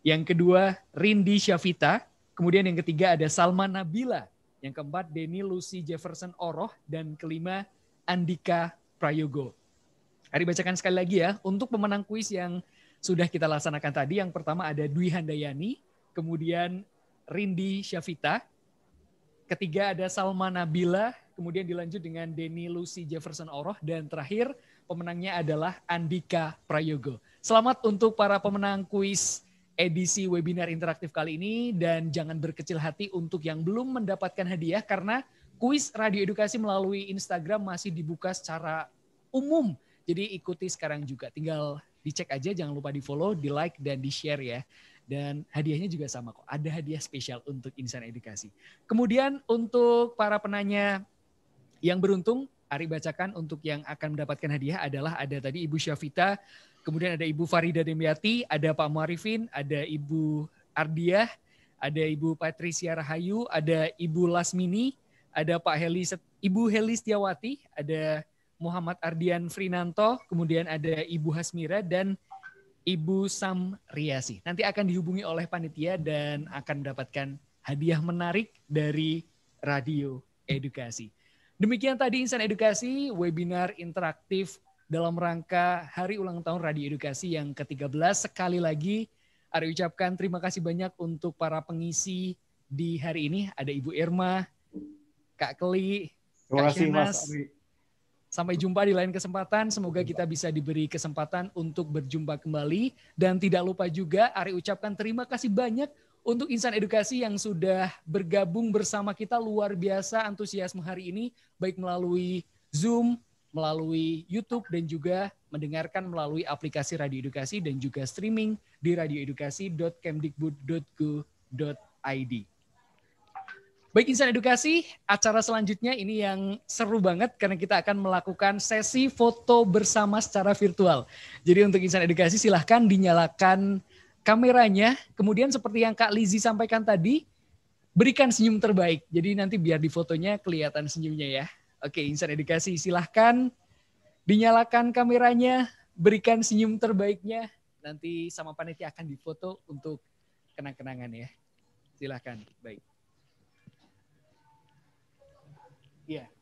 yang kedua Rindi Syafita. Kemudian yang ketiga ada Salma Nabila. Yang keempat Denny Lucy Jefferson Oroh. Dan kelima Andika Prayogo. Hari bacakan sekali lagi ya. Untuk pemenang kuis yang sudah kita laksanakan tadi. Yang pertama ada Dwi Handayani, kemudian Rindi Syafita, ketiga ada Salma Nabila, kemudian dilanjut dengan Denny Lucy Jefferson Oroh, dan terakhir pemenangnya adalah Andika Prayogo. Selamat untuk para pemenang kuis edisi webinar interaktif kali ini dan jangan berkecil hati untuk yang belum mendapatkan hadiah karena kuis radio edukasi melalui Instagram masih dibuka secara umum. Jadi ikuti sekarang juga. Tinggal dicek aja jangan lupa di-follow, di-like dan di-share ya. Dan hadiahnya juga sama kok. Ada hadiah spesial untuk insan edukasi. Kemudian untuk para penanya yang beruntung Ari bacakan untuk yang akan mendapatkan hadiah adalah ada tadi Ibu Syafita Kemudian ada Ibu Farida Demiati, ada Pak Muarifin, ada Ibu Ardiah, ada Ibu Patricia Rahayu, ada Ibu Lasmini, ada Pak Heli, Ibu Heli Setiawati, ada Muhammad Ardian Frinanto, kemudian ada Ibu Hasmira dan Ibu Sam Riasi. Nanti akan dihubungi oleh panitia dan akan mendapatkan hadiah menarik dari Radio Edukasi. Demikian tadi Insan Edukasi, webinar interaktif dalam rangka Hari Ulang Tahun Radio Edukasi yang ke-13. Sekali lagi, Ari ucapkan terima kasih banyak untuk para pengisi di hari ini. Ada Ibu Irma, Kak Keli, terima Kak kasih, Mas Ari. Sampai jumpa di lain kesempatan. Semoga kita bisa diberi kesempatan untuk berjumpa kembali. Dan tidak lupa juga Ari ucapkan terima kasih banyak untuk insan edukasi yang sudah bergabung bersama kita luar biasa antusiasme hari ini. Baik melalui Zoom, melalui YouTube dan juga mendengarkan melalui aplikasi Radio Edukasi dan juga streaming di radioedukasi.kemdikbud.go.id. Baik Insan Edukasi, acara selanjutnya ini yang seru banget karena kita akan melakukan sesi foto bersama secara virtual. Jadi untuk Insan Edukasi silahkan dinyalakan kameranya. Kemudian seperti yang Kak Lizzie sampaikan tadi, berikan senyum terbaik. Jadi nanti biar di fotonya kelihatan senyumnya ya. Oke, Insan Edukasi, silahkan dinyalakan kameranya, berikan senyum terbaiknya. Nanti sama panitia akan difoto untuk kenang-kenangan ya. Silahkan. Baik. Iya. Yeah.